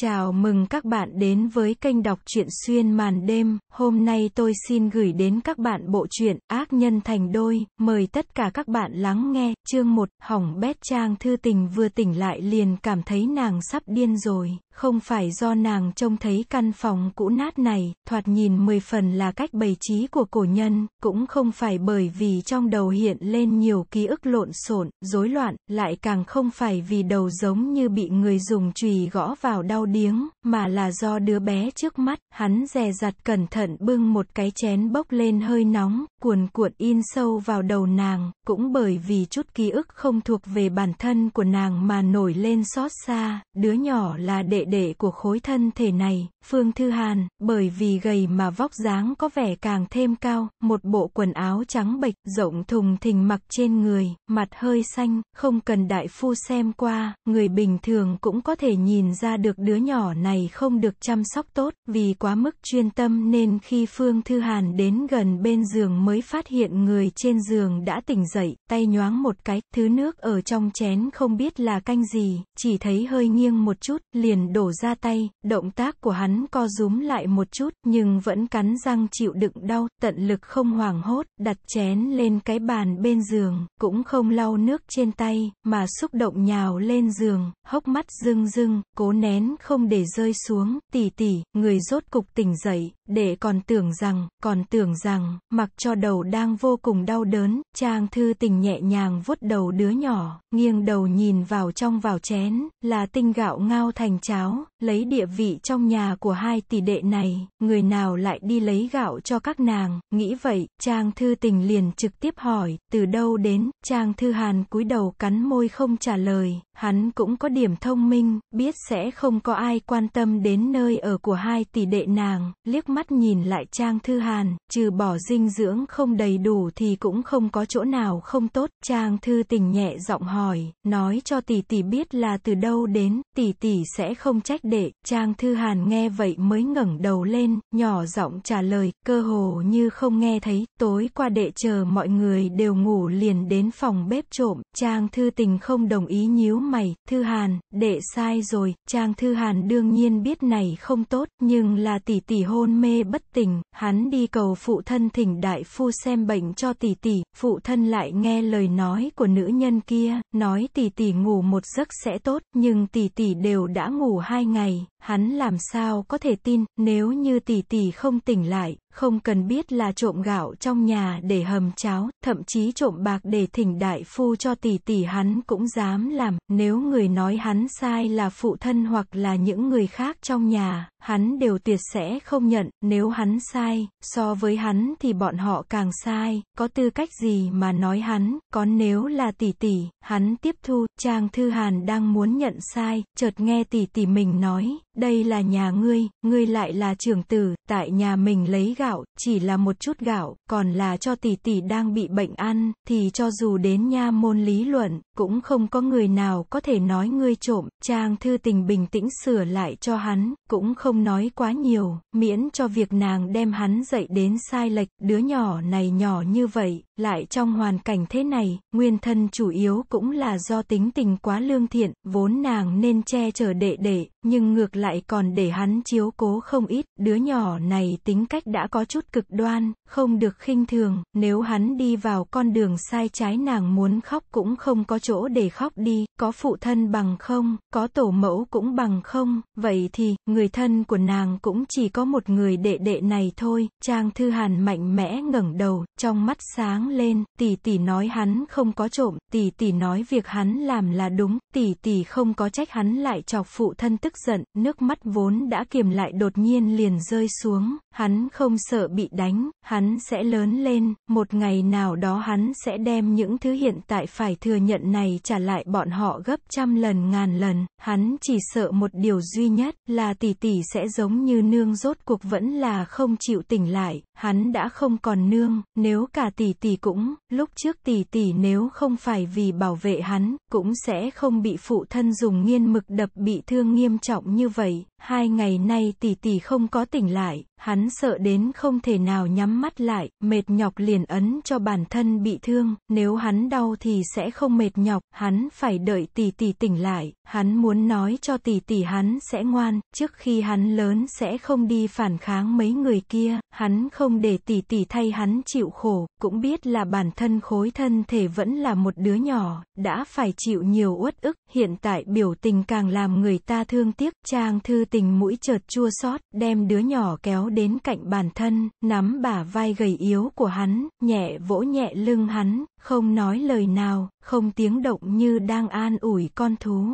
Chào mừng các bạn đến với kênh đọc truyện xuyên màn đêm. Hôm nay tôi xin gửi đến các bạn bộ truyện Ác nhân thành đôi. Mời tất cả các bạn lắng nghe. Chương 1, hỏng bét Trang Thư Tình vừa tỉnh lại liền cảm thấy nàng sắp điên rồi. Không phải do nàng trông thấy căn phòng cũ nát này, thoạt nhìn mười phần là cách bày trí của cổ nhân, cũng không phải bởi vì trong đầu hiện lên nhiều ký ức lộn xộn, rối loạn, lại càng không phải vì đầu giống như bị người dùng chùy gõ vào đau điếng, mà là do đứa bé trước mắt, hắn dè dặt cẩn thận bưng một cái chén bốc lên hơi nóng, cuồn cuộn in sâu vào đầu nàng, cũng bởi vì chút ký ức không thuộc về bản thân của nàng mà nổi lên xót xa, đứa nhỏ là đệ đệ của khối thân thể này, Phương Thư Hàn, bởi vì gầy mà vóc dáng có vẻ càng thêm cao, một bộ quần áo trắng bệch, rộng thùng thình mặc trên người, mặt hơi xanh, không cần đại phu xem qua, người bình thường cũng có thể nhìn ra được đứa nhỏ này không được chăm sóc tốt, vì quá mức chuyên tâm nên khi Phương Thư Hàn đến gần bên giường mới phát hiện người trên giường đã tỉnh dậy, tay nhoáng một cái, thứ nước ở trong chén không biết là canh gì, chỉ thấy hơi nghiêng một chút, liền đổ ra tay, động tác của hắn co rúm lại một chút, nhưng vẫn cắn răng chịu đựng đau, tận lực không hoảng hốt, đặt chén lên cái bàn bên giường, cũng không lau nước trên tay, mà xúc động nhào lên giường, hốc mắt rưng rưng, cố nén không để rơi xuống, tỉ tỉ người rốt cục tỉnh dậy, để còn tưởng rằng, còn tưởng rằng, mặc cho đầu đang vô cùng đau đớn, Trang Thư Tình nhẹ nhàng vuốt đầu đứa nhỏ, nghiêng đầu nhìn vào trong vào chén, là tinh gạo ngao thành cháo, lấy địa vị trong nhà của hai tỷ đệ này, người nào lại đi lấy gạo cho các nàng, nghĩ vậy, Trang Thư Tình liền trực tiếp hỏi, từ đâu đến, Trang Thư Hàn cúi đầu cắn môi không trả lời, hắn cũng có điểm thông minh, biết sẽ không có ai quan tâm đến nơi ở của hai tỷ đệ nàng, liếc mắt mắt nhìn lại Trang Thư Hàn, trừ bỏ dinh dưỡng không đầy đủ thì cũng không có chỗ nào không tốt. Trang Thư Tình nhẹ giọng hỏi, nói cho tỷ tỷ biết là từ đâu đến, tỷ tỷ sẽ không trách đệ. Trang Thư Hàn nghe vậy mới ngẩng đầu lên, nhỏ giọng trả lời, cơ hồ như không nghe thấy. Tối qua đệ chờ mọi người đều ngủ liền đến phòng bếp trộm. Trang Thư Tình không đồng ý nhíu mày, Thư Hàn, đệ sai rồi. Trang Thư Hàn đương nhiên biết này không tốt, nhưng là tỷ tỷ hôn mê mê bất tỉnh, hắn đi cầu phụ thân thỉnh đại phu xem bệnh cho tỷ tỷ, phụ thân lại nghe lời nói của nữ nhân kia, nói tỷ tỷ ngủ một giấc sẽ tốt, nhưng tỷ tỷ đều đã ngủ hai ngày, Hắn làm sao có thể tin, nếu như tỷ tỷ không tỉnh lại, không cần biết là trộm gạo trong nhà để hầm cháo, thậm chí trộm bạc để thỉnh đại phu cho tỷ tỷ hắn cũng dám làm, nếu người nói hắn sai là phụ thân hoặc là những người khác trong nhà, hắn đều tuyệt sẽ không nhận, nếu hắn sai, so với hắn thì bọn họ càng sai, có tư cách gì mà nói hắn, còn nếu là tỷ tỷ, hắn tiếp thu, Trang Thư Hàn đang muốn nhận sai, chợt nghe tỷ tỷ mình nói, đây là nhà ngươi, ngươi lại là trưởng tử, tại nhà mình lấy gạo, chỉ là một chút gạo, còn là cho tỷ tỷ đang bị bệnh ăn, thì cho dù đến nha môn lý luận, cũng không có người nào có thể nói ngươi trộm, trang thư tình bình tĩnh sửa lại cho hắn, cũng không nói quá nhiều, miễn cho việc nàng đem hắn dậy đến sai lệch, đứa nhỏ này nhỏ như vậy, lại trong hoàn cảnh thế này, nguyên thân chủ yếu cũng là do tính tình quá lương thiện, vốn nàng nên che chở đệ đệ, nhưng ngược lại còn để hắn chiếu cố không ít, đứa nhỏ này tính cách đã có chút cực đoan, không được khinh thường, nếu hắn đi vào con đường sai trái nàng muốn khóc cũng không có chỗ để khóc đi, có phụ thân bằng không, có tổ mẫu cũng bằng không, vậy thì, người thân của nàng cũng chỉ có một người đệ đệ này thôi, Trang Thư Hàn mạnh mẽ ngẩng đầu, trong mắt sáng, lên, tỷ tỷ nói hắn không có trộm, tỷ tỷ nói việc hắn làm là đúng, tỷ tỷ không có trách hắn lại chọc phụ thân tức giận, nước mắt vốn đã kiềm lại đột nhiên liền rơi xuống, hắn không sợ bị đánh, hắn sẽ lớn lên, một ngày nào đó hắn sẽ đem những thứ hiện tại phải thừa nhận này trả lại bọn họ gấp trăm lần ngàn lần, hắn chỉ sợ một điều duy nhất là tỷ tỷ sẽ giống như nương rốt cuộc vẫn là không chịu tỉnh lại, hắn đã không còn nương, nếu cả tỷ tỷ cũng, lúc trước tỷ tỷ nếu không phải vì bảo vệ hắn, cũng sẽ không bị phụ thân dùng nghiên mực đập bị thương nghiêm trọng như vậy. Hai ngày nay tỷ tỷ không có tỉnh lại, hắn sợ đến không thể nào nhắm mắt lại, mệt nhọc liền ấn cho bản thân bị thương, nếu hắn đau thì sẽ không mệt nhọc, hắn phải đợi tỷ tỷ tỉnh lại, hắn muốn nói cho tỷ tỷ hắn sẽ ngoan, trước khi hắn lớn sẽ không đi phản kháng mấy người kia, hắn không để tỷ tỷ thay hắn chịu khổ, cũng biết là bản thân khối thân thể vẫn là một đứa nhỏ, đã phải chịu nhiều uất ức, hiện tại biểu tình càng làm người ta thương tiếc, trang thư tình mũi chợt chua xót, đem đứa nhỏ kéo đến cạnh bản thân, nắm bả vai gầy yếu của hắn, nhẹ vỗ nhẹ lưng hắn, không nói lời nào, không tiếng động như đang an ủi con thú.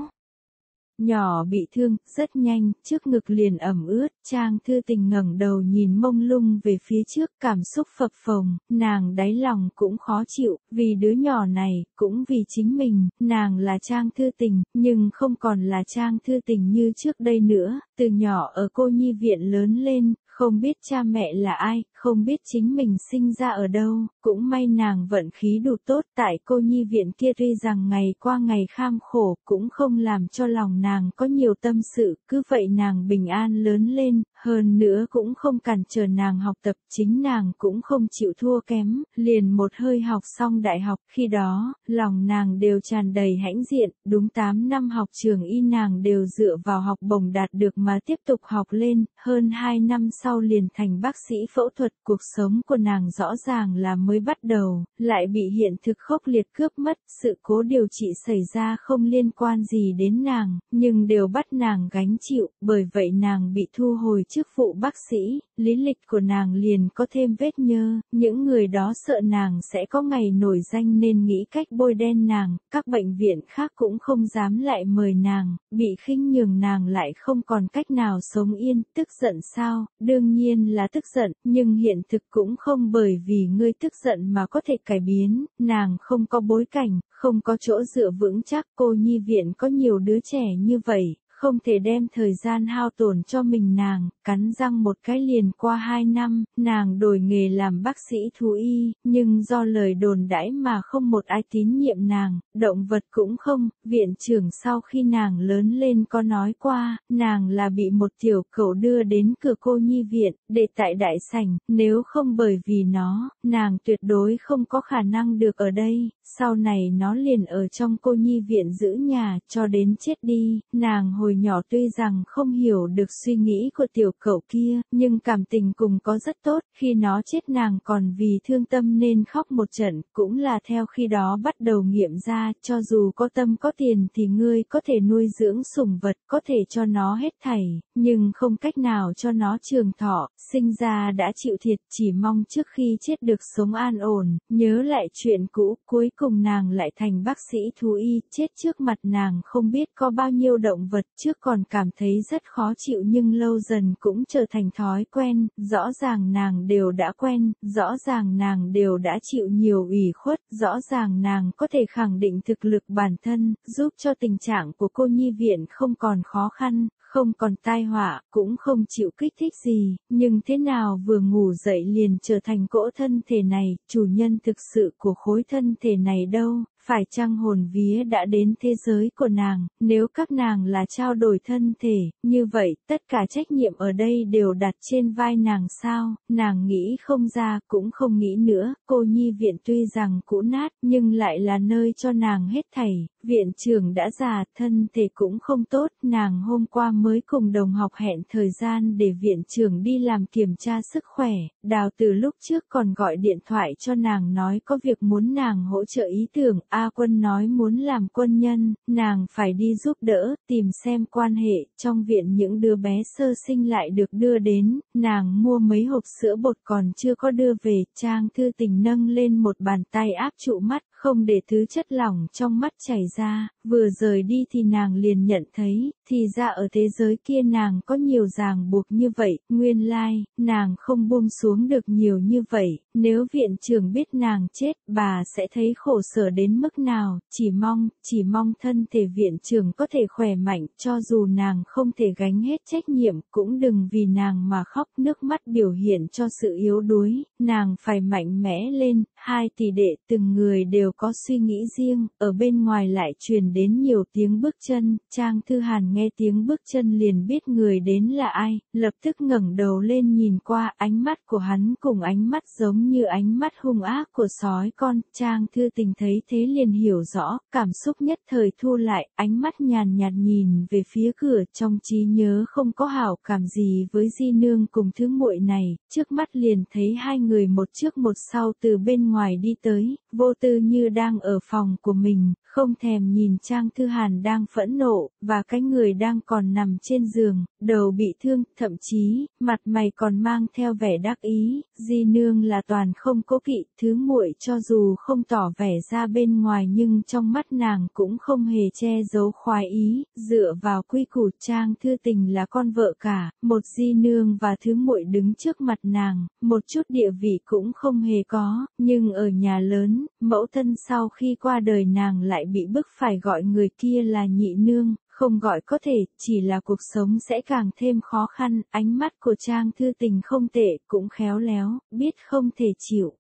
Nhỏ bị thương, rất nhanh, trước ngực liền ẩm ướt, Trang Thư Tình ngẩng đầu nhìn mông lung về phía trước cảm xúc phập phồng, nàng đáy lòng cũng khó chịu, vì đứa nhỏ này, cũng vì chính mình, nàng là Trang Thư Tình, nhưng không còn là Trang Thư Tình như trước đây nữa, từ nhỏ ở cô nhi viện lớn lên, không biết cha mẹ là ai, không biết chính mình sinh ra ở đâu, cũng may nàng vận khí đủ tốt tại cô nhi viện kia tuy rằng ngày qua ngày kham khổ cũng không làm cho lòng nàng có nhiều tâm sự, cứ vậy nàng bình an lớn lên, hơn nữa cũng không cản trở nàng học tập chính nàng cũng không chịu thua kém, liền một hơi học xong đại học, khi đó, lòng nàng đều tràn đầy hãnh diện, đúng 8 năm học trường y nàng đều dựa vào học bổng đạt được mà tiếp tục học lên, hơn 2 năm sau liền thành bác sĩ phẫu thuật cuộc sống của nàng rõ ràng là mới bắt đầu, lại bị hiện thực khốc liệt cướp mất, sự cố điều trị xảy ra không liên quan gì đến nàng, nhưng đều bắt nàng gánh chịu, bởi vậy nàng bị thu hồi chức vụ bác sĩ, lý lịch của nàng liền có thêm vết nhơ, những người đó sợ nàng sẽ có ngày nổi danh nên nghĩ cách bôi đen nàng, các bệnh viện khác cũng không dám lại mời nàng, bị khinh nhường nàng lại không còn cách nào sống yên, tức giận sao, đương nhiên là tức giận, nhưng hiện thực cũng không bởi vì ngươi tức giận mà có thể cải biến, nàng không có bối cảnh, không có chỗ dựa vững chắc cô nhi viện có nhiều đứa trẻ như vậy, không thể đem thời gian hao tổn cho mình nàng, cắn răng một cái liền qua hai năm, nàng đổi nghề làm bác sĩ thú y, nhưng do lời đồn đãi mà không một ai tín nhiệm nàng, động vật cũng không, viện trưởng sau khi nàng lớn lên có nói qua, nàng là bị một tiểu cậu đưa đến cửa cô nhi viện, để tại đại sảnh, nếu không bởi vì nó, nàng tuyệt đối không có khả năng được ở đây, sau này nó liền ở trong cô nhi viện giữ nhà cho đến chết đi, nàng hồi hồi nhỏ tuy rằng không hiểu được suy nghĩ của tiểu cậu kia, nhưng cảm tình cùng có rất tốt, khi nó chết nàng còn vì thương tâm nên khóc một trận, cũng là theo khi đó bắt đầu nghiệm ra, cho dù có tâm có tiền thì ngươi có thể nuôi dưỡng sủng vật, có thể cho nó hết thảy, nhưng không cách nào cho nó trường thọ, sinh ra đã chịu thiệt chỉ mong trước khi chết được sống an ổn, nhớ lại chuyện cũ, cuối cùng nàng lại thành bác sĩ thú y, chết trước mặt nàng không biết có bao nhiêu động vật trước còn cảm thấy rất khó chịu nhưng lâu dần cũng trở thành thói quen, rõ ràng nàng đều đã quen, rõ ràng nàng đều đã chịu nhiều ủy khuất, rõ ràng nàng có thể khẳng định thực lực bản thân, giúp cho tình trạng của cô nhi viện không còn khó khăn, không còn tai họa, cũng không chịu kích thích gì, nhưng thế nào vừa ngủ dậy liền trở thành cỗ thân thể này, chủ nhân thực sự của khối thân thể này đâu, phải chăng hồn vía đã đến thế giới của nàng, nếu các nàng là trao đổi thân thể, như vậy, tất cả trách nhiệm ở đây đều đặt trên vai nàng sao, nàng nghĩ không ra cũng không nghĩ nữa, cô nhi viện tuy rằng cũ nát nhưng lại là nơi cho nàng hết thảy, viện trưởng đã già, thân thể cũng không tốt, nàng hôm qua mới cùng đồng học hẹn thời gian để viện trưởng đi làm kiểm tra sức khỏe, đào từ lúc trước còn gọi điện thoại cho nàng nói có việc muốn nàng hỗ trợ ý tưởng, A quân nói muốn làm quân nhân, nàng phải đi giúp đỡ, tìm xem quan hệ, trong viện những đứa bé sơ sinh lại được đưa đến, nàng mua mấy hộp sữa bột còn chưa có đưa về, trang thư tình nâng lên một bàn tay áp trụ mắt, không để thứ chất lỏng trong mắt chảy ra, vừa rời đi thì nàng liền nhận thấy, thì ra ở thế giới kia nàng có nhiều ràng buộc như vậy, nguyên lai, nàng không buông xuống được nhiều như vậy, nếu viện trưởng biết nàng chết, bà sẽ thấy khổ sở đến mức nào, chỉ mong, chỉ mong thân thể viện trưởng có thể khỏe mạnh, cho dù nàng không thể gánh hết trách nhiệm, cũng đừng vì nàng mà khóc nước mắt biểu hiện cho sự yếu đuối, nàng phải mạnh mẽ lên, hai tỷ đệ từng người đều có suy nghĩ riêng, ở bên ngoài lại lại truyền đến nhiều tiếng bước chân, Trang Thư Hàn nghe tiếng bước chân liền biết người đến là ai, lập tức ngẩng đầu lên nhìn qua ánh mắt của hắn cùng ánh mắt giống như ánh mắt hung ác của sói con, Trang Thư tình thấy thế liền hiểu rõ, cảm xúc nhất thời thu lại, ánh mắt nhàn nhạt nhìn về phía cửa trong trí nhớ không có hảo cảm gì với Di Nương cùng thứ muội này, trước mắt liền thấy hai người một trước một sau từ bên ngoài đi tới, vô tư như đang ở phòng của mình, không thèm nhìn Trang Thư Hàn đang phẫn nộ, và cái người đang còn nằm trên giường, đầu bị thương, thậm chí, mặt mày còn mang theo vẻ đắc ý, di nương là toàn không cố kỵ, thứ muội cho dù không tỏ vẻ ra bên ngoài nhưng trong mắt nàng cũng không hề che giấu khoái ý, dựa vào quy củ Trang Thư Tình là con vợ cả, một di nương và thứ muội đứng trước mặt nàng, một chút địa vị cũng không hề có, nhưng ở nhà lớn, mẫu thân sau khi qua đời nàng lại lại bị bức phải gọi người kia là nhị nương, không gọi có thể, chỉ là cuộc sống sẽ càng thêm khó khăn, ánh mắt của Trang Thư Tình không tệ, cũng khéo léo, biết không thể chịu.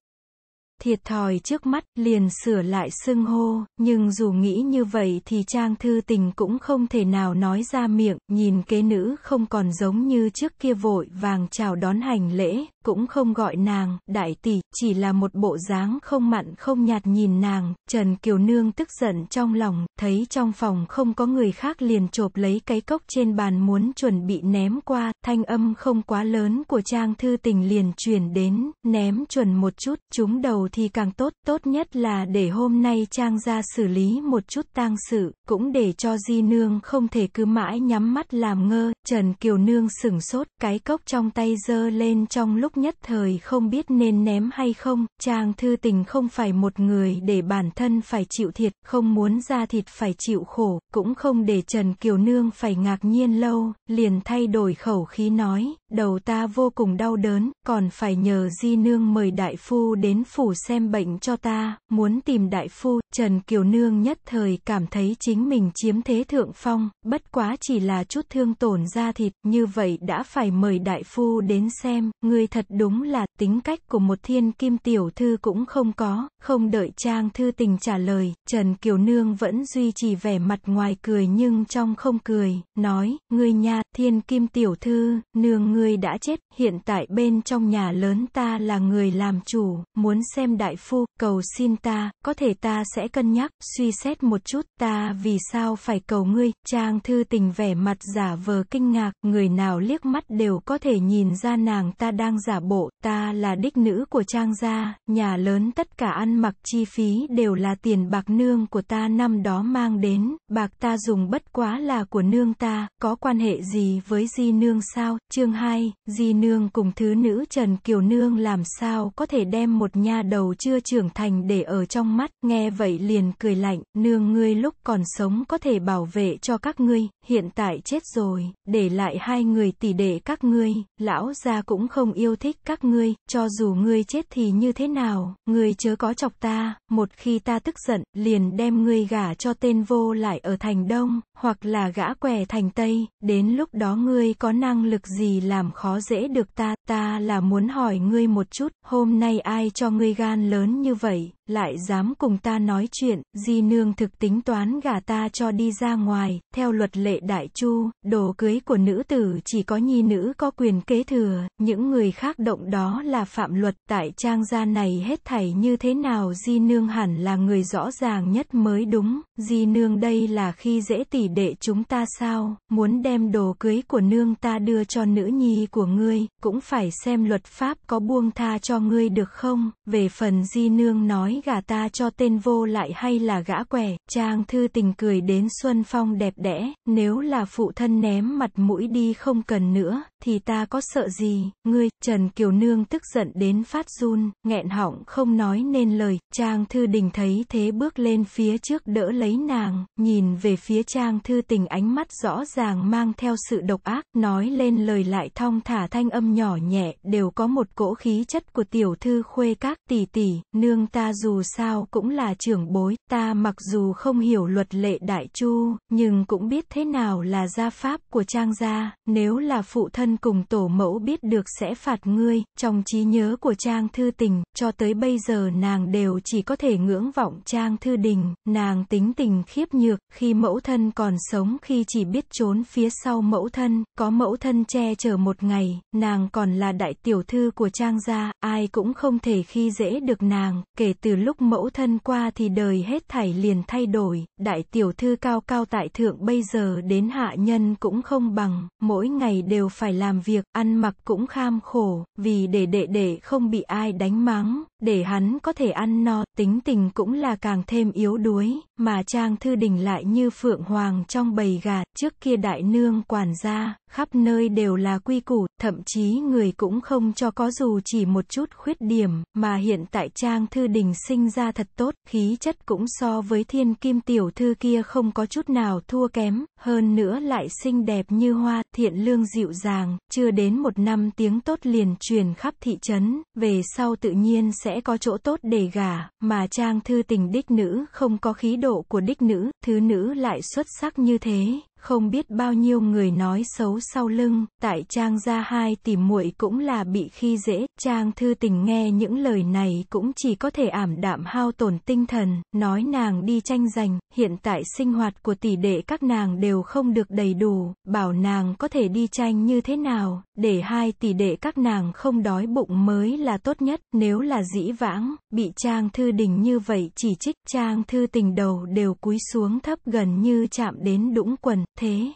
Thiệt thòi trước mắt, liền sửa lại xưng hô, nhưng dù nghĩ như vậy thì Trang Thư Tình cũng không thể nào nói ra miệng, nhìn kế nữ không còn giống như trước kia vội vàng chào đón hành lễ, cũng không gọi nàng, đại tỷ, chỉ là một bộ dáng không mặn không nhạt nhìn nàng, Trần Kiều Nương tức giận trong lòng, thấy trong phòng không có người khác liền chộp lấy cái cốc trên bàn muốn chuẩn bị ném qua, thanh âm không quá lớn của Trang Thư Tình liền truyền đến, ném chuẩn một chút, chúng đầu thì càng tốt, tốt nhất là để hôm nay Trang ra xử lý một chút tang sự, cũng để cho Di Nương không thể cứ mãi nhắm mắt làm ngơ, Trần Kiều Nương sửng sốt, cái cốc trong tay dơ lên trong lúc lúc nhất thời không biết nên ném hay không, chàng thư tình không phải một người để bản thân phải chịu thiệt, không muốn ra thịt phải chịu khổ, cũng không để Trần Kiều Nương phải ngạc nhiên lâu, liền thay đổi khẩu khí nói, đầu ta vô cùng đau đớn, còn phải nhờ Di Nương mời đại phu đến phủ xem bệnh cho ta, muốn tìm đại phu, Trần Kiều Nương nhất thời cảm thấy chính mình chiếm thế thượng phong, bất quá chỉ là chút thương tổn da thịt, như vậy đã phải mời đại phu đến xem, Người thật Thật đúng là tính cách của một thiên kim tiểu thư cũng không có, không đợi Trang Thư Tình trả lời, Trần Kiều Nương vẫn duy trì vẻ mặt ngoài cười nhưng trong không cười, nói, ngươi nha, thiên kim tiểu thư, nương ngươi đã chết, hiện tại bên trong nhà lớn ta là người làm chủ, muốn xem đại phu, cầu xin ta, có thể ta sẽ cân nhắc, suy xét một chút, ta vì sao phải cầu ngươi, Trang Thư Tình vẻ mặt giả vờ kinh ngạc, người nào liếc mắt đều có thể nhìn ra nàng ta đang giả giả bộ, ta là đích nữ của trang gia, nhà lớn tất cả ăn mặc chi phí đều là tiền bạc nương của ta năm đó mang đến, bạc ta dùng bất quá là của nương ta, có quan hệ gì với di nương sao, chương 2, di nương cùng thứ nữ Trần Kiều Nương làm sao có thể đem một nha đầu chưa trưởng thành để ở trong mắt, nghe vậy liền cười lạnh, nương ngươi lúc còn sống có thể bảo vệ cho các ngươi, hiện tại chết rồi, để lại hai người tỷ đệ các ngươi, lão gia cũng không yêu thích thích các ngươi, cho dù ngươi chết thì như thế nào, ngươi chớ có chọc ta, một khi ta tức giận, liền đem ngươi gả cho tên vô lại ở thành Đông, hoặc là gã què thành Tây, đến lúc đó ngươi có năng lực gì làm khó dễ được ta, ta là muốn hỏi ngươi một chút, hôm nay ai cho ngươi gan lớn như vậy, lại dám cùng ta nói chuyện, di nương thực tính toán gả ta cho đi ra ngoài, theo luật lệ đại chu, đồ cưới của nữ tử chỉ có nhi nữ có quyền kế thừa, những người khác động đó là phạm luật, tại trang gia này hết thảy như thế nào di nương hẳn là người rõ ràng nhất mới đúng, di nương đây là khi dễ tỷ đệ chúng ta sao, muốn đem đồ cưới của nương ta đưa cho nữ nhi của ngươi, cũng phải xem luật pháp có buông tha cho ngươi được không, về phần di nương nói, nói gả ta cho tên vô lại hay là gã què? Trang Thư Tình cười đến Xuân Phong đẹp đẽ, nếu là phụ thân ném mặt mũi đi không cần nữa, thì ta có sợ gì, ngươi, Trần Kiều Nương tức giận đến phát run, nghẹn họng không nói nên lời, Trang Thư Đình thấy thế bước lên phía trước đỡ lấy nàng, nhìn về phía Trang Thư Tình ánh mắt rõ ràng mang theo sự độc ác, nói lên lời lại thong thả thanh âm nhỏ nhẹ, đều có một cỗ khí chất của tiểu thư khuê các tỷ tỷ, nương ta dù sao cũng là trưởng bối, ta mặc dù không hiểu luật lệ đại chu, nhưng cũng biết thế nào là gia pháp của trang gia, nếu là phụ thân cùng tổ mẫu biết được sẽ phạt ngươi, trong trí nhớ của trang thư tình, cho tới bây giờ nàng đều chỉ có thể ngưỡng vọng trang thư đình, nàng tính tình khiếp nhược, khi mẫu thân còn sống khi chỉ biết trốn phía sau mẫu thân, có mẫu thân che chở một ngày, nàng còn là đại tiểu thư của trang gia, ai cũng không thể khi dễ được nàng, kể từ lúc mẫu thân qua thì đời hết thảy liền thay đổi, đại tiểu thư cao cao tại thượng bây giờ đến hạ nhân cũng không bằng, mỗi ngày đều phải làm việc, ăn mặc cũng kham khổ, vì để đệ đệ không bị ai đánh mắng, để hắn có thể ăn no, tính tình cũng là càng thêm yếu đuối, mà Trang Thư Đình lại như phượng hoàng trong bầy gà, trước kia đại nương quản gia, khắp nơi đều là quy củ, thậm chí người cũng không cho có dù chỉ một chút khuyết điểm, mà hiện tại Trang Thư Đình sinh ra thật tốt, khí chất cũng so với thiên kim tiểu thư kia không có chút nào thua kém, hơn nữa lại xinh đẹp như hoa, thiện lương dịu dàng, chưa đến một năm tiếng tốt liền truyền khắp thị trấn, về sau tự nhiên sẽ có chỗ tốt để gả, mà Trang Thư Tình đích nữ không có khí độ của đích nữ, thứ nữ lại xuất sắc như thế, không biết bao nhiêu người nói xấu sau lưng, tại Trang gia hai tìm muội cũng là bị khi dễ, Trang thư tình nghe những lời này cũng chỉ có thể ảm đạm hao tổn tinh thần, nói nàng đi tranh giành, hiện tại sinh hoạt của tỷ đệ các nàng đều không được đầy đủ, bảo nàng có thể đi tranh như thế nào, để hai tỷ đệ các nàng không đói bụng mới là tốt nhất, nếu là dĩ vãng, bị Trang thư đình như vậy chỉ trích, Trang thư tình đầu đều cúi xuống thấp gần như chạm đến đũng quần, thế.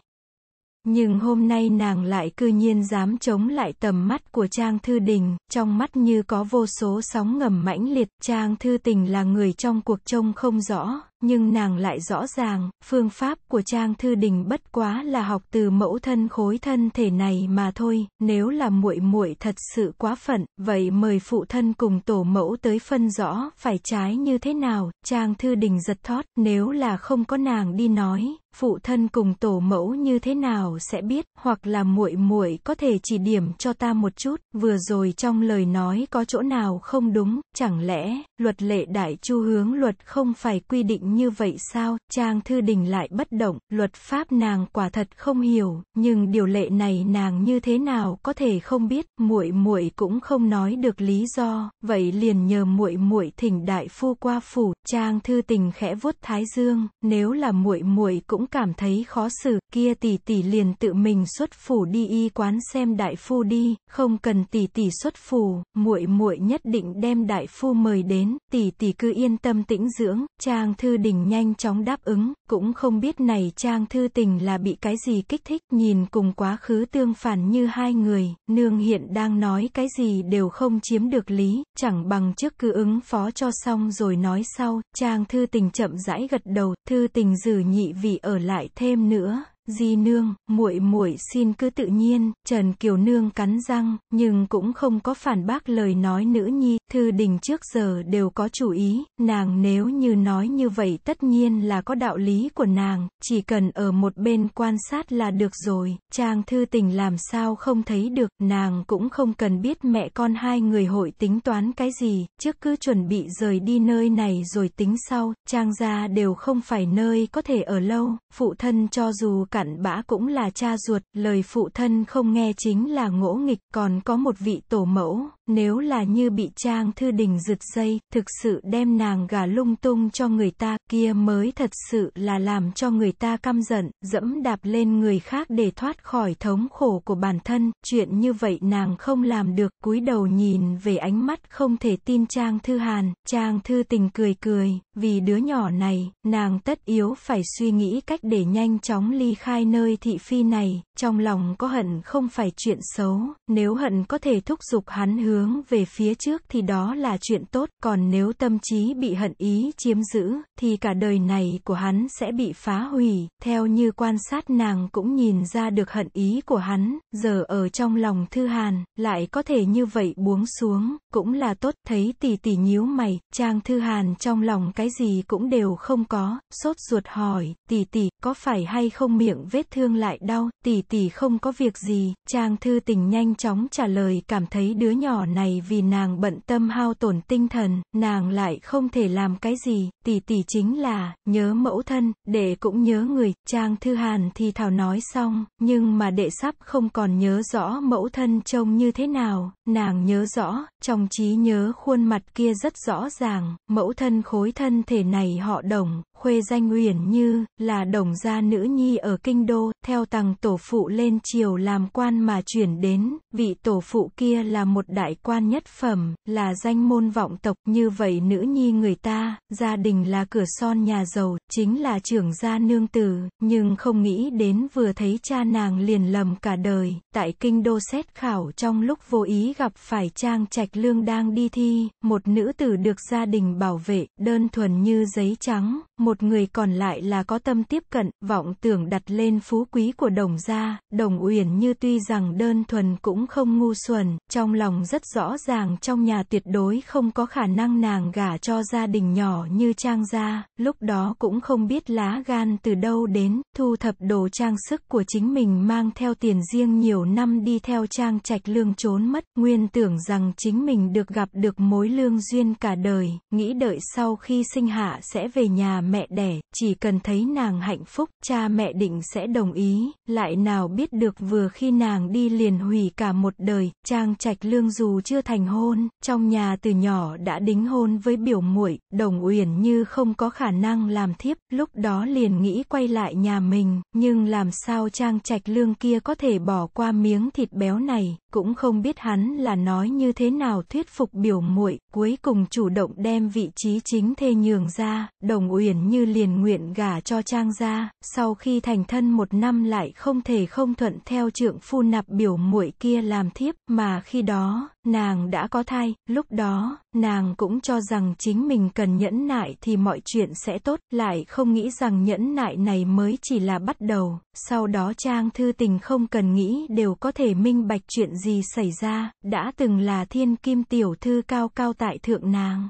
Nhưng hôm nay nàng lại cư nhiên dám chống lại tầm mắt của Trang Thư Đình, trong mắt như có vô số sóng ngầm mãnh liệt, Trang Thư Tình là người trong cuộc trông không rõ, nhưng nàng lại rõ ràng, phương pháp của Trang Thư Đình bất quá là học từ mẫu thân khối thân thể này mà thôi, nếu là muội muội thật sự quá phận, vậy mời phụ thân cùng tổ mẫu tới phân rõ phải trái như thế nào, Trang Thư Đình giật thót, nếu là không có nàng đi nói, phụ thân cùng tổ mẫu như thế nào sẽ biết, hoặc là muội muội có thể chỉ điểm cho ta một chút, vừa rồi trong lời nói có chỗ nào không đúng, chẳng lẽ, luật lệ đại chu hướng luật không phải quy định như vậy sao, Trang Thư Đình lại bất động, luật pháp nàng quả thật không hiểu, nhưng điều lệ này nàng như thế nào có thể không biết, muội muội cũng không nói được lý do, vậy liền nhờ muội muội thỉnh đại phu qua phủ, Trang Thư Tình khẽ vuốt thái dương, nếu là muội muội cũng cảm thấy khó xử, kia tỷ tỷ liền tự mình xuất phủ đi y quán xem đại phu đi, không cần tỷ tỷ xuất phủ, muội muội nhất định đem đại phu mời đến, tỷ tỷ cứ yên tâm tĩnh dưỡng, Trang Thư Đình nhanh chóng đáp ứng, cũng không biết này Trang Thư Tình là bị cái gì kích thích, nhìn cùng quá khứ tương phản như hai người, nương hiện đang nói cái gì đều không chiếm được lý, chẳng bằng trước cứ ứng phó cho xong rồi nói sau, Trang Thư Tình chậm rãi gật đầu, Thư Tình dử nhị vị ở lại thêm nữa, Di nương, muội muội xin cứ tự nhiên, Trần Kiều nương cắn răng, nhưng cũng không có phản bác lời nói nữ nhi, thư đình trước giờ đều có chủ ý, nàng nếu như nói như vậy tất nhiên là có đạo lý của nàng, chỉ cần ở một bên quan sát là được rồi, trang thư tình làm sao không thấy được, nàng cũng không cần biết mẹ con hai người hội tính toán cái gì, trước cứ chuẩn bị rời đi nơi này rồi tính sau, trang gia đều không phải nơi có thể ở lâu, phụ thân cho dù cả cặn bã cũng là cha ruột, lời phụ thân không nghe chính là ngỗ nghịch, còn có một vị tổ mẫu, nếu là như bị Trang Thư Đình giật dây, thực sự đem nàng gả lung tung cho người ta, kia mới thật sự là làm cho người ta căm giận, dẫm đạp lên người khác để thoát khỏi thống khổ của bản thân, chuyện như vậy nàng không làm được, cúi đầu nhìn về ánh mắt không thể tin Trang Thư Hàn, Trang Thư Tình cười cười, vì đứa nhỏ này, nàng tất yếu phải suy nghĩ cách để nhanh chóng ly khai nơi thị phi này, trong lòng có hận không phải chuyện xấu, nếu hận có thể thúc giục hắn hứa hướng về phía trước thì đó là chuyện tốt, còn nếu tâm trí bị hận ý chiếm giữ, thì cả đời này của hắn sẽ bị phá hủy. Theo như quan sát nàng cũng nhìn ra được hận ý của hắn, giờ ở trong lòng Thư Hàn, lại có thể như vậy buông xuống, cũng là tốt, thấy tỷ tỷ nhíu mày, Trang Thư Hàn trong lòng cái gì cũng đều không có, sốt ruột hỏi, tỷ tỷ, có phải hay không miệng vết thương lại đau, tỷ tỷ không có việc gì, Trang Thư Tình nhanh chóng trả lời cảm thấy đứa nhỏ này vì nàng bận tâm hao tổn tinh thần, nàng lại không thể làm cái gì, tỷ tỷ chính là, nhớ mẫu thân, đệ cũng nhớ người, Trang Thư Hàn thì thảo nói xong, nhưng mà đệ sắp không còn nhớ rõ mẫu thân trông như thế nào, nàng nhớ rõ, trong trí nhớ khuôn mặt kia rất rõ ràng, mẫu thân khối thân thể này họ đồng, Khuê danh Uyển Như, là đồng gia nữ nhi ở Kinh Đô, theo tầng tổ phụ lên triều làm quan mà chuyển đến, vị tổ phụ kia là một đại quan nhất phẩm, là danh môn vọng tộc, như vậy nữ nhi người ta, gia đình là cửa son nhà giàu, chính là trưởng gia nương tử, nhưng không nghĩ đến vừa thấy cha nàng liền lầm cả đời, tại Kinh Đô xét khảo trong lúc vô ý gặp phải Trang Trạch Lương đang đi thi, một nữ tử được gia đình bảo vệ, đơn thuần như giấy trắng, một một người còn lại là có tâm tiếp cận, vọng tưởng đặt lên phú quý của đồng gia, đồng uyển như tuy rằng đơn thuần cũng không ngu xuẩn, trong lòng rất rõ ràng trong nhà tuyệt đối không có khả năng nàng gả cho gia đình nhỏ như trang gia, lúc đó cũng không biết lá gan từ đâu đến, thu thập đồ trang sức của chính mình mang theo tiền riêng nhiều năm đi theo trang trạch lương trốn mất, nguyên tưởng rằng chính mình được gặp được mối lương duyên cả đời, nghĩ đợi sau khi sinh hạ sẽ về nhà mẹ mẹ đẻ, chỉ cần thấy nàng hạnh phúc, cha mẹ định sẽ đồng ý, lại nào biết được vừa khi nàng đi liền hủy cả một đời, Trang Trạch Lương dù chưa thành hôn, trong nhà từ nhỏ đã đính hôn với biểu muội, Đồng Uyển như không có khả năng làm thiếp, lúc đó liền nghĩ quay lại nhà mình, nhưng làm sao Trang Trạch Lương kia có thể bỏ qua miếng thịt béo này, cũng không biết hắn là nói như thế nào thuyết phục biểu muội, cuối cùng chủ động đem vị trí chính thê nhường ra, Đồng Uyển như liền nguyện gả cho Trang gia, sau khi thành thân một năm lại không thể không thuận theo trượng phu nạp biểu muội kia làm thiếp, mà khi đó, nàng đã có thai, lúc đó, nàng cũng cho rằng chính mình cần nhẫn nại thì mọi chuyện sẽ tốt, lại không nghĩ rằng nhẫn nại này mới chỉ là bắt đầu, sau đó Trang Thư Tình không cần nghĩ đều có thể minh bạch chuyện gì xảy ra, đã từng là thiên kim tiểu thư cao cao tại thượng nàng.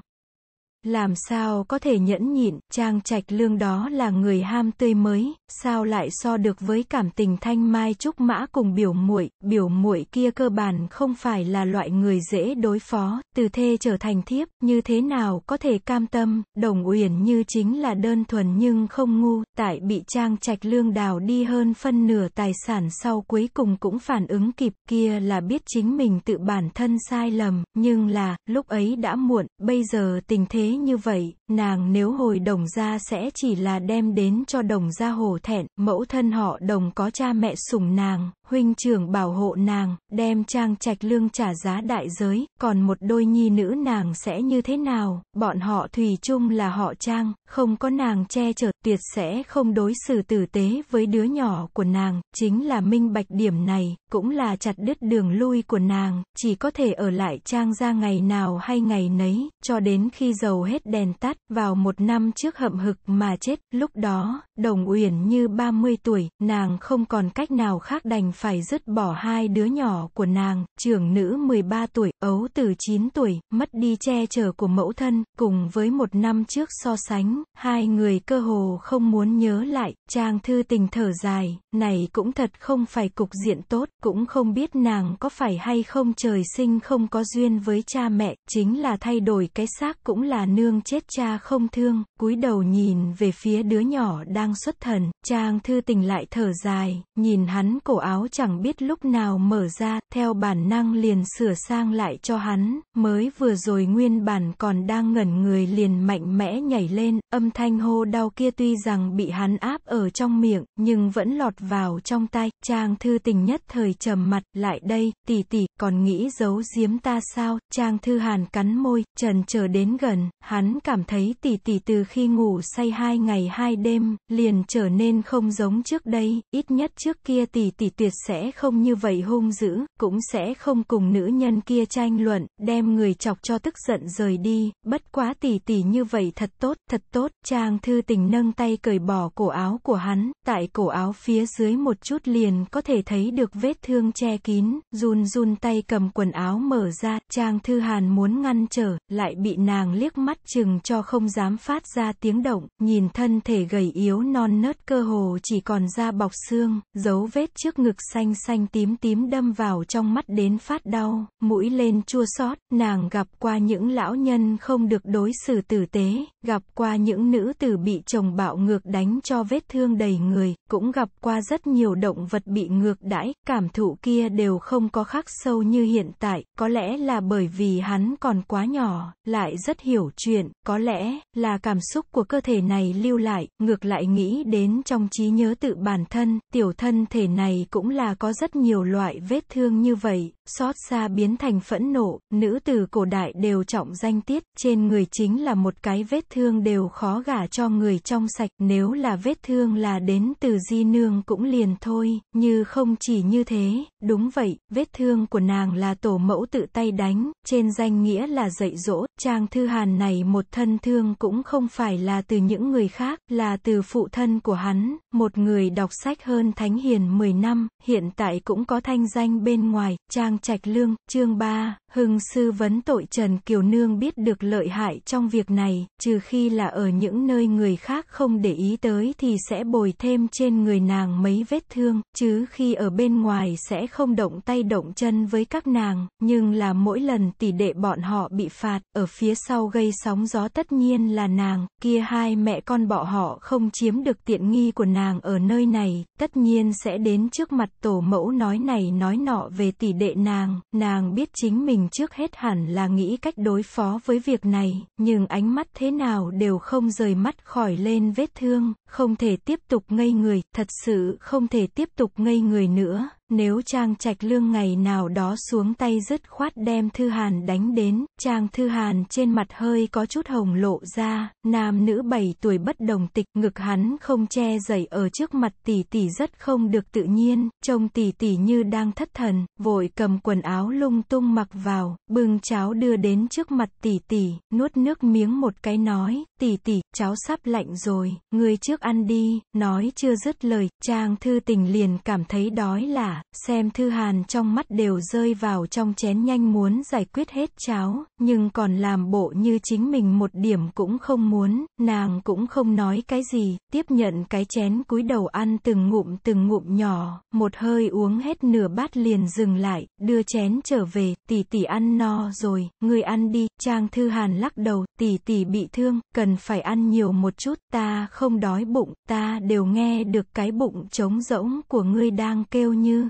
Làm sao có thể nhẫn nhịn, Trang Trạch Lương đó là người ham tươi mới, sao lại so được với cảm tình Thanh Mai Trúc Mã cùng biểu muội, biểu muội kia cơ bản không phải là loại người dễ đối phó, từ thê trở thành thiếp, như thế nào có thể cam tâm, Đồng Uyển như chính là đơn thuần nhưng không ngu, tại bị Trang Trạch Lương đào đi hơn phân nửa tài sản sau cuối cùng cũng phản ứng kịp, kia là biết chính mình tự bản thân sai lầm, nhưng là, lúc ấy đã muộn, bây giờ tình thế như vậy, nàng nếu hồi đồng gia sẽ chỉ là đem đến cho đồng gia hổ thẹn, mẫu thân họ đồng có cha mẹ sủng nàng, huynh trưởng bảo hộ nàng, đem trang trạch lương trả giá đại giới, còn một đôi nhi nữ nàng sẽ như thế nào, bọn họ thủy chung là họ trang, không có nàng che chở, tuyệt sẽ không đối xử tử tế với đứa nhỏ của nàng, chính là minh bạch điểm này, cũng là chặt đứt đường lui của nàng, chỉ có thể ở lại trang ra ngày nào hay ngày nấy, cho đến khi dầu hết đèn tắt, vào một năm trước hậm hực mà chết, lúc đó, đồng uyển như 30 tuổi, nàng không còn cách nào khác đành phải dứt bỏ hai đứa nhỏ của nàng, trưởng nữ 13 tuổi, ấu từ 9 tuổi, mất đi che chở của mẫu thân, cùng với một năm trước so sánh, hai người cơ hồ không muốn nhớ lại, trang thư tình thở dài, này cũng thật không phải cục diện tốt, cũng không biết nàng có phải hay không trời sinh không có duyên với cha mẹ, chính là thay đổi cái xác cũng là nương chết cha không thương, cúi đầu nhìn về phía đứa nhỏ đang xuất thần, trang thư tình lại thở dài, nhìn hắn cổ áo chẳng biết lúc nào mở ra, theo bản năng liền sửa sang lại cho hắn, mới vừa rồi nguyên bản còn đang ngẩn người liền mạnh mẽ nhảy lên, âm thanh hô đau kia tuy rằng bị hắn áp ở trong miệng, nhưng vẫn lọt vào trong tai, Trang Thư Tình nhất thời trầm mặt, lại đây, tỷ tỷ, còn nghĩ giấu giếm ta sao, Trang Thư Hàn cắn môi, trần chờ đến gần, hắn cảm thấy tỷ tỷ từ khi ngủ say hai ngày hai đêm, liền trở nên không giống trước đây, ít nhất trước kia tỷ tỷ tuyệt sẽ không như vậy hung dữ, cũng sẽ không cùng nữ nhân kia tranh luận, đem người chọc cho tức giận rời đi, bất quá tỷ tỷ như vậy thật tốt, thật tốt, Trang Thư Tình nâng tay cởi bỏ cổ áo của hắn, tại cổ áo phía dưới một chút liền có thể thấy được vết thương che kín, run run tay cầm quần áo mở ra, Trang Thư Hàn muốn ngăn trở, lại bị nàng liếc mắt chừng cho không dám phát ra tiếng động, nhìn thân thể gầy yếu non nớt cơ hồ chỉ còn da bọc xương, dấu vết trước ngực xanh xanh tím tím đâm vào trong mắt đến phát đau, mũi lên chua xót, nàng gặp qua những lão nhân không được đối xử tử tế, gặp qua những nữ tử bị chồng bạo ngược đánh cho vết thương đầy người, cũng gặp qua rất nhiều động vật bị ngược đãi, cảm thụ kia đều không có khắc sâu như hiện tại, có lẽ là bởi vì hắn còn quá nhỏ, lại rất hiểu chuyện, có lẽ là cảm xúc của cơ thể này lưu lại, ngược lại nghĩ đến trong trí nhớ tự bản thân, tiểu thân thể này cũng là là có rất nhiều loại vết thương như vậy, xót xa biến thành phẫn nộ, nữ tử cổ đại đều trọng danh tiết, trên người chính là một cái vết thương đều khó gả cho người trong sạch, nếu là vết thương là đến từ di nương cũng liền thôi, như không chỉ như thế, đúng vậy, vết thương của nàng là tổ mẫu tự tay đánh, trên danh nghĩa là dạy dỗ, trang thư hàn này một thân thương cũng không phải là từ những người khác, là từ phụ thân của hắn, một người đọc sách hơn thánh hiền 10 năm, hiện tại cũng có thanh danh bên ngoài, Trang Trạch Lương, chương 3, Hưng sư vấn tội Trần Kiều Nương biết được lợi hại trong việc này, trừ khi là ở những nơi người khác không để ý tới thì sẽ bồi thêm trên người nàng mấy vết thương, chứ khi ở bên ngoài sẽ không động tay động chân với các nàng, nhưng là mỗi lần tỷ đệ bọn họ bị phạt, ở phía sau gây sóng gió tất nhiên là nàng, kia hai mẹ con bỏ họ không chiếm được tiện nghi của nàng ở nơi này, tất nhiên sẽ đến trước mặt mặt tổ mẫu nói này nói nọ về tỷ đệ nàng, nàng biết chính mình trước hết hẳn là nghĩ cách đối phó với việc này, nhưng ánh mắt thế nào đều không rời mắt khỏi lên vết thương, không thể tiếp tục ngây người, thật sự không thể tiếp tục ngây người nữa. Nếu Trang Trạch Lương ngày nào đó xuống tay dứt khoát đem Thư Hàn đánh đến, Trang Thư Hàn trên mặt hơi có chút hồng lộ ra, nam nữ 7 tuổi bất đồng tịch, ngực hắn không che dậy ở trước mặt tỷ tỷ rất không được tự nhiên, trông tỷ tỷ như đang thất thần, vội cầm quần áo lung tung mặc vào, bưng cháo đưa đến trước mặt tỷ tỷ, nuốt nước miếng một cái nói, tỷ tỷ, cháo sắp lạnh rồi, người trước ăn đi, nói chưa dứt lời, Trang Thư Tình liền cảm thấy đói là xem Thư Hàn trong mắt đều rơi vào trong chén nhanh muốn giải quyết hết cháo, nhưng còn làm bộ như chính mình một điểm cũng không muốn, nàng cũng không nói cái gì, tiếp nhận cái chén cúi đầu ăn từng ngụm từng ngụm nhỏ, một hơi uống hết nửa bát liền dừng lại, đưa chén trở về, tỷ tỷ ăn no rồi, người ăn đi, Trang Thư Hàn lắc đầu, tỷ tỷ bị thương, cần phải ăn nhiều một chút, ta không đói bụng, ta đều nghe được cái bụng trống rỗng của ngươi đang kêu như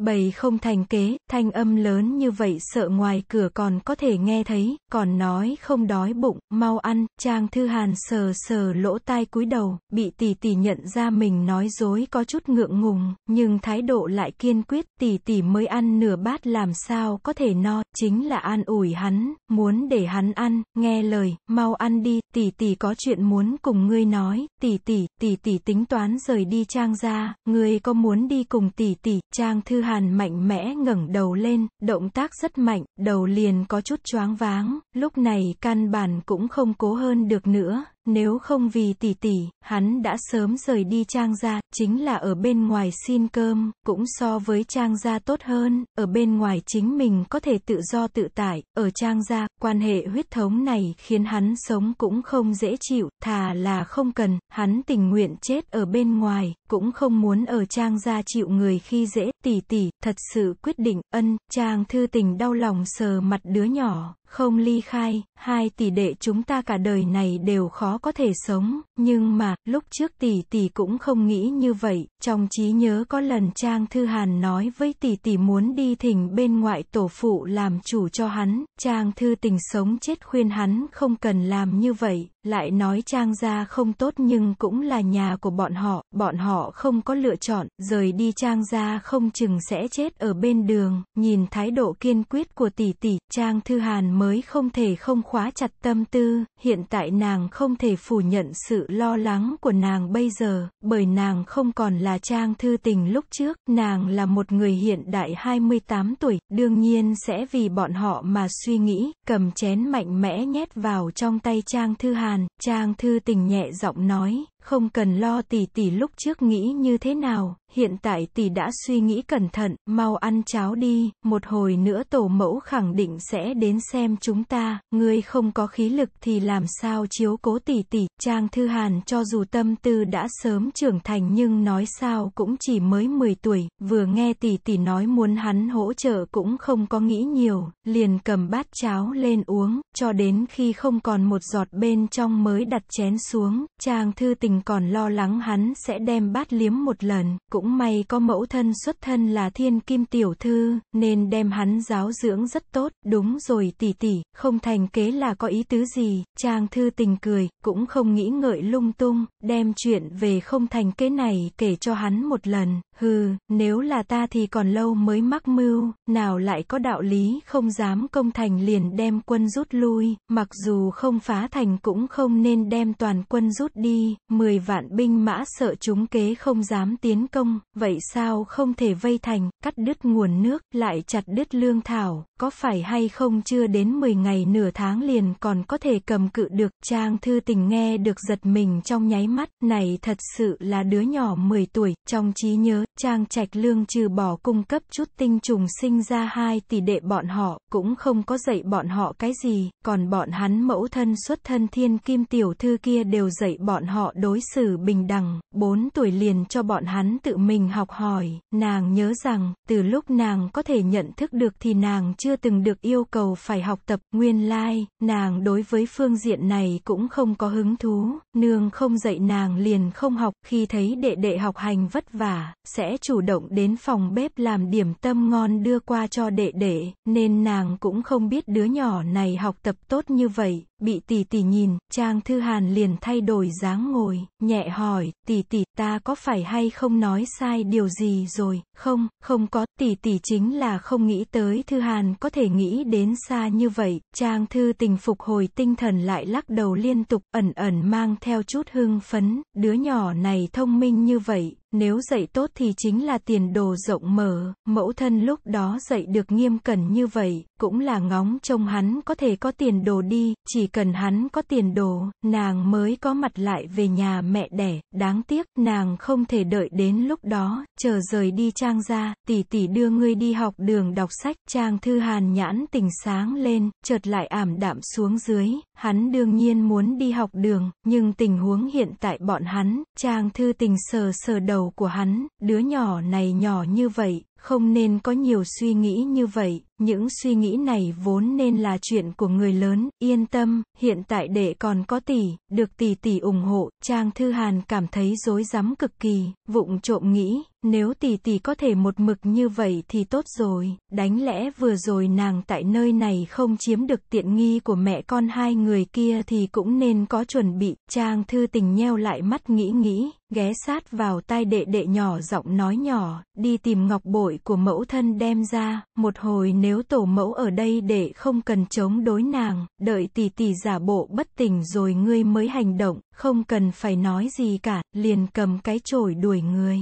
bầy không thành kế, thanh âm lớn như vậy sợ ngoài cửa còn có thể nghe thấy, còn nói không đói bụng, mau ăn, Trang Thư Hàn sờ sờ lỗ tai cúi đầu, bị tỷ tỷ nhận ra mình nói dối có chút ngượng ngùng, nhưng thái độ lại kiên quyết, tỷ tỷ mới ăn nửa bát làm sao có thể no, chính là an ủi hắn, muốn để hắn ăn, nghe lời, mau ăn đi, tỷ tỷ có chuyện muốn cùng ngươi nói, tỷ tỷ, tỷ tỷ tính toán rời đi Trang ra, ngươi có muốn đi cùng tỷ tỷ, Trang Thư Hàn Hàn mạnh mẽ ngẩng đầu lên, động tác rất mạnh, đầu liền có chút choáng váng, lúc này căn bản cũng không cố hơn được nữa, nếu không vì tỷ tỷ, hắn đã sớm rời đi Trang gia, chính là ở bên ngoài xin cơm, cũng so với Trang gia tốt hơn, ở bên ngoài chính mình có thể tự do tự tại, ở Trang gia, quan hệ huyết thống này khiến hắn sống cũng không dễ chịu, thà là không cần, hắn tình nguyện chết ở bên ngoài, cũng không muốn ở Trang gia chịu người khi dễ, tỷ tỷ, thật sự quyết định, ân, Trang thư tình đau lòng sờ mặt đứa nhỏ, không ly khai, hai tỷ đệ chúng ta cả đời này đều khó có thể sống, nhưng mà, lúc trước tỷ tỷ cũng không nghĩ như vậy, trong trí nhớ có lần Trang Thư Hàn nói với tỷ tỷ muốn đi thỉnh bên ngoại tổ phụ làm chủ cho hắn, Trang Thư tình sống chết khuyên hắn không cần làm như vậy, lại nói Trang gia không tốt nhưng cũng là nhà của bọn họ, bọn họ không có lựa chọn, rời đi Trang gia không chừng sẽ chết ở bên đường, nhìn thái độ kiên quyết của tỷ tỷ, Trang Thư Hàn mới không thể không khóa chặt tâm tư, hiện tại nàng không thể phủ nhận sự lo lắng của nàng bây giờ, bởi nàng không còn là Trang Thư Tình lúc trước, nàng là một người hiện đại 28 tuổi, đương nhiên sẽ vì bọn họ mà suy nghĩ, cầm chén mạnh mẽ nhét vào trong tay Trang Thư Hàn màn, Trang Thư Tình nhẹ giọng nói, không cần lo tỉ tỉ lúc trước nghĩ như thế nào, hiện tại tỷ đã suy nghĩ cẩn thận, mau ăn cháo đi, một hồi nữa tổ mẫu khẳng định sẽ đến xem chúng ta, ngươi không có khí lực thì làm sao chiếu cố tỷ tỷ, Trang Thư Hàn cho dù tâm tư đã sớm trưởng thành nhưng nói sao cũng chỉ mới 10 tuổi, vừa nghe tỷ tỷ nói muốn hắn hỗ trợ cũng không có nghĩ nhiều, liền cầm bát cháo lên uống, cho đến khi không còn một giọt bên trong mới đặt chén xuống, Trang Thư Tình còn lo lắng hắn sẽ đem bát liếm một lần, cũng cũng may có mẫu thân xuất thân là thiên kim tiểu thư, nên đem hắn giáo dưỡng rất tốt, đúng rồi tỷ tỷ, không thành kế là có ý tứ gì, trang thư tình cười, cũng không nghĩ ngợi lung tung, đem chuyện về không thành kế này kể cho hắn một lần, hừ, nếu là ta thì còn lâu mới mắc mưu, nào lại có đạo lý không dám công thành liền đem quân rút lui, mặc dù không phá thành cũng không nên đem toàn quân rút đi, 10 vạn binh mã sợ chúng kế không dám tiến công không, vậy sao không thể vây thành, cắt đứt nguồn nước, lại chặt đứt lương thảo, có phải hay không chưa đến 10 ngày nửa tháng liền còn có thể cầm cự được, Trang Thư Tình nghe được giật mình trong nháy mắt, này thật sự là đứa nhỏ 10 tuổi, trong trí nhớ, Trang Trạch Lương trừ bỏ cung cấp chút tinh trùng sinh ra hai tỷ đệ bọn họ, cũng không có dạy bọn họ cái gì, còn bọn hắn mẫu thân xuất thân thiên kim tiểu thư kia đều dạy bọn họ đối xử bình đẳng, 4 tuổi liền cho bọn hắn tự mình học hỏi, nàng nhớ rằng, từ lúc nàng có thể nhận thức được thì nàng chưa từng được yêu cầu phải học tập, nguyên lai, like, nàng đối với phương diện này cũng không có hứng thú, nương không dạy nàng liền không học, khi thấy đệ đệ học hành vất vả, sẽ chủ động đến phòng bếp làm điểm tâm ngon đưa qua cho đệ đệ, nên nàng cũng không biết đứa nhỏ này học tập tốt như vậy, bị tỷ tỷ nhìn, Trang Thư Hàn liền thay đổi dáng ngồi, nhẹ hỏi, tỷ tỷ ta có phải hay không nói sai điều gì rồi, không, không có, tỷ tỷ chính là không nghĩ tới Thư Hàn có thể nghĩ đến xa như vậy, Trang Thư tình phục hồi tinh thần lại lắc đầu liên tục, ẩn ẩn mang theo chút hưng phấn, đứa nhỏ này thông minh như vậy, nếu dạy tốt thì chính là tiền đồ rộng mở, mẫu thân lúc đó dạy được nghiêm cẩn như vậy, cũng là ngóng trông hắn có thể có tiền đồ đi, chỉ cần hắn có tiền đồ, nàng mới có mặt lại về nhà mẹ đẻ, đáng tiếc, nàng không thể đợi đến lúc đó, chờ rời đi Trang ra, tỷ tỷ đưa ngươi đi học đường đọc sách, Trang thư hàn nhãn tình sáng lên, chợt lại ảm đạm xuống dưới, Hắn đương nhiên muốn đi học đường, nhưng tình huống hiện tại bọn hắn, Trang Thư Tình sờ sờ đầu của hắn, đứa nhỏ này nhỏ như vậy, không nên có nhiều suy nghĩ như vậy những suy nghĩ này vốn nên là chuyện của người lớn yên tâm hiện tại đệ còn có tỷ được tỷ tỷ ủng hộ trang thư hàn cảm thấy rối rắm cực kỳ vụng trộm nghĩ nếu tỷ tỷ có thể một mực như vậy thì tốt rồi đánh lẽ vừa rồi nàng tại nơi này không chiếm được tiện nghi của mẹ con hai người kia thì cũng nên có chuẩn bị trang thư tình nheo lại mắt nghĩ nghĩ ghé sát vào tai đệ đệ nhỏ giọng nói nhỏ, đi tìm ngọc bội của mẫu thân đem ra, một hồi nếu tổ mẫu ở đây đệ không cần chống đối nàng, đợi tỷ tỷ giả bộ bất tỉnh rồi ngươi mới hành động, không cần phải nói gì cả, liền cầm cái chổi đuổi người.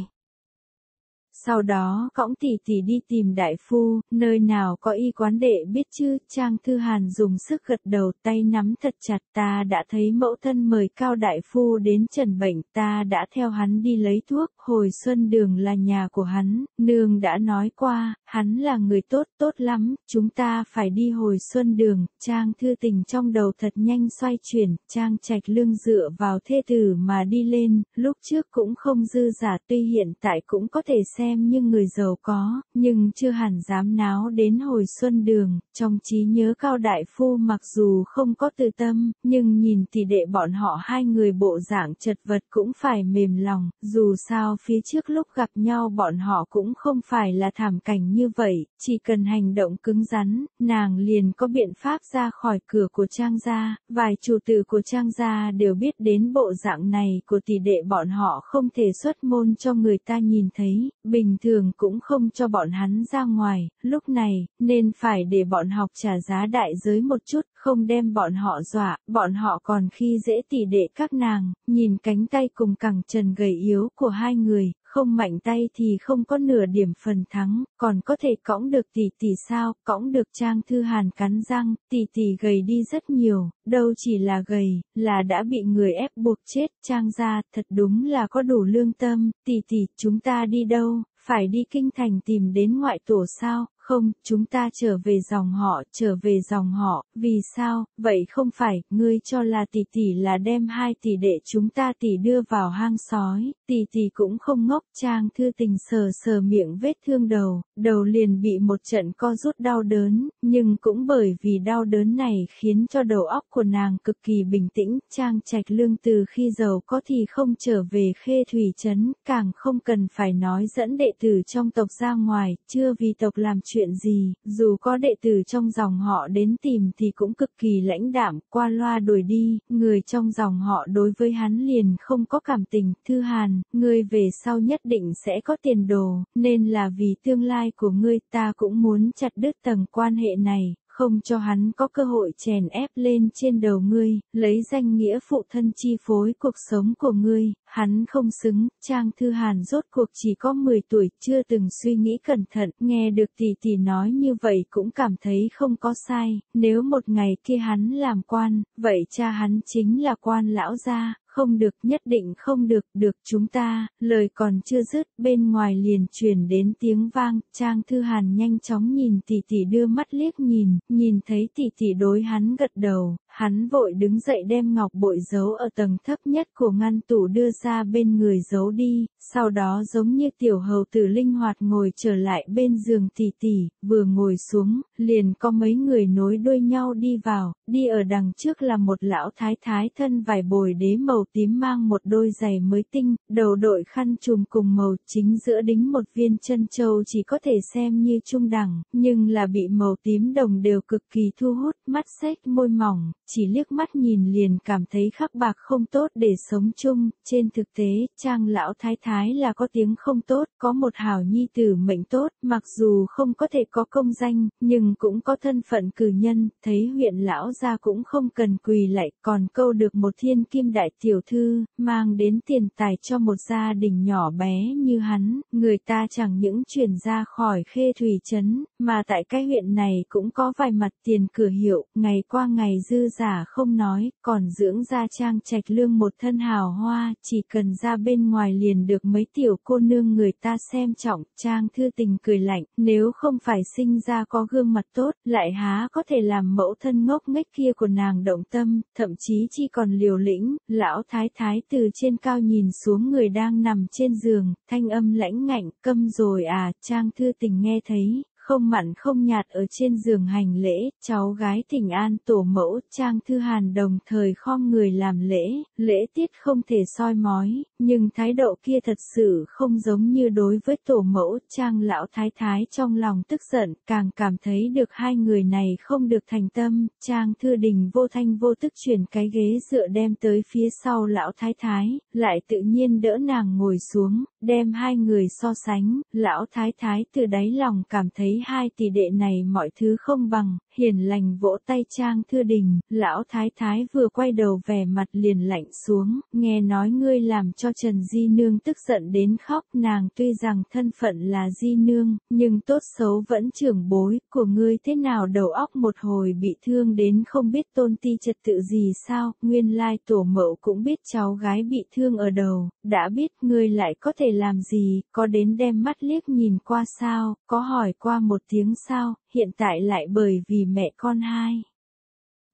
Sau đó, cõng tỷ tỷ đi tìm đại phu, nơi nào có y quán đệ biết chứ, Trang Thư Hàn dùng sức gật đầu tay nắm thật chặt ta đã thấy mẫu thân mời cao đại phu đến trần bệnh ta đã theo hắn đi lấy thuốc, hồi xuân đường là nhà của hắn, nương đã nói qua, hắn là người tốt tốt lắm, chúng ta phải đi hồi xuân đường, Trang Thư tình trong đầu thật nhanh xoay chuyển, Trang Trạch Lương dựa vào thê tử mà đi lên, lúc trước cũng không dư giả tuy hiện tại cũng có thể xem xem như người giàu có, nhưng chưa hẳn dám náo đến hồi xuân đường, trong trí nhớ cao đại phu mặc dù không có tư tâm, nhưng nhìn tỷ đệ bọn họ hai người bộ dạng chật vật cũng phải mềm lòng, dù sao phía trước lúc gặp nhau bọn họ cũng không phải là thảm cảnh như vậy, chỉ cần hành động cứng rắn, nàng liền có biện pháp ra khỏi cửa của trang gia, vài chủ tử của trang gia đều biết đến bộ dạng này của tỷ đệ bọn họ không thể xuất môn cho người ta nhìn thấy, bình bình thường cũng không cho bọn hắn ra ngoài, lúc này, nên phải để bọn học trả giá đại giới một chút, không đem bọn họ dọa, bọn họ còn khi dễ tỉ đệ các nàng, nhìn cánh tay cùng cẳng trần gầy yếu của hai người, không mạnh tay thì không có nửa điểm phần thắng, còn có thể cõng được tỷ tỷ sao, cõng được Trang Thư Hàn cắn răng, tỷ tỷ gầy đi rất nhiều, đâu chỉ là gầy, là đã bị người ép buộc chết, Trang ra, thật đúng là có đủ lương tâm, tỷ tỷ chúng ta đi đâu, phải đi kinh thành tìm đến ngoại tổ sao, không, chúng ta trở về dòng họ, trở về dòng họ, vì sao, vậy không phải, ngươi cho là tỷ tỷ là đem hai tỷ đệ chúng ta tỷ đưa vào hang sói, tỷ tỷ cũng không ngốc, trang thư tình sờ sờ miệng vết thương đầu, đầu liền bị một trận co rút đau đớn, nhưng cũng bởi vì đau đớn này khiến cho đầu óc của nàng cực kỳ bình tĩnh, trang trạch lương từ khi giàu có thì không trở về khê thủy trấn, càng không cần phải nói dẫn đệ tử trong tộc ra ngoài, chưa vì tộc làm chuyện chuyện gì, dù có đệ tử trong dòng họ đến tìm thì cũng cực kỳ lãnh đạm, qua loa đuổi đi, người trong dòng họ đối với hắn liền không có cảm tình, thư hàn, ngươi về sau nhất định sẽ có tiền đồ, nên là vì tương lai của ngươi ta cũng muốn chặt đứt tầng quan hệ này, không cho hắn có cơ hội chèn ép lên trên đầu ngươi, lấy danh nghĩa phụ thân chi phối cuộc sống của ngươi, hắn không xứng, Trang Thư Hàn rốt cuộc chỉ có 10 tuổi, chưa từng suy nghĩ cẩn thận, nghe được tỷ tỷ nói như vậy cũng cảm thấy không có sai, nếu một ngày kia hắn làm quan, vậy cha hắn chính là quan lão gia, không được, nhất định không được, được chúng ta, lời còn chưa dứt, bên ngoài liền truyền đến tiếng vang, Trang Thư Hàn nhanh chóng nhìn tỷ tỷ đưa mắt liếc nhìn, nhìn thấy tỷ tỷ đối hắn gật đầu, hắn vội đứng dậy đem ngọc bội giấu ở tầng thấp nhất của ngăn tủ đưa ra bên người giấu đi, sau đó giống như tiểu hầu tử linh hoạt ngồi trở lại bên giường tỷ tỷ, vừa ngồi xuống, liền có mấy người nối đuôi nhau đi vào, đi ở đằng trước là một lão thái thái thân vải bồi đế màu tím mang một đôi giày mới tinh, đầu đội khăn trùm cùng màu chính giữa đính một viên chân châu chỉ có thể xem như trung đẳng, nhưng là bị màu tím đồng đều cực kỳ thu hút, mắt xếch môi mỏng, chỉ liếc mắt nhìn liền cảm thấy khắc bạc không tốt để sống chung, trên thực tế, trang lão thái thái là có tiếng không tốt, có một hào nhi tử mệnh tốt, mặc dù không có thể có công danh, nhưng cũng có thân phận cử nhân, thấy huyện lão ra cũng không cần quỳ lại, còn câu được một thiên kim đại tiểu thư, mang đến tiền tài cho một gia đình nhỏ bé như hắn, người ta chẳng những chuyển ra khỏi khê thủy chấn mà tại cái huyện này cũng có vài mặt tiền cửa hiệu, ngày qua ngày dư giả không nói, còn dưỡng ra trang trạch lương một thân hào hoa, chỉ cần ra bên ngoài liền được mấy tiểu cô nương người ta xem trọng, trang thư tình cười lạnh, nếu không phải sinh ra có gương mặt tốt, lại há có thể làm mẫu thân ngốc nghếch kia của nàng động tâm, thậm chí chi còn liều lĩnh, lão thái thái từ trên cao nhìn xuống người đang nằm trên giường, thanh âm lãnh ngạnh, câm rồi à, trang thư tình nghe thấy, không mặn không nhạt ở trên giường hành lễ, cháu gái thỉnh an tổ mẫu Trang Thư Hàn đồng thời khom người làm lễ, lễ tiết không thể soi mói, nhưng thái độ kia thật sự không giống như đối với tổ mẫu Trang Lão Thái Thái trong lòng tức giận, càng cảm thấy được hai người này không được thành tâm, Trang Thư Đình vô thanh vô tức chuyển cái ghế dựa đem tới phía sau Lão Thái Thái, lại tự nhiên đỡ nàng ngồi xuống, đem hai người so sánh, Lão Thái Thái từ đáy lòng cảm thấy hai tỷ đệ này mọi thứ không bằng, hiền lành vỗ tay Trang thưa Đình, lão thái thái vừa quay đầu vẻ mặt liền lạnh xuống, nghe nói ngươi làm cho Trần Di Nương tức giận đến khóc nàng tuy rằng thân phận là Di Nương, nhưng tốt xấu vẫn trưởng bối, của ngươi thế nào đầu óc một hồi bị thương đến không biết tôn ti trật tự gì sao, nguyên lai tổ mẫu cũng biết cháu gái bị thương ở đầu, đã biết ngươi lại có thể làm gì, có đến đem mắt liếc nhìn qua sao, có hỏi qua một tiếng sao, hiện tại lại bởi vì mẹ con hai.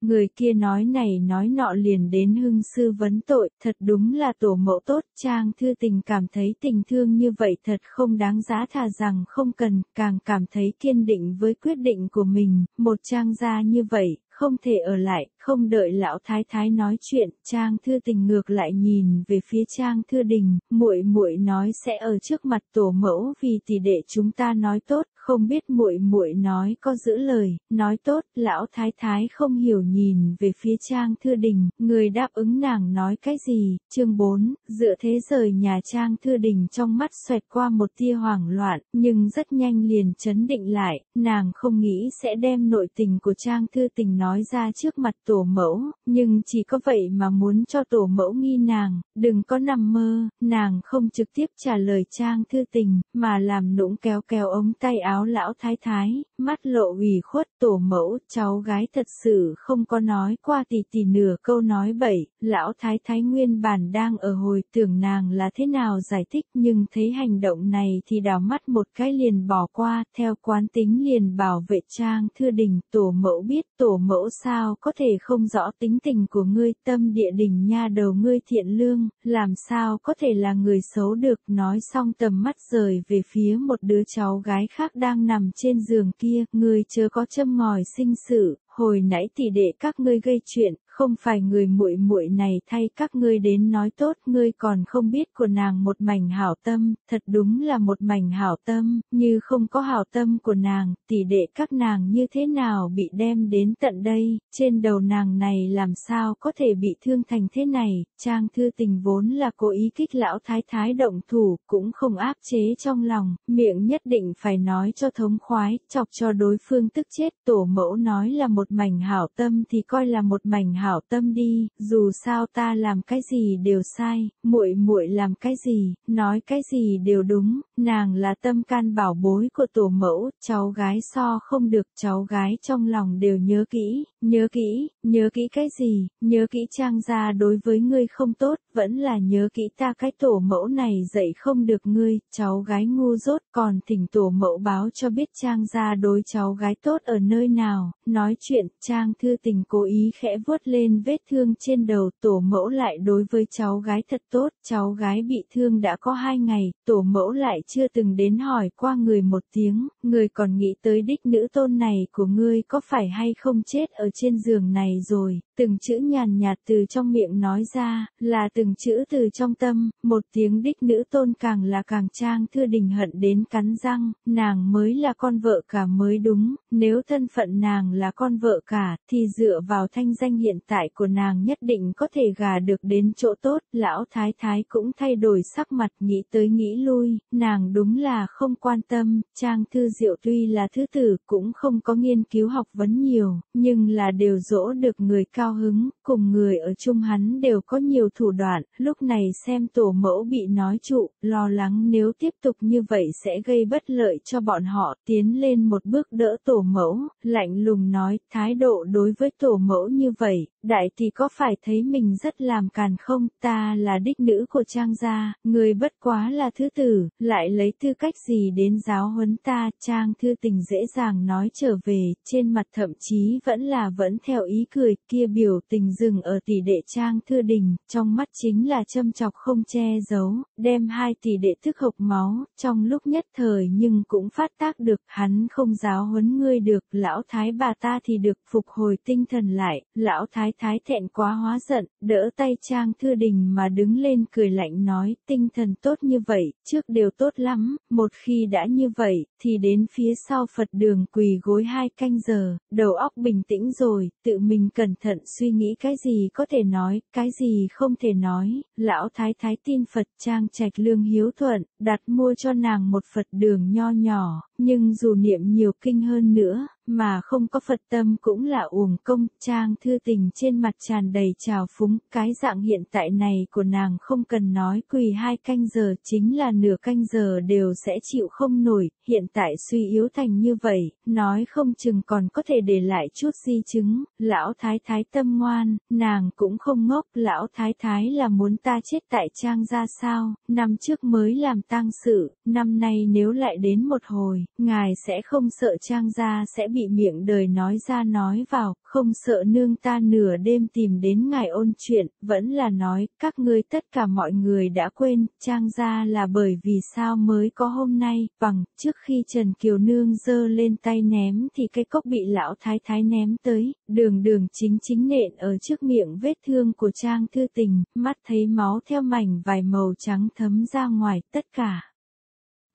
Người kia nói này nói nọ liền đến hưng sư vấn tội, thật đúng là tổ mẫu tốt, trang thư tình cảm thấy tình thương như vậy thật không đáng giá thà rằng không cần, càng cảm thấy kiên định với quyết định của mình, một trang gia như vậy, không thể ở lại, không đợi lão thái thái nói chuyện, Trang Thư Tình ngược lại nhìn về phía Trang Thư Đình, muội muội nói sẽ ở trước mặt tổ mẫu vì tỷ đệ chúng ta nói tốt, không biết muội muội nói có giữ lời, nói tốt, lão thái thái không hiểu nhìn về phía Trang Thư Đình, người đáp ứng nàng nói cái gì, chương 4, dựa thế rời nhà Trang Thư Đình trong mắt xoẹt qua một tia hoảng loạn, nhưng rất nhanh liền chấn định lại, nàng không nghĩ sẽ đem nội tình của Trang Thư Tình nói ra trước mặt tổ mẫu, nhưng chỉ có vậy mà muốn cho tổ mẫu nghi nàng, đừng có nằm mơ, nàng không trực tiếp trả lời Trang Thư Tình, mà làm nũng kéo kéo ống tay áo áo lão thái thái, mắt lộ ủy khuất tổ mẫu, cháu gái thật sự không có nói qua tì tì nửa câu nói bậy, lão thái thái nguyên bản đang ở hồi tưởng nàng là thế nào giải thích nhưng thấy hành động này thì đảo mắt một cái liền bỏ qua, theo quán tính liền bảo vệ trang thưa đình, tổ mẫu biết tổ mẫu sao có thể không rõ tính tình của ngươi tâm địa đình nha đầu ngươi thiện lương, làm sao có thể là người xấu được nói xong tầm mắt rời về phía một đứa cháu gái khác đã đang nằm trên giường kia, người chớ có châm ngòi sinh sự, hồi nãy tỷ đệ các ngươi gây chuyện, không phải người muội muội này thay các ngươi đến nói tốt, ngươi còn không biết của nàng một mảnh hảo tâm, thật đúng là một mảnh hảo tâm, như không có hảo tâm của nàng, tỷ đệ các nàng như thế nào bị đem đến tận đây, trên đầu nàng này làm sao có thể bị thương thành thế này, trang thư tình vốn là cố ý kích lão thái thái động thủ, cũng không áp chế trong lòng, miệng nhất định phải nói cho thống khoái, chọc cho đối phương tức chết, tổ mẫu nói là một mảnh hảo tâm thì coi là một mảnh hảo hảo tâm đi, dù sao ta làm cái gì đều sai, muội muội làm cái gì, nói cái gì đều đúng, nàng là tâm can bảo bối của tổ mẫu, cháu gái so không được, cháu gái trong lòng đều nhớ kỹ, nhớ kỹ, nhớ kỹ cái gì, nhớ kỹ trang gia đối với ngươi không tốt, vẫn là nhớ kỹ ta cái tổ mẫu này dạy không được ngươi, cháu gái ngu dốt còn thỉnh tổ mẫu báo cho biết trang gia đối cháu gái tốt ở nơi nào, nói chuyện, trang thư tình cố ý khẽ vuốt lên lên vết thương trên đầu tổ mẫu lại đối với cháu gái thật tốt, cháu gái bị thương đã có hai ngày, tổ mẫu lại chưa từng đến hỏi qua người một tiếng, người còn nghĩ tới đích nữ tôn này của ngươi có phải hay không chết ở trên giường này rồi, từng chữ nhàn nhạt từ trong miệng nói ra, là từng chữ từ trong tâm, một tiếng đích nữ tôn càng là càng trang thưa đình hận đến cắn răng, nàng mới là con vợ cả mới đúng, nếu thân phận nàng là con vợ cả, thì dựa vào thanh danh hiện tại của nàng nhất định có thể gà được đến chỗ tốt, lão thái thái cũng thay đổi sắc mặt nghĩ tới nghĩ lui, nàng đúng là không quan tâm, trang thư diệu tuy là thứ tử cũng không có nghiên cứu học vấn nhiều, nhưng là đều dỗ được người cao hứng, cùng người ở chung hắn đều có nhiều thủ đoạn, lúc này xem tổ mẫu bị nói trụ, lo lắng nếu tiếp tục như vậy sẽ gây bất lợi cho bọn họ, tiến lên một bước đỡ tổ mẫu, lạnh lùng nói, thái độ đối với tổ mẫu như vậy, đại tỷ có phải thấy mình rất làm càn không, ta là đích nữ của trang gia, người bất quá là thứ tử, lại lấy tư cách gì đến giáo huấn ta, trang thư tình dễ dàng nói trở về, trên mặt thậm chí vẫn là vẫn theo ý cười, kia biểu tình dừng ở tỷ đệ trang thư đình, trong mắt chính là châm chọc không che giấu, đem hai tỷ đệ thức hộc máu, trong lúc nhất thời nhưng cũng phát tác được, hắn không giáo huấn ngươi được, lão thái bà ta thì được phục hồi tinh thần lại, lão thái thái thẹn quá hóa giận, đỡ tay Trang Thư Đình mà đứng lên cười lạnh nói, tinh thần tốt như vậy, trước đều tốt lắm, một khi đã như vậy, thì đến phía sau Phật đường quỳ gối hai canh giờ, đầu óc bình tĩnh rồi, tự mình cẩn thận suy nghĩ cái gì có thể nói, cái gì không thể nói, lão thái thái tin Phật Trang Trạch Lương Hiếu Thuận, đặt mua cho nàng một Phật đường nho nhỏ, nhưng dù niệm nhiều kinh hơn nữa, mà không có Phật tâm cũng là uổng công, trang thư tình trên mặt tràn đầy trào phúng, cái dạng hiện tại này của nàng không cần nói quỳ hai canh giờ chính là nửa canh giờ đều sẽ chịu không nổi, hiện tại suy yếu thành như vậy, nói không chừng còn có thể để lại chút di chứng, lão thái thái tâm ngoan, nàng cũng không ngốc, lão thái thái là muốn ta chết tại trang ra sao, năm trước mới làm tang sự, năm nay nếu lại đến một hồi, ngài sẽ không sợ trang gia sẽ bị miệng đời nói ra nói vào, không sợ nương ta nửa đêm tìm đến ngài ôn chuyện, vẫn là nói, các ngươi tất cả mọi người đã quên, trang ra là bởi vì sao mới có hôm nay, bằng, trước khi Trần Kiều Nương giơ lên tay ném thì cái cốc bị lão thái thái ném tới, đường đường chính chính nện ở trước miệng vết thương của trang thư tình, mắt thấy máu theo mảnh vài màu trắng thấm ra ngoài tất cả.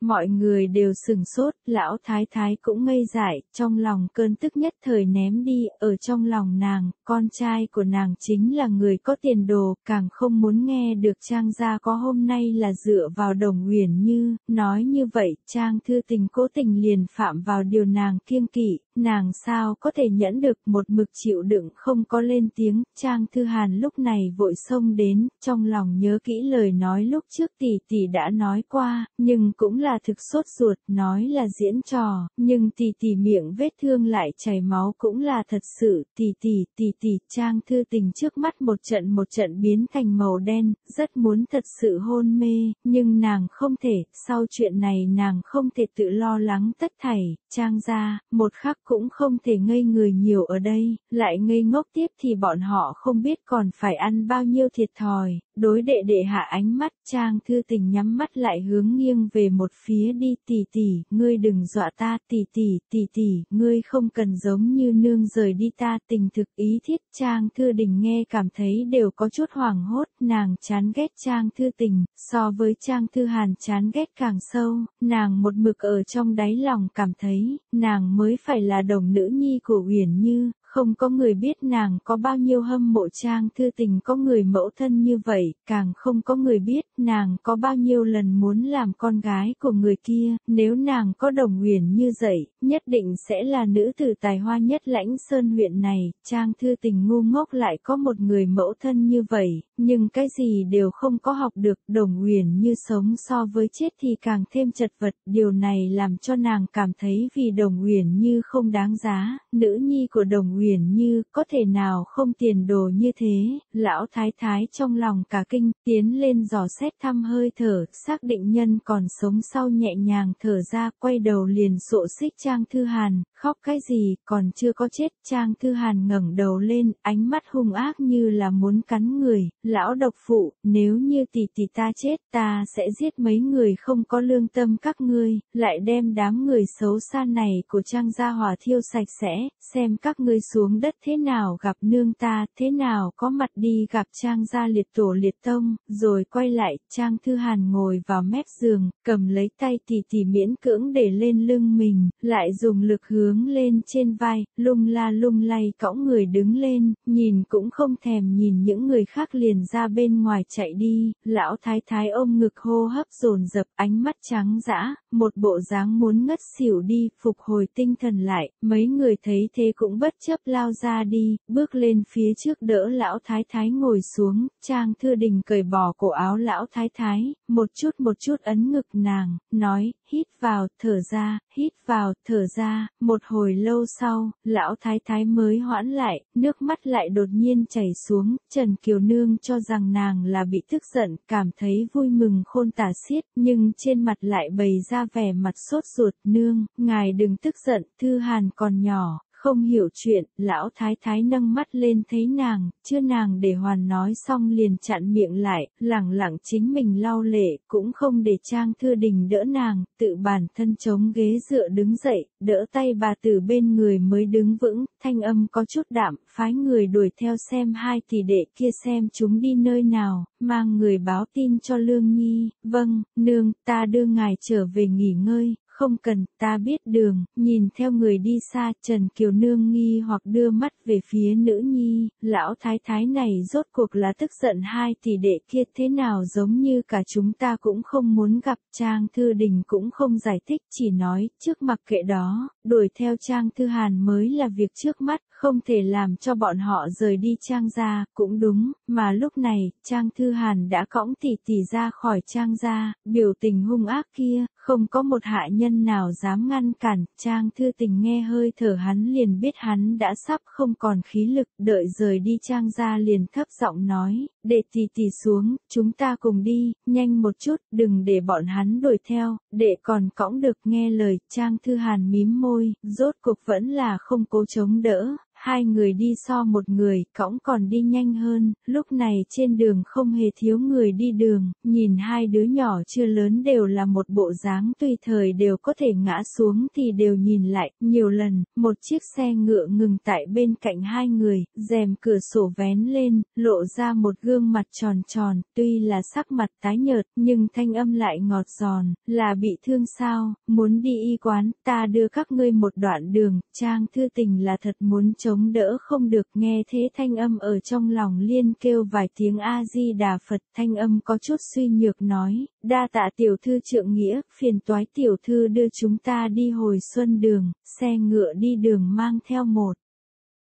Mọi người đều sừng sốt, lão thái thái cũng ngây dại, trong lòng cơn tức nhất thời ném đi, ở trong lòng nàng, con trai của nàng chính là người có tiền đồ, càng không muốn nghe được Trang gia có hôm nay là dựa vào đồng huyền như, nói như vậy, Trang thư tình cố tình liền phạm vào điều nàng kiêng kỵ, nàng sao có thể nhẫn được một mực chịu đựng không có lên tiếng, Trang thư hàn lúc này vội xông đến, trong lòng nhớ kỹ lời nói lúc trước tỷ tỷ đã nói qua, nhưng cũng là là thực sốt ruột, nói là diễn trò, nhưng tỷ tỷ miệng vết thương lại chảy máu cũng là thật sự, tỷ tỷ, tỷ tỷ, trang thư tình trước mắt một trận một trận biến thành màu đen, rất muốn thật sự hôn mê, nhưng nàng không thể, sau chuyện này nàng không thể tự lo lắng tất thảy, trang ra, một khắc cũng không thể ngây người nhiều ở đây, lại ngây ngốc tiếp thì bọn họ không biết còn phải ăn bao nhiêu thiệt thòi, đối đệ đệ hạ ánh mắt, trang thư tình nhắm mắt lại hướng nghiêng về một phía đi tỷ tỷ, ngươi đừng dọa ta tỷ tỷ, tỷ tỷ, ngươi không cần giống như nương rời đi ta tình thực ý thiết Trang Thư Đình nghe cảm thấy đều có chút hoảng hốt, nàng chán ghét Trang Thư Tình, so với Trang Thư Hàn chán ghét càng sâu, nàng một mực ở trong đáy lòng cảm thấy, nàng mới phải là đồng nữ nhi của Uyển Như, không có người biết nàng có bao nhiêu hâm mộ trang thư tình có người mẫu thân như vậy, càng không có người biết nàng có bao nhiêu lần muốn làm con gái của người kia, nếu nàng có đồng huyền như vậy, nhất định sẽ là nữ tử tài hoa nhất lãnh sơn huyện này, trang thư tình ngu ngốc lại có một người mẫu thân như vậy, nhưng cái gì đều không có học được, đồng huyền như sống so với chết thì càng thêm chật vật, điều này làm cho nàng cảm thấy vì đồng huyền như không đáng giá, nữ nhi của đồng Huyền Như, có thể nào không tiền đồ như thế, lão thái thái trong lòng cả kinh, tiến lên dò xét thăm hơi thở, xác định nhân còn sống sau nhẹ nhàng thở ra, quay đầu liền sộ xích Trang Thư Hàn, khóc cái gì, còn chưa có chết, Trang Thư Hàn ngẩng đầu lên, ánh mắt hung ác như là muốn cắn người, lão độc phụ, nếu như tỷ tỷ ta chết, ta sẽ giết mấy người không có lương tâm các ngươi, lại đem đám người xấu xa này của Trang gia hòa thiêu sạch sẽ, xem các ngươi xuống đất thế nào gặp nương ta, thế nào có mặt đi gặp Trang gia liệt tổ liệt tông, rồi quay lại, Trang Thư Hàn ngồi vào mép giường, cầm lấy tay tỷ tỷ miễn cưỡng để lên lưng mình, lại dùng lực hướng lên trên vai, lung la lung lay cõng người đứng lên, nhìn cũng không thèm nhìn những người khác liền ra bên ngoài chạy đi, lão thái thái ôm ngực hô hấp dồn dập ánh mắt trắng dã, một bộ dáng muốn ngất xỉu đi, phục hồi tinh thần lại, mấy người thấy thế cũng bất chấp tấp lao ra đi, bước lên phía trước đỡ lão thái thái ngồi xuống, Trang thưa Đình cởi bỏ cổ áo lão thái thái, một chút một chút ấn ngực nàng, nói, hít vào, thở ra, hít vào, thở ra, một hồi lâu sau, lão thái thái mới hoãn lại, nước mắt lại đột nhiên chảy xuống, Trần Kiều Nương cho rằng nàng là bị tức giận, cảm thấy vui mừng khôn tả xiết, nhưng trên mặt lại bày ra vẻ mặt sốt ruột, nương, ngài đừng tức giận, Thư Hàn còn nhỏ, không hiểu chuyện, lão thái thái nâng mắt lên thấy nàng, chưa nàng để hoàn nói xong liền chặn miệng lại, lẳng lặng chính mình lau lệ, cũng không để trang thư đình đỡ nàng, tự bản thân chống ghế dựa đứng dậy, đỡ tay bà từ bên người mới đứng vững, thanh âm có chút đạm, phái người đuổi theo xem hai thì đệ kia xem chúng đi nơi nào, mang người báo tin cho Lương Nhi, vâng, nương, ta đưa ngài trở về nghỉ ngơi, không cần, ta biết đường, nhìn theo người đi xa Trần Kiều Nương nghi hoặc đưa mắt về phía nữ nhi, lão thái thái này rốt cuộc là tức giận hai tỷ đệ kia thế nào giống như cả chúng ta cũng không muốn gặp Trang Thư Đình cũng không giải thích chỉ nói, trước mặt kệ đó, đuổi theo Trang Thư Hàn mới là việc trước mắt, không thể làm cho bọn họ rời đi Trang gia, cũng đúng, mà lúc này, Trang Thư Hàn đã cõng tỷ tỷ ra khỏi Trang gia, biểu tình hung ác kia, không có một hạ nhân nào dám ngăn cản, Trang Thư Tình nghe hơi thở hắn liền biết hắn đã sắp không còn khí lực, đợi rời đi Trang gia liền thấp giọng nói, để tỷ tỷ xuống, chúng ta cùng đi, nhanh một chút, đừng để bọn hắn đuổi theo, để còn cõng được nghe lời, Trang Thư Hàn mím môi, rốt cuộc vẫn là không cố chống đỡ, hai người đi so một người, cõng còn đi nhanh hơn, lúc này trên đường không hề thiếu người đi đường, nhìn hai đứa nhỏ chưa lớn đều là một bộ dáng tùy thời đều có thể ngã xuống thì đều nhìn lại, nhiều lần, một chiếc xe ngựa ngừng tại bên cạnh hai người, rèm cửa sổ vén lên, lộ ra một gương mặt tròn tròn, tuy là sắc mặt tái nhợt, nhưng thanh âm lại ngọt giòn, là bị thương sao, muốn đi y quán, ta đưa các ngươi một đoạn đường, trang thư tình là thật muốn cho chống đỡ không được nghe thế thanh âm ở trong lòng liên kêu vài tiếng A-di-đà Phật thanh âm có chút suy nhược nói, đa tạ tiểu thư trượng nghĩa, phiền toái tiểu thư đưa chúng ta đi hồi xuân đường, xe ngựa đi đường mang theo một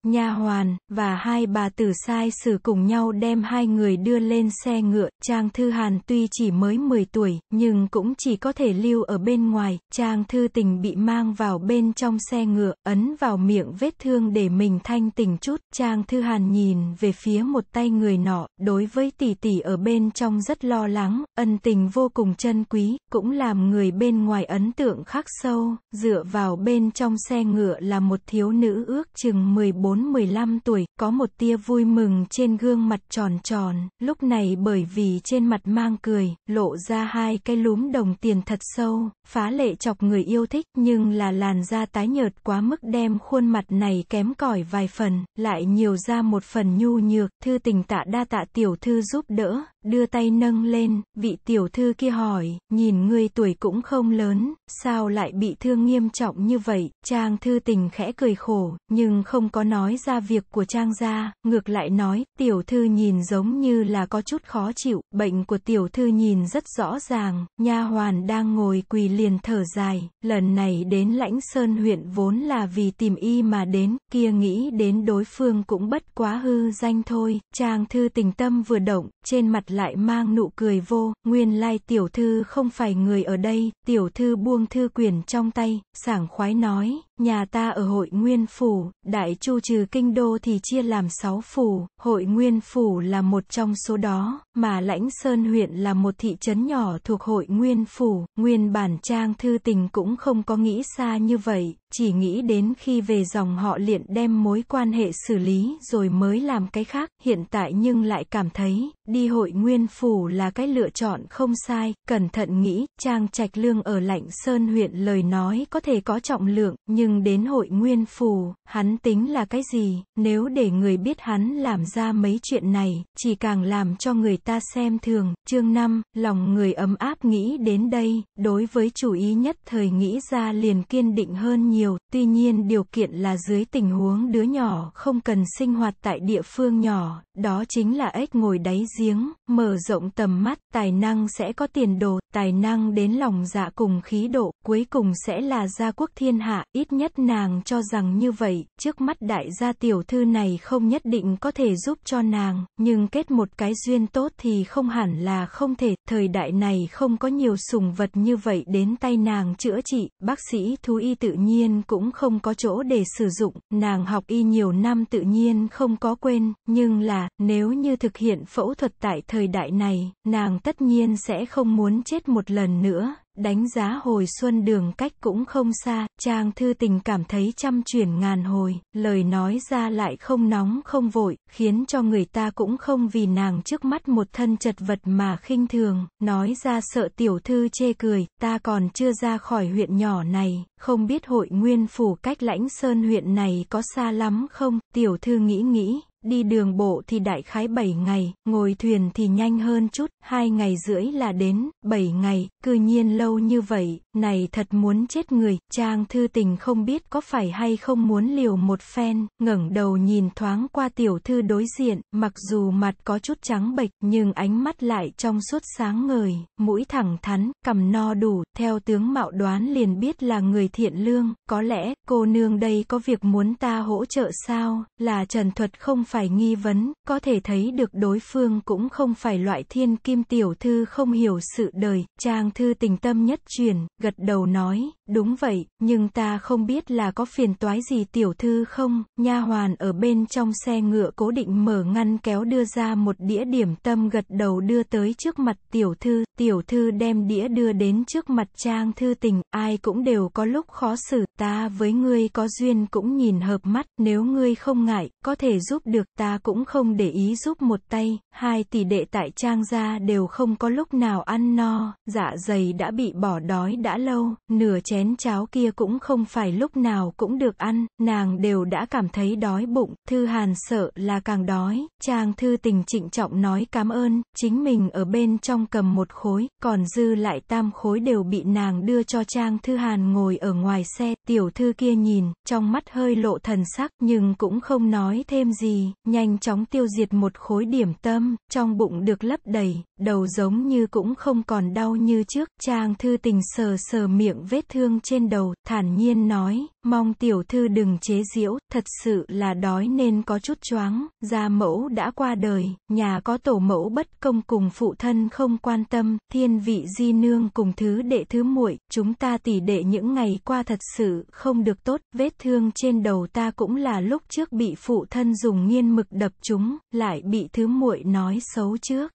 nha hoàn và hai bà tử sai sử cùng nhau đem hai người đưa lên xe ngựa trang thư hàn tuy chỉ mới 10 tuổi nhưng cũng chỉ có thể lưu ở bên ngoài trang thư tình bị mang vào bên trong xe ngựa ấn vào miệng vết thương để mình thanh tình chút trang thư hàn nhìn về phía một tay người nọ đối với tỷ tỷ ở bên trong rất lo lắng ân tình vô cùng chân quý cũng làm người bên ngoài ấn tượng khắc sâu dựa vào bên trong xe ngựa là một thiếu nữ ước chừng 14 14-15 tuổi, có một tia vui mừng trên gương mặt tròn tròn, lúc này bởi vì trên mặt mang cười, lộ ra hai cái lúm đồng tiền thật sâu, phá lệ chọc người yêu thích, nhưng là làn da tái nhợt quá mức đem khuôn mặt này kém cỏi vài phần, lại nhiều ra một phần nhu nhược, thư tình tạ đa tạ tiểu thư giúp đỡ, đưa tay nâng lên, vị tiểu thư kia hỏi, nhìn người tuổi cũng không lớn, sao lại bị thương nghiêm trọng như vậy, trang thư tình khẽ cười khổ, nhưng không có nói nói ra việc của Trang gia, ngược lại nói, tiểu thư nhìn giống như là có chút khó chịu, bệnh của tiểu thư nhìn rất rõ ràng, nha hoàn đang ngồi quỳ liền thở dài, lần này đến Lãnh Sơn huyện vốn là vì tìm y mà đến, kia nghĩ đến đối phương cũng bất quá hư danh thôi, Trang thư tình tâm vừa động, trên mặt lại mang nụ cười vô, nguyên lai tiểu thư không phải người ở đây, tiểu thư buông thư quyển trong tay, sảng khoái nói, Nhà ta ở hội nguyên phủ, đại chu trừ kinh đô thì chia làm 6 phủ, hội nguyên phủ là một trong số đó, mà lãnh sơn huyện là một thị trấn nhỏ thuộc hội nguyên phủ, nguyên bản trang thư tình cũng không có nghĩ xa như vậy, chỉ nghĩ đến khi về dòng họ liền đem mối quan hệ xử lý rồi mới làm cái khác, hiện tại nhưng lại cảm thấy, đi hội nguyên phủ là cái lựa chọn không sai, cẩn thận nghĩ, Trang Trạch Lương ở Lạnh Sơn huyện lời nói có thể có trọng lượng, nhưng đến hội nguyên phủ, hắn tính là cái gì, nếu để người biết hắn làm ra mấy chuyện này, chỉ càng làm cho người ta xem thường, chương 5, lòng người ấm áp nghĩ đến đây, đối với chủ ý nhất thời nghĩ ra liền kiên định hơn nhiều nhiều, tuy nhiên điều kiện là dưới tình huống đứa nhỏ không cần sinh hoạt tại địa phương nhỏ, đó chính là ếch ngồi đáy giếng, mở rộng tầm mắt, tài năng sẽ có tiền đồ, tài năng đến lòng dạ cùng khí độ, cuối cùng sẽ là gia quốc thiên hạ, ít nhất nàng cho rằng như vậy, trước mắt đại gia tiểu thư này không nhất định có thể giúp cho nàng, nhưng kết một cái duyên tốt thì không hẳn là không thể, thời đại này không có nhiều sùng vật như vậy đến tay nàng chữa trị, bác sĩ thú y tự nhiên nhiên cũng không có chỗ để sử dụng, nàng học y nhiều năm tự nhiên không có quên, nhưng là, nếu như thực hiện phẫu thuật tại thời đại này, nàng tất nhiên sẽ không muốn chết một lần nữa, Đánh giá hồi xuân đường cách cũng không xa, Trang Thư Tình cảm thấy trăm chuyển ngàn hồi, lời nói ra lại không nóng không vội, khiến cho người ta cũng không vì nàng trước mắt một thân chật vật mà khinh thường, nói ra sợ tiểu thư chê cười, ta còn chưa ra khỏi huyện nhỏ này, không biết hội nguyên phủ cách lãnh sơn huyện này có xa lắm không, tiểu thư nghĩ nghĩ, Đi đường bộ thì đại khái 7 ngày, ngồi thuyền thì nhanh hơn chút, 2 ngày rưỡi là đến, 7 ngày, cư nhiên lâu như vậy, này thật muốn chết người, Trang Thư Tình không biết có phải hay không muốn liều một phen, ngẩng đầu nhìn thoáng qua tiểu thư đối diện, mặc dù mặt có chút trắng bệch, nhưng ánh mắt lại trong suốt sáng ngời, mũi thẳng thắn, cầm no đủ, theo tướng mạo đoán liền biết là người thiện lương, có lẽ, cô nương đây có việc muốn ta hỗ trợ sao, là trần thuật không phải nghi vấn, có thể thấy được đối phương cũng không phải loại thiên kim tiểu thư không hiểu sự đời, Trang Thư Tình tâm nhất truyền gật đầu nói, đúng vậy, nhưng ta không biết là có phiền toái gì tiểu thư không, nha hoàn ở bên trong xe ngựa cố định mở ngăn kéo đưa ra một đĩa điểm tâm gật đầu đưa tới trước mặt tiểu thư, tiểu thư đem đĩa đưa đến trước mặt trang thư tình, ai cũng đều có lúc khó xử, ta với ngươi có duyên cũng nhìn hợp mắt, nếu ngươi không ngại, có thể giúp được, ta cũng không để ý giúp một tay, hai tỷ đệ tại trang gia đều không có lúc nào ăn no, dạ dày đã bị bỏ đói đã đã lâu, nửa chén cháo kia cũng không phải lúc nào cũng được ăn, nàng đều đã cảm thấy đói bụng, Thư Hàn sợ là càng đói, chàng Thư Tình trịnh trọng nói cảm ơn, chính mình ở bên trong cầm một khối, còn dư lại tam khối đều bị nàng đưa cho chàng Thư Hàn ngồi ở ngoài xe, tiểu thư kia nhìn, trong mắt hơi lộ thần sắc, nhưng cũng không nói thêm gì, nhanh chóng tiêu diệt một khối điểm tâm, trong bụng được lấp đầy, đầu giống như cũng không còn đau như trước, chàng Thư Tình sờ sờ miệng vết thương trên đầu, thản nhiên nói, mong tiểu thư đừng chế giễu, thật sự là đói nên có chút choáng, gia mẫu đã qua đời, nhà có tổ mẫu bất công cùng phụ thân không quan tâm, thiên vị di nương cùng thứ đệ thứ muội, chúng ta tỉ đệ những ngày qua thật sự không được tốt, vết thương trên đầu ta cũng là lúc trước bị phụ thân dùng nghiên mực đập chúng, lại bị thứ muội nói xấu trước.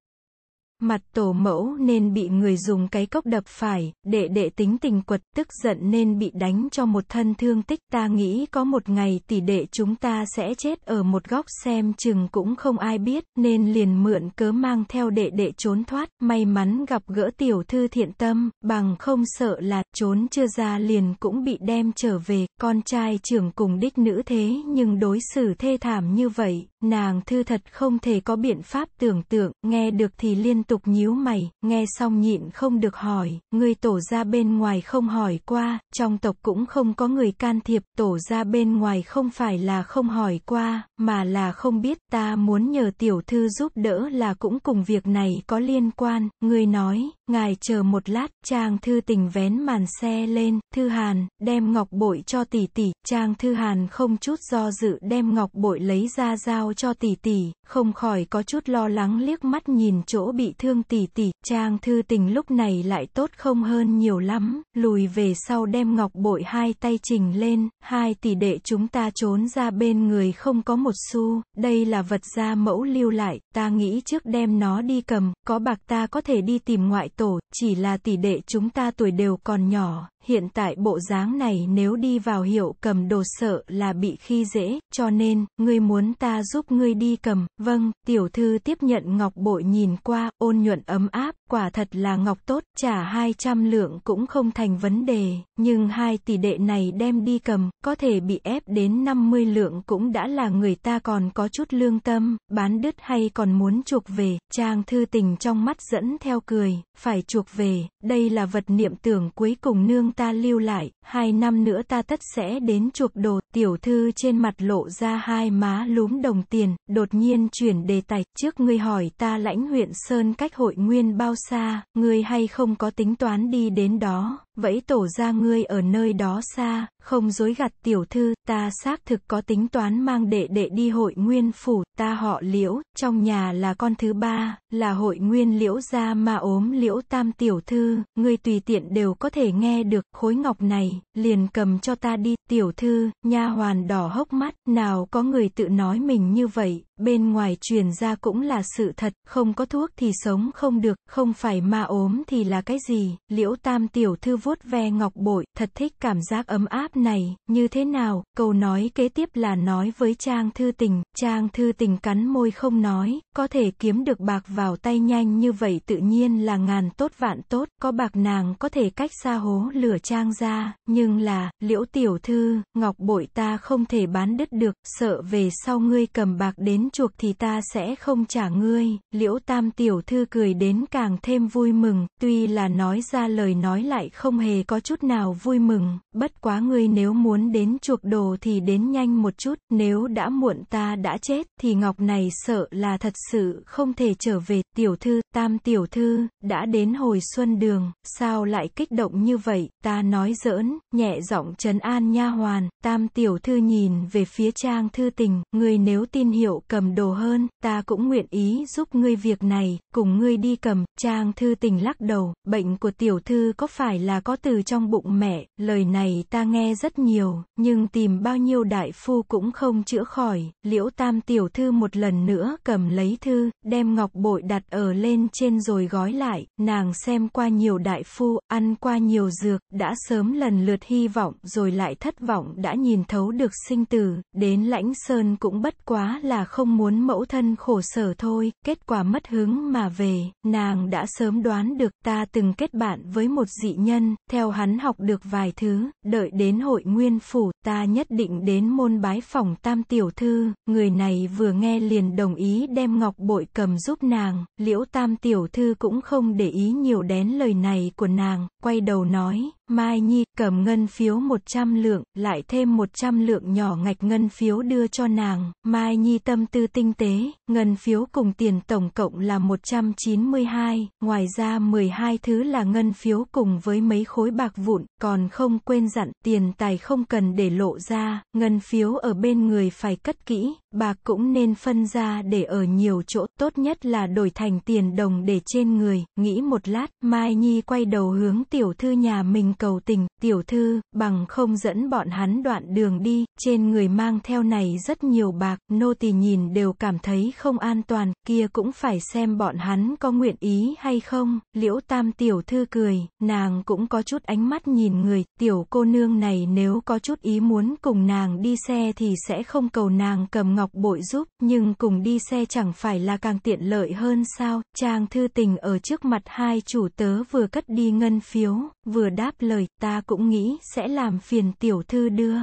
Mặt tổ mẫu nên bị người dùng cái cốc đập phải, đệ đệ tính tình quật tức giận nên bị đánh cho một thân thương tích. Ta nghĩ có một ngày tỷ đệ chúng ta sẽ chết ở một góc xem chừng cũng không ai biết, nên liền mượn cớ mang theo đệ đệ trốn thoát. May mắn gặp gỡ tiểu thư thiện tâm, bằng không sợ là trốn chưa ra liền cũng bị đem trở về. Con trai trưởng cùng đích nữ thế nhưng đối xử thê thảm như vậy, Nàng thư thật không thể có biện pháp tưởng tượng, nghe được thì liên tục nhíu mày, nghe xong nhịn không được hỏi, người tổ ra bên ngoài không hỏi qua, trong tộc cũng không có người can thiệp, tổ ra bên ngoài không phải là không hỏi qua, mà là không biết, ta muốn nhờ tiểu thư giúp đỡ là cũng cùng việc này có liên quan, người nói, Ngài chờ một lát, Trang Thư Tình vén màn xe lên, Thư Hàn, đem ngọc bội cho tỷ tỷ, Trang Thư Hàn không chút do dự đem ngọc bội lấy ra giao cho tỷ tỷ, không khỏi có chút lo lắng liếc mắt nhìn chỗ bị thương tỷ tỷ, Trang Thư Tình lúc này lại tốt không hơn nhiều lắm, lùi về sau đem ngọc bội hai tay trình lên, hai tỷ đệ chúng ta trốn ra bên người không có một xu, đây là vật gia mẫu lưu lại, ta nghĩ trước đem nó đi cầm, có bạc ta có thể đi tìm ngoại tổ, chỉ là tỷ đệ chúng ta tuổi đều còn nhỏ, hiện tại bộ dáng này nếu đi vào hiệu cầm đồ sợ là bị khi dễ, cho nên, ngươi muốn ta giúp ngươi đi cầm, vâng, tiểu thư tiếp nhận ngọc bội nhìn qua, ôn nhuận ấm áp, quả thật là ngọc tốt, trả 200 lượng cũng không thành vấn đề, nhưng hai tỷ đệ này đem đi cầm, có thể bị ép đến 50 lượng cũng đã là người ta còn có chút lương tâm, bán đứt hay còn muốn chuộc về, trang thư tình trong mắt dẫn theo cười, phải chuộc về, đây là vật niệm tưởng cuối cùng nương ta lưu lại, hai năm nữa ta tất sẽ đến chuộc đồ, tiểu thư trên mặt lộ ra hai má lúm đồng tiền, đột nhiên chuyển đề tài, trước ngươi hỏi ta lãnh huyện Sơn cách hội nguyên bao xa, ngươi hay không có tính toán đi đến đó. Vẫy tổ ra ngươi ở nơi đó xa, không dối gặt tiểu thư, ta xác thực có tính toán mang đệ đệ đi hội nguyên phủ, ta họ liễu, trong nhà là con thứ ba, là hội nguyên liễu gia mà ốm liễu tam tiểu thư, ngươi tùy tiện đều có thể nghe được, khối ngọc này, liền cầm cho ta đi, tiểu thư, nha hoàn đỏ hốc mắt, nào có người tự nói mình như vậy, Bên ngoài truyền ra cũng là sự thật, không có thuốc thì sống không được, không phải ma ốm thì là cái gì, liễu tam tiểu thư vuốt ve ngọc bội, thật thích cảm giác ấm áp này, như thế nào, câu nói kế tiếp là nói với Trang Thư Tình, Trang Thư Tình cắn môi không nói, có thể kiếm được bạc vào tay nhanh như vậy tự nhiên là ngàn tốt vạn tốt, có bạc nàng có thể cách xa hố lửa Trang ra, nhưng là, liễu tiểu thư, ngọc bội ta không thể bán đứt được, sợ về sau ngươi cầm bạc đến chuộc thì ta sẽ không trả ngươi, liễu tam tiểu thư cười đến càng thêm vui mừng, tuy là nói ra lời nói lại không hề có chút nào vui mừng, bất quá ngươi nếu muốn đến chuộc đồ thì đến nhanh một chút, nếu đã muộn ta đã chết, thì ngọc này sợ là thật sự không thể trở về, tiểu thư, tam tiểu thư, đã đến hồi xuân đường, sao lại kích động như vậy, ta nói giỡn, nhẹ giọng trấn an nha hoàn, tam tiểu thư nhìn về phía trang thư tình, người nếu tin hiệu cầm cầm đồ hơn, ta cũng nguyện ý giúp ngươi việc này, cùng ngươi đi cầm, Trang Thư Tình lắc đầu, bệnh của tiểu thư có phải là có từ trong bụng mẹ, lời này ta nghe rất nhiều, nhưng tìm bao nhiêu đại phu cũng không chữa khỏi, liễu tam tiểu thư một lần nữa cầm lấy thư, đem ngọc bội đặt ở lên trên rồi gói lại, nàng xem qua nhiều đại phu, ăn qua nhiều dược, đã sớm lần lượt hy vọng rồi lại thất vọng đã nhìn thấu được sinh tử, đến lãnh sơn cũng bất quá là không không muốn mẫu thân khổ sở thôi, kết quả mất hứng mà về, nàng đã sớm đoán được ta từng kết bạn với một dị nhân, theo hắn học được vài thứ, đợi đến hội nguyên phủ, ta nhất định đến môn bái phòng tam tiểu thư, người này vừa nghe liền đồng ý đem ngọc bội cầm giúp nàng, liễu tam tiểu thư cũng không để ý nhiều đến lời này của nàng, quay đầu nói, Mai Nhi cầm ngân phiếu 100 lượng, lại thêm 100 lượng nhỏ ngạch ngân phiếu đưa cho nàng. Mai Nhi tâm tư tinh tế, ngân phiếu cùng tiền tổng cộng là 192, ngoài ra 12 thứ là ngân phiếu cùng với mấy khối bạc vụn, còn không quên dặn tiền tài không cần để lộ ra, ngân phiếu ở bên người phải cất kỹ, bạc cũng nên phân ra để ở nhiều chỗ, tốt nhất là đổi thành tiền đồng để trên người. Nghĩ một lát, Mai Nhi quay đầu hướng tiểu thư nhà mình cầu tình, tiểu thư, bằng không dẫn bọn hắn đoạn đường đi, trên người mang theo này rất nhiều bạc, nô tỳ nhìn đều cảm thấy không an toàn, kia cũng phải xem bọn hắn có nguyện ý hay không, liễu tam tiểu thư cười, nàng cũng có chút ánh mắt nhìn người, tiểu cô nương này nếu có chút ý muốn cùng nàng đi xe thì sẽ không cầu nàng cầm ngọc bội giúp, nhưng cùng đi xe chẳng phải là càng tiện lợi hơn sao, trang thư tình ở trước mặt hai chủ tớ vừa cất đi ngân phiếu, vừa đáp lời, ta cũng nghĩ sẽ làm phiền tiểu thư đưa.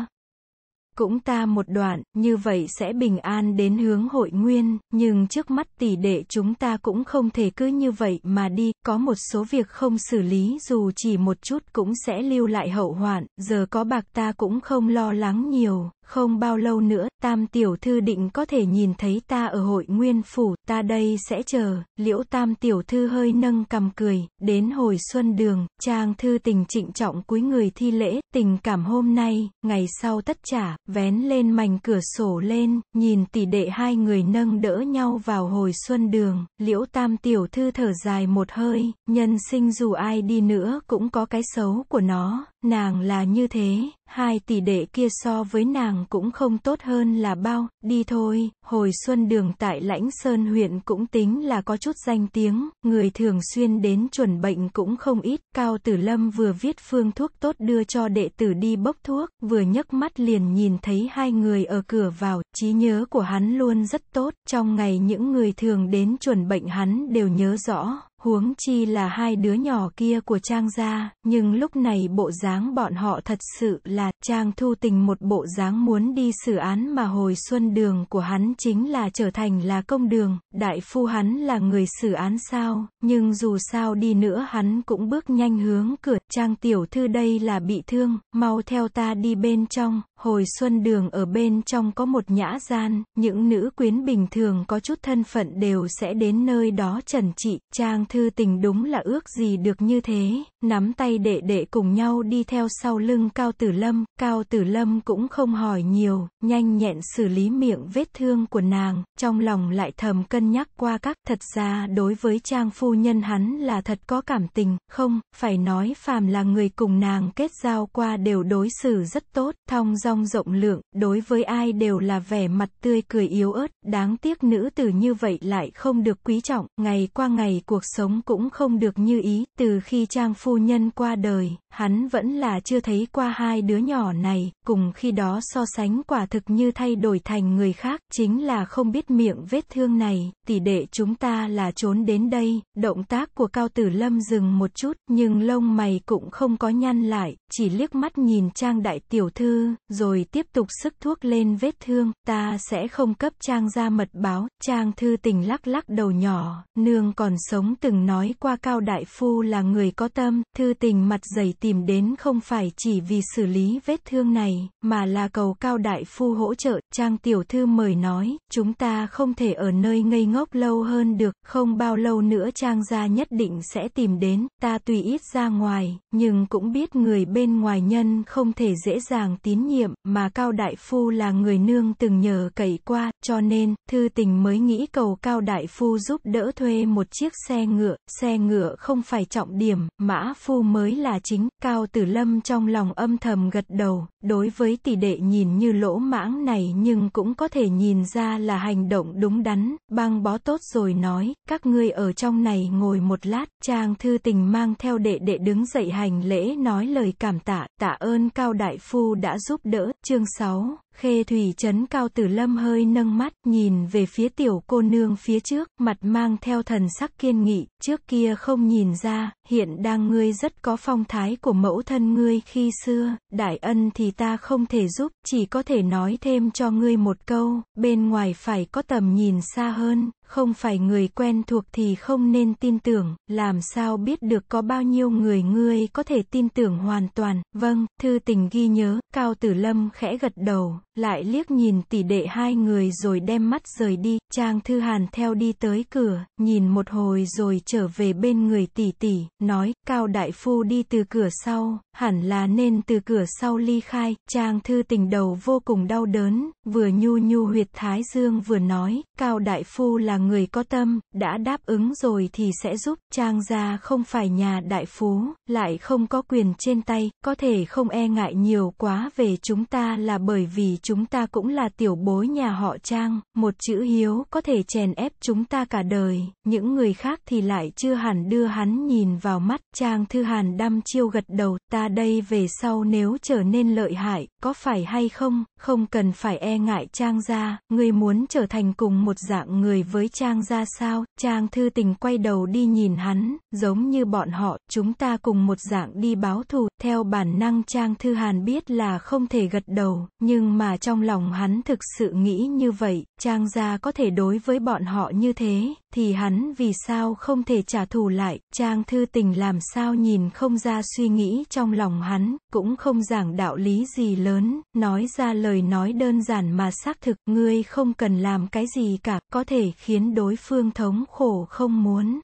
Cũng ta một đoạn, như vậy sẽ bình an đến hướng hội nguyên, nhưng trước mắt tỷ đệ chúng ta cũng không thể cứ như vậy mà đi, có một số việc không xử lý dù chỉ một chút cũng sẽ lưu lại hậu hoạn, giờ có bạc ta cũng không lo lắng nhiều, không bao lâu nữa, tam tiểu thư định có thể nhìn thấy ta ở hội nguyên phủ, ta đây sẽ chờ, liễu tam tiểu thư hơi nâng cầm cười, đến hồi xuân đường, trang thư tình trịnh trọng cúi người thi lễ, tình cảm hôm nay, ngày sau tất trả, vén lên mảnh cửa sổ lên, nhìn tỷ đệ hai người nâng đỡ nhau vào hồi xuân đường, liễu tam tiểu thư thở dài một hơi, nhân sinh dù ai đi nữa cũng có cái xấu của nó, Nàng là như thế, hai tỷ đệ kia so với nàng cũng không tốt hơn là bao, đi thôi, hồi xuân đường tại Lãnh Sơn huyện cũng tính là có chút danh tiếng, người thường xuyên đến chuẩn bệnh cũng không ít, Cao Tử Lâm vừa viết phương thuốc tốt đưa cho đệ tử đi bốc thuốc, vừa nhấc mắt liền nhìn thấy hai người ở cửa vào, trí nhớ của hắn luôn rất tốt, trong ngày những người thường đến chuẩn bệnh hắn đều nhớ rõ, huống chi là hai đứa nhỏ kia của Trang gia, nhưng lúc này bộ dáng bọn họ thật sự là Trang Thu Tình một bộ dáng muốn đi xử án mà hồi xuân đường của hắn chính là trở thành là công đường, đại phu hắn là người xử án sao, nhưng dù sao đi nữa hắn cũng bước nhanh hướng cửa, Trang tiểu thư đây là bị thương, mau theo ta đi bên trong, hồi xuân đường ở bên trong có một nhã gian, những nữ quyến bình thường có chút thân phận đều sẽ đến nơi đó trần trị, Trang thư tình đúng là ước gì được như thế, nắm tay đệ đệ cùng nhau đi theo sau lưng Cao Tử Lâm, Cao Tử Lâm cũng không hỏi nhiều, nhanh nhẹn xử lý miệng vết thương của nàng, trong lòng lại thầm cân nhắc qua các, thật ra đối với trang phu nhân hắn là thật có cảm tình, không, phải nói phàm là người cùng nàng kết giao qua đều đối xử rất tốt, thong dong rộng lượng, đối với ai đều là vẻ mặt tươi cười yếu ớt, đáng tiếc nữ tử như vậy lại không được quý trọng, ngày qua ngày cuộc sống sống cũng không được như ý, từ khi Trang phu nhân qua đời, hắn vẫn là chưa thấy qua hai đứa nhỏ này, cùng khi đó so sánh quả thực như thay đổi thành người khác, chính là không biết miệng vết thương này, tỷ đệ chúng ta là trốn đến đây, động tác của Cao Tử Lâm dừng một chút, nhưng lông mày cũng không có nhăn lại, chỉ liếc mắt nhìn Trang Đại Tiểu Thư, rồi tiếp tục sức thuốc lên vết thương, ta sẽ không cấp Trang ra mật báo, Trang Thư tình lắc lắc đầu nhỏ, nương còn sống từng nói qua Cao Đại Phu là người có tâm, Thư tình mặt dày tìm đến không phải chỉ vì xử lý vết thương này, này, mà là cầu cao đại phu hỗ trợ, Trang Tiểu Thư mời nói, chúng ta không thể ở nơi ngây ngốc lâu hơn được, không bao lâu nữa Trang gia nhất định sẽ tìm đến, ta tùy ít ra ngoài, nhưng cũng biết người bên ngoài nhân không thể dễ dàng tín nhiệm, mà cao đại phu là người nương từng nhờ cậy qua, cho nên, thư tình mới nghĩ cầu cao đại phu giúp đỡ thuê một chiếc xe ngựa, xe ngựa không phải trọng điểm, mã phu mới là chính, cao tử lâm trong lòng âm thầm gật đầu, đối đối với tỷ đệ nhìn như lỗ mãng này nhưng cũng có thể nhìn ra là hành động đúng đắn, băng bó tốt rồi nói, các ngươi ở trong này ngồi một lát, trang thư tình mang theo đệ đệ đứng dậy hành lễ nói lời cảm tạ, tạ ơn cao đại phu đã giúp đỡ, chương 6. Khê Thủy Trấn Cao Tử Lâm hơi nâng mắt, nhìn về phía tiểu cô nương phía trước, mặt mang theo thần sắc kiên nghị, trước kia không nhìn ra, hiện đang ngươi rất có phong thái của mẫu thân ngươi khi xưa, đại ân thì ta không thể giúp, chỉ có thể nói thêm cho ngươi một câu, bên ngoài phải có tầm nhìn xa hơn, không phải người quen thuộc thì không nên tin tưởng, làm sao biết được có bao nhiêu người ngươi có thể tin tưởng hoàn toàn. Vâng, thư tình ghi nhớ, Cao Tử Lâm khẽ gật đầu, lại liếc nhìn tỷ đệ hai người rồi đem mắt rời đi. Trang Thư Hàn theo đi tới cửa, nhìn một hồi rồi trở về bên người tỷ tỷ, nói, Cao Đại Phu đi từ cửa sau, hẳn là nên từ cửa sau ly khai. Trang Thư tình đầu vô cùng đau đớn, vừa nhu nhu huyệt thái dương vừa nói, Cao Đại Phu là là người có tâm, đã đáp ứng rồi thì sẽ giúp, Trang gia không phải nhà đại phú, lại không có quyền trên tay, có thể không e ngại nhiều quá về chúng ta là bởi vì chúng ta cũng là tiểu bối nhà họ Trang, một chữ hiếu có thể chèn ép chúng ta cả đời, những người khác thì lại chưa hẳn đưa hắn nhìn vào mắt, Trang Thư Hàn đăm chiêu gật đầu, ta đây về sau nếu trở nên lợi hại, có phải hay không, không cần phải e ngại Trang gia, ngươi muốn trở thành cùng một dạng người với Trang gia sao, Trang thư tình quay đầu đi nhìn hắn, giống như bọn họ, chúng ta cùng một dạng đi báo thù, theo bản năng Trang thư hàn biết là không thể gật đầu, nhưng mà trong lòng hắn thực sự nghĩ như vậy, Trang gia có thể đối với bọn họ như thế, thì hắn vì sao không thể trả thù lại, Trang Thư Tình làm sao nhìn không ra suy nghĩ trong lòng hắn, cũng không giảng đạo lý gì lớn, nói ra lời nói đơn giản mà xác thực, ngươi không cần làm cái gì cả, có thể khiến đối phương thống khổ không muốn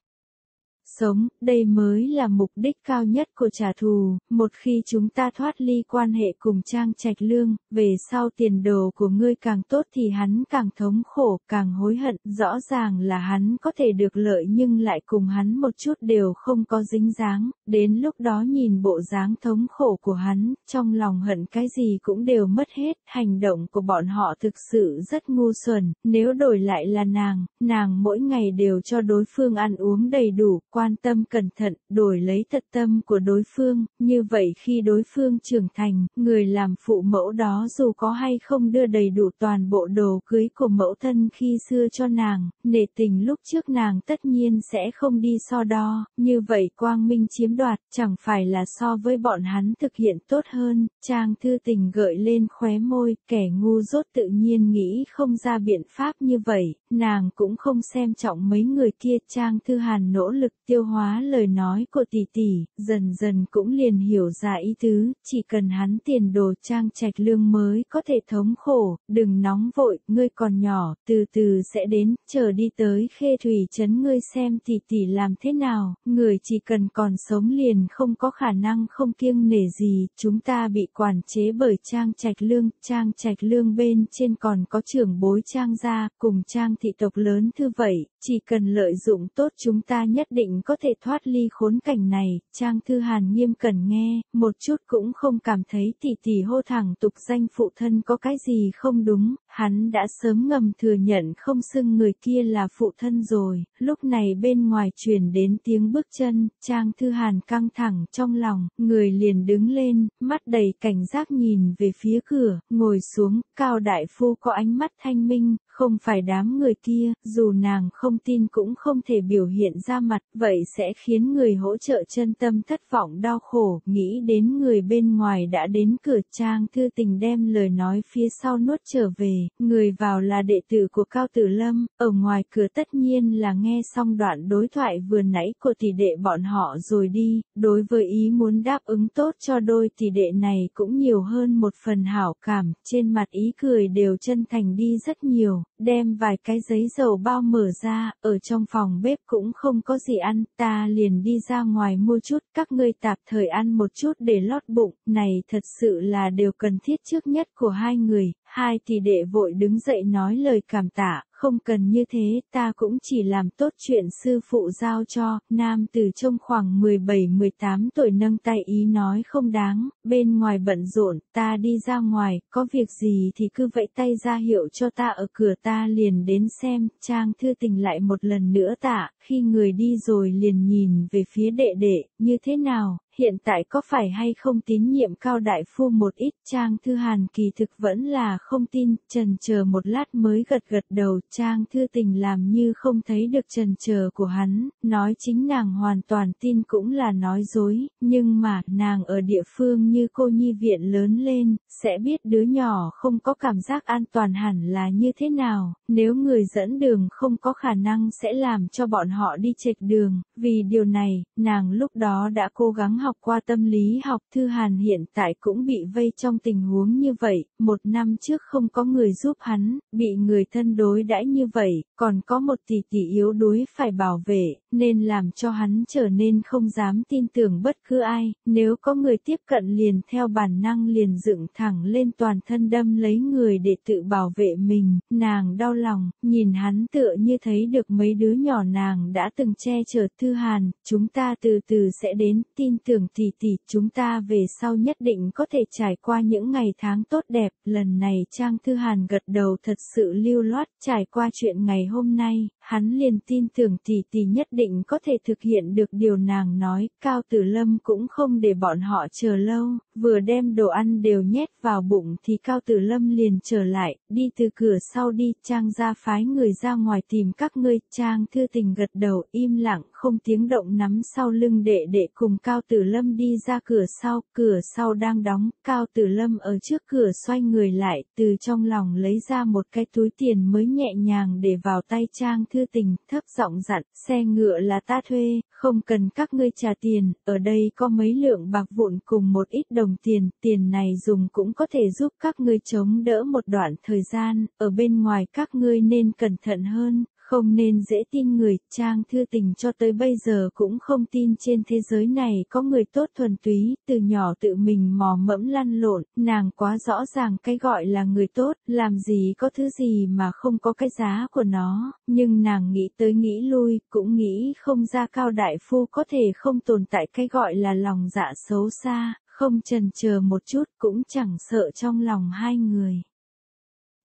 sống, đây mới là mục đích cao nhất của trả thù, một khi chúng ta thoát ly quan hệ cùng Trang Trạch Lương, về sau tiền đồ của ngươi càng tốt thì hắn càng thống khổ, càng hối hận, rõ ràng là hắn có thể được lợi nhưng lại cùng hắn một chút đều không có dính dáng, đến lúc đó nhìn bộ dáng thống khổ của hắn, trong lòng hận cái gì cũng đều mất hết, hành động của bọn họ thực sự rất ngu xuẩn, nếu đổi lại là nàng, nàng mỗi ngày đều cho đối phương ăn uống đầy đủ, quan quan tâm cẩn thận, đổi lấy thật tâm của đối phương, như vậy khi đối phương trưởng thành, người làm phụ mẫu đó dù có hay không đưa đầy đủ toàn bộ đồ cưới của mẫu thân khi xưa cho nàng, nể tình lúc trước nàng tất nhiên sẽ không đi so đo, như vậy quang minh chiếm đoạt, chẳng phải là so với bọn hắn thực hiện tốt hơn, trang thư tình gợi lên khóe môi, kẻ ngu dốt tự nhiên nghĩ không ra biện pháp như vậy, nàng cũng không xem trọng mấy người kia trang thư hàn nỗ lực tiêu tiêu hóa lời nói của tỷ tỷ, dần dần cũng liền hiểu ra ý tứ, chỉ cần hắn tiền đồ trang trạch lương mới có thể thống khổ, đừng nóng vội, ngươi còn nhỏ, từ từ sẽ đến, chờ đi tới khê thủy chấn ngươi xem tỷ tỷ làm thế nào, người chỉ cần còn sống liền không có khả năng không kiêng nể gì, chúng ta bị quản chế bởi trang trạch lương, trang trạch lương bên trên còn có trưởng bối trang gia, cùng trang thị tộc lớn thư vậy, chỉ cần lợi dụng tốt chúng ta nhất định có thể thoát ly khốn cảnh này, Trang Thư Hàn nghiêm cẩn nghe, một chút cũng không cảm thấy tỷ tỷ hô thẳng tục danh phụ thân có cái gì không đúng, Hắn đã sớm ngầm thừa nhận không xưng người kia là phụ thân rồi, lúc này bên ngoài truyền đến tiếng bước chân, Trang Thư Hàn căng thẳng trong lòng, người liền đứng lên, mắt đầy cảnh giác nhìn về phía cửa, ngồi xuống, Cao Đại Phu có ánh mắt thanh minh, không phải đám người kia, dù nàng không tin cũng không thể biểu hiện ra mặt, vậy sẽ khiến người hỗ trợ chân tâm thất vọng đau khổ, nghĩ đến người bên ngoài đã đến cửa Trang Thư Tình đem lời nói phía sau nuốt trở về người vào là đệ tử của Cao Tử Lâm, ở ngoài cửa tất nhiên là nghe xong đoạn đối thoại vừa nãy của tỷ đệ bọn họ rồi đi, đối với ý muốn đáp ứng tốt cho đôi tỷ đệ này cũng nhiều hơn một phần hảo cảm, trên mặt ý cười đều chân thành đi rất nhiều, đem vài cái giấy dầu bao mở ra, ở trong phòng bếp cũng không có gì ăn, ta liền đi ra ngoài mua chút, các ngươi tạp thời ăn một chút để lót bụng, này thật sự là điều cần thiết trước nhất của hai người, Hai thì đệ vội đứng dậy nói lời cảm tạ. Không cần như thế, ta cũng chỉ làm tốt chuyện sư phụ giao cho, nam từ trong khoảng 17-18 tuổi nâng tay ý nói không đáng, bên ngoài bận rộn, ta đi ra ngoài, có việc gì thì cứ vẫy tay ra hiệu cho ta ở cửa ta liền đến xem, trang thư tình lại một lần nữa tạ, khi người đi rồi liền nhìn về phía đệ đệ, như thế nào, hiện tại có phải hay không tín nhiệm cao đại phu một ít trang thư hàn kỳ thực vẫn là không tin, trần chờ một lát mới gật gật đầu Trang Thư Tình làm như không thấy được trần chờ của hắn, nói chính nàng hoàn toàn tin cũng là nói dối, nhưng mà, nàng ở địa phương như cô nhi viện lớn lên, sẽ biết đứa nhỏ không có cảm giác an toàn hẳn là như thế nào, nếu người dẫn đường không có khả năng sẽ làm cho bọn họ đi chệch đường, vì điều này, nàng lúc đó đã cố gắng học qua tâm lý học Thư Hàn hiện tại cũng bị vây trong tình huống như vậy, một năm trước không có người giúp hắn, bị người thân đối đã đãi như vậy, còn có một tỷ tỷ yếu đuối phải bảo vệ, nên làm cho hắn trở nên không dám tin tưởng bất cứ ai, nếu có người tiếp cận liền theo bản năng liền dựng thẳng lên toàn thân đâm lấy người để tự bảo vệ mình, nàng đau lòng, nhìn hắn tựa như thấy được mấy đứa nhỏ nàng đã từng che chở thư hàn, chúng ta từ từ sẽ đến, tin tưởng tỷ tỷ chúng ta về sau nhất định có thể trải qua những ngày tháng tốt đẹp, lần này Trang Thư Hàn gật đầu thật sự lưu loát trải qua chuyện ngày hôm nay, hắn liền tin tưởng tỷ tỷ nhất định có thể thực hiện được điều nàng nói, Cao Tử Lâm cũng không để bọn họ chờ lâu, vừa đem đồ ăn đều nhét vào bụng thì Cao Tử Lâm liền trở lại, đi từ cửa sau đi, Trang ra phái người ra ngoài tìm các ngươi, Trang thư tình gật đầu im lặng không tiếng động nắm sau lưng đệ đệ cùng Cao Tử Lâm đi ra cửa sau, cửa sau đang đóng, Cao Tử Lâm ở trước cửa xoay người lại, từ trong lòng lấy ra một cái túi tiền mới nhẹ nhàng để vào tay Trang Thư Tình, thấp giọng dặn, xe ngựa là ta thuê, không cần các ngươi trả tiền, ở đây có mấy lượng bạc vụn cùng một ít đồng tiền, tiền này dùng cũng có thể giúp các ngươi chống đỡ một đoạn thời gian, ở bên ngoài các ngươi nên cẩn thận hơn, không nên dễ tin người, Trang Thư Tình cho tới bây giờ cũng không tin trên thế giới này có người tốt thuần túy, từ nhỏ tự mình mò mẫm lăn lộn, nàng quá rõ ràng cái gọi là người tốt, làm gì có thứ gì mà không có cái giá của nó, nhưng nàng nghĩ tới nghĩ lui, cũng nghĩ không ra cao đại phu có thể không tồn tại cái gọi là lòng dạ xấu xa, không trần chờ một chút cũng chẳng sợ trong lòng hai người.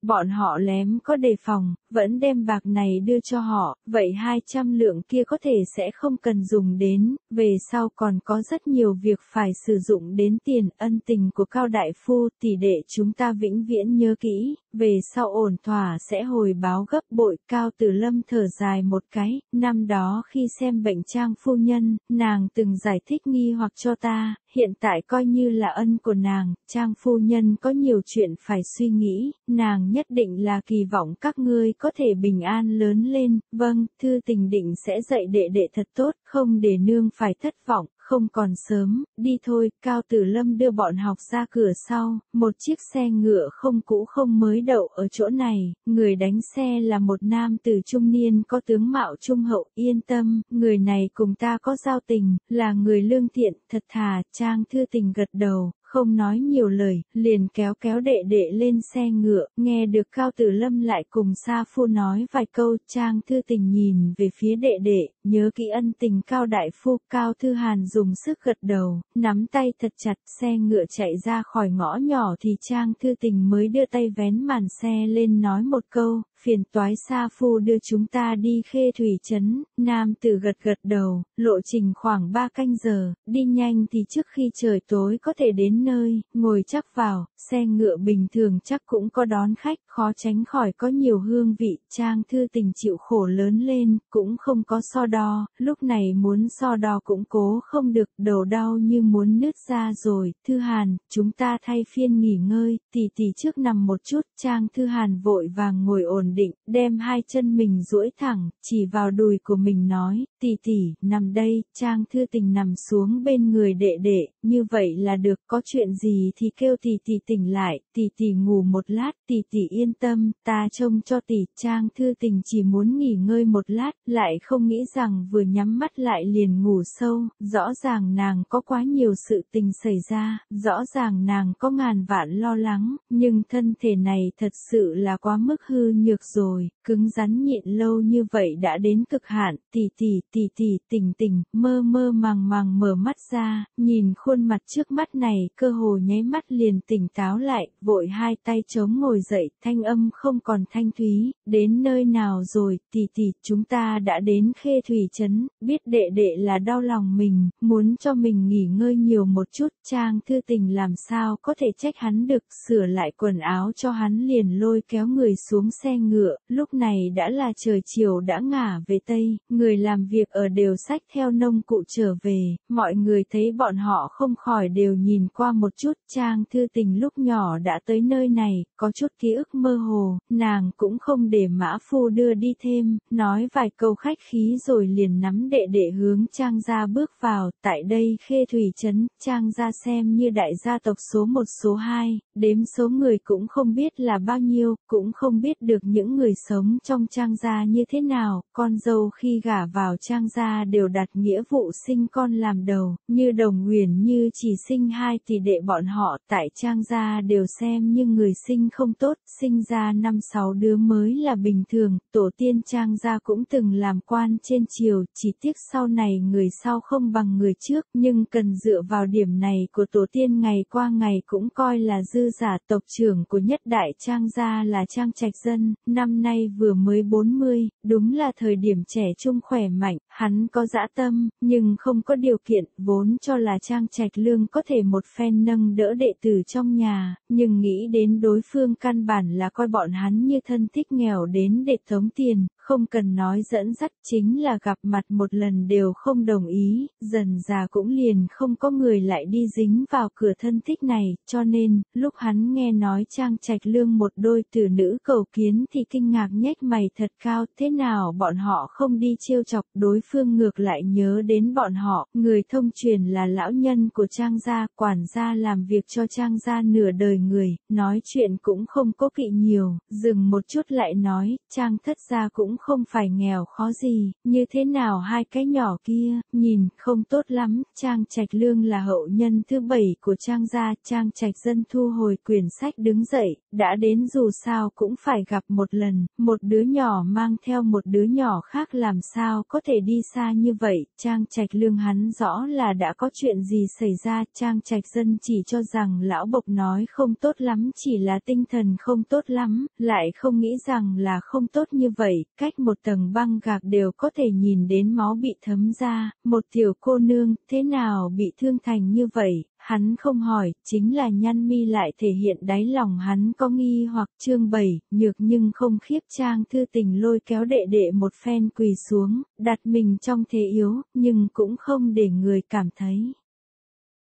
Bọn họ lém có đề phòng, vẫn đem bạc này đưa cho họ, vậy 200 lượng kia có thể sẽ không cần dùng đến, về sau còn có rất nhiều việc phải sử dụng đến tiền ân tình của Cao Đại Phu tỷ đệ chúng ta vĩnh viễn nhớ kỹ, về sau ổn thỏa sẽ hồi báo gấp bội. Cao Tử Lâm thở dài một cái, năm đó khi xem bệnh trang phu nhân, nàng từng giải thích nghi hoặc cho ta, hiện tại coi như là ân của nàng, trang phu nhân có nhiều chuyện phải suy nghĩ, nàng nhất định là kỳ vọng các ngươi có thể bình an lớn lên, vâng, thư tình định sẽ dạy đệ đệ thật tốt, không để nương phải thất vọng. Không còn sớm, đi thôi, Cao Tử Lâm đưa bọn học ra cửa sau, một chiếc xe ngựa không cũ không mới đậu ở chỗ này, người đánh xe là một nam tử trung niên có tướng mạo trung hậu, yên tâm, người này cùng ta có giao tình, là người lương thiện, thật thà, trang thư tình gật đầu, không nói nhiều lời, liền kéo kéo đệ đệ lên xe ngựa, nghe được Cao Tử Lâm lại cùng Sa Phu nói vài câu, Trang Thư Tình nhìn về phía đệ đệ, nhớ kỹ ân tình Cao Đại Phu, Cao Thư Hàn dùng sức gật đầu, nắm tay thật chặt, xe ngựa chạy ra khỏi ngõ nhỏ thì Trang Thư Tình mới đưa tay vén màn xe lên nói một câu, phiền toái sa phu đưa chúng ta đi khê thủy trấn, nam tử gật gật đầu, lộ trình khoảng 3 canh giờ, đi nhanh thì trước khi trời tối có thể đến nơi, ngồi chắc vào, xe ngựa bình thường chắc cũng có đón khách, khó tránh khỏi có nhiều hương vị, trang thư tình chịu khổ lớn lên, cũng không có so đo, lúc này muốn so đo cũng cố không được, đầu đau như muốn nứt ra rồi, thư hàn, chúng ta thay phiên nghỉ ngơi, tỷ tỷ trước nằm một chút, trang thư hàn vội vàng ngồi ổn định, đem hai chân mình duỗi thẳng, chỉ vào đùi của mình nói, tỷ tỷ, nằm đây, Trang Thư Tình nằm xuống bên người đệ đệ, như vậy là được, có chuyện gì thì kêu tỷ tỷ tỉnh lại, tỷ tỷ ngủ một lát, tỷ tỷ yên tâm, ta trông cho tỷ, Trang Thư Tình chỉ muốn nghỉ ngơi một lát, lại không nghĩ rằng vừa nhắm mắt lại liền ngủ sâu, rõ ràng nàng có quá nhiều sự tình xảy ra, rõ ràng nàng có ngàn vạn lo lắng, nhưng thân thể này thật sự là quá mức hư nhược rồi, cứng rắn nhịn lâu như vậy đã đến cực hạn, tỷ tỷ tỷ tỷ tỉnh tỉnh mơ mơ màng màng mở mắt ra, nhìn khuôn mặt trước mắt này, cơ hồ nháy mắt liền tỉnh táo lại, vội hai tay chống ngồi dậy, thanh âm không còn thanh thúy, đến nơi nào rồi, tỷ tỷ, chúng ta đã đến khê thủy trấn, biết đệ đệ là đau lòng mình, muốn cho mình nghỉ ngơi nhiều một chút, trang thư tình làm sao có thể trách hắn được, sửa lại quần áo cho hắn liền lôi kéo người xuống xe ngựa, lúc này đã là trời chiều đã ngả về Tây, người làm việc ở đều sách theo nông cụ trở về, mọi người thấy bọn họ không khỏi đều nhìn qua một chút, Trang Thư Tình lúc nhỏ đã tới nơi này, có chút ký ức mơ hồ, nàng cũng không để Mã Phu đưa đi thêm, nói vài câu khách khí rồi liền nắm đệ đệ hướng Trang ra bước vào, tại đây khê thủy trấn, Trang ra xem như đại gia tộc số 1 số 2, đếm số người cũng không biết là bao nhiêu, cũng không biết được những người sống trong trang gia như thế nào, con dâu khi gả vào trang gia đều đặt nghĩa vụ sinh con làm đầu, như đồng nguyền như chỉ sinh hai thì đệ bọn họ tại trang gia đều xem như người sinh không tốt, sinh ra năm sáu đứa mới là bình thường, tổ tiên trang gia cũng từng làm quan trên triều, chỉ tiếc sau này người sau không bằng người trước, nhưng cần dựa vào điểm này của tổ tiên ngày qua ngày cũng coi là dư giả tộc trưởng của nhất đại trang gia là trang trạch dân, năm nay vừa mới 40, đúng là thời điểm trẻ trung khỏe mạnh, hắn có dã tâm, nhưng không có điều kiện, vốn cho là Trang Trạch Lương có thể một phen nâng đỡ đệ tử trong nhà, nhưng nghĩ đến đối phương căn bản là coi bọn hắn như thân thích nghèo đến để thống tiền, không cần nói dẫn dắt chính là gặp mặt một lần đều không đồng ý, dần già cũng liền không có người lại đi dính vào cửa thân thích này, cho nên, lúc hắn nghe nói Trang Trạch Lương một đôi tử nữ cầu kiến thì kinh ngạc nhếch mày thật cao, thế nào bọn họ không đi trêu chọc đối phương ngược lại nhớ đến bọn họ, người thông truyền là lão nhân của Trang gia, quản gia làm việc cho Trang gia nửa đời người, nói chuyện cũng không có kỵ nhiều, dừng một chút lại nói, Trang thất gia cũng cũng không phải nghèo khó gì, như thế nào hai cái nhỏ kia, nhìn, không tốt lắm, Trang Trạch Lương là hậu nhân thứ bảy của Trang gia, Trang Trạch Dân thu hồi quyển sách đứng dậy, đã đến dù sao cũng phải gặp một lần, một đứa nhỏ mang theo một đứa nhỏ khác làm sao có thể đi xa như vậy, Trang Trạch Lương hắn rõ là đã có chuyện gì xảy ra, Trang Trạch Dân chỉ cho rằng lão bộc nói không tốt lắm chỉ là tinh thần không tốt lắm, lại không nghĩ rằng là không tốt như vậy, cách một tầng băng gạc đều có thể nhìn đến máu bị thấm ra, một tiểu cô nương, thế nào bị thương thành như vậy, hắn không hỏi, chính là nhăn mi lại thể hiện đáy lòng hắn có nghi hoặc chương bẩy nhược nhưng không khiếp trang thư tình lôi kéo đệ đệ một phen quỳ xuống, đặt mình trong thế yếu, nhưng cũng không để người cảm thấy.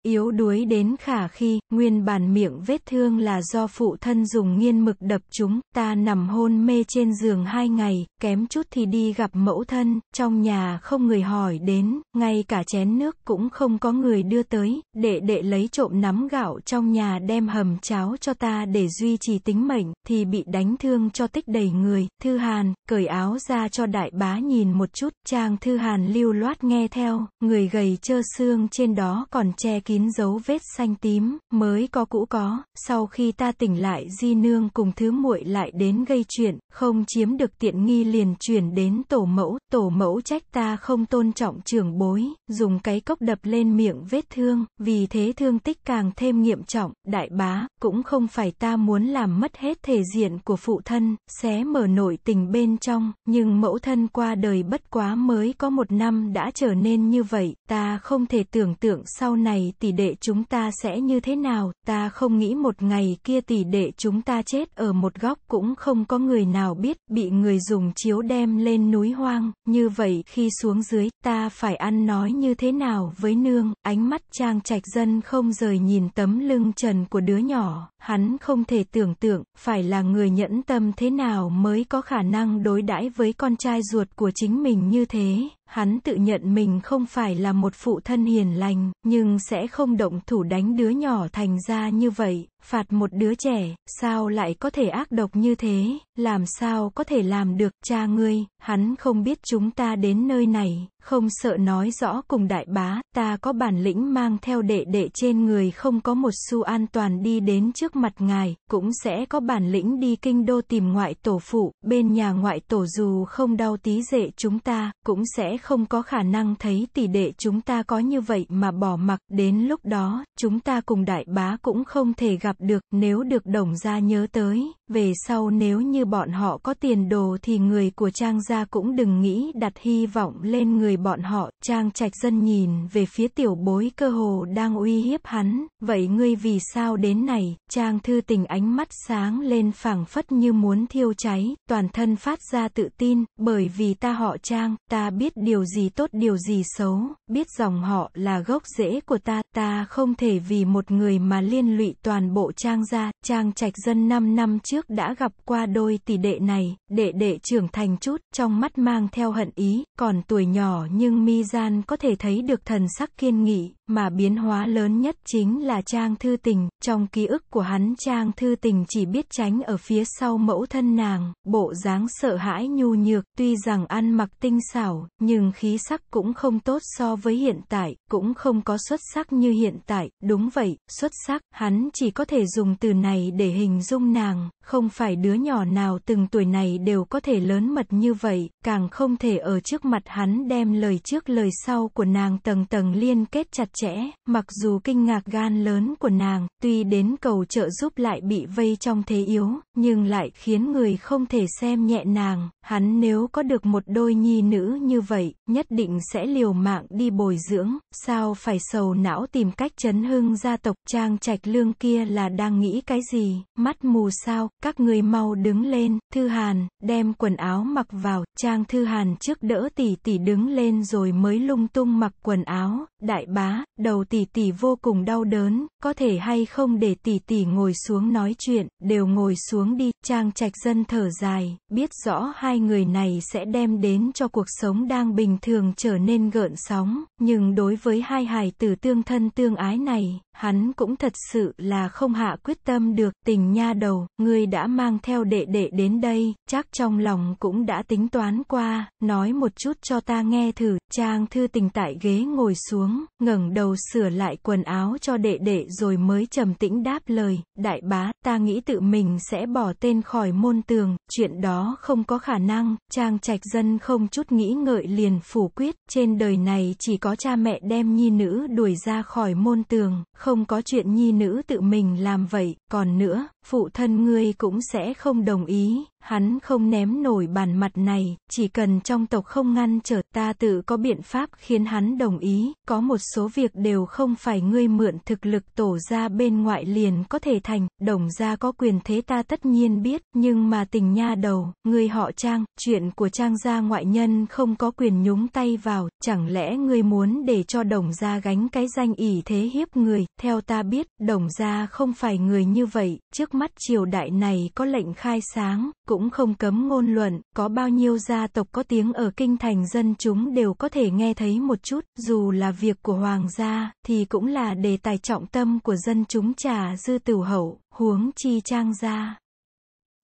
Yếu đuối đến khả khi, nguyên bản miệng vết thương là do phụ thân dùng nghiên mực đập chúng, ta nằm hôn mê trên giường hai ngày, kém chút thì đi gặp mẫu thân, trong nhà không người hỏi đến, ngay cả chén nước cũng không có người đưa tới, đệ đệ lấy trộm nắm gạo trong nhà đem hầm cháo cho ta để duy trì tính mệnh, thì bị đánh thương cho tích đầy người, Thư Hàn, cởi áo ra cho đại bá nhìn một chút, chàng Thư Hàn lưu loát nghe theo, người gầy trơ xương trên đó còn che kín kín dấu vết xanh tím, mới có cũ có, sau khi ta tỉnh lại di nương cùng thứ muội lại đến gây chuyện, không chiếm được tiện nghi liền chuyển đến tổ mẫu, tổ mẫu trách ta không tôn trọng trưởng bối, dùng cái cốc đập lên miệng vết thương, vì thế thương tích càng thêm nghiêm trọng, đại bá, cũng không phải ta muốn làm mất hết thể diện của phụ thân, xé mở nội tình bên trong, nhưng mẫu thân qua đời bất quá mới có một năm đã trở nên như vậy, ta không thể tưởng tượng sau này tỷ đệ chúng ta sẽ như thế nào, ta không nghĩ một ngày kia tỷ đệ chúng ta chết ở một góc cũng không có người nào biết, bị người dùng chiếu đem lên núi hoang, như vậy khi xuống dưới, ta phải ăn nói như thế nào với nương, ánh mắt trang trạch dân không rời nhìn tấm lưng trần của đứa nhỏ, hắn không thể tưởng tượng, phải là người nhẫn tâm thế nào mới có khả năng đối đãi với con trai ruột của chính mình như thế. Hắn tự nhận mình không phải là một phụ thân hiền lành, nhưng sẽ không động thủ đánh đứa nhỏ thành ra như vậy phạt một đứa trẻ, sao lại có thể ác độc như thế, làm sao có thể làm được, cha ngươi, hắn không biết chúng ta đến nơi này, không sợ nói rõ cùng đại bá, ta có bản lĩnh mang theo đệ đệ trên người không có một xu an toàn đi đến trước mặt ngài, cũng sẽ có bản lĩnh đi kinh đô tìm ngoại tổ phụ, bên nhà ngoại tổ dù không đau tí dệ chúng ta, cũng sẽ không có khả năng thấy tỷ đệ chúng ta có như vậy mà bỏ mặc, đến lúc đó, chúng ta cùng đại bá cũng không thể gặp gặp được nếu được đồng gia nhớ tới. Về sau nếu như bọn họ có tiền đồ thì người của Trang gia cũng đừng nghĩ đặt hy vọng lên người bọn họ. Trang trạch dân nhìn về phía tiểu bối cơ hồ đang uy hiếp hắn. Vậy ngươi vì sao đến này? Trang thư tình ánh mắt sáng lên phảng phất như muốn thiêu cháy. Toàn thân phát ra tự tin. Bởi vì ta họ Trang, ta biết điều gì tốt điều gì xấu. Biết dòng họ là gốc rễ của ta. Ta không thể vì một người mà liên lụy toàn bộ Trang gia. Trang trạch dân 5 năm trước trước đã gặp qua đôi tỷ đệ này, đệ đệ trưởng thành chút, trong mắt mang theo hận ý, còn tuổi nhỏ nhưng mi gian có thể thấy được thần sắc kiên nghị, mà biến hóa lớn nhất chính là trang thư tình, trong ký ức của hắn Trang Thư Tình chỉ biết tránh ở phía sau mẫu thân nàng, bộ dáng sợ hãi nhu nhược, tuy rằng ăn mặc tinh xảo, nhưng khí sắc cũng không tốt so với hiện tại, cũng không có xuất sắc như hiện tại, đúng vậy, xuất sắc, hắn chỉ có thể dùng từ này để hình dung nàng, không phải đứa nhỏ nào từng tuổi này đều có thể lớn mật như vậy, càng không thể ở trước mặt hắn đem lời trước lời sau của nàng tầng tầng liên kết chặt chẽ, mặc dù kinh ngạc gan lớn của nàng, tuy khi đến cầu trợ giúp lại bị vây trong thế yếu, nhưng lại khiến người không thể xem nhẹ nàng, hắn nếu có được một đôi nhi nữ như vậy, nhất định sẽ liều mạng đi bồi dưỡng, sao phải sầu não tìm cách chấn hưng gia tộc trang trạch lương kia là đang nghĩ cái gì, mắt mù sao, các người mau đứng lên, thư hàn, đem quần áo mặc vào, trang thư hàn trước đỡ tỷ tỷ đứng lên rồi mới lung tung mặc quần áo, đại bá, đầu tỷ tỷ vô cùng đau đớn, có thể hay không không để tỷ tỷ ngồi xuống nói chuyện, đều ngồi xuống đi, Trang Trạch Dân thở dài, biết rõ hai người này sẽ đem đến cho cuộc sống đang bình thường trở nên gợn sóng, nhưng đối với hai hài tử tương thân tương ái này, hắn cũng thật sự là không hạ quyết tâm được, tình nha đầu, ngươi đã mang theo đệ đệ đến đây, chắc trong lòng cũng đã tính toán qua, nói một chút cho ta nghe thử, trang thư tình tại ghế ngồi xuống, ngẩng đầu sửa lại quần áo cho đệ đệ rồi mới trầm tĩnh đáp lời, đại bá, ta nghĩ tự mình sẽ bỏ tên khỏi môn tường, chuyện đó không có khả năng, trang trạch dân không chút nghĩ ngợi liền phủ quyết, trên đời này chỉ có cha mẹ đem nhi nữ đuổi ra khỏi môn tường, không có chuyện nhi nữ tự mình làm vậy, còn nữa, phụ thân ngươi cũng sẽ không đồng ý hắn không ném nổi bàn mặt này, chỉ cần trong tộc không ngăn trở ta tự có biện pháp khiến hắn đồng ý, có một số việc đều không phải ngươi mượn thực lực tổ ra bên ngoại liền có thể thành, đồng ra có quyền thế ta tất nhiên biết, nhưng mà tình nha đầu, ngươi họ trang, chuyện của trang gia ngoại nhân không có quyền nhúng tay vào, chẳng lẽ ngươi muốn để cho đồng ra gánh cái danh ỷ thế hiếp người, theo ta biết, đồng ra không phải người như vậy, trước mắt triều đại này có lệnh khai sáng, cũng cũng không cấm ngôn luận, có bao nhiêu gia tộc có tiếng ở kinh thành dân chúng đều có thể nghe thấy một chút, dù là việc của hoàng gia, thì cũng là đề tài trọng tâm của dân chúng trà dư tử hậu, huống chi trang gia.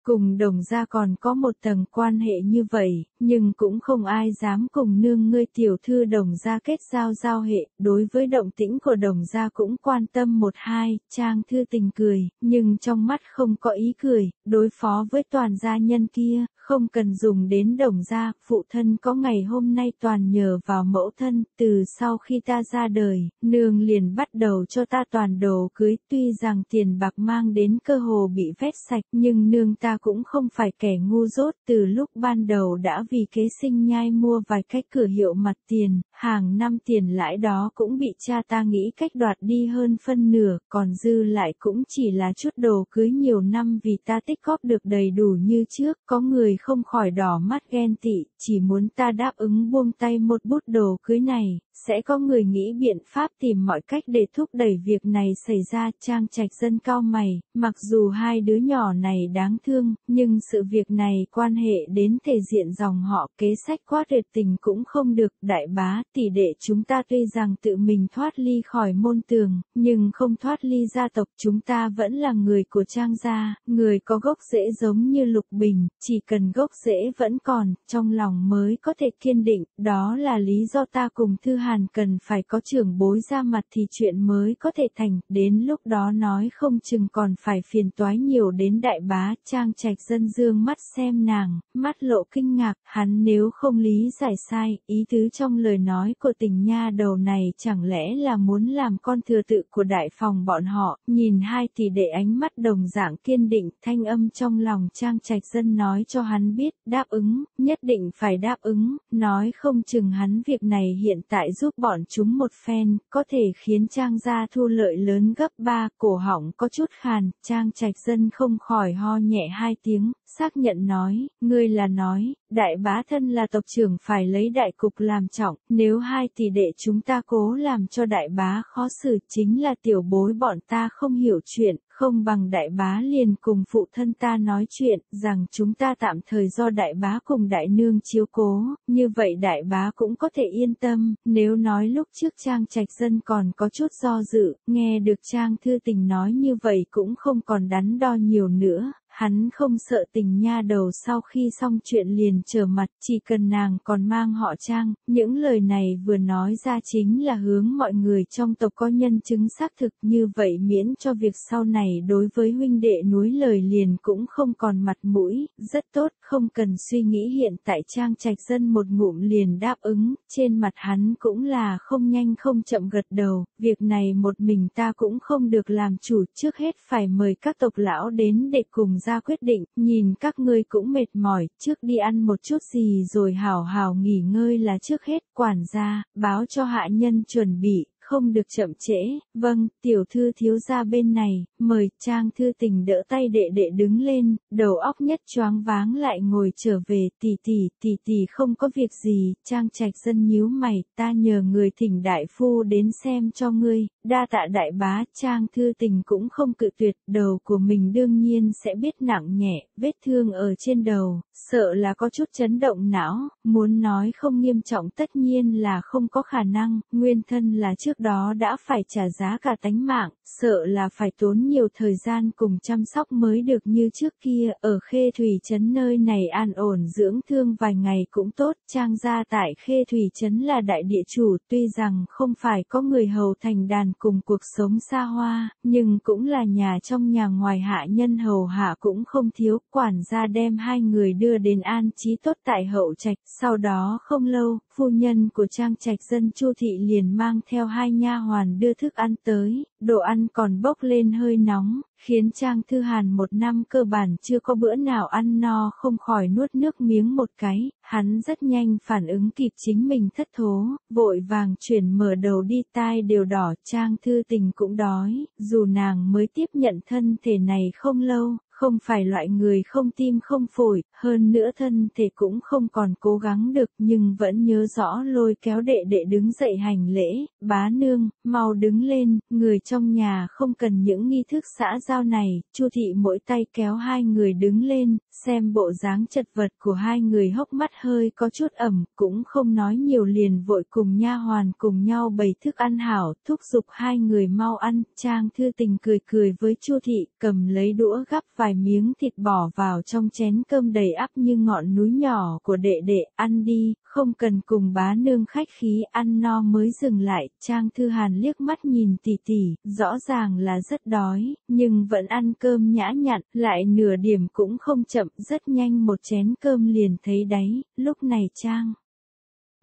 Cùng đồng gia còn có một tầng quan hệ như vậy, nhưng cũng không ai dám cùng nương ngươi tiểu thư đồng gia kết giao giao hệ, đối với động tĩnh của đồng gia cũng quan tâm một hai, trang thư tình cười, nhưng trong mắt không có ý cười, đối phó với toàn gia nhân kia, không cần dùng đến đồng gia, phụ thân có ngày hôm nay toàn nhờ vào mẫu thân, từ sau khi ta ra đời, nương liền bắt đầu cho ta toàn đồ cưới, tuy rằng tiền bạc mang đến cơ hồ bị vét sạch, nhưng nương ta ta cũng không phải kẻ ngu dốt, từ lúc ban đầu đã vì kế sinh nhai mua vài cách cửa hiệu mặt tiền, hàng năm tiền lãi đó cũng bị cha ta nghĩ cách đoạt đi hơn phân nửa, còn dư lại cũng chỉ là chút đồ cưới nhiều năm vì ta tích góp được đầy đủ như trước, có người không khỏi đỏ mắt ghen tị, chỉ muốn ta đáp ứng buông tay một bút đồ cưới này, sẽ có người nghĩ biện pháp tìm mọi cách để thúc đẩy việc này xảy ra trang trạch dân cao mày, mặc dù hai đứa nhỏ này đáng thương, nhưng sự việc này quan hệ đến thể diện dòng họ kế sách quá tuyệt tình cũng không được, đại bá tỷ đệ chúng ta tuy rằng tự mình thoát ly khỏi môn tường, nhưng không thoát ly gia tộc chúng ta vẫn là người của trang gia, người có gốc rễ giống như lục bình, chỉ cần gốc rễ vẫn còn, trong lòng mới có thể kiên định, đó là lý do ta cùng thư hà Hàn cần phải có trưởng bối ra mặt thì chuyện mới có thể thành, đến lúc đó nói không chừng còn phải phiền toái nhiều đến đại bá, trang trạch dân dương mắt xem nàng, mắt lộ kinh ngạc, hắn nếu không lý giải sai, ý tứ trong lời nói của tình nha đầu này chẳng lẽ là muốn làm con thừa tự của đại phòng bọn họ, nhìn hai thì để ánh mắt đồng dạng kiên định, thanh âm trong lòng trang trạch dân nói cho hắn biết, đáp ứng, nhất định phải đáp ứng, nói không chừng hắn việc này hiện tại lại giúp bọn chúng một phen, có thể khiến Trang gia thu lợi lớn gấp ba, cổ họng có chút khàn, Trang Trạch Dân không khỏi ho nhẹ hai tiếng, xác nhận nói, ngươi là nói, đại bá thân là tộc trưởng phải lấy đại cục làm trọng, nếu hai tỷ đệ chúng ta cố làm cho đại bá khó xử chính là tiểu bối bọn ta không hiểu chuyện, không bằng đại bá liền cùng phụ thân ta nói chuyện, rằng chúng ta tạm thời do đại bá cùng đại nương chiếu cố, như vậy đại bá cũng có thể yên tâm, nếu nói lúc trước Trang Trạch Dân còn có chút do dự, nghe được Trang Thư Tình nói như vậy cũng không còn đắn đo nhiều nữa, hắn không sợ tình nha đầu sau khi xong chuyện liền trở mặt, chỉ cần nàng còn mang họ trang, những lời này vừa nói ra chính là hướng mọi người trong tộc có nhân chứng xác thực như vậy miễn cho việc sau này đối với huynh đệ núi lời liền cũng không còn mặt mũi, rất tốt, không cần suy nghĩ hiện tại trang trạch dân một ngụm liền đáp ứng, trên mặt hắn cũng là không nhanh không chậm gật đầu, việc này một mình ta cũng không được làm chủ trước hết phải mời các tộc lão đến để cùng ra ra quyết định, nhìn các ngươi cũng mệt mỏi, trước đi ăn một chút gì rồi hào hào nghỉ ngơi là trước hết, quản gia, báo cho hạ nhân chuẩn bị, không được chậm trễ, vâng, tiểu thư thiếu gia bên này, mời trang thư tình đỡ tay đệ đệ đứng lên, đầu óc nhất choáng váng lại ngồi trở về, tỷ tỷ, tỷ tỷ không có việc gì, trang trạch dân nhíu mày, ta nhờ người thỉnh đại phu đến xem cho ngươi, Đa tạ đại bá, Trang Thư Tình cũng không cự tuyệt, đầu của mình đương nhiên sẽ biết nặng nhẹ, vết thương ở trên đầu, sợ là có chút chấn động não, muốn nói không nghiêm trọng tất nhiên là không có khả năng, nguyên thân là trước đó đã phải trả giá cả tánh mạng, sợ là phải tốn nhiều thời gian cùng chăm sóc mới được như trước kia, ở Khê Thủy Trấn nơi này an ổn dưỡng thương vài ngày cũng tốt, Trang gia tại Khê Thủy Trấn là đại địa chủ, tuy rằng không phải có người hầu thành đàn cùng cuộc sống xa hoa, nhưng cũng là nhà trong nhà ngoài hạ nhân hầu hạ cũng không thiếu, quản gia đem hai người đưa đến an trí tốt tại hậu trạch, sau đó không lâu, phu nhân của trang trạch dân Chu thị liền mang theo hai nha hoàn đưa thức ăn tới, đồ ăn còn bốc lên hơi nóng, khiến Trang Thư Hàn một năm cơ bản chưa có bữa nào ăn no không khỏi nuốt nước miếng một cái, hắn rất nhanh phản ứng kịp chính mình thất thố, vội vàng chuyển mở đầu đi tai đều đỏ Trang Thư Tình cũng đói, dù nàng mới tiếp nhận thân thể này không lâu, không phải loại người không tim không phổi, hơn nữa thân thể cũng không còn cố gắng được nhưng vẫn nhớ rõ lôi kéo đệ đệ đứng dậy hành lễ, bá nương, mau đứng lên, người trong nhà không cần những nghi thức xã giao này, chu thị mỗi tay kéo hai người đứng lên, xem bộ dáng chật vật của hai người hốc mắt hơi có chút ẩm, cũng không nói nhiều liền vội cùng nha hoàn cùng nhau bày thức ăn hảo, thúc giục hai người mau ăn, trang thư tình cười cười với chu thị, cầm lấy đũa gắp vài vài miếng thịt bò vào trong chén cơm đầy ắp như ngọn núi nhỏ của đệ đệ, ăn đi, không cần cùng bá nương khách khí ăn no mới dừng lại, Trang Thư Hàn liếc mắt nhìn tỷ tỷ, rõ ràng là rất đói, nhưng vẫn ăn cơm nhã nhặn, lại nửa điểm cũng không chậm, rất nhanh một chén cơm liền thấy đáy, lúc này Trang.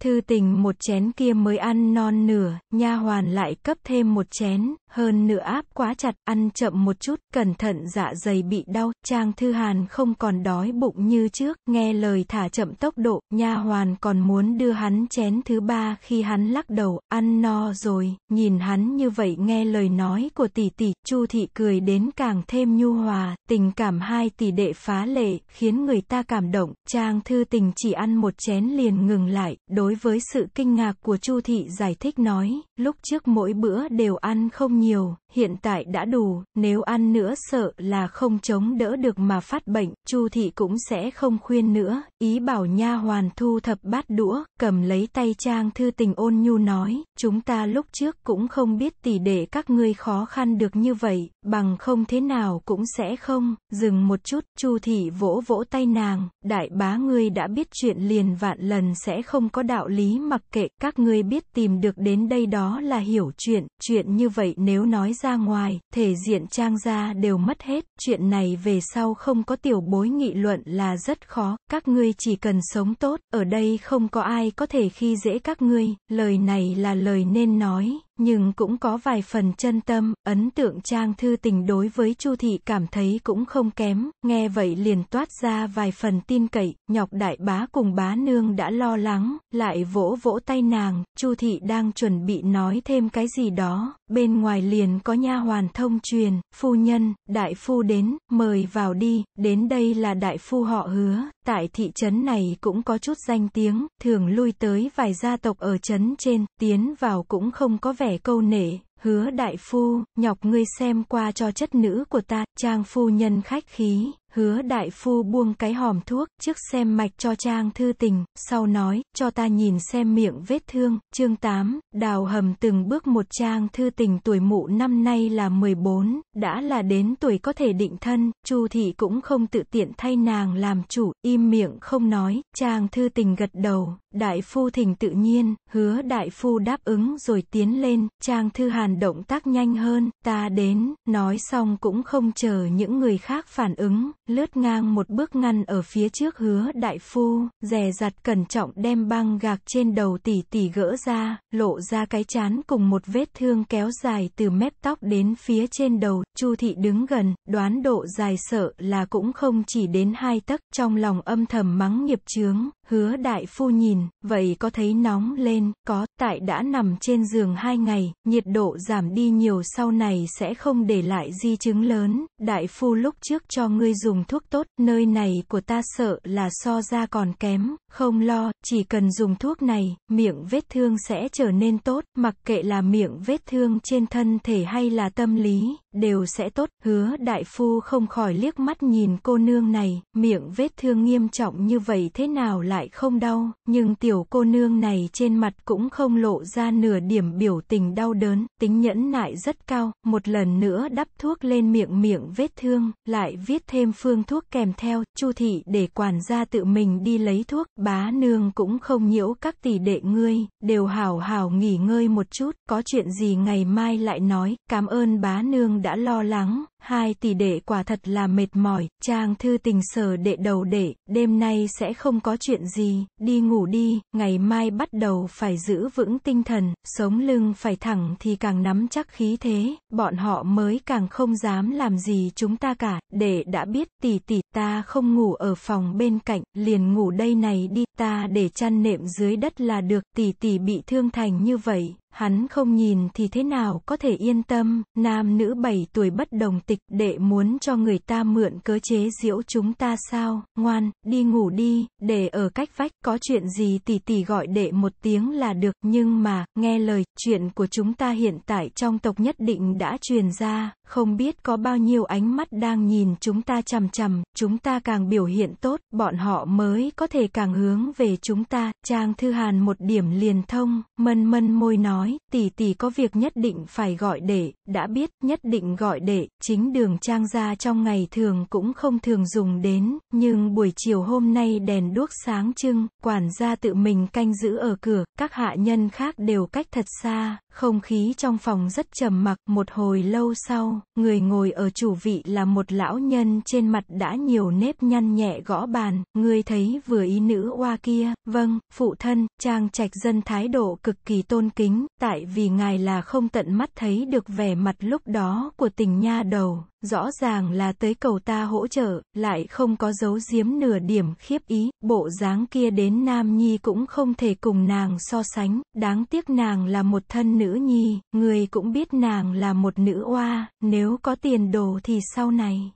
Thư tình một chén kia mới ăn non nửa, nha hoàn lại cấp thêm một chén, hơn nửa áp quá chặt, ăn chậm một chút, cẩn thận dạ dày bị đau, Trang Thư Hàn không còn đói bụng như trước, nghe lời thả chậm tốc độ, nha hoàn còn muốn đưa hắn chén thứ ba khi hắn lắc đầu, ăn no rồi, nhìn hắn như vậy nghe lời nói của tỷ tỷ, Chu thị cười đến càng thêm nhu hòa, tình cảm hai tỷ đệ phá lệ, khiến người ta cảm động, Trang Thư Tình chỉ ăn một chén liền ngừng lại, đối đối với sự kinh ngạc của Chu thị giải thích nói, lúc trước mỗi bữa đều ăn không nhiều, hiện tại đã đủ, nếu ăn nữa sợ là không chống đỡ được mà phát bệnh, Chu thị cũng sẽ không khuyên nữa, ý bảo nha hoàn thu thập bát đũa, cầm lấy tay Trang Thư Tình ôn nhu nói, chúng ta lúc trước cũng không biết tỷ để các ngươi khó khăn được như vậy, bằng không thế nào cũng sẽ không, dừng một chút, Chu thị vỗ vỗ tay nàng, đại bá ngươi đã biết chuyện liền vạn lần sẽ không có đạo lý mặc kệ, các ngươi biết tìm được đến đây đó là hiểu chuyện, chuyện như vậy nếu nói ra ra ngoài, thể diện trang gia đều mất hết, chuyện này về sau không có tiểu bối nghị luận là rất khó, các ngươi chỉ cần sống tốt, ở đây không có ai có thể khi dễ các ngươi, lời này là lời nên nói nhưng cũng có vài phần chân tâm, ấn tượng Trang Thư Tình đối với Chu Thị cảm thấy cũng không kém, nghe vậy liền toát ra vài phần tin cậy, nhọc đại bá cùng bá nương đã lo lắng, lại vỗ vỗ tay nàng, Chu Thị đang chuẩn bị nói thêm cái gì đó, bên ngoài liền có nha hoàn thông truyền, phu nhân, đại phu đến, mời vào đi, đến đây là đại phu họ hứa, tại thị trấn này cũng có chút danh tiếng, thường lui tới vài gia tộc ở trấn trên, tiến vào cũng không có vẻ vẻ câu nể, hứa đại phu, nhọc ngươi xem qua cho chất nữ của ta, trang phu nhân khách khí. Hứa đại phu buông cái hòm thuốc, trước xem mạch cho Trang Thư Tình, sau nói, cho ta nhìn xem miệng vết thương, chương 8, đào hầm từng bước một Trang Thư Tình tuổi mụ năm nay là 14, đã là đến tuổi có thể định thân, Chu Thị cũng không tự tiện thay nàng làm chủ, im miệng không nói, Trang Thư Tình gật đầu, đại phu thỉnh tự nhiên, hứa đại phu đáp ứng rồi tiến lên, Trang Thư Hàn động tác nhanh hơn, ta đến, nói xong cũng không chờ những người khác phản ứng, lướt ngang một bước ngăn ở phía trước hứa đại phu, dè dặt cẩn trọng đem băng gạc trên đầu tỷ tỷ gỡ ra, lộ ra cái chán cùng một vết thương kéo dài từ mép tóc đến phía trên đầu, chu thị đứng gần, đoán độ dài sợ là cũng không chỉ đến hai tấc, trong lòng âm thầm mắng nghiệp chướng, Hứa đại phu nhìn, vậy có thấy nóng lên, có, tại đã nằm trên giường hai ngày, nhiệt độ giảm đi nhiều sau này sẽ không để lại di chứng lớn, đại phu lúc trước cho ngươi dùng thuốc tốt, nơi này của ta sợ là so ra còn kém, không lo, chỉ cần dùng thuốc này, miệng vết thương sẽ trở nên tốt, mặc kệ là miệng vết thương trên thân thể hay là tâm lý, đều sẽ tốt, hứa đại phu không khỏi liếc mắt nhìn cô nương này, miệng vết thương nghiêm trọng như vậy thế nào là lại không đau, nhưng tiểu cô nương này trên mặt cũng không lộ ra nửa điểm biểu tình đau đớn, tính nhẫn nại rất cao, một lần nữa đắp thuốc lên miệng miệng vết thương, lại viết thêm phương thuốc kèm theo, chu thị để quản gia tự mình đi lấy thuốc, bá nương cũng không nhiễu các tỷ đệ ngươi, đều hào hào nghỉ ngơi một chút, có chuyện gì ngày mai lại nói, cảm ơn bá nương đã lo lắng, hai tỷ đệ quả thật là mệt mỏi, trang thư tình sở đệ đầu đệ, đêm nay sẽ không có chuyện gì, đi ngủ đi, ngày mai bắt đầu phải giữ vững tinh thần, sống lưng phải thẳng thì càng nắm chắc khí thế, bọn họ mới càng không dám làm gì chúng ta cả, đệ đã biết tỷ tỷ ta không ngủ ở phòng bên cạnh, liền ngủ đây này đi, ta để chăn nệm dưới đất là được, tỷ tỷ bị thương thành như vậy, hắn không nhìn thì thế nào có thể yên tâm, nam nữ bảy tuổi bất đồng tịch đệ muốn cho người ta mượn cơ chế diễu chúng ta sao, ngoan, đi ngủ đi, để ở cách vách, có chuyện gì tỷ tỷ gọi đệ một tiếng là được, nhưng mà, nghe lời, chuyện của chúng ta hiện tại trong tộc nhất định đã truyền ra, không biết có bao nhiêu ánh mắt đang nhìn chúng ta chằm chằm, chúng ta càng biểu hiện tốt, bọn họ mới có thể càng hướng về chúng ta, Trang Thư Hàn một điểm liền thông, mân mân môi nói, nói, tỷ tỷ có việc nhất định phải gọi để, đã biết, nhất định gọi để, chính đường trang gia trong ngày thường cũng không thường dùng đến, nhưng buổi chiều hôm nay đèn đuốc sáng trưng, quản gia tự mình canh giữ ở cửa, các hạ nhân khác đều cách thật xa, không khí trong phòng rất trầm mặc, một hồi lâu sau, người ngồi ở chủ vị là một lão nhân trên mặt đã nhiều nếp nhăn nhẹ gõ bàn, người thấy vừa ý nữ oa kia, vâng, phụ thân, trang trạch dân thái độ cực kỳ tôn kính, tại vì ngài là không tận mắt thấy được vẻ mặt lúc đó của tình nha đầu, rõ ràng là tới cầu ta hỗ trợ, lại không có dấu giếm nửa điểm khiếp ý, bộ dáng kia đến nam nhi cũng không thể cùng nàng so sánh, đáng tiếc nàng là một thân nữ nhi, người cũng biết nàng là một nữ oa, nếu có tiền đồ thì sau này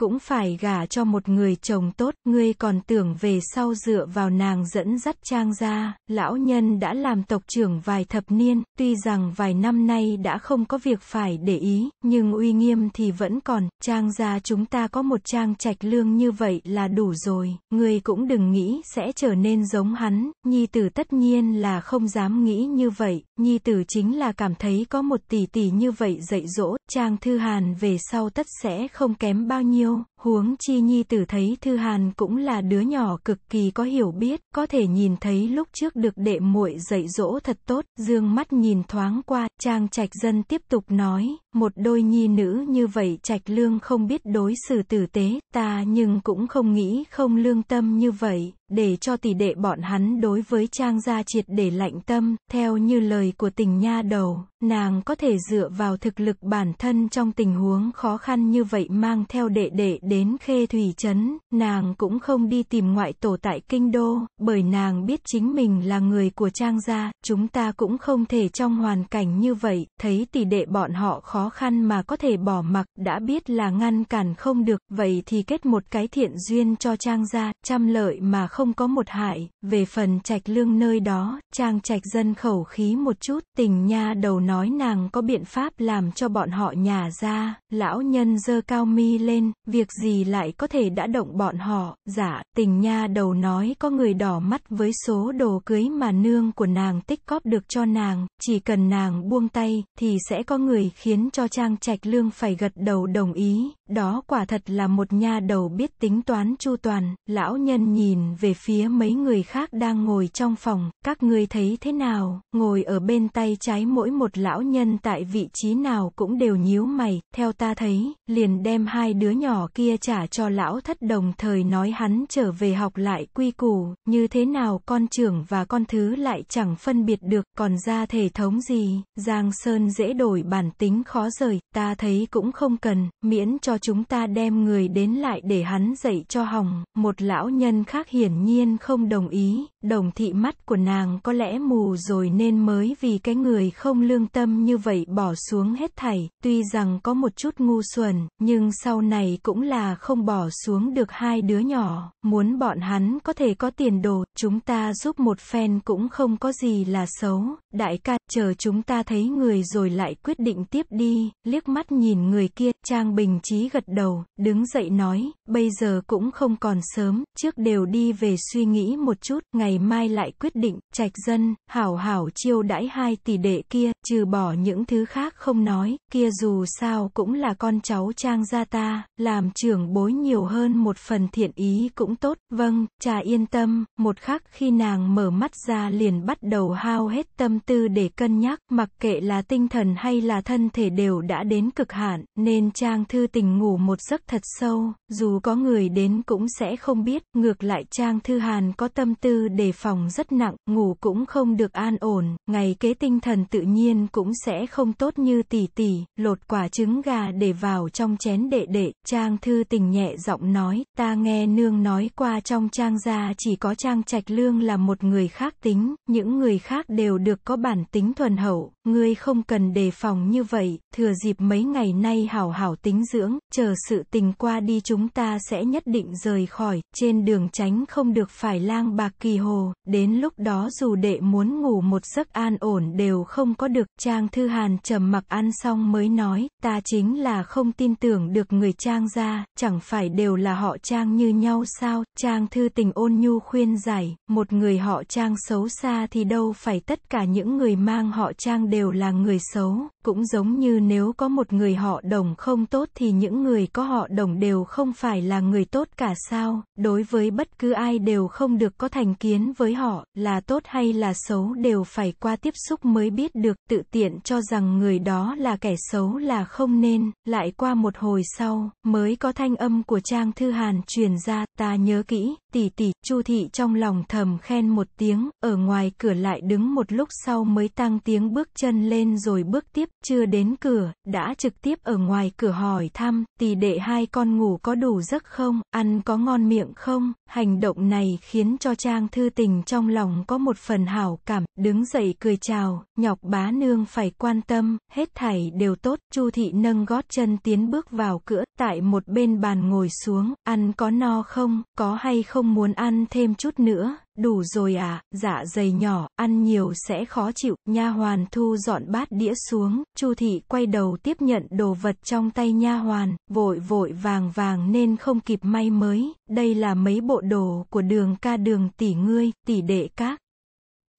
cũng phải gả cho một người chồng tốt, ngươi còn tưởng về sau dựa vào nàng dẫn dắt trang gia, lão nhân đã làm tộc trưởng vài thập niên, tuy rằng vài năm nay đã không có việc phải để ý, nhưng uy nghiêm thì vẫn còn, trang gia chúng ta có một trang trạch lương như vậy là đủ rồi, ngươi cũng đừng nghĩ sẽ trở nên giống hắn, nhi tử tất nhiên là không dám nghĩ như vậy, nhi tử chính là cảm thấy có một tỷ tỷ như vậy dạy dỗ, trang thư hàn về sau tất sẽ không kém bao nhiêu, yêu huống chi nhi tử thấy Thư Hàn cũng là đứa nhỏ cực kỳ có hiểu biết, có thể nhìn thấy lúc trước được đệ muội dạy dỗ thật tốt, dương mắt nhìn thoáng qua, trang trạch dân tiếp tục nói, một đôi nhi nữ như vậy trạch lương không biết đối xử tử tế, ta nhưng cũng không nghĩ không lương tâm như vậy, để cho tỷ đệ bọn hắn đối với trang gia triệt để lạnh tâm, theo như lời của tình nha đầu, nàng có thể dựa vào thực lực bản thân trong tình huống khó khăn như vậy mang theo đệ đệ đến Khê Thủy Trấn, nàng cũng không đi tìm ngoại tổ tại Kinh Đô, bởi nàng biết chính mình là người của Trang gia, chúng ta cũng không thể trong hoàn cảnh như vậy, thấy tỷ đệ bọn họ khó khăn mà có thể bỏ mặc, đã biết là ngăn cản không được, vậy thì kết một cái thiện duyên cho Trang gia, trăm lợi mà không có một hại, về phần trạch lương nơi đó, Trang trạch dân khẩu khí một chút, tình nha đầu nói nàng có biện pháp làm cho bọn họ nhà ra, lão nhân dơ cao mi lên, việc gì lại có thể đã động bọn họ, giả, dạ, tình nha đầu nói có người đỏ mắt với số đồ cưới mà nương của nàng tích cóp được cho nàng, chỉ cần nàng buông tay, thì sẽ có người khiến cho trang trạch lương phải gật đầu đồng ý, đó quả thật là một nha đầu biết tính toán chu toàn, lão nhân nhìn về phía mấy người khác đang ngồi trong phòng, các ngươi thấy thế nào, ngồi ở bên tay trái mỗi một lão nhân tại vị trí nào cũng đều nhíu mày, theo ta thấy, liền đem hai đứa nhỏ kia trả cho lão thất đồng thời nói hắn trở về học lại quy củ, như thế nào con trưởng và con thứ lại chẳng phân biệt được, còn ra thể thống gì, Giang Sơn dễ đổi bản tính khó rời, ta thấy cũng không cần, miễn cho chúng ta đem người đến lại để hắn dạy cho hỏng, một lão nhân khác hiển nhiên không đồng ý, đồng thị mắt của nàng có lẽ mù rồi nên mới vì cái người không lương tâm như vậy bỏ xuống hết thảy, tuy rằng có một chút ngu xuẩn, nhưng sau này cũng là không bỏ xuống được hai đứa nhỏ, muốn bọn hắn có thể có tiền đồ, chúng ta giúp một phen cũng không có gì là xấu, đại ca, chờ chúng ta thấy người rồi lại quyết định tiếp đi, liếc mắt nhìn người kia, Trang Bình Chí gật đầu, đứng dậy nói, bây giờ cũng không còn sớm, trước đều đi về suy nghĩ một chút, ngày mai lại quyết định, trạch dân, hảo hảo chiêu đãi hai tỷ đệ kia, trừ bỏ những thứ khác không nói, kia dù sao cũng là con cháu trang gia ta, làm trưởng bối nhiều hơn một phần thiện ý cũng tốt, vâng, cha yên tâm, một khắc khi nàng mở mắt ra liền bắt đầu hao hết tâm tư để cân nhắc, mặc kệ là tinh thần hay là thân thể đều đã đến cực hạn, nên trang thư tình ngủ một giấc thật sâu, dù có người đến cũng sẽ không biết, ngược lại Trang Thư Hàn có tâm tư đề phòng rất nặng, ngủ cũng không được an ổn, ngày kế tinh thần tự nhiên cũng sẽ không tốt như tỷ tỷ, lột quả trứng gà để vào trong chén đệ đệ, Trang Thư tình nhẹ giọng nói, ta nghe nương nói qua trong Trang gia chỉ có Trang Trạch Lương là một người khác tính, những người khác đều được có bản tính thuần hậu, ngươi không cần đề phòng như vậy, thừa dịp mấy ngày nay hảo hảo tính dưỡng, chờ sự tình qua đi chúng ta sẽ nhất định rời khỏi, trên đường tránh không được phải lang bạc kỳ hồ, đến lúc đó dù đệ muốn ngủ một giấc an ổn đều không có được, Trang Thư Hàn trầm mặc ăn xong mới nói, ta chính là không tin tưởng được người Trang gia, chẳng phải đều là họ Trang như nhau sao, Trang Thư Tình ôn nhu khuyên giải, một người họ Trang xấu xa thì đâu phải tất cả những người mang họ Trang đều là người xấu, cũng giống như nếu có một người họ đồng không tốt thì những người có họ đồng đều không phải là người tốt cả sao, đối với bất cứ ai đều không được có thành kiến với họ, là tốt hay là xấu đều phải qua tiếp xúc mới biết được, tự tiện cho rằng người đó là kẻ xấu là không nên, lại qua một hồi sau, mới có thanh âm của Trang Thư Hàn truyền ra, ta nhớ kỹ, tỷ tỷ, Chu thị trong lòng thầm khen một tiếng, ở ngoài cửa lại đứng một lúc sau mới tăng tiếng bước chân lên rồi bước tiếp, chưa đến cửa, đã trực tiếp ở ngoài cửa hỏi thăm, tỷ đệ hai con ngủ có đủ giấc không, ăn có ngon miệng không, hành động này khiến cho Trang Thư Tình trong lòng có một phần hảo cảm, đứng dậy cười chào, nhọc bá nương phải quan tâm, hết thảy đều tốt, Chu thị nâng gót chân tiến bước vào cửa, tại một bên bàn ngồi xuống, ăn có no không, có hay không, không muốn ăn thêm chút nữa, đủ rồi à, dạ dày nhỏ, ăn nhiều sẽ khó chịu, nha hoàn thu dọn bát đĩa xuống, Chu thị quay đầu tiếp nhận đồ vật trong tay nha hoàn, vội vội vàng vàng nên không kịp may mới, đây là mấy bộ đồ của đường ca đường tỷ ngươi, tỷ đệ các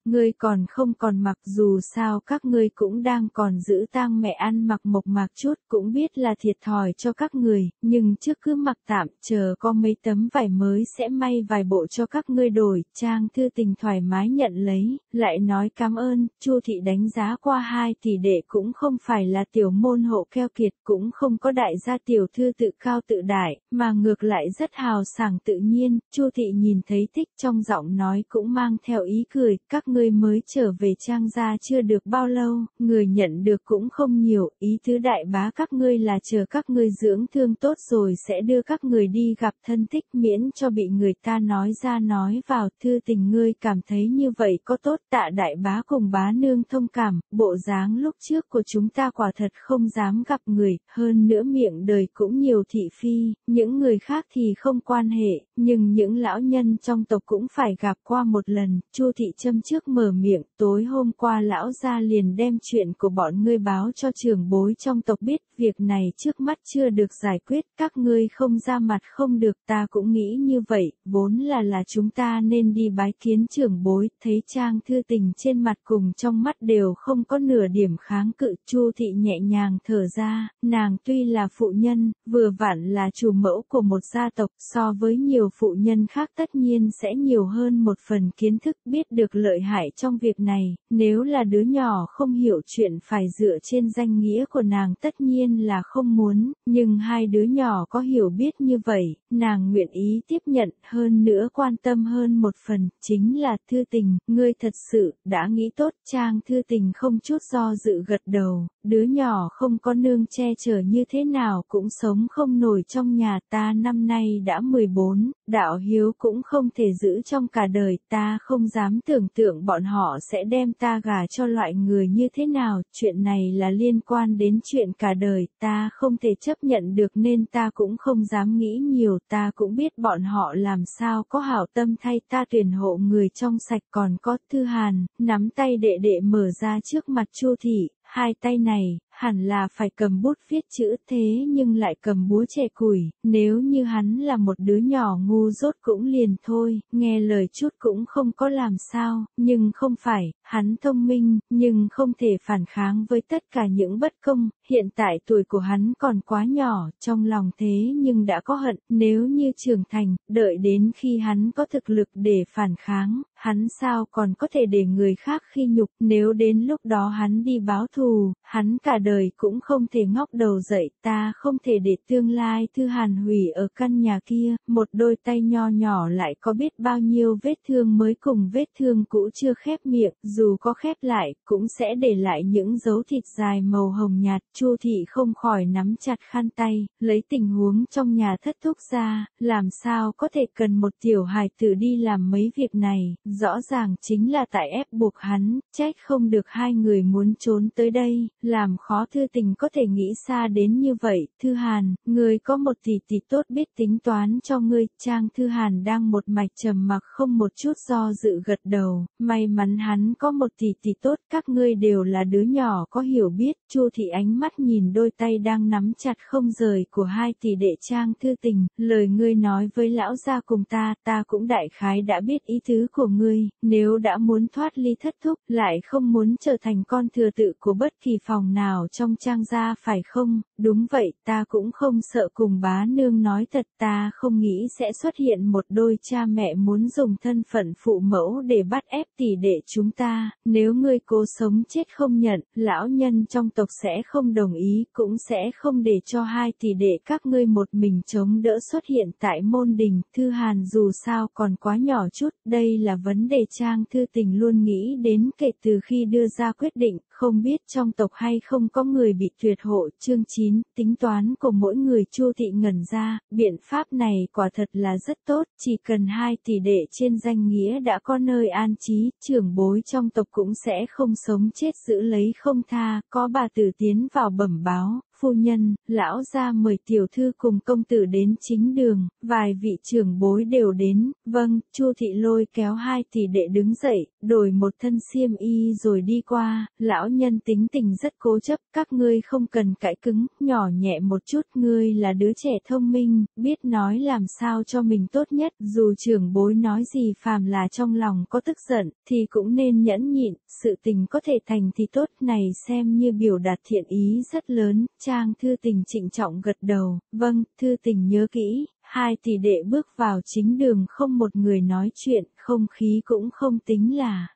ngươi còn không còn mặc dù sao các ngươi cũng đang còn giữ tang mẹ ăn mặc mộc mạc chút cũng biết là thiệt thòi cho các người, nhưng trước cứ mặc tạm chờ có mấy tấm vải mới sẽ may vài bộ cho các ngươi đổi, trang thư tình thoải mái nhận lấy, lại nói cảm ơn, chu thị đánh giá qua hai thì đệ cũng không phải là tiểu môn hộ keo kiệt cũng không có đại gia tiểu thư tự cao tự đại, mà ngược lại rất hào sảng tự nhiên, chu thị nhìn thấy thích trong giọng nói cũng mang theo ý cười, các ngươi mới trở về trang gia chưa được bao lâu, người nhận được cũng không nhiều, ý tứ đại bá các ngươi là chờ các ngươi dưỡng thương tốt rồi sẽ đưa các người đi gặp thân thích miễn cho bị người ta nói ra nói vào, thư tình ngươi cảm thấy như vậy có tốt tạ đại bá cùng bá nương thông cảm, bộ dáng lúc trước của chúng ta quả thật không dám gặp người, hơn nữa miệng đời cũng nhiều thị phi, những người khác thì không quan hệ, nhưng những lão nhân trong tộc cũng phải gặp qua một lần, Chu Thị châm trước mở miệng, tối hôm qua lão gia liền đem chuyện của bọn ngươi báo cho trưởng bối trong tộc biết, việc này trước mắt chưa được giải quyết, các ngươi không ra mặt không được, ta cũng nghĩ như vậy, vốn là là chúng ta nên đi bái kiến trưởng bối, thấy trang thư tình trên mặt cùng trong mắt đều không có nửa điểm kháng cự, Chu Thị nhẹ nhàng thở ra, nàng tuy là phụ nhân, vừa vặn là chủ mẫu của một gia tộc so với nhiều phụ nhân khác tất nhiên sẽ nhiều hơn một phần kiến thức biết được lợi hại trong việc này, nếu là đứa nhỏ không hiểu chuyện phải dựa trên danh nghĩa của nàng tất nhiên là không muốn, nhưng hai đứa nhỏ có hiểu biết như vậy, nàng nguyện ý tiếp nhận hơn nữa quan tâm hơn một phần, chính là thư tình, ngươi thật sự, đã nghĩ tốt trang thư tình không chút do dự gật đầu, đứa nhỏ không có nương che chở như thế nào cũng sống không nổi trong nhà ta năm nay đã 14, đạo hiếu cũng không thể giữ trong cả đời, ta không dám tưởng tượng bọn họ sẽ đem ta gả cho loại người như thế nào, chuyện này là liên quan đến chuyện cả đời, ta không thể chấp nhận được nên ta cũng không dám nghĩ nhiều, ta cũng biết bọn họ làm sao có hảo tâm thay ta tuyển hộ người trong sạch còn có Thư Hàn, nắm tay đệ đệ mở ra trước mặt Chu Thị, hai tay này, hẳn là phải cầm bút viết chữ thế nhưng lại cầm búa chè củi, nếu như hắn là một đứa nhỏ ngu dốt cũng liền thôi, nghe lời chút cũng không có làm sao, nhưng không phải, hắn thông minh, nhưng không thể phản kháng với tất cả những bất công, hiện tại tuổi của hắn còn quá nhỏ, trong lòng thế nhưng đã có hận, nếu như trưởng thành, đợi đến khi hắn có thực lực để phản kháng, hắn sao còn có thể để người khác khi nhục, nếu đến lúc đó hắn đi báo thù, hắn cả đời cũng không thể ngóc đầu dậy, ta không thể để tương lai thư hàn hủy ở căn nhà kia, một đôi tay nho nhỏ lại có biết bao nhiêu vết thương mới cùng vết thương cũ chưa khép miệng, dù có khép lại, cũng sẽ để lại những dấu thịt dài màu hồng nhạt, Chu Thị không khỏi nắm chặt khăn tay, lấy tình huống trong nhà thất thúc ra, làm sao có thể cần một tiểu hài tử đi làm mấy việc này, rõ ràng chính là tại ép buộc hắn, trách không được hai người muốn trốn tới đây, làm khó thư tình có thể nghĩ xa đến như vậy, Thư Hàn, người có một tỷ tỷ tốt biết tính toán cho ngươi, Trang Thư Hàn đang một mạch trầm mặc không một chút do dự gật đầu, may mắn hắn có một tỷ tỷ tốt, các ngươi đều là đứa nhỏ có hiểu biết, Chu Thị ánh mắt nhìn đôi tay đang nắm chặt không rời của hai tỷ đệ trang thư tình, lời ngươi nói với lão gia cùng ta, ta cũng đại khái đã biết ý tứ của ngươi, nếu đã muốn thoát ly thất thúc, lại không muốn trở thành con thừa tự của bất kỳ phòng nào trong trang gia phải không, đúng vậy, ta cũng không sợ cùng bá nương nói thật ta không nghĩ sẽ xuất hiện một đôi cha mẹ muốn dùng thân phận phụ mẫu để bắt ép tỷ đệ chúng ta, nếu ngươi cố sống chết không nhận, lão nhân trong tộc sẽ không đồng ý cũng sẽ không để cho hai tỷ đệ các ngươi một mình chống đỡ xuất hiện tại môn đình, Thư Hàn dù sao còn quá nhỏ chút, đây là vấn đề Trang Thư Tình luôn nghĩ đến kể từ khi đưa ra quyết định, không biết trong tộc hay không có người bị tuyệt hộ, chương 9, tính toán của mỗi người Chu Thị ngẩn ra, biện pháp này quả thật là rất tốt, chỉ cần hai tỷ đệ trên danh nghĩa đã có nơi an trí, trưởng bối trong tộc cũng sẽ không sống chết giữ lấy không tha, có bà tử tiến vào vào bẩm báo, phu nhân, lão gia mời tiểu thư cùng công tử đến chính đường, vài vị trưởng bối đều đến, vâng, chu thị lôi kéo hai tỷ đệ đứng dậy, đổi một thân xiêm y rồi đi qua, lão nhân tính tình rất cố chấp, các ngươi không cần cãi cứng, nhỏ nhẹ một chút, ngươi là đứa trẻ thông minh, biết nói làm sao cho mình tốt nhất, dù trưởng bối nói gì phàm là trong lòng có tức giận, thì cũng nên nhẫn nhịn, sự tình có thể thành thì tốt, này xem như biểu đạt thiện ý rất lớn, cha Trang thư tình trịnh trọng gật đầu, vâng, thư tình nhớ kỹ, hai tỷ đệ bước vào chính đường không một người nói chuyện, không khí cũng không tính là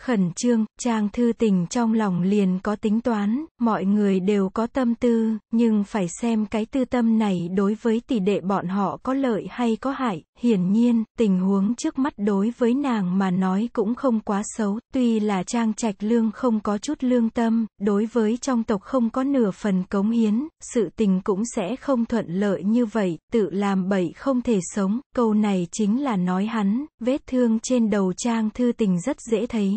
khẩn trương, trang thư tình trong lòng liền có tính toán, mọi người đều có tâm tư, nhưng phải xem cái tư tâm này đối với tỷ đệ bọn họ có lợi hay có hại, hiển nhiên, tình huống trước mắt đối với nàng mà nói cũng không quá xấu, tuy là trang trạch lương không có chút lương tâm, đối với trong tộc không có nửa phần cống hiến, sự tình cũng sẽ không thuận lợi như vậy, tự làm bậy không thể sống, câu này chính là nói hắn, vết thương trên đầu trang thư tình rất dễ thấy,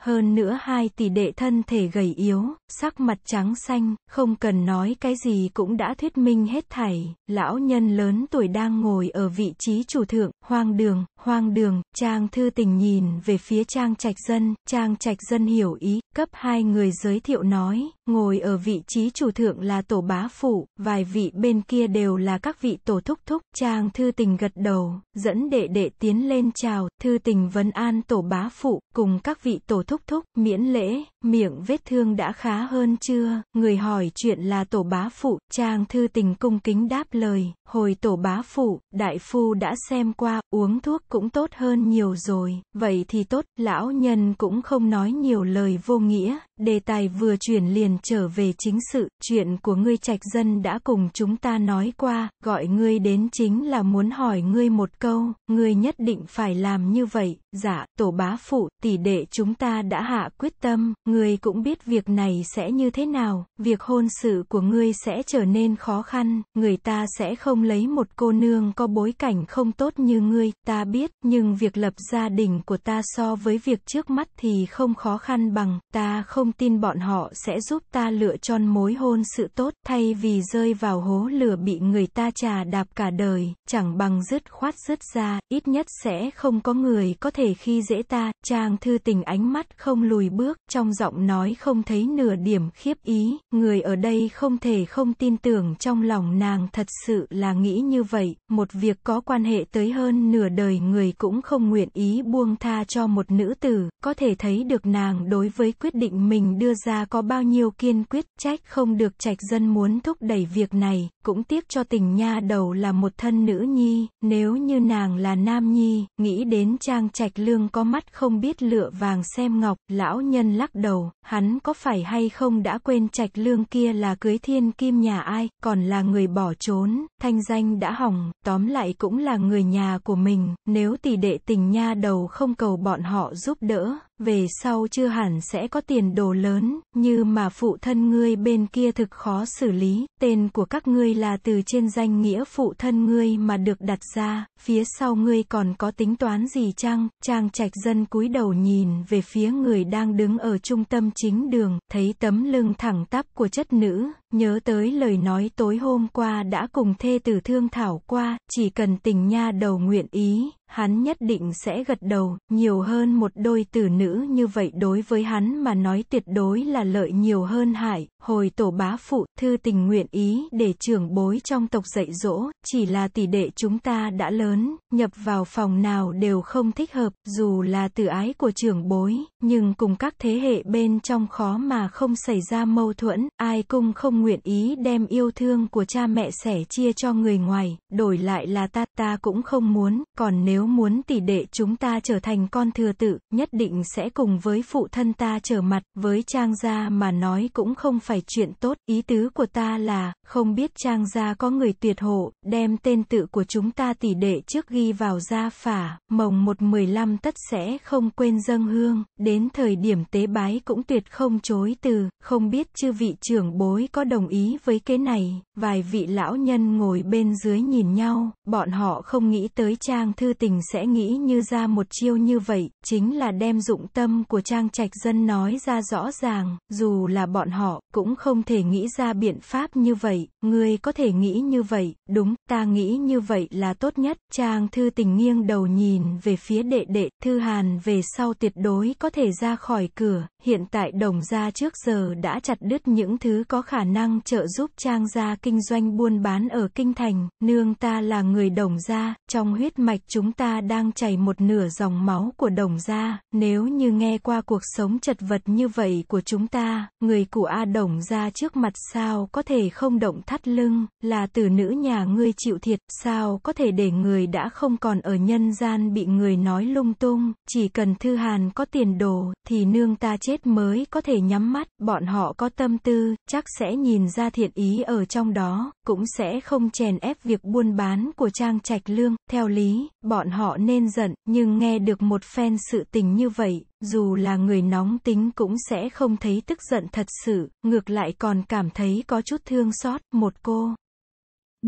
Hơn nữa hai tỷ đệ thân thể gầy yếu, sắc mặt trắng xanh, không cần nói cái gì cũng đã thuyết minh hết thảy. Lão nhân lớn tuổi đang ngồi ở vị trí chủ thượng, hoang đường, hoang đường, trang thư tình nhìn về phía trang trạch dân, trang trạch dân hiểu ý, cấp hai người giới thiệu nói, ngồi ở vị trí chủ thượng là tổ bá phụ, vài vị bên kia đều là các vị tổ thúc thúc, trang thư tình gật đầu, dẫn đệ đệ tiến lên chào, thư tình vấn an tổ bá phụ, cùng các vị tổ thúc thúc, miễn lễ, miệng vết thương đã khá hơn chưa, người hỏi chuyện là tổ bá phụ, trang thư tình cung kính đáp lời, hồi tổ bá phụ, đại phu đã xem qua, uống thuốc cũng tốt hơn nhiều rồi, vậy thì tốt, lão nhân cũng không nói nhiều lời vô nghĩa, đề tài vừa chuyển liền trở về chính sự, chuyện của ngươi trạch dân đã cùng chúng ta nói qua, gọi ngươi đến chính là muốn hỏi ngươi một câu, ngươi nhất định phải làm như vậy, dạ, tổ bá phụ, tỷ đệ chúng ta ta đã hạ quyết tâm, ngươi cũng biết việc này sẽ như thế nào, việc hôn sự của ngươi sẽ trở nên khó khăn, người ta sẽ không lấy một cô nương có bối cảnh không tốt như ngươi, ta biết, nhưng việc lập gia đình của ta so với việc trước mắt thì không khó khăn bằng, ta không tin bọn họ sẽ giúp ta lựa chọn mối hôn sự tốt, thay vì rơi vào hố lửa bị người ta trà đạp cả đời, chẳng bằng dứt khoát dứt ra, ít nhất sẽ không có người có thể khi dễ ta, trang thư tình ánh mắt mắt không lùi bước, trong giọng nói không thấy nửa điểm khiếp ý, người ở đây không thể không tin tưởng trong lòng nàng thật sự là nghĩ như vậy, một việc có quan hệ tới hơn nửa đời người cũng không nguyện ý buông tha cho một nữ tử, có thể thấy được nàng đối với quyết định mình đưa ra có bao nhiêu kiên quyết, trách không được trạch dân muốn thúc đẩy việc này, cũng tiếc cho tình nha đầu là một thân nữ nhi, nếu như nàng là nam nhi, nghĩ đến trang trạch lương có mắt không biết lựa vàng xem Ngọc, lão nhân lắc đầu, hắn có phải hay không đã quên trạch lương kia là cưới thiên kim nhà ai, còn là người bỏ trốn, thanh danh đã hỏng, tóm lại cũng là người nhà của mình, nếu tỷ đệ tình nha đầu không cầu bọn họ giúp đỡ, về sau chưa hẳn sẽ có tiền đồ lớn, như mà phụ thân ngươi bên kia thực khó xử lý, tên của các ngươi là từ trên danh nghĩa phụ thân ngươi mà được đặt ra, phía sau ngươi còn có tính toán gì chăng, trang trạch dân cúi đầu nhìn về phía người đang đứng ở trung tâm chính đường, thấy tấm lưng thẳng tắp của chất nữ, nhớ tới lời nói tối hôm qua đã cùng thê tử thương thảo qua, chỉ cần tình nha đầu nguyện ý, hắn nhất định sẽ gật đầu, nhiều hơn một đôi tử nữ như vậy đối với hắn mà nói tuyệt đối là lợi nhiều hơn hại, hồi tổ bá phụ, thư tình nguyện ý để trưởng bối trong tộc dạy dỗ, chỉ là tỷ đệ chúng ta đã lớn, nhập vào phòng nào đều không thích hợp, dù là từ ái của trưởng bối, nhưng cùng các thế hệ bên trong khó mà không xảy ra mâu thuẫn, ai cũng không nguyện ý đem yêu thương của cha mẹ sẻ chia cho người ngoài, đổi lại là ta, ta cũng không muốn, còn nếu muốn tỷ đệ chúng ta trở thành con thừa tự, nhất định sẽ cùng với phụ thân ta trở mặt, với trang gia mà nói cũng không phải phải chuyện tốt, ý tứ của ta là, không biết trang gia có người tuyệt hộ, đem tên tự của chúng ta tỷ đệ trước ghi vào gia phả, mồng một mười lăm tất sẽ không quên dâng hương, đến thời điểm tế bái cũng tuyệt không chối từ, không biết chư vị trưởng bối có đồng ý với cái này, vài vị lão nhân ngồi bên dưới nhìn nhau, bọn họ không nghĩ tới trang thư tình sẽ nghĩ như ra một chiêu như vậy, chính là đem dụng tâm của trang trạch dân nói ra rõ ràng, dù là bọn họ, cũng cũng không thể nghĩ ra biện pháp như vậy, ngươi có thể nghĩ như vậy, đúng, ta nghĩ như vậy là tốt nhất. Trang thư tình nghiêng đầu nhìn về phía đệ đệ, thư hàn về sau tuyệt đối có thể ra khỏi cửa, hiện tại đồng gia trước giờ đã chặt đứt những thứ có khả năng trợ giúp trang gia kinh doanh buôn bán ở kinh thành, nương ta là người đồng gia, trong huyết mạch chúng ta đang chảy một nửa dòng máu của đồng gia, nếu như nghe qua cuộc sống chật vật như vậy của chúng ta, người của A đồng gia trước mặt sao có thể không động thắt lưng, là từ nữ nhà ngươi chịu thiệt, sao có thể để người đã không còn ở nhân gian bị người nói lung tung, chỉ cần thư hàn có tiền đồ, thì nương ta chết chết mới có thể nhắm mắt, bọn họ có tâm tư, chắc sẽ nhìn ra thiện ý ở trong đó, cũng sẽ không chèn ép việc buôn bán của Trang Trạch Lương, theo lý, bọn họ nên giận, nhưng nghe được một phen sự tình như vậy, dù là người nóng tính cũng sẽ không thấy tức giận thật sự, ngược lại còn cảm thấy có chút thương xót, một cô.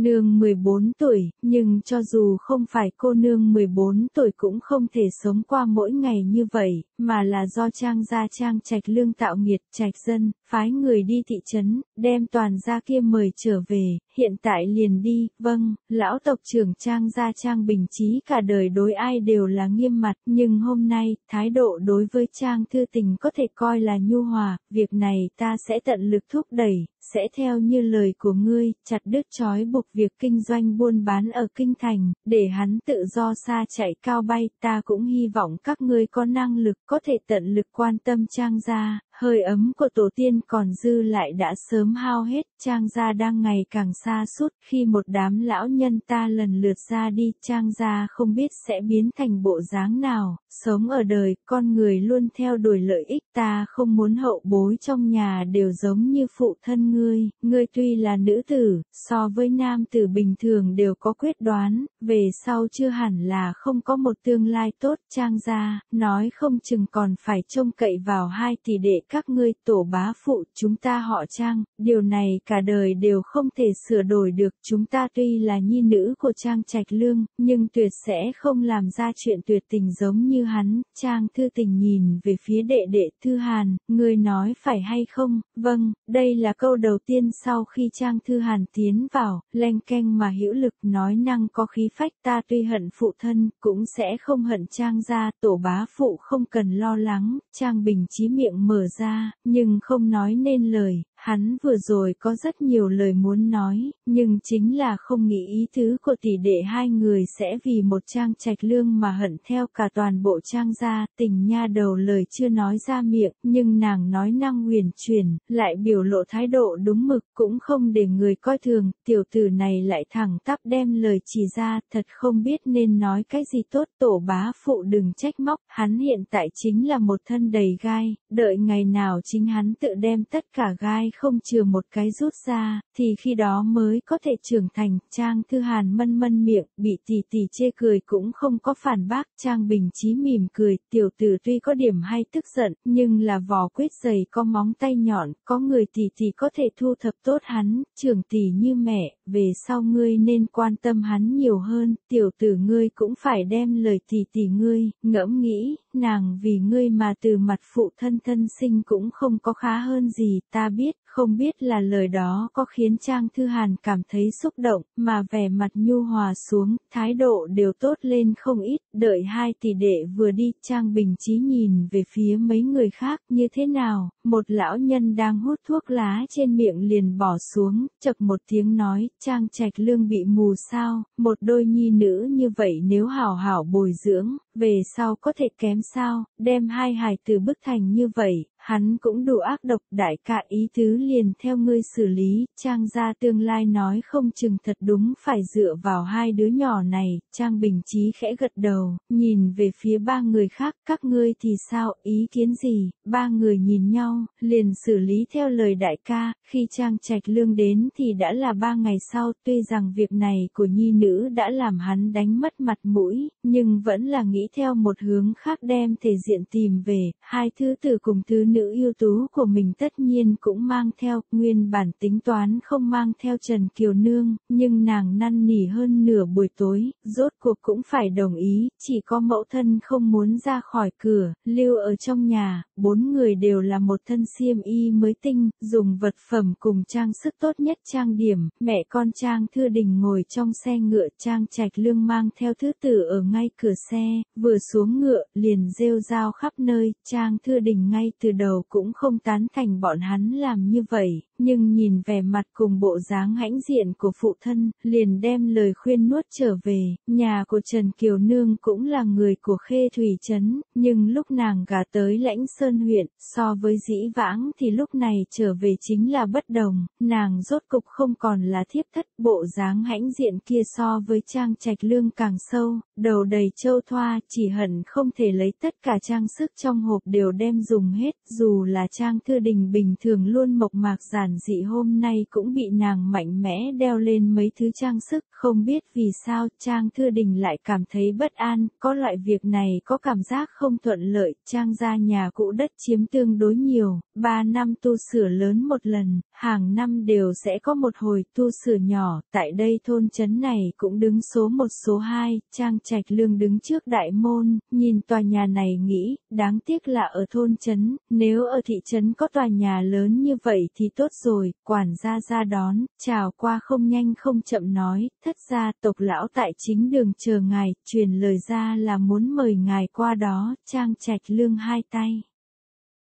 Nương 14 tuổi, nhưng cho dù không phải cô nương 14 tuổi cũng không thể sống qua mỗi ngày như vậy, mà là do trang gia trang trạch lương tạo nghiệt trạch dân, phái người đi thị trấn, đem toàn gia kia mời trở về, hiện tại liền đi, vâng, lão tộc trưởng Trang gia Trang Bình Chí cả đời đối ai đều là nghiêm mặt, nhưng hôm nay, thái độ đối với Trang Thư Tình có thể coi là nhu hòa, việc này ta sẽ tận lực thúc đẩy, sẽ theo như lời của ngươi, chặt đứt chói buộc việc kinh doanh buôn bán ở kinh thành, để hắn tự do xa chạy cao bay, ta cũng hy vọng các ngươi có năng lực có thể tận lực quan tâm Trang gia, hơi ấm của tổ tiên còn dư lại đã sớm hao hết, Trang gia đang ngày càng xa suốt, khi một đám lão nhân ta lần lượt ra đi, Trang gia không biết sẽ biến thành bộ dáng nào, sống ở đời, con người luôn theo đuổi lợi ích, ta không muốn hậu bối trong nhà đều giống như phụ thân ngươi, ngươi tuy là nữ tử, so với nam tử bình thường đều có quyết đoán, về sau chưa hẳn là không có một tương lai tốt, Trang gia, nói không chừng còn phải trông cậy vào hai tỷ đệ các ngươi tổ bá phụ chúng ta họ Trang, điều này cả đời đều không thể sửa đổi được. Chúng ta tuy là nhi nữ của Trang Trạch Lương, nhưng tuyệt sẽ không làm ra chuyện tuyệt tình giống như hắn. Trang Thư Tình nhìn về phía đệ đệ Thư Hàn, người nói phải hay không? Vâng, đây là câu đầu tiên sau khi Trang Thư Hàn tiến vào, len keng mà hữu lực nói năng có khí phách ta tuy hận phụ thân, cũng sẽ không hận Trang ra, tổ bá phụ không cần lo lắng, Trang Bình Chí miệng mở ra, nhưng không nói nên lời, Hắn vừa rồi có rất nhiều lời muốn nói, nhưng chính là không nghĩ ý tứ của tỷ đệ hai người sẽ vì một trang trạch lương mà hận theo cả toàn bộ trang gia, tình nha đầu lời chưa nói ra miệng, nhưng nàng nói năng huyền chuyển, lại biểu lộ thái độ đúng mực cũng không để người coi thường, tiểu tử này lại thẳng tắp đem lời chỉ ra, thật không biết nên nói cái gì tốt tổ bá phụ đừng trách móc, hắn hiện tại chính là một thân đầy gai, đợi ngày nào chính hắn tự đem tất cả gai ai không trừ một cái rút ra, thì khi đó mới có thể trưởng thành, Trang Thư Hàn mân mân miệng, bị tỷ tỷ chê cười cũng không có phản bác, Trang Bình Chí mỉm cười, tiểu tử tuy có điểm hay tức giận, nhưng là vỏ quyết dày có móng tay nhọn, có người tỷ tỷ có thể thu thập tốt hắn, trưởng tỷ như mẹ, về sau ngươi nên quan tâm hắn nhiều hơn, tiểu tử ngươi cũng phải đem lời tỷ tỷ ngươi, ngẫm nghĩ, nàng vì ngươi mà từ mặt phụ thân thân sinh cũng không có khá hơn gì, ta biết, không biết là lời đó có khiến Trang Thư Hàn cảm thấy xúc động, mà vẻ mặt nhu hòa xuống, thái độ đều tốt lên không ít, đợi hai tỷ đệ vừa đi, Trang Bình Chí nhìn về phía mấy người khác như thế nào, một lão nhân đang hút thuốc lá trên miệng liền bỏ xuống, chập một tiếng nói, Trang Trạch Lương bị mù sao, một đôi nhi nữ như vậy nếu hảo hảo bồi dưỡng, về sau có thể kém sao, đem hai hài từ bức thành như vậy, hắn cũng đủ ác độc đại ca ý tứ liền theo ngươi xử lý, trang gia tương lai nói không chừng thật đúng phải dựa vào hai đứa nhỏ này, trang bình trí khẽ gật đầu, nhìn về phía ba người khác, các ngươi thì sao, ý kiến gì, ba người nhìn nhau, liền xử lý theo lời đại ca, khi trang trạch lương đến thì đã là ba ngày sau, tuy rằng việc này của nhi nữ đã làm hắn đánh mất mặt mũi, nhưng vẫn là nghĩ theo một hướng khác đem thể diện tìm về, hai thứ tử cùng thứ nữ ưu tú của mình tất nhiên cũng mang theo, nguyên bản tính toán không mang theo Trần Kiều Nương, nhưng nàng năn nỉ hơn nửa buổi tối, rốt cuộc cũng phải đồng ý, chỉ có mẫu thân không muốn ra khỏi cửa, lưu ở trong nhà, bốn người đều là một thân xiêm y mới tinh, dùng vật phẩm cùng trang sức tốt nhất trang điểm, mẹ con Trang thưa Đình ngồi trong xe ngựa Trang Trạch Lương mang theo thứ tử ở ngay cửa xe, vừa xuống ngựa, liền rêu rao khắp nơi, Trang Thư Đình ngay từ đầu cũng không tán thành bọn hắn làm như vậy, nhưng nhìn vẻ mặt cùng bộ dáng hãnh diện của phụ thân, liền đem lời khuyên nuốt trở về, nhà của Trần Kiều Nương cũng là người của Khê Thủy Trấn, nhưng lúc nàng gà tới lãnh Sơn huyện, so với dĩ vãng thì lúc này trở về chính là bất đồng, nàng rốt cục không còn là thiếp thất bộ dáng hãnh diện kia so với Trang Trạch Lương càng sâu, đầu đầy châu thoa chỉ hận không thể lấy tất cả trang sức trong hộp đều đem dùng hết, dù là trang thư đình bình thường luôn mộc mạc giản dị hôm nay cũng bị nàng mạnh mẽ đeo lên mấy thứ trang sức, không biết vì sao trang thư đình lại cảm thấy bất an, có loại việc này có cảm giác không thuận lợi, trang gia nhà cũ đất chiếm tương đối nhiều, 3 năm tu sửa lớn một lần, hàng năm đều sẽ có một hồi tu sửa nhỏ, tại đây thôn chấn này cũng đứng số 1 số 2, trang trạch lương đứng trước đại môn, nhìn tòa nhà này nghĩ, đáng tiếc là ở thôn trấn, nếu ở thị trấn có tòa nhà lớn như vậy thì tốt rồi, quản gia ra đón, chào qua không nhanh không chậm nói, thất gia tộc lão tại chính đường chờ ngài, truyền lời ra là muốn mời ngài qua đó, trang trạch lương hai tay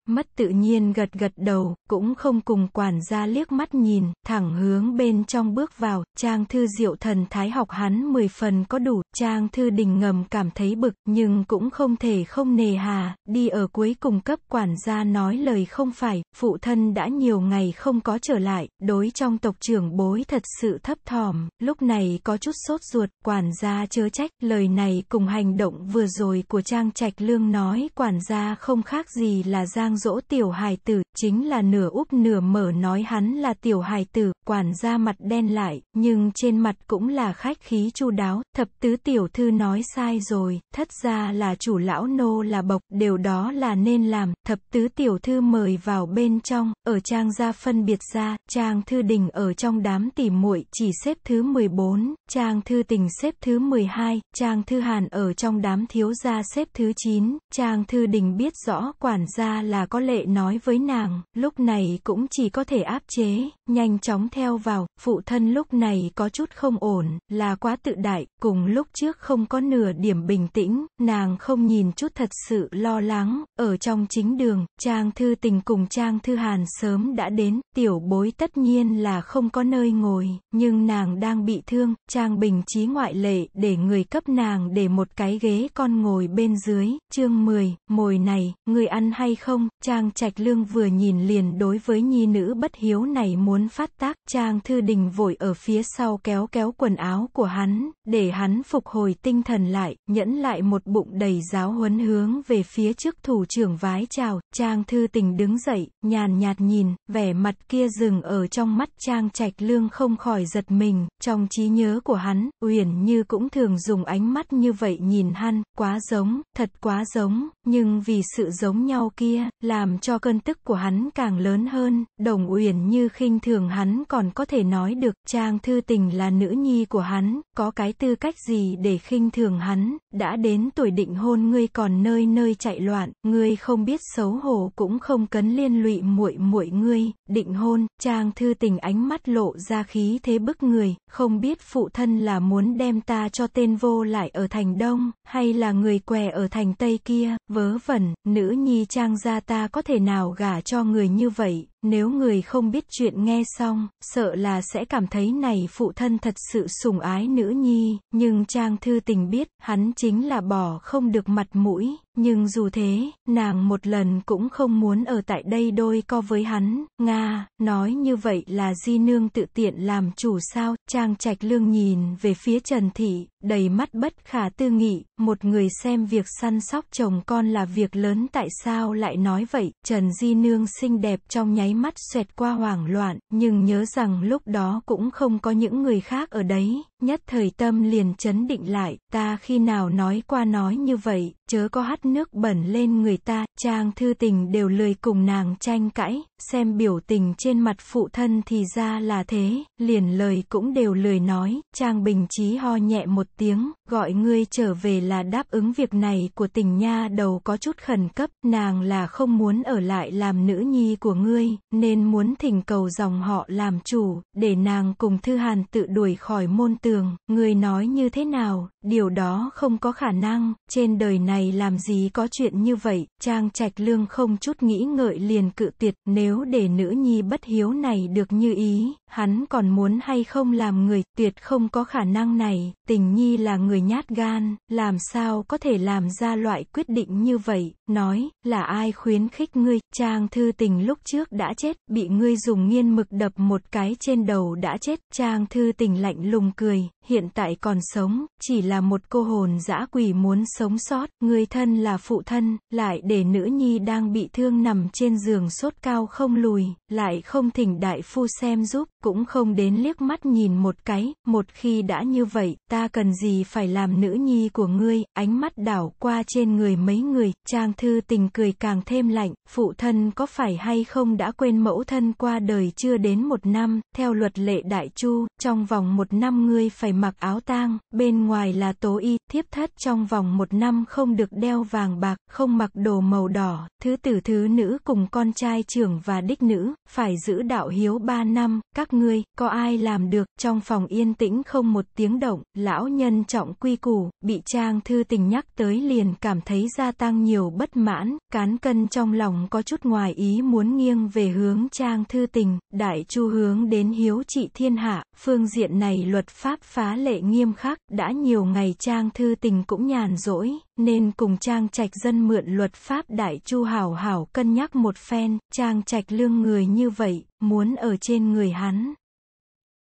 mất tự nhiên gật gật đầu, cũng không cùng quản gia liếc mắt nhìn, thẳng hướng bên trong bước vào, trang thư diệu thần thái học hắn 10 phần có đủ, trang thư đình ngầm cảm thấy bực, nhưng cũng không thể không nề hà, đi ở cuối cùng cấp quản gia nói lời không phải, phụ thân đã nhiều ngày không có trở lại, đối trong tộc trưởng bối thật sự thấp thỏm, lúc này có chút sốt ruột, quản gia chớ trách, lời này cùng hành động vừa rồi của trang trạch lương nói quản gia không khác gì là giang dỗ tiểu hài tử, chính là nửa úp nửa mở nói hắn là tiểu hài tử, quản gia mặt đen lại, nhưng trên mặt cũng là khách khí chu đáo, thập tứ tiểu thư nói sai rồi, thất ra là chủ lão nô là bộc, điều đó là nên làm, thập tứ tiểu thư mời vào bên trong, ở trang gia phân biệt ra, trang thư đình ở trong đám tỉ muội chỉ xếp thứ 14, trang thư tình xếp thứ 12, trang thư hàn ở trong đám thiếu gia xếp thứ 9, trang thư đình biết rõ quản gia là có lệ nói với nàng, lúc này cũng chỉ có thể áp chế, nhanh chóng theo vào, phụ thân lúc này có chút không ổn, là quá tự đại, cùng lúc trước không có nửa điểm bình tĩnh, nàng không nhìn chút thật sự lo lắng, ở trong chính đường, Trang Thư Tình cùng Trang Thư Hàn sớm đã đến, tiểu bối tất nhiên là không có nơi ngồi, nhưng nàng đang bị thương, Trang Bình trí ngoại lệ, để người cấp nàng để một cái ghế con ngồi bên dưới, chương 10, mồi này, người ăn hay không, Trang Trạch Lương vừa nhìn liền đối với nhi nữ bất hiếu này muốn phát tác, Trang Thư Đình vội ở phía sau kéo kéo quần áo của hắn, để hắn phục hồi tinh thần lại, nhẫn lại một bụng đầy giáo huấn hướng về phía trước thủ trưởng vái chào, Trang Thư Tình đứng dậy, nhàn nhạt nhìn, vẻ mặt kia dừng ở trong mắt Trang Trạch Lương không khỏi giật mình, trong trí nhớ của hắn, Uyển Như cũng thường dùng ánh mắt như vậy nhìn hắn, quá giống, thật quá giống, nhưng vì sự giống nhau kia, làm cho cơn tức của hắn càng lớn hơn, đồng uyển như khinh thường hắn còn có thể nói được, trang thư tình là nữ nhi của hắn, có cái tư cách gì để khinh thường hắn, đã đến tuổi định hôn ngươi còn nơi nơi chạy loạn, ngươi không biết xấu hổ cũng không cấn liên lụy muội muội ngươi, định hôn, trang thư tình ánh mắt lộ ra khí thế bức người, không biết phụ thân là muốn đem ta cho tên vô lại ở thành đông, hay là người què ở thành tây kia, vớ vẩn, nữ nhi trang gia ta ta có thể nào gả cho người như vậy nếu người không biết chuyện nghe xong, sợ là sẽ cảm thấy này phụ thân thật sự sủng ái nữ nhi, nhưng Trang Thư Tình biết, hắn chính là bỏ không được mặt mũi, nhưng dù thế, nàng một lần cũng không muốn ở tại đây đôi co với hắn, Nga, nói như vậy là Di Nương tự tiện làm chủ sao, Trang Trạch Lương nhìn về phía Trần Thị, đầy mắt bất khả tư nghị, một người xem việc săn sóc chồng con là việc lớn tại sao lại nói vậy, Trần Di Nương xinh đẹp trong nháy nháy mắt xẹt qua hoảng loạn, nhưng nhớ rằng lúc đó cũng không có những người khác ở đấy, nhất thời tâm liền chấn định lại, ta khi nào nói qua nói như vậy, chớ có hắt nước bẩn lên người ta, trang thư tình đều lười cùng nàng tranh cãi, xem biểu tình trên mặt phụ thân thì ra là thế, liền lời cũng đều lười nói, Trang Bình Chí ho nhẹ một tiếng, gọi ngươi trở về là đáp ứng việc này của tình nha đầu có chút khẩn cấp, nàng là không muốn ở lại làm nữ nhi của ngươi, nên muốn thỉnh cầu dòng họ làm chủ, để nàng cùng Thư Hàn tự đuổi khỏi môn tường, ngươi nói như thế nào, điều đó không có khả năng, trên đời này làm gì có chuyện như vậy, Trang Trạch Lương không chút nghĩ ngợi liền cự tuyệt, nếu nếu để nữ nhi bất hiếu này được như ý, hắn còn muốn hay không làm người, tuyệt không có khả năng này, tình nhi là người nhát gan, làm sao có thể làm ra loại quyết định như vậy, nói, là ai khuyến khích ngươi, trang thư tình lúc trước đã chết, bị ngươi dùng nghiên mực đập một cái trên đầu đã chết, trang thư tình lạnh lùng cười, hiện tại còn sống, chỉ là một cô hồn dã quỷ muốn sống sót, người thân là phụ thân, lại để nữ nhi đang bị thương nằm trên giường sốt cao không lùi, lại không thỉnh đại phu xem giúp, cũng không đến liếc mắt nhìn một cái, một khi đã như vậy, ta cần gì phải làm nữ nhi của ngươi, ánh mắt đảo qua trên người mấy người, trang thư tình cười càng thêm lạnh, phụ thân có phải hay không đã quên mẫu thân qua đời chưa đến một năm, theo luật lệ đại chu, trong vòng một năm ngươi phải mặc áo tang, bên ngoài là tố y, thiếp thất trong vòng một năm không được đeo vàng bạc, không mặc đồ màu đỏ, thứ tử thứ nữ cùng con trai trưởng và đích nữ, phải giữ đạo hiếu ba năm, các ngươi, có ai làm được, trong phòng yên tĩnh không một tiếng động, lão nhân trọng quy củ, bị trang thư tình nhắc tới liền cảm thấy gia tăng nhiều bất mãn, cán cân trong lòng có chút ngoài ý muốn nghiêng về hướng trang thư tình, đại chu hướng đến hiếu trị thiên hạ, phương diện này luật pháp phá lệ nghiêm khắc, đã nhiều ngày Trang Thư Tình cũng nhàn rỗi, nên cùng Trang Trạch Dân mượn luật pháp Đại Chu hảo hảo cân nhắc một phen, Trang Trạch lương người như vậy, muốn ở trên người hắn.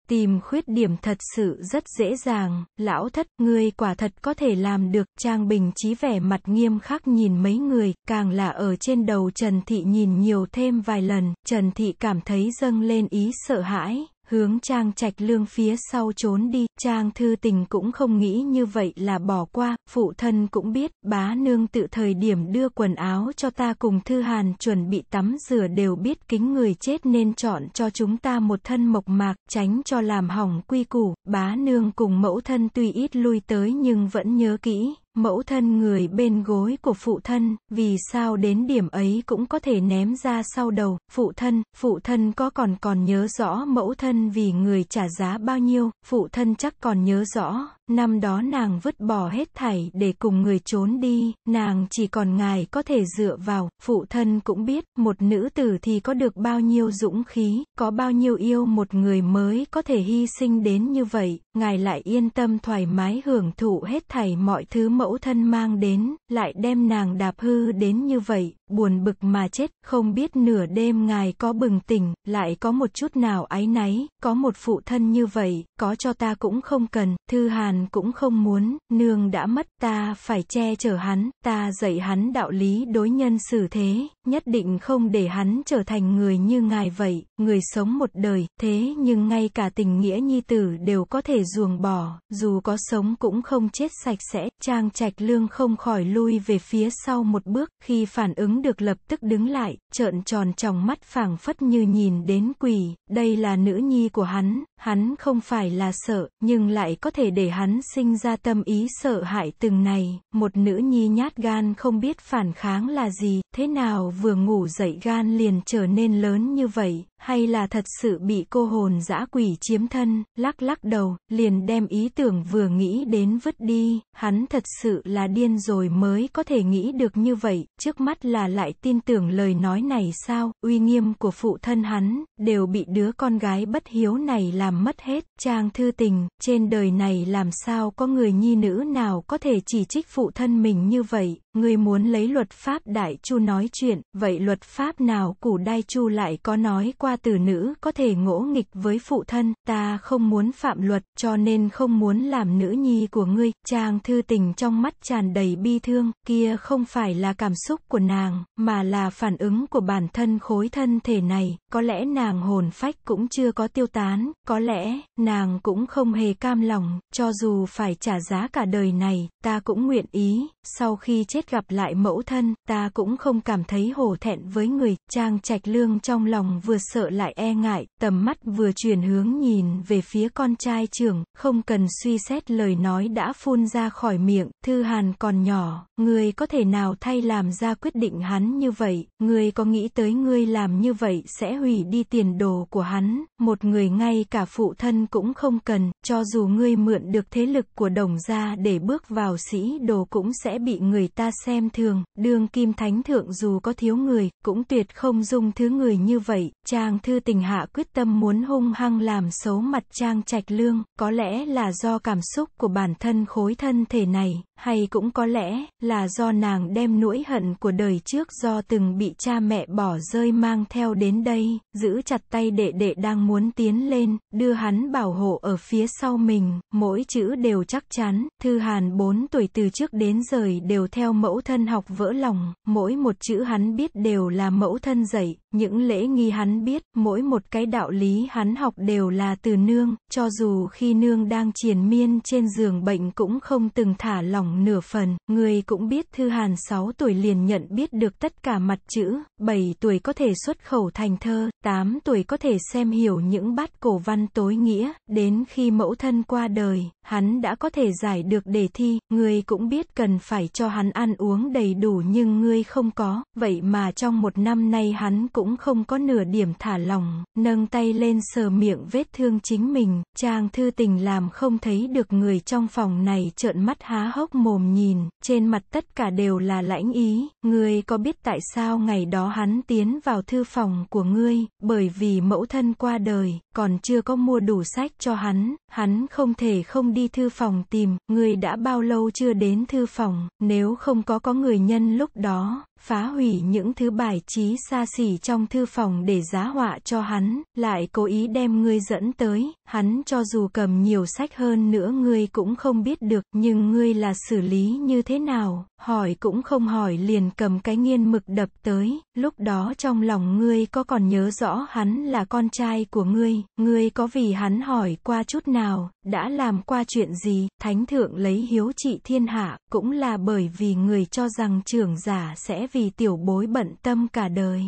Tìm khuyết điểm thật sự rất dễ dàng, lão thất, ngươi quả thật có thể làm được, Trang Bình trí vẻ mặt nghiêm khắc nhìn mấy người, càng là ở trên đầu Trần Thị nhìn nhiều thêm vài lần, Trần Thị cảm thấy dâng lên ý sợ hãi, hướng Trang Trạch Lương phía sau trốn đi, Trang Thư Tình cũng không nghĩ như vậy là bỏ qua, phụ thân cũng biết, bá nương tự thời điểm đưa quần áo cho ta cùng Thư Hàn chuẩn bị tắm rửa đều biết kính người chết nên chọn cho chúng ta một thân mộc mạc, tránh cho làm hỏng quy củ, bá nương cùng mẫu thân tuy ít lui tới nhưng vẫn nhớ kỹ, mẫu thân người bên gối của phụ thân, vì sao đến điểm ấy cũng có thể ném ra sau đầu, phụ thân, phụ thân có còn còn nhớ rõ mẫu thân vì người trả giá bao nhiêu, phụ thân chắc còn nhớ rõ, Năm đó nàng vứt bỏ hết thảy để cùng người trốn đi, nàng chỉ còn ngài có thể dựa vào, phụ thân cũng biết, một nữ tử thì có được bao nhiêu dũng khí, có bao nhiêu yêu một người mới có thể hy sinh đến như vậy, ngài lại yên tâm thoải mái hưởng thụ hết thảy mọi thứ mẫu thân mang đến, lại đem nàng đạp hư đến như vậy, buồn bực mà chết, không biết nửa đêm ngài có bừng tỉnh, lại có một chút nào ái náy, có một phụ thân như vậy, có cho ta cũng không cần, thư hàn cũng không muốn, nương đã mất, ta phải che chở hắn, ta dạy hắn đạo lý đối nhân xử thế, nhất định không để hắn trở thành người như ngài vậy, người sống một đời, thế nhưng ngay cả tình nghĩa nhi tử đều có thể ruồng bỏ, dù có sống cũng không chết sạch sẽ, trang trạch lương không khỏi lui về phía sau một bước, khi phản ứng được lập tức đứng lại, trợn tròn trong mắt phảng phất như nhìn đến quỷ, đây là nữ nhi của hắn, hắn không phải là sợ, nhưng lại có thể để hắn sinh ra tâm ý sợ hãi từng này, một nữ nhi nhát gan không biết phản kháng là gì, thế nào vừa ngủ dậy gan liền trở nên lớn như vậy, hay là thật sự bị cô hồn dã quỷ chiếm thân, lắc lắc đầu, liền đem ý tưởng vừa nghĩ đến vứt đi, hắn thật sự là điên rồi mới có thể nghĩ được như vậy, trước mắt là lại tin tưởng lời nói này sao, uy nghiêm của phụ thân hắn, đều bị đứa con gái bất hiếu này làm mất hết, trang thư tình, trên đời này làm sao có người nhi nữ nào có thể chỉ trích phụ thân mình như vậy, người muốn lấy luật pháp đại chu nói chuyện, vậy luật pháp nào củ đai chu lại có nói qua qua tử nữ có thể ngỗ nghịch với phụ thân, ta không muốn phạm luật, cho nên không muốn làm nữ nhi của ngươi, chàng thư tình trong mắt tràn đầy bi thương, kia không phải là cảm xúc của nàng, mà là phản ứng của bản thân khối thân thể này, có lẽ nàng hồn phách cũng chưa có tiêu tán, có lẽ, nàng cũng không hề cam lòng, cho dù phải trả giá cả đời này, ta cũng nguyện ý, sau khi chết gặp lại mẫu thân, ta cũng không cảm thấy hổ thẹn với người, trang trạch lương trong lòng vừa sợ sợ lại e ngại, tầm mắt vừa chuyển hướng nhìn về phía con trai trưởng, không cần suy xét lời nói đã phun ra khỏi miệng, Thư Hàn còn nhỏ, người có thể nào thay làm ra quyết định hắn như vậy, Người có nghĩ tới ngươi làm như vậy sẽ hủy đi tiền đồ của hắn, một người ngay cả phụ thân cũng không cần, cho dù ngươi mượn được thế lực của đồng gia để bước vào sĩ đồ cũng sẽ bị người ta xem thường, Đường kim thánh thượng dù có thiếu người, cũng tuyệt không dùng thứ người như vậy, cha Tang Thư Tình hạ quyết tâm muốn hung hăng làm xấu mặt Trang Trạch Lương, có lẽ là do cảm xúc của bản thân khối thân thể này, hay cũng có lẽ là do nàng đem nỗi hận của đời trước do từng bị cha mẹ bỏ rơi mang theo đến đây, giữ chặt tay đệ đệ đang muốn tiến lên, đưa hắn bảo hộ ở phía sau mình, mỗi chữ đều chắc chắn, Thư Hàn 4 tuổi từ trước đến giờ đều theo mẫu thân học vỡ lòng, mỗi một chữ hắn biết đều là mẫu thân dạy, những lễ nghi hắn biết, mỗi một cái đạo lý hắn học đều là từ nương, cho dù khi nương đang triền miên trên giường bệnh cũng không từng thả lòng lỏng nửa phần, người cũng biết Thư Hàn 6 tuổi liền nhận biết được tất cả mặt chữ, 7 tuổi có thể xuất khẩu thành thơ, 8 tuổi có thể xem hiểu những bát cổ văn tối nghĩa, đến khi mẫu thân qua đời, hắn đã có thể giải được đề thi, người cũng biết cần phải cho hắn ăn uống đầy đủ nhưng người không có, vậy mà trong một năm nay hắn cũng không có nửa điểm thả lòng nâng tay lên sờ miệng vết thương chính mình, chàng thư tình làm không thấy được người trong phòng này trợn mắt há hốc mồm nhìn, trên mặt tất cả đều là lãnh ý, ngươi có biết tại sao ngày đó hắn tiến vào thư phòng của ngươi, bởi vì mẫu thân qua đời, còn chưa có mua đủ sách cho hắn, hắn không thể không đi thư phòng tìm, ngươi đã bao lâu chưa đến thư phòng, nếu không có có người nhân lúc đó, phá hủy những thứ bài trí xa xỉ trong thư phòng để giá họa cho hắn, lại cố ý đem ngươi dẫn tới, hắn cho dù cầm nhiều sách hơn nữa ngươi cũng không biết được, nhưng ngươi là xử lý như thế nào, hỏi cũng không hỏi liền cầm cái nghiên mực đập tới, lúc đó trong lòng ngươi có còn nhớ rõ hắn là con trai của ngươi, ngươi có vì hắn hỏi qua chút nào, đã làm qua chuyện gì, thánh thượng lấy hiếu trị thiên hạ, cũng là bởi vì người cho rằng trưởng giả sẽ vì tiểu bối bận tâm cả đời.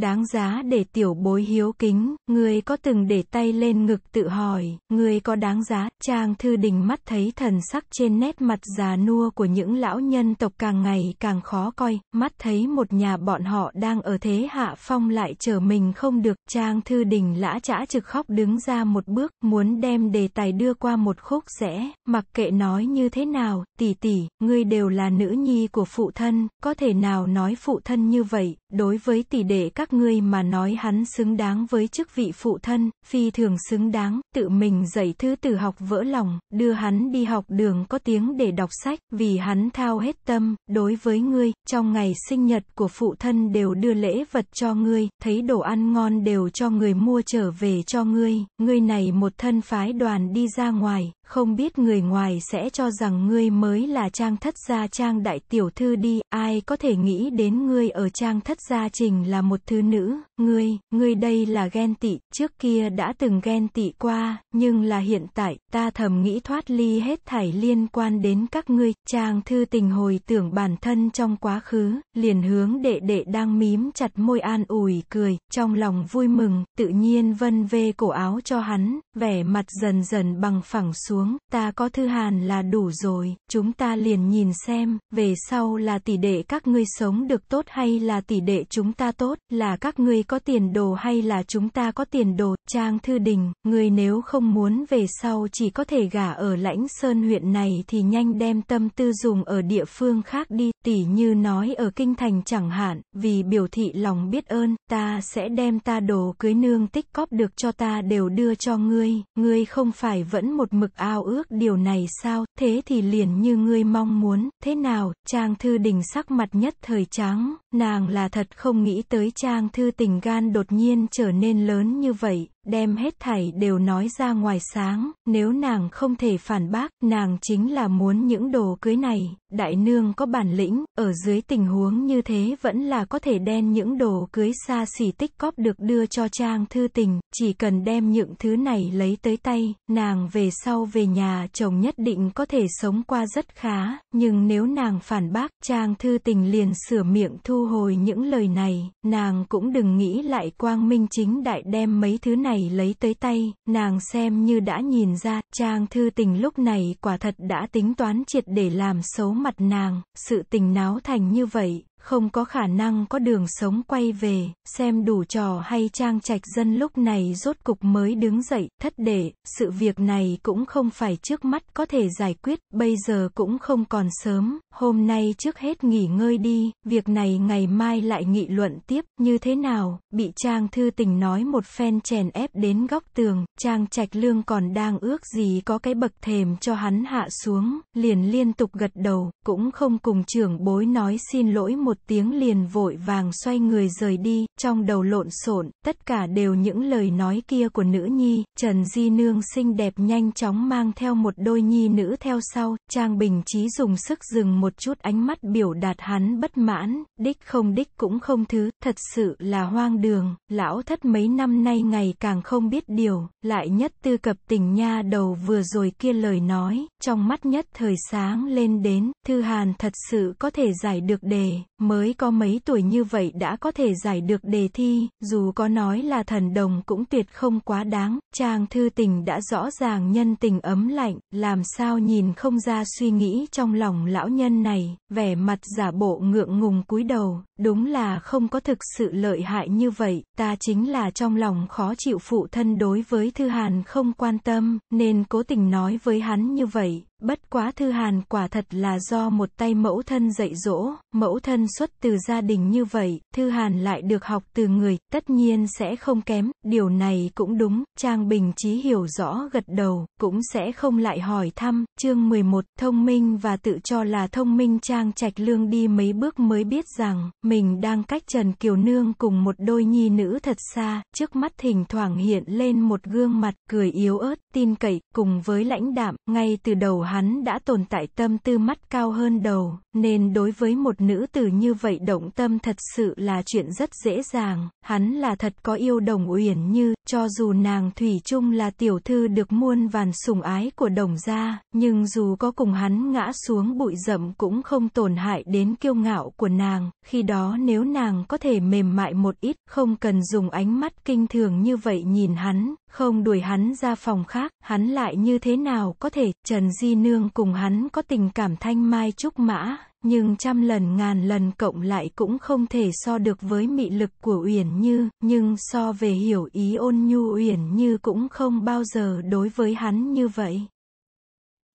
Đáng giá để tiểu bối hiếu kính, người có từng để tay lên ngực tự hỏi, người có đáng giá, trang thư đình mắt thấy thần sắc trên nét mặt già nua của những lão nhân tộc càng ngày càng khó coi, mắt thấy một nhà bọn họ đang ở thế hạ phong lại chờ mình không được, trang thư đình lã chả trực khóc đứng ra một bước, muốn đem đề tài đưa qua một khúc rẽ, mặc kệ nói như thế nào, tỷ tỷ, ngươi đều là nữ nhi của phụ thân, có thể nào nói phụ thân như vậy, đối với tỷ đệ các các ngươi mà nói hắn xứng đáng với chức vị phụ thân, phi thường xứng đáng, tự mình dạy thứ tử học vỡ lòng, đưa hắn đi học đường có tiếng để đọc sách, vì hắn thao hết tâm, đối với ngươi, trong ngày sinh nhật của phụ thân đều đưa lễ vật cho ngươi, thấy đồ ăn ngon đều cho người mua trở về cho ngươi, ngươi này một thân phái đoàn đi ra ngoài, không biết người ngoài sẽ cho rằng ngươi mới là trang thất gia trang đại tiểu thư đi, ai có thể nghĩ đến ngươi ở trang thất gia trình là một thứ thứ nữ Ngươi, ngươi đây là ghen tị, trước kia đã từng ghen tị qua, nhưng là hiện tại, ta thầm nghĩ thoát ly hết thảy liên quan đến các ngươi. Trang thư tình hồi tưởng bản thân trong quá khứ, liền hướng đệ đệ đang mím chặt môi an ủi cười, trong lòng vui mừng, tự nhiên vân vê cổ áo cho hắn, vẻ mặt dần dần bằng phẳng xuống, ta có thư hàn là đủ rồi, chúng ta liền nhìn xem, về sau là tỷ đệ các ngươi sống được tốt hay là tỷ đệ chúng ta tốt, là các ngươi có tiền đồ hay là chúng ta có tiền đồ, Trang Thư Đình, người nếu không muốn về sau chỉ có thể gả ở lãnh sơn huyện này thì nhanh đem tâm tư dùng ở địa phương khác đi, tỉ như nói ở kinh thành chẳng hạn, vì biểu thị lòng biết ơn, ta sẽ đem ta đồ cưới nương tích cóp được cho ta đều đưa cho ngươi, ngươi không phải vẫn một mực ao ước điều này sao, thế thì liền như ngươi mong muốn, thế nào, Trang Thư Đình sắc mặt nhất thời trắng, nàng là thật không nghĩ tới trang thư tình gan đột nhiên trở nên lớn như vậy đem hết thảy đều nói ra ngoài sáng, nếu nàng không thể phản bác, nàng chính là muốn những đồ cưới này, đại nương có bản lĩnh, ở dưới tình huống như thế vẫn là có thể đen những đồ cưới xa xỉ tích cóp được đưa cho trang thư tình, chỉ cần đem những thứ này lấy tới tay, nàng về sau về nhà chồng nhất định có thể sống qua rất khá, nhưng nếu nàng phản bác, trang thư tình liền sửa miệng thu hồi những lời này, nàng cũng đừng nghĩ lại quang minh chính đại đem mấy thứ này này lấy tới tay, nàng xem như đã nhìn ra, Trang Thư Tình lúc này quả thật đã tính toán triệt để làm xấu mặt nàng, sự tình náo thành như vậy, không có khả năng có đường sống quay về, xem đủ trò hay trang trạch dân lúc này rốt cục mới đứng dậy, thất để, sự việc này cũng không phải trước mắt có thể giải quyết, bây giờ cũng không còn sớm, hôm nay trước hết nghỉ ngơi đi, việc này ngày mai lại nghị luận tiếp, như thế nào, bị trang thư tình nói một phen chèn ép đến góc tường, trang trạch lương còn đang ước gì có cái bậc thềm cho hắn hạ xuống, liền liên tục gật đầu, cũng không cùng trưởng bối nói xin lỗi một một tiếng liền vội vàng xoay người rời đi, trong đầu lộn xộn, tất cả đều những lời nói kia của nữ nhi, Trần Di Nương xinh đẹp nhanh chóng mang theo một đôi nhi nữ theo sau, Trang Bình Chí dùng sức dừng một chút ánh mắt biểu đạt hắn bất mãn, đích không đích cũng không thứ, thật sự là hoang đường, lão thất mấy năm nay ngày càng không biết điều, lại nhất tư cập tình nha đầu vừa rồi kia lời nói, trong mắt nhất thời sáng lên đến, Thư Hàn thật sự có thể giải được đề, mới có mấy tuổi như vậy đã có thể giải được đề thi, dù có nói là thần đồng cũng tuyệt không quá đáng, chàng thư tình đã rõ ràng nhân tình ấm lạnh, làm sao nhìn không ra suy nghĩ trong lòng lão nhân này, vẻ mặt giả bộ ngượng ngùng cúi đầu, đúng là không có thực sự lợi hại như vậy, ta chính là trong lòng khó chịu phụ thân đối với Thư Hàn không quan tâm, nên cố tình nói với hắn như vậy, Bất quá Thư Hàn quả thật là do một tay mẫu thân dạy dỗ, mẫu thân xuất từ gia đình như vậy, Thư Hàn lại được học từ người, tất nhiên sẽ không kém, điều này cũng đúng, Trang Bình Chí hiểu rõ gật đầu, cũng sẽ không lại hỏi thăm, chương 11, thông minh và tự cho là thông minh Trang Trạch Lương đi mấy bước mới biết rằng, mình đang cách Trần Kiều Nương cùng một đôi nhi nữ thật xa, trước mắt thỉnh thoảng hiện lên một gương mặt cười yếu ớt, tin cậy, cùng với lãnh đạm, ngay từ đầu hắn đã tồn tại tâm tư mắt cao hơn đầu, nên đối với một nữ tử như vậy động tâm thật sự là chuyện rất dễ dàng, hắn là thật có yêu đồng uyển như, cho dù nàng Thủy chung là tiểu thư được muôn vàn sủng ái của đồng gia, nhưng dù có cùng hắn ngã xuống bụi rậm cũng không tổn hại đến kiêu ngạo của nàng, khi đó nếu nàng có thể mềm mại một ít, không cần dùng ánh mắt kinh thường như vậy nhìn hắn, không đuổi hắn ra phòng khác, hắn lại như thế nào có thể, Trần Di Nương cùng hắn có tình cảm thanh mai trúc mã, nhưng trăm lần ngàn lần cộng lại cũng không thể so được với mị lực của Uyển Như, nhưng so về hiểu ý ôn nhu Uyển Như cũng không bao giờ đối với hắn như vậy.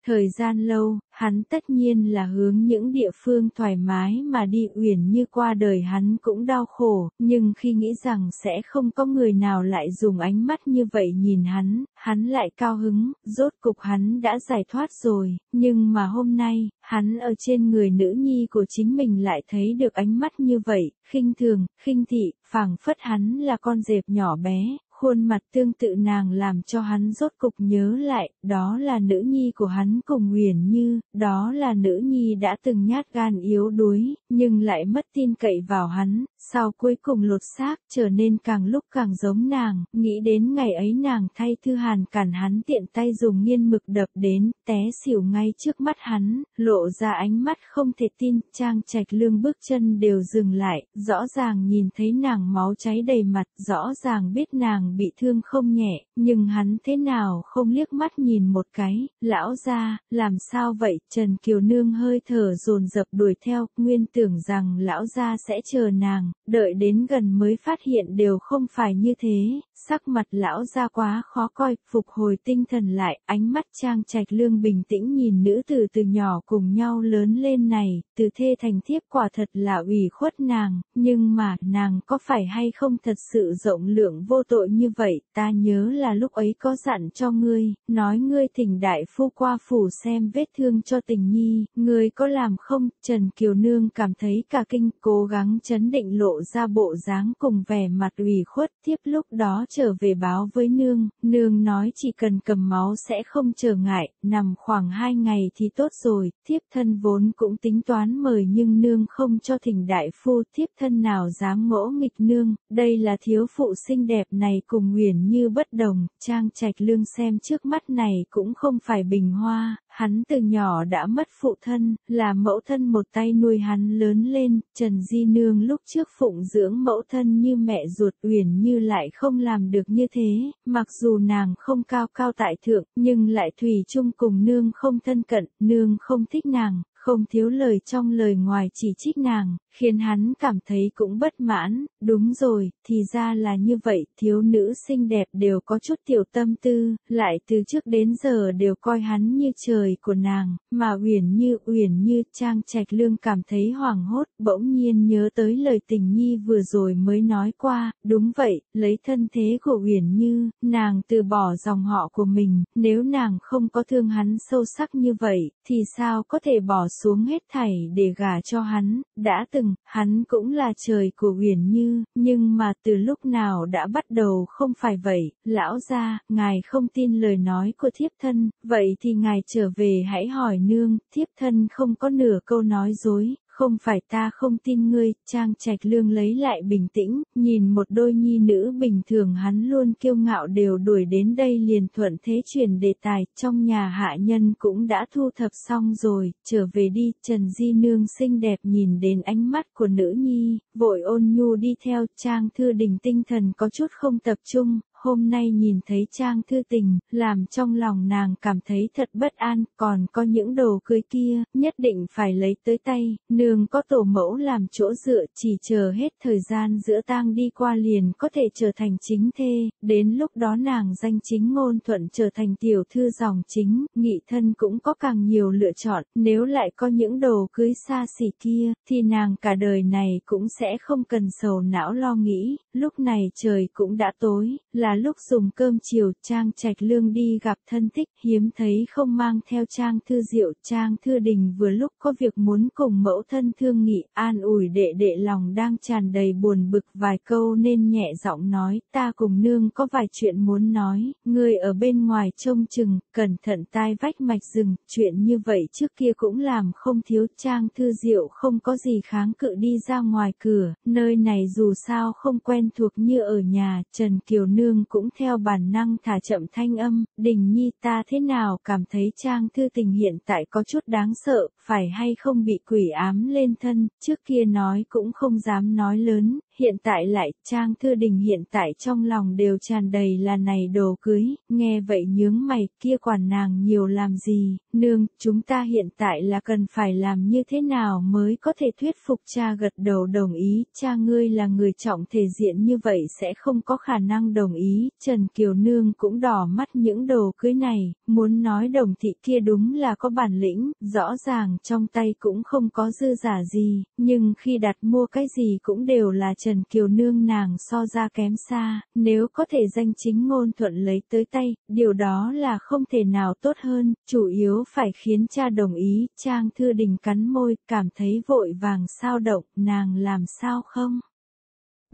Thời gian lâu, hắn tất nhiên là hướng những địa phương thoải mái mà đi uyển như qua đời hắn cũng đau khổ, nhưng khi nghĩ rằng sẽ không có người nào lại dùng ánh mắt như vậy nhìn hắn, hắn lại cao hứng, rốt cục hắn đã giải thoát rồi, nhưng mà hôm nay, hắn ở trên người nữ nhi của chính mình lại thấy được ánh mắt như vậy, khinh thường, khinh thị, phảng phất hắn là con dẹp nhỏ bé, khuôn mặt tương tự nàng làm cho hắn rốt cục nhớ lại, đó là nữ nhi của hắn cùng huyền như, đó là nữ nhi đã từng nhát gan yếu đuối, nhưng lại mất tin cậy vào hắn, sau cuối cùng lột xác trở nên càng lúc càng giống nàng, nghĩ đến ngày ấy nàng thay thư hàn cản hắn tiện tay dùng nghiên mực đập đến, té xỉu ngay trước mắt hắn, lộ ra ánh mắt không thể tin, trang trạch lương bước chân đều dừng lại, rõ ràng nhìn thấy nàng máu cháy đầy mặt, rõ ràng biết nàng nàng bị thương không nhẹ, nhưng hắn thế nào không liếc mắt nhìn một cái, lão ra, làm sao vậy, Trần Kiều Nương hơi thở dồn dập đuổi theo, nguyên tưởng rằng lão ra sẽ chờ nàng, đợi đến gần mới phát hiện đều không phải như thế, sắc mặt lão ra quá khó coi, phục hồi tinh thần lại, ánh mắt trang trạch lương bình tĩnh nhìn nữ tử từ, từ nhỏ cùng nhau lớn lên này, từ thê thành thiếp quả thật là ủy khuất nàng, nhưng mà, nàng có phải hay không thật sự rộng lượng vô tội như vậy, ta nhớ là lúc ấy có dặn cho ngươi, nói ngươi thỉnh đại phu qua phủ xem vết thương cho tình nhi, ngươi có làm không? Trần Kiều Nương cảm thấy cả kinh, cố gắng chấn định lộ ra bộ dáng cùng vẻ mặt ủy khuất, tiếp lúc đó trở về báo với Nương, Nương nói chỉ cần cầm máu sẽ không trở ngại, nằm khoảng hai ngày thì tốt rồi, thiếp thân vốn cũng tính toán mời nhưng Nương không cho thỉnh đại phu, thiếp thân nào dám ngỗ nghịch Nương, đây là thiếu phụ xinh đẹp này cùng Nguyễn Như bất đồng, Trang Trạch Lương xem trước mắt này cũng không phải bình hoa, hắn từ nhỏ đã mất phụ thân, là mẫu thân một tay nuôi hắn lớn lên, Trần Di Nương lúc trước phụng dưỡng mẫu thân như mẹ ruột Nguyễn Như lại không làm được như thế, mặc dù nàng không cao cao tại thượng, nhưng lại thủy chung cùng nương không thân cận, nương không thích nàng, không thiếu lời trong lời ngoài chỉ trích nàng, khiến hắn cảm thấy cũng bất mãn, đúng rồi, thì ra là như vậy, thiếu nữ xinh đẹp đều có chút tiểu tâm tư, lại từ trước đến giờ đều coi hắn như trời của nàng, mà uyển như uyển như trang trạch lương cảm thấy hoảng hốt, bỗng nhiên nhớ tới lời tình nhi vừa rồi mới nói qua, đúng vậy, lấy thân thế của uyển như, nàng từ bỏ dòng họ của mình, nếu nàng không có thương hắn sâu sắc như vậy, thì sao có thể bỏ xuống hết thảy để gả cho hắn, đã từng, hắn cũng là trời của huyền như, nhưng mà từ lúc nào đã bắt đầu không phải vậy, lão gia, ngài không tin lời nói của thiếp thân, vậy thì ngài trở về hãy hỏi nương, thiếp thân không có nửa câu nói dối, không phải ta không tin ngươi, Trang Trạch Lương lấy lại bình tĩnh, nhìn một đôi nhi nữ bình thường hắn luôn kiêu ngạo đều đuổi đến đây liền thuận thế chuyển đề tài, trong nhà hạ nhân cũng đã thu thập xong rồi, trở về đi, Trần Di Nương xinh đẹp nhìn đến ánh mắt của nữ nhi, vội ôn nhu đi theo Trang Thư Đình tinh thần có chút không tập trung, hôm nay nhìn thấy Trang Thư Tình, làm trong lòng nàng cảm thấy thật bất an, còn có những đồ cưới kia, nhất định phải lấy tới tay, nương có tổ mẫu làm chỗ dựa chỉ chờ hết thời gian giữa tang đi qua liền có thể trở thành chính thê, đến lúc đó nàng danh chính ngôn thuận trở thành tiểu thư dòng chính, nghị thân cũng có càng nhiều lựa chọn, nếu lại có những đồ cưới xa xỉ kia, thì nàng cả đời này cũng sẽ không cần sầu não lo nghĩ, lúc này trời cũng đã tối, là là lúc dùng cơm chiều Trang Trạch Lương đi gặp thân thích hiếm thấy không mang theo Trang Thư Diệu. Trang Thư Đình vừa lúc có việc muốn cùng mẫu thân thương nghị an ủi đệ đệ lòng đang tràn đầy buồn bực vài câu nên nhẹ giọng nói ta cùng nương có vài chuyện muốn nói, người ở bên ngoài trông chừng, cẩn thận tai vách mạch rừng, chuyện như vậy trước kia cũng làm không thiếu Trang Thư Diệu không có gì kháng cự đi ra ngoài cửa, nơi này dù sao không quen thuộc như ở nhà Trần Kiều Nương nhưng cũng theo bản năng thả chậm thanh âm, đình nhi ta thế nào cảm thấy trang thư tình hiện tại có chút đáng sợ, phải hay không bị quỷ ám lên thân, trước kia nói cũng không dám nói lớn, hiện tại lại, Trang Thư Đình hiện tại trong lòng đều tràn đầy là này đồ cưới, nghe vậy nhướng mày, kia quản nàng nhiều làm gì, nương, chúng ta hiện tại là cần phải làm như thế nào mới có thể thuyết phục cha gật đầu đồng ý, cha ngươi là người trọng thể diện như vậy sẽ không có khả năng đồng ý, Trần Kiều Nương cũng đỏ mắt những đồ cưới này, muốn nói đồng thị kia đúng là có bản lĩnh, rõ ràng trong tay cũng không có dư giả gì, nhưng khi đặt mua cái gì cũng đều là Trần Trần Kiều Nương nàng so ra kém xa, nếu có thể danh chính ngôn thuận lấy tới tay, điều đó là không thể nào tốt hơn, chủ yếu phải khiến cha đồng ý, Trang Thư Đình cắn môi, cảm thấy vội vàng sao động, nàng làm sao không?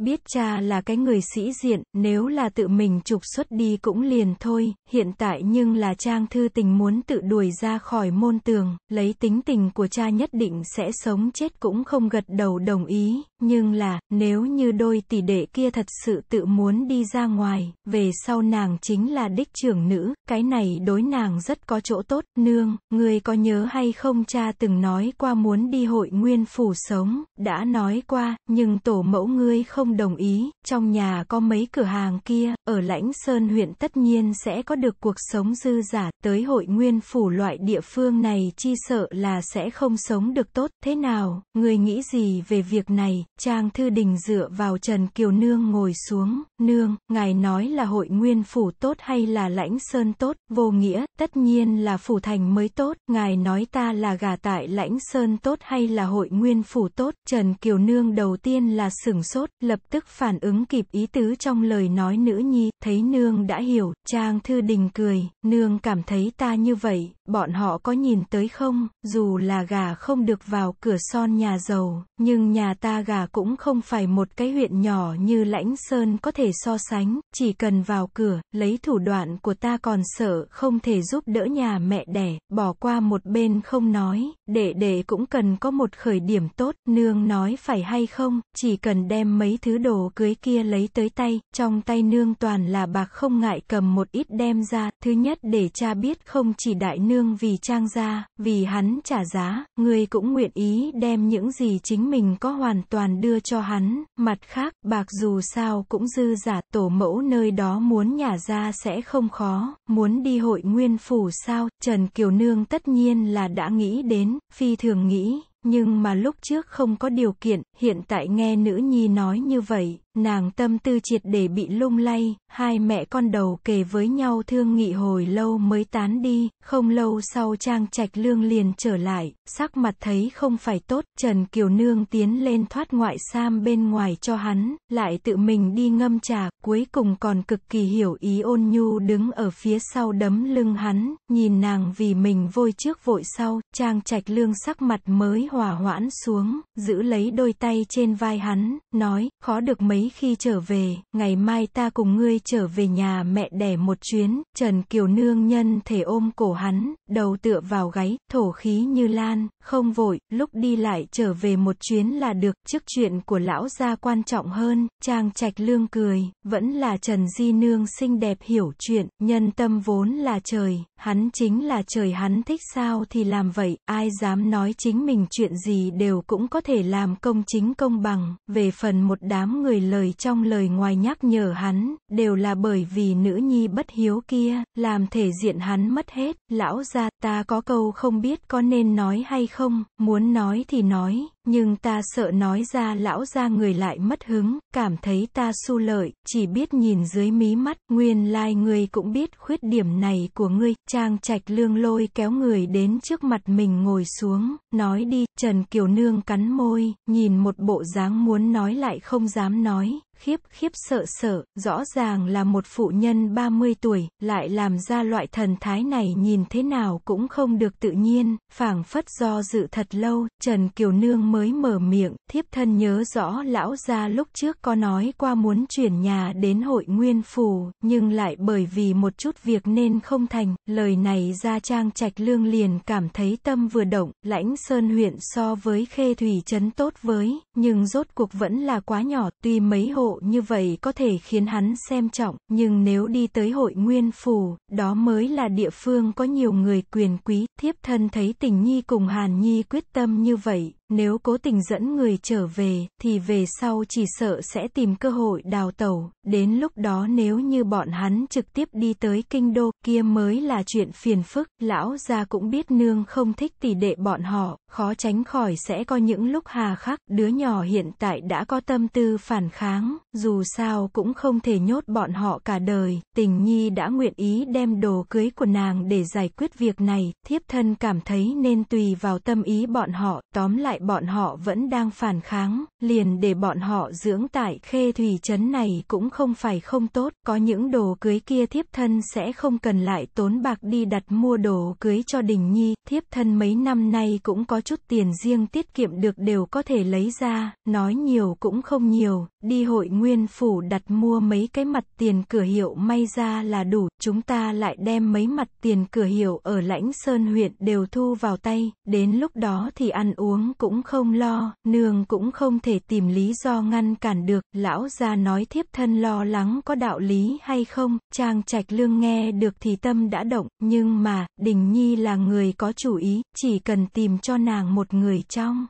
Biết cha là cái người sĩ diện, nếu là tự mình trục xuất đi cũng liền thôi, hiện tại nhưng là Trang Thư Tình muốn tự đuổi ra khỏi môn tường, lấy tính tình của cha nhất định sẽ sống chết cũng không gật đầu đồng ý, nhưng là, nếu như đôi tỷ đệ kia thật sự tự muốn đi ra ngoài, về sau nàng chính là đích trưởng nữ, cái này đối nàng rất có chỗ tốt, nương, người có nhớ hay không cha từng nói qua muốn đi hội nguyên phủ sống, đã nói qua, nhưng tổ mẫu ngươi không không đồng ý, trong nhà có mấy cửa hàng kia, ở Lãnh Sơn huyện tất nhiên sẽ có được cuộc sống dư giả, tới hội nguyên phủ loại địa phương này chi sợ là sẽ không sống được tốt, thế nào, người nghĩ gì về việc này, Trang Thư Đình dựa vào Trần Kiều Nương ngồi xuống, Nương, ngài nói là hội nguyên phủ tốt hay là Lãnh Sơn tốt, vô nghĩa, tất nhiên là phủ thành mới tốt, ngài nói ta là gà tại Lãnh Sơn tốt hay là hội nguyên phủ tốt, Trần Kiều Nương đầu tiên là sửng sốt, lời lập tức phản ứng kịp ý tứ trong lời nói nữ nhi, thấy nương đã hiểu, Trang Thư Đình cười, nương cảm thấy ta như vậy, Bọn họ có nhìn tới không, dù là gà không được vào cửa son nhà giàu, nhưng nhà ta gà cũng không phải một cái huyện nhỏ như Lãnh Sơn có thể so sánh, chỉ cần vào cửa, lấy thủ đoạn của ta còn sợ không thể giúp đỡ nhà mẹ đẻ, bỏ qua một bên không nói, đệ đệ cũng cần có một khởi điểm tốt, nương nói phải hay không, chỉ cần đem mấy thứ đồ cưới kia lấy tới tay, trong tay nương toàn là bạc không ngại cầm một ít đem ra, thứ nhất để cha biết không chỉ đại nương nương vì trang gia, vì hắn trả giá, ngươi cũng nguyện ý đem những gì chính mình có hoàn toàn đưa cho hắn, mặt khác, bạc dù sao cũng dư giả, tổ mẫu nơi đó muốn nhà ra sẽ không khó, muốn đi hội nguyên phủ sao, Trần Kiều Nương tất nhiên là đã nghĩ đến, phi thường nghĩ, nhưng mà lúc trước không có điều kiện, hiện tại nghe nữ nhi nói như vậy, Nàng tâm tư triệt để bị lung lay, hai mẹ con đầu kề với nhau thương nghị hồi lâu mới tán đi, không lâu sau Trang Trạch Lương liền trở lại, sắc mặt thấy không phải tốt, Trần Kiều Nương tiến lên thoát ngoại sam bên ngoài cho hắn, lại tự mình đi ngâm trà, cuối cùng còn cực kỳ hiểu ý ôn nhu đứng ở phía sau đấm lưng hắn, nhìn nàng vì mình vôi trước vội sau, Trang Trạch Lương sắc mặt mới hòa hoãn xuống, giữ lấy đôi tay trên vai hắn, nói, khó được mấy khi trở về, ngày mai ta cùng ngươi trở về nhà mẹ đẻ một chuyến, Trần Kiều Nương nhân thể ôm cổ hắn, đầu tựa vào gáy, thổ khí như lan, không vội, lúc đi lại trở về một chuyến là được, trước chuyện của lão gia quan trọng hơn, trang trạch lương cười, vẫn là Trần Di Nương xinh đẹp hiểu chuyện, nhân tâm vốn là trời, hắn chính là trời hắn thích sao thì làm vậy, ai dám nói chính mình chuyện gì đều cũng có thể làm công chính công bằng, về phần một đám người lớn lời trong lời ngoài nhắc nhở hắn, đều là bởi vì nữ nhi bất hiếu kia, làm thể diện hắn mất hết. Lão gia ta có câu không biết có nên nói hay không, muốn nói thì nói, nhưng ta sợ nói ra lão ra người lại mất hứng, cảm thấy ta su lợi, chỉ biết nhìn dưới mí mắt, nguyên lai like ngươi cũng biết khuyết điểm này của ngươi, trang trạch lương lôi kéo người đến trước mặt mình ngồi xuống, nói đi, Trần Kiều Nương cắn môi, nhìn một bộ dáng muốn nói lại không dám nói, khiếp khiếp sợ sợ, rõ ràng là một phụ nhân 30 tuổi, lại làm ra loại thần thái này nhìn thế nào cũng không được tự nhiên, phảng phất do dự thật lâu, Trần Kiều Nương mới mở miệng, thiếp thân nhớ rõ lão gia lúc trước có nói qua muốn chuyển nhà đến hội nguyên phù, nhưng lại bởi vì một chút việc nên không thành, lời này ra trang trạch lương liền cảm thấy tâm vừa động, lãnh sơn huyện so với khê thủy trấn tốt với, nhưng rốt cuộc vẫn là quá nhỏ, tuy mấy hồ ngộ như vậy có thể khiến hắn xem trọng, nhưng nếu đi tới hội nguyên phủ, đó mới là địa phương có nhiều người quyền quý, thiếp thân thấy tình nhi cùng hàn nhi quyết tâm như vậy, nếu cố tình dẫn người trở về, thì về sau chỉ sợ sẽ tìm cơ hội đào tẩu, đến lúc đó nếu như bọn hắn trực tiếp đi tới kinh đô, kia mới là chuyện phiền phức, lão gia cũng biết nương không thích tỷ đệ bọn họ, khó tránh khỏi sẽ có những lúc hà khắc, đứa nhỏ hiện tại đã có tâm tư phản kháng, dù sao cũng không thể nhốt bọn họ cả đời, tình nhi đã nguyện ý đem đồ cưới của nàng để giải quyết việc này, thiếp thân cảm thấy nên tùy vào tâm ý bọn họ, tóm lại tại bọn họ vẫn đang phản kháng, liền để bọn họ dưỡng tại khê thủy trấn này cũng không phải không tốt, có những đồ cưới kia thiếp thân sẽ không cần lại tốn bạc đi đặt mua đồ cưới cho đình nhi, thiếp thân mấy năm nay cũng có chút tiền riêng tiết kiệm được đều có thể lấy ra, nói nhiều cũng không nhiều, đi hội nguyên phủ đặt mua mấy cái mặt tiền cửa hiệu may ra là đủ, chúng ta lại đem mấy mặt tiền cửa hiệu ở lãnh sơn huyện đều thu vào tay, đến lúc đó thì ăn uống cũng cũng không lo, nương cũng không thể tìm lý do ngăn cản được, lão gia nói thiếp thân lo lắng có đạo lý hay không, trang trạch lương nghe được thì tâm đã động, nhưng mà, đình nhi là người có chủ ý, chỉ cần tìm cho nàng một người trong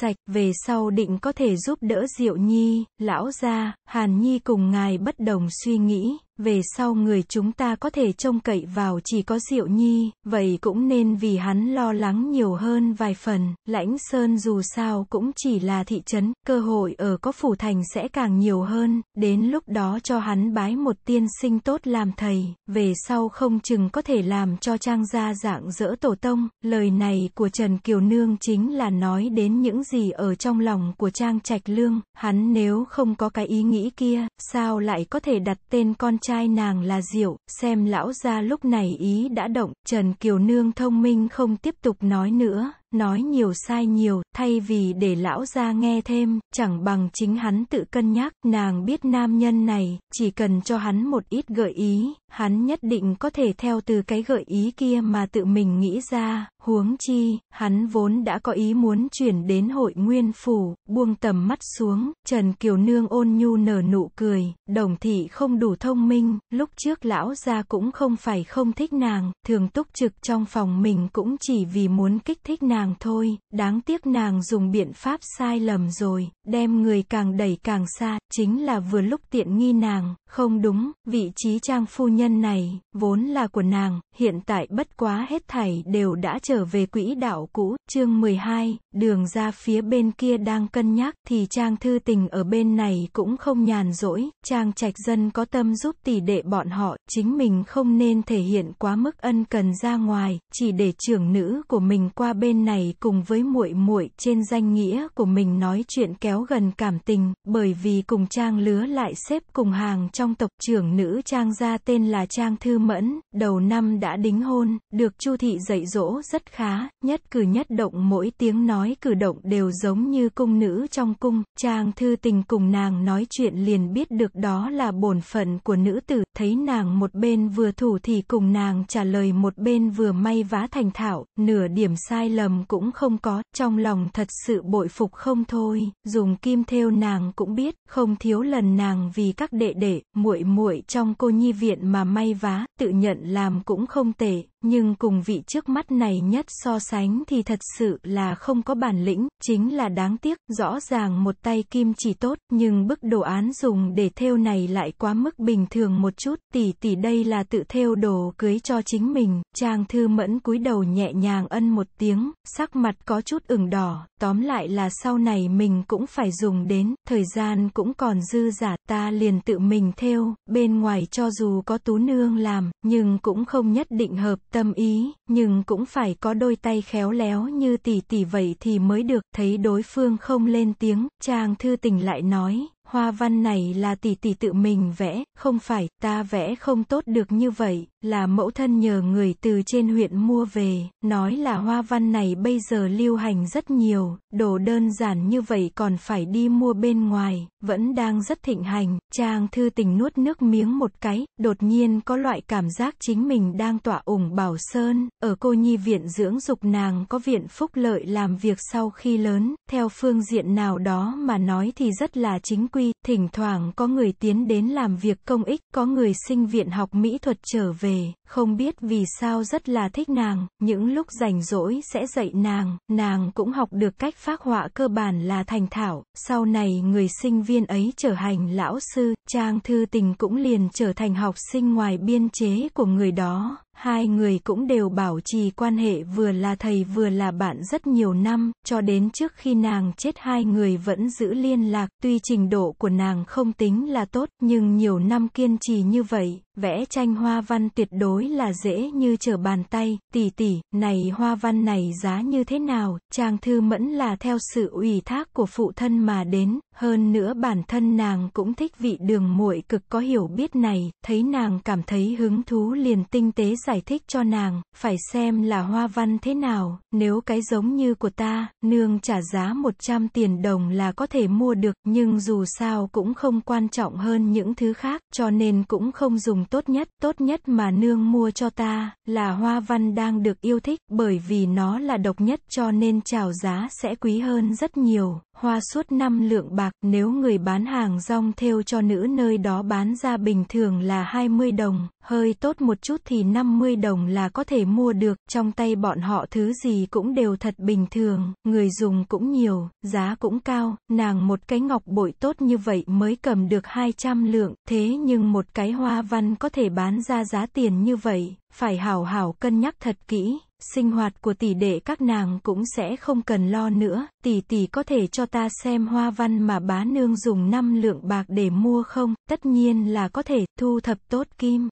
sạch, về sau định có thể giúp đỡ Diệu Nhi, lão gia, Hàn Nhi cùng ngài bất đồng suy nghĩ, về sau người chúng ta có thể trông cậy vào chỉ có Diệu Nhi, vậy cũng nên vì hắn lo lắng nhiều hơn vài phần, Lãnh Sơn dù sao cũng chỉ là thị trấn, cơ hội ở có phủ thành sẽ càng nhiều hơn, đến lúc đó cho hắn bái một tiên sinh tốt làm thầy, về sau không chừng có thể làm cho trang gia dạng dỡ tổ tông, lời này của Trần Kiều Nương chính là nói đến những gì ở trong lòng của trang trạch lương, hắn nếu không có cái ý nghĩ kia, sao lại có thể đặt tên con trai nàng là Diệu, xem lão ra lúc này ý đã động, Trần Kiều Nương thông minh không tiếp tục nói nữa, nói nhiều sai nhiều, thay vì để lão ra nghe thêm, chẳng bằng chính hắn tự cân nhắc, nàng biết nam nhân này, chỉ cần cho hắn một ít gợi ý, hắn nhất định có thể theo từ cái gợi ý kia mà tự mình nghĩ ra, huống chi, hắn vốn đã có ý muốn chuyển đến hội nguyên phủ, buông tầm mắt xuống, Trần Kiều Nương ôn nhu nở nụ cười, đồng thị không đủ thông minh, lúc trước lão gia cũng không phải không thích nàng, thường túc trực trong phòng mình cũng chỉ vì muốn kích thích nàng nàng thôi, đáng tiếc nàng dùng biện pháp sai lầm rồi, đem người càng đẩy càng xa, chính là vừa lúc tiện nghi nàng, không đúng, vị trí trang phu nhân này, vốn là của nàng, hiện tại bất quá hết thảy đều đã trở về quỹ đạo cũ, chương 12, đường ra phía bên kia đang cân nhắc, thì trang thư tình ở bên này cũng không nhàn rỗi, trang trạch dân có tâm giúp tỷ đệ bọn họ, chính mình không nên thể hiện quá mức ân cần ra ngoài, chỉ để trưởng nữ của mình qua bên này cùng với muội muội trên danh nghĩa của mình nói chuyện kéo gần cảm tình, bởi vì cùng trang lứa lại xếp cùng hàng trong tộc trưởng nữ Trang gia tên là Trang Thư Mẫn, đầu năm đã đính hôn, được Chu thị dạy dỗ rất khá, nhất cử nhất động mỗi tiếng nói cử động đều giống như cung nữ trong cung, Trang Thư tình cùng nàng nói chuyện liền biết được đó là bổn phận của nữ tử, thấy nàng một bên vừa thủ thì cùng nàng trả lời một bên vừa may vá thành thạo, nửa điểm sai lầm cũng không có, trong lòng thật sự bội phục không thôi, dùng kim thêu nàng cũng biết, không thiếu lần nàng vì các đệ đệ, muội muội trong cô nhi viện mà may vá, tự nhận làm cũng không tệ nhưng cùng vị trước mắt này nhất so sánh thì thật sự là không có bản lĩnh, chính là đáng tiếc, rõ ràng một tay kim chỉ tốt, nhưng bức đồ án dùng để thêu này lại quá mức bình thường một chút, tỷ tỷ đây là tự thêu đồ cưới cho chính mình, trang thư mẫn cúi đầu nhẹ nhàng ân một tiếng, sắc mặt có chút ửng đỏ, tóm lại là sau này mình cũng phải dùng đến, thời gian cũng còn dư giả, ta liền tự mình thêu, bên ngoài cho dù có tú nương làm, nhưng cũng không nhất định hợp tâm ý, nhưng cũng phải có đôi tay khéo léo như tỷ tỷ vậy thì mới được. Thấy đối phương không lên tiếng, chàng thư tình lại nói, hoa văn này là tỷ tỷ tự mình vẽ, không phải, ta vẽ không tốt được như vậy là mẫu thân nhờ người từ trên huyện mua về, nói là hoa văn này bây giờ lưu hành rất nhiều, đồ đơn giản như vậy còn phải đi mua bên ngoài, vẫn đang rất thịnh hành. Trang thư tình nuốt nước miếng một cái, đột nhiên có loại cảm giác chính mình đang tỏa ủng bảo sơn, ở cô nhi viện dưỡng dục nàng có viện phúc lợi làm việc sau khi lớn, theo phương diện nào đó mà nói thì rất là chính quy, thỉnh thoảng có người tiến đến làm việc công ích, có người sinh viện học mỹ thuật trở về không biết vì sao rất là thích nàng, những lúc rảnh rỗi sẽ dạy nàng, nàng cũng học được cách phác họa cơ bản là thành thảo, sau này người sinh viên ấy trở thành lão sư, Trang Thư Tình cũng liền trở thành học sinh ngoài biên chế của người đó, hai người cũng đều bảo trì quan hệ vừa là thầy vừa là bạn rất nhiều năm, cho đến trước khi nàng chết hai người vẫn giữ liên lạc, tuy trình độ của nàng không tính là tốt, nhưng nhiều năm kiên trì như vậy, vẽ tranh hoa văn tuyệt đối là dễ như trở bàn tay, tỷ tỷ, này hoa văn này giá như thế nào, Trang Thư Mẫn là theo sự ủy thác của phụ thân mà đến, hơn nữa bản thân nàng cũng thích vị đường muội cực có hiểu biết này, thấy nàng cảm thấy hứng thú liền tinh tế giải thích cho nàng, phải xem là hoa văn thế nào, nếu cái giống như của ta, nương trả giá 100 tiền đồng là có thể mua được, nhưng dù sao cũng không quan trọng hơn những thứ khác, cho nên cũng không dùng tốt nhất, tốt nhất mà nương mua cho ta, là hoa văn đang được yêu thích, bởi vì nó là độc nhất cho nên chào giá sẽ quý hơn rất nhiều, hoa suốt năm lượng bạc, nếu người bán hàng rong theo cho nữ nơi đó bán ra bình thường là 20 đồng, hơi tốt một chút thì 50 đồng là có thể mua được, trong tay bọn họ thứ gì cũng đều thật bình thường, người dùng cũng nhiều, giá cũng cao, nàng một cái ngọc bội tốt như vậy mới cầm được 200 lượng, thế nhưng một cái hoa văn có thể bán ra giá tiền như vậy, phải hảo hảo cân nhắc thật kỹ sinh hoạt của tỷ đệ các nàng cũng sẽ không cần lo nữa, tỷ tỷ có thể cho ta xem hoa văn mà bá nương dùng 5 lượng bạc để mua không, tất nhiên là có thể, thu thập tốt kim.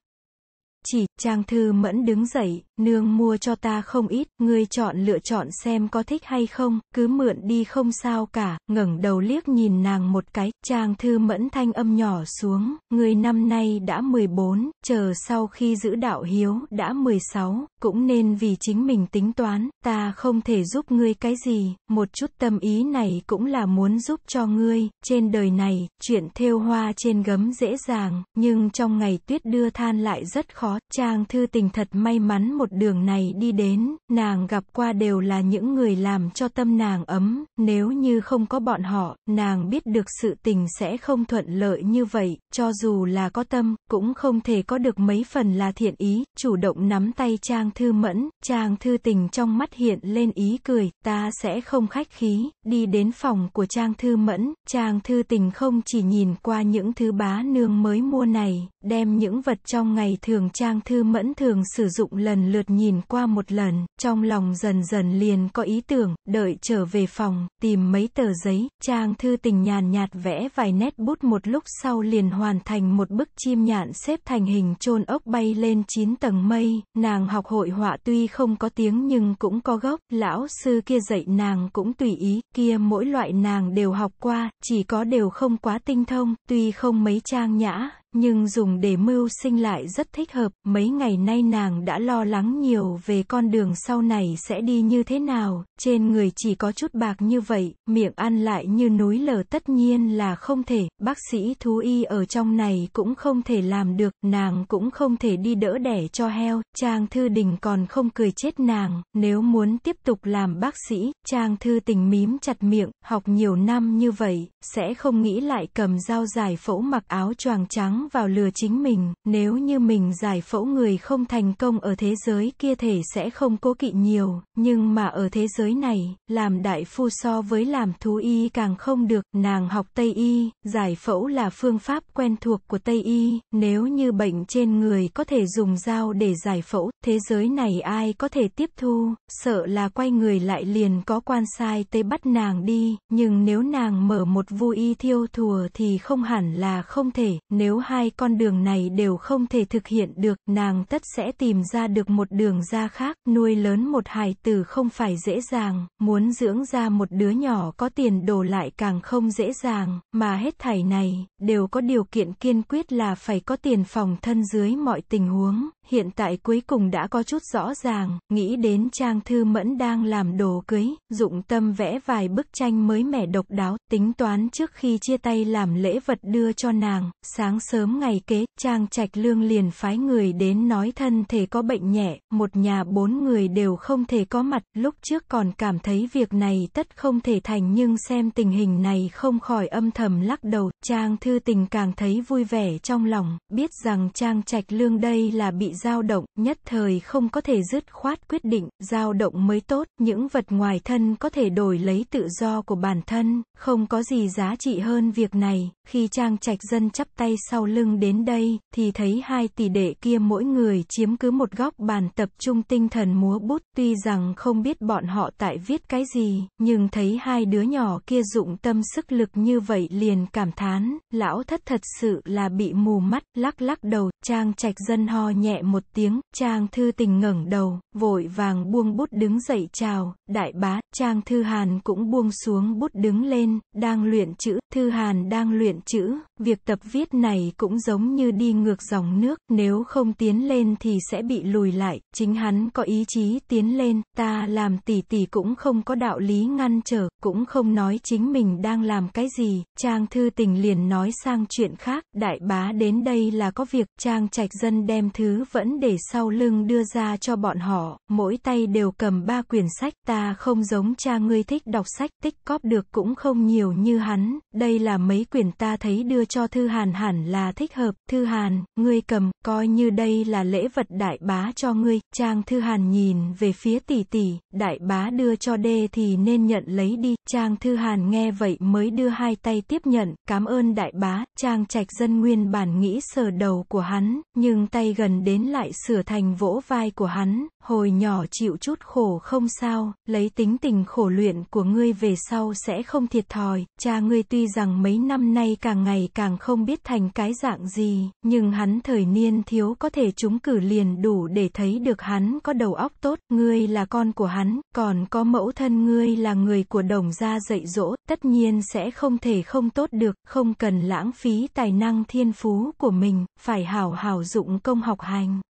Chỉ, Trang Thư Mẫn đứng dậy, nương mua cho ta không ít, ngươi chọn lựa chọn xem có thích hay không, cứ mượn đi không sao cả, ngẩng đầu liếc nhìn nàng một cái, Trang Thư Mẫn thanh âm nhỏ xuống, ngươi năm nay đã 14, chờ sau khi giữ đạo hiếu đã 16, cũng nên vì chính mình tính toán, ta không thể giúp ngươi cái gì, một chút tâm ý này cũng là muốn giúp cho ngươi, trên đời này, chuyện thêu hoa trên gấm dễ dàng, nhưng trong ngày tuyết đưa than lại rất khó, Trang Thư tình thật may mắn một một đường này đi đến, nàng gặp qua đều là những người làm cho tâm nàng ấm, nếu như không có bọn họ, nàng biết được sự tình sẽ không thuận lợi như vậy, cho dù là có tâm, cũng không thể có được mấy phần là thiện ý, chủ động nắm tay Trang Thư Mẫn, Trang Thư Tình trong mắt hiện lên ý cười, ta sẽ không khách khí, đi đến phòng của Trang Thư Mẫn, Trang Thư Tình không chỉ nhìn qua những thứ bá nương mới mua này, đem những vật trong ngày thường Trang Thư Mẫn thường sử dụng lần lượt nhìn qua một lần, trong lòng dần dần liền có ý tưởng, đợi trở về phòng, tìm mấy tờ giấy, trang thư tình nhàn nhạt vẽ vài nét bút một lúc sau liền hoàn thành một bức chim nhạn xếp thành hình chôn ốc bay lên 9 tầng mây, nàng học hội họa tuy không có tiếng nhưng cũng có gốc, lão sư kia dạy nàng cũng tùy ý, kia mỗi loại nàng đều học qua, chỉ có đều không quá tinh thông, tuy không mấy trang nhã, nhưng dùng để mưu sinh lại rất thích hợp. Mấy ngày nay nàng đã lo lắng nhiều về con đường sau này sẽ đi như thế nào, trên người chỉ có chút bạc như vậy, miệng ăn lại như núi lở tất nhiên là không thể, bác sĩ thú y ở trong này cũng không thể làm được, nàng cũng không thể đi đỡ đẻ cho heo, Trang Thư Đình còn không cười chết nàng, nếu muốn tiếp tục làm bác sĩ, Trang Thư Tình mím chặt miệng, học nhiều năm như vậy, sẽ không nghĩ lại cầm dao dài phẫu mặc áo choàng trắng, vào lừa chính mình, nếu như mình giải phẫu người không thành công ở thế giới kia thể sẽ không cố kỵ nhiều, nhưng mà ở thế giới này, làm đại phu so với làm thú y càng không được, nàng học Tây Y, giải phẫu là phương pháp quen thuộc của Tây Y, nếu như bệnh trên người có thể dùng dao để giải phẫu, thế giới này ai có thể tiếp thu, sợ là quay người lại liền có quan sai tới bắt nàng đi, nhưng nếu nàng mở một vui y thiêu thùa thì không hẳn là không thể, nếu hai hai con đường này đều không thể thực hiện được, nàng tất sẽ tìm ra được một đường ra khác, nuôi lớn một hài tử không phải dễ dàng, muốn dưỡng ra một đứa nhỏ có tiền đồ lại càng không dễ dàng, mà hết thảy này, đều có điều kiện kiên quyết là phải có tiền phòng thân dưới mọi tình huống, hiện tại cuối cùng đã có chút rõ ràng, nghĩ đến Trang Thư Mẫn đang làm đồ cưới, dụng tâm vẽ vài bức tranh mới mẻ độc đáo, tính toán trước khi chia tay làm lễ vật đưa cho nàng, sáng sớm sớm ngày kế, Trang Trạch Lương liền phái người đến nói thân thể có bệnh nhẹ, một nhà bốn người đều không thể có mặt, lúc trước còn cảm thấy việc này tất không thể thành nhưng xem tình hình này không khỏi âm thầm lắc đầu, Trang Thư Tình càng thấy vui vẻ trong lòng, biết rằng Trang Trạch Lương đây là bị dao động, nhất thời không có thể dứt khoát quyết định, dao động mới tốt, những vật ngoài thân có thể đổi lấy tự do của bản thân, không có gì giá trị hơn việc này, khi Trang Trạch Dân chắp tay sau sau lưng đến đây, thì thấy hai tỷ đệ kia mỗi người chiếm cứ một góc bàn tập trung tinh thần múa bút. Tuy rằng không biết bọn họ tại viết cái gì, nhưng thấy hai đứa nhỏ kia dụng tâm sức lực như vậy liền cảm thán, lão thất thật sự là bị mù mắt, lắc lắc đầu, trang trạch dân ho nhẹ một tiếng, trang thư tình ngẩng đầu, vội vàng buông bút đứng dậy chào, đại bá, trang thư hàn cũng buông xuống bút đứng lên, đang luyện chữ, thư hàn đang luyện chữ, việc tập viết này cũng giống như đi ngược dòng nước, nếu không tiến lên thì sẽ bị lùi lại, chính hắn có ý chí tiến lên, ta làm tỷ tỷ cũng không có đạo lý ngăn trở, cũng không nói chính mình đang làm cái gì, Trang Thư Tình liền nói sang chuyện khác, đại bá đến đây là có việc, Trang Trạch Dân đem thứ vẫn để sau lưng đưa ra cho bọn họ, mỗi tay đều cầm ba quyển sách, ta không giống cha ngươi thích đọc sách, tích cóp được cũng không nhiều như hắn, đây là mấy quyển ta thấy đưa cho Thư Hàn hẳn là thích hợp, Thư Hàn, ngươi cầm, coi như đây là lễ vật đại bá cho ngươi, Trang Thư Hàn nhìn về phía tỷ tỷ, đại bá đưa cho đê thì nên nhận lấy đi, Trang Thư Hàn nghe vậy mới đưa hai tay tiếp nhận, cảm ơn đại bá, Trang Trạch Dân nguyên bản nghĩ sờ đầu của hắn, nhưng tay gần đến lại sửa thành vỗ vai của hắn, hồi nhỏ chịu chút khổ không sao, lấy tính tình khổ luyện của ngươi về sau sẽ không thiệt thòi, cha ngươi tuy rằng mấy năm nay càng ngày càng không biết thành cái dạng gì, nhưng hắn thời niên thiếu có thể trúng cử liền đủ để thấy được hắn có đầu óc tốt, ngươi là con của hắn, còn có mẫu thân ngươi là người của đồng gia dạy dỗ, tất nhiên sẽ không thể không tốt được, không cần lãng phí tài năng thiên phú của mình, phải hảo hảo dụng công học hành.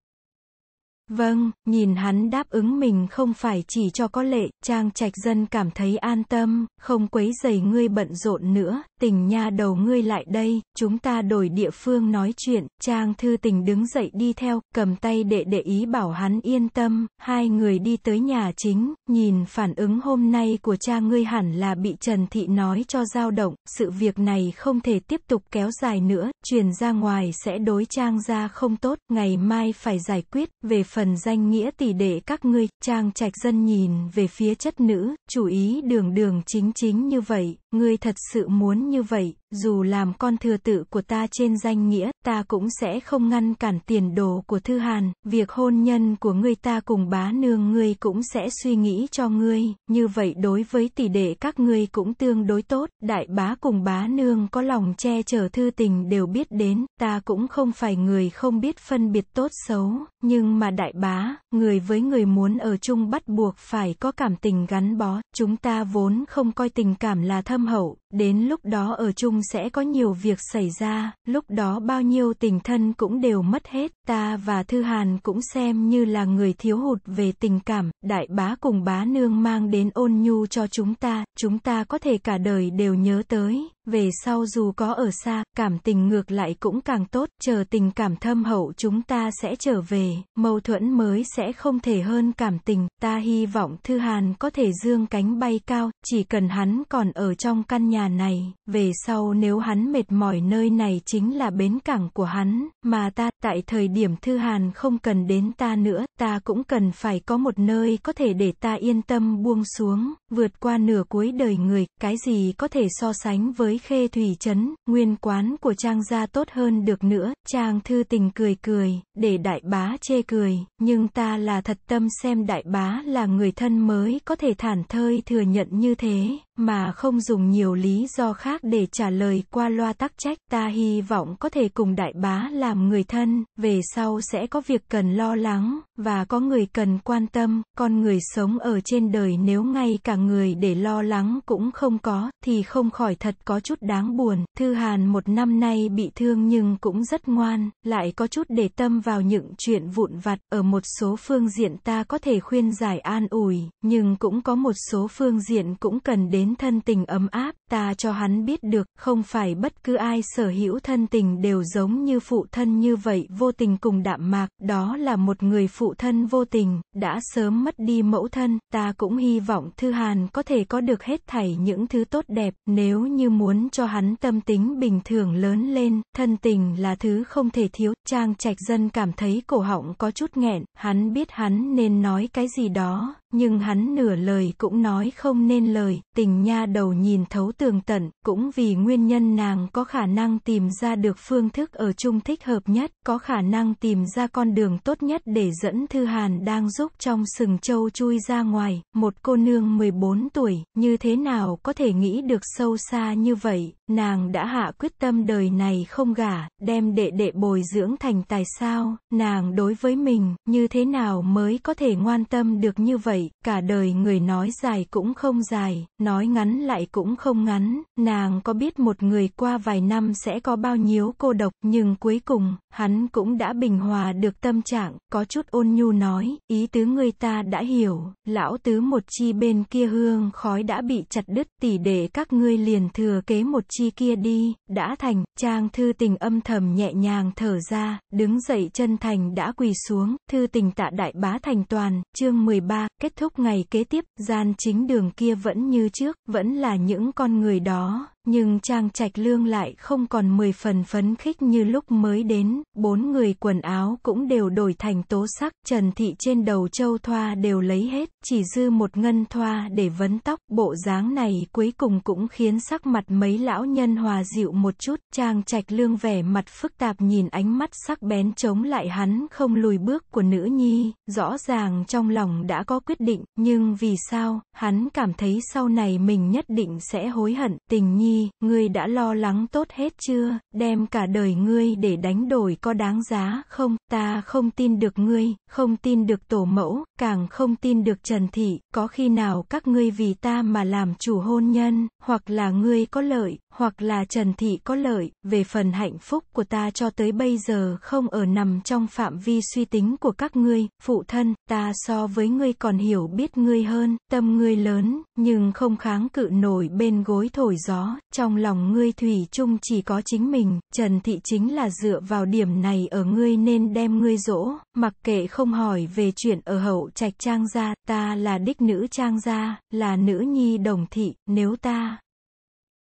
Vâng, nhìn hắn đáp ứng mình không phải chỉ cho có lệ, Trang Trạch Dân cảm thấy an tâm, không quấy giày ngươi bận rộn nữa, tình nha đầu ngươi lại đây, chúng ta đổi địa phương nói chuyện, Trang Thư Tình đứng dậy đi theo, cầm tay để để ý bảo hắn yên tâm, hai người đi tới nhà chính, nhìn phản ứng hôm nay của cha ngươi hẳn là bị Trần Thị nói cho dao động, sự việc này không thể tiếp tục kéo dài nữa, truyền ra ngoài sẽ đối Trang ra không tốt, ngày mai phải giải quyết, về phần danh nghĩa tỷ đệ các ngươi, trang trạch dân nhìn về phía chất nữ, chủ ý đường đường chính chính như vậy, ngươi thật sự muốn như vậy, dù làm con thừa tự của ta trên danh nghĩa, ta cũng sẽ không ngăn cản tiền đồ của Thư Hàn, việc hôn nhân của ngươi ta cùng bá nương ngươi cũng sẽ suy nghĩ cho ngươi, như vậy đối với tỷ đệ các ngươi cũng tương đối tốt, đại bá cùng bá nương có lòng che chở thư tình đều biết đến, ta cũng không phải người không biết phân biệt tốt xấu, nhưng mà đại bá, người với người muốn ở chung bắt buộc phải có cảm tình gắn bó, chúng ta vốn không coi tình cảm là thâm hậu, Đến lúc đó ở chung sẽ có nhiều việc xảy ra, lúc đó bao nhiêu tình thân cũng đều mất hết, ta và Thư Hàn cũng xem như là người thiếu hụt về tình cảm, đại bá cùng bá nương mang đến ôn nhu cho chúng ta, chúng ta có thể cả đời đều nhớ tới. Về sau dù có ở xa, cảm tình ngược lại cũng càng tốt, chờ tình cảm thâm hậu chúng ta sẽ trở về, mâu thuẫn mới sẽ không thể hơn cảm tình, ta hy vọng Thư Hàn có thể dương cánh bay cao, chỉ cần hắn còn ở trong căn nhà này, về sau nếu hắn mệt mỏi nơi này chính là bến cảng của hắn, mà ta, tại thời điểm Thư Hàn không cần đến ta nữa, ta cũng cần phải có một nơi có thể để ta yên tâm buông xuống, vượt qua nửa cuối đời người, cái gì có thể so sánh với với khê thủy chấn nguyên quán của trang gia tốt hơn được nữa, trang thư tình cười cười, để đại bá chê cười, nhưng ta là thật tâm xem đại bá là người thân mới có thể thản thơi thừa nhận như thế mà không dùng nhiều lý do khác để trả lời qua loa tắc trách. Ta hy vọng có thể cùng đại bá làm người thân, về sau sẽ có việc cần lo lắng, và có người cần quan tâm, con người sống ở trên đời nếu ngay cả người để lo lắng cũng không có, thì không khỏi thật có chút đáng buồn. Thư Hàn một năm nay bị thương nhưng cũng rất ngoan, lại có chút để tâm vào những chuyện vụn vặt, ở một số phương diện ta có thể khuyên giải an ủi, nhưng cũng có một số phương diện cũng cần đến đến thân tình ấm áp, ta cho hắn biết được, không phải bất cứ ai sở hữu thân tình đều giống như phụ thân như vậy, vô tình cùng đạm mạc, đó là một người phụ thân vô tình, đã sớm mất đi mẫu thân, ta cũng hy vọng Thư Hàn có thể có được hết thảy những thứ tốt đẹp, nếu như muốn cho hắn tâm tính bình thường lớn lên, thân tình là thứ không thể thiếu, Trang Trạch Dân cảm thấy cổ họng có chút nghẹn, hắn biết hắn nên nói cái gì đó, nhưng hắn nửa lời cũng nói không nên lời, tình nha đầu nhìn thấu tường tận, cũng vì nguyên nhân nàng có khả năng tìm ra được phương thức ở chung thích hợp nhất, có khả năng tìm ra con đường tốt nhất để dẫn Thư Hàn đang giúp trong sừng châu chui ra ngoài, một cô nương 14 tuổi, như thế nào có thể nghĩ được sâu xa như vậy, Nàng đã hạ quyết tâm đời này không gả, đem đệ đệ bồi dưỡng thành tài sao, nàng đối với mình, như thế nào mới có thể ngoan tâm được như vậy, cả đời người nói dài cũng không dài, nói ngắn lại cũng không ngắn, nàng có biết một người qua vài năm sẽ có bao nhiêu cô độc, nhưng cuối cùng, hắn cũng đã bình hòa được tâm trạng, có chút ôn nhu nói, ý tứ người ta đã hiểu, lão tứ một chi bên kia hương khói đã bị chặt đứt, tỷ để các ngươi liền thừa kế một chi kia đi, đã thành, trang thư tình âm thầm nhẹ nhàng thở ra, đứng dậy chân thành đã quỳ xuống, thư tình tạ đại bá thành toàn, chương 13, kết thúc ngày kế tiếp, gian chính đường kia vẫn như trước, vẫn là những con người đó, nhưng chàng Trạch Lương lại không còn 10 phần phấn khích như lúc mới đến, bốn người quần áo cũng đều đổi thành tố sắc, trần thị trên đầu châu thoa đều lấy hết, chỉ dư một ngân thoa để vấn tóc, bộ dáng này cuối cùng cũng khiến sắc mặt mấy lão nhân hòa dịu một chút, chàng Trạch Lương vẻ mặt phức tạp nhìn ánh mắt sắc bén chống lại hắn không lùi bước của nữ nhi, rõ ràng trong lòng đã có quyết định, nhưng vì sao, hắn cảm thấy sau này mình nhất định sẽ hối hận, tình nhi ngươi đã lo lắng tốt hết chưa, đem cả đời ngươi để đánh đổi có đáng giá không, ta không tin được ngươi, không tin được tổ mẫu, càng không tin được Trần Thị, có khi nào các ngươi vì ta mà làm chủ hôn nhân, hoặc là ngươi có lợi, hoặc là Trần Thị có lợi, về phần hạnh phúc của ta cho tới bây giờ không ở nằm trong phạm vi suy tính của các ngươi, phụ thân, ta so với ngươi còn hiểu biết ngươi hơn, tâm ngươi lớn, nhưng không kháng cự nổi bên gối thổi gió, trong lòng ngươi thủy chung chỉ có chính mình, Trần Thị chính là dựa vào điểm này ở ngươi nên đem ngươi dỗ, mặc kệ không hỏi về chuyện ở hậu trạch trang gia, ta là đích nữ trang gia, là nữ nhi đồng thị, nếu ta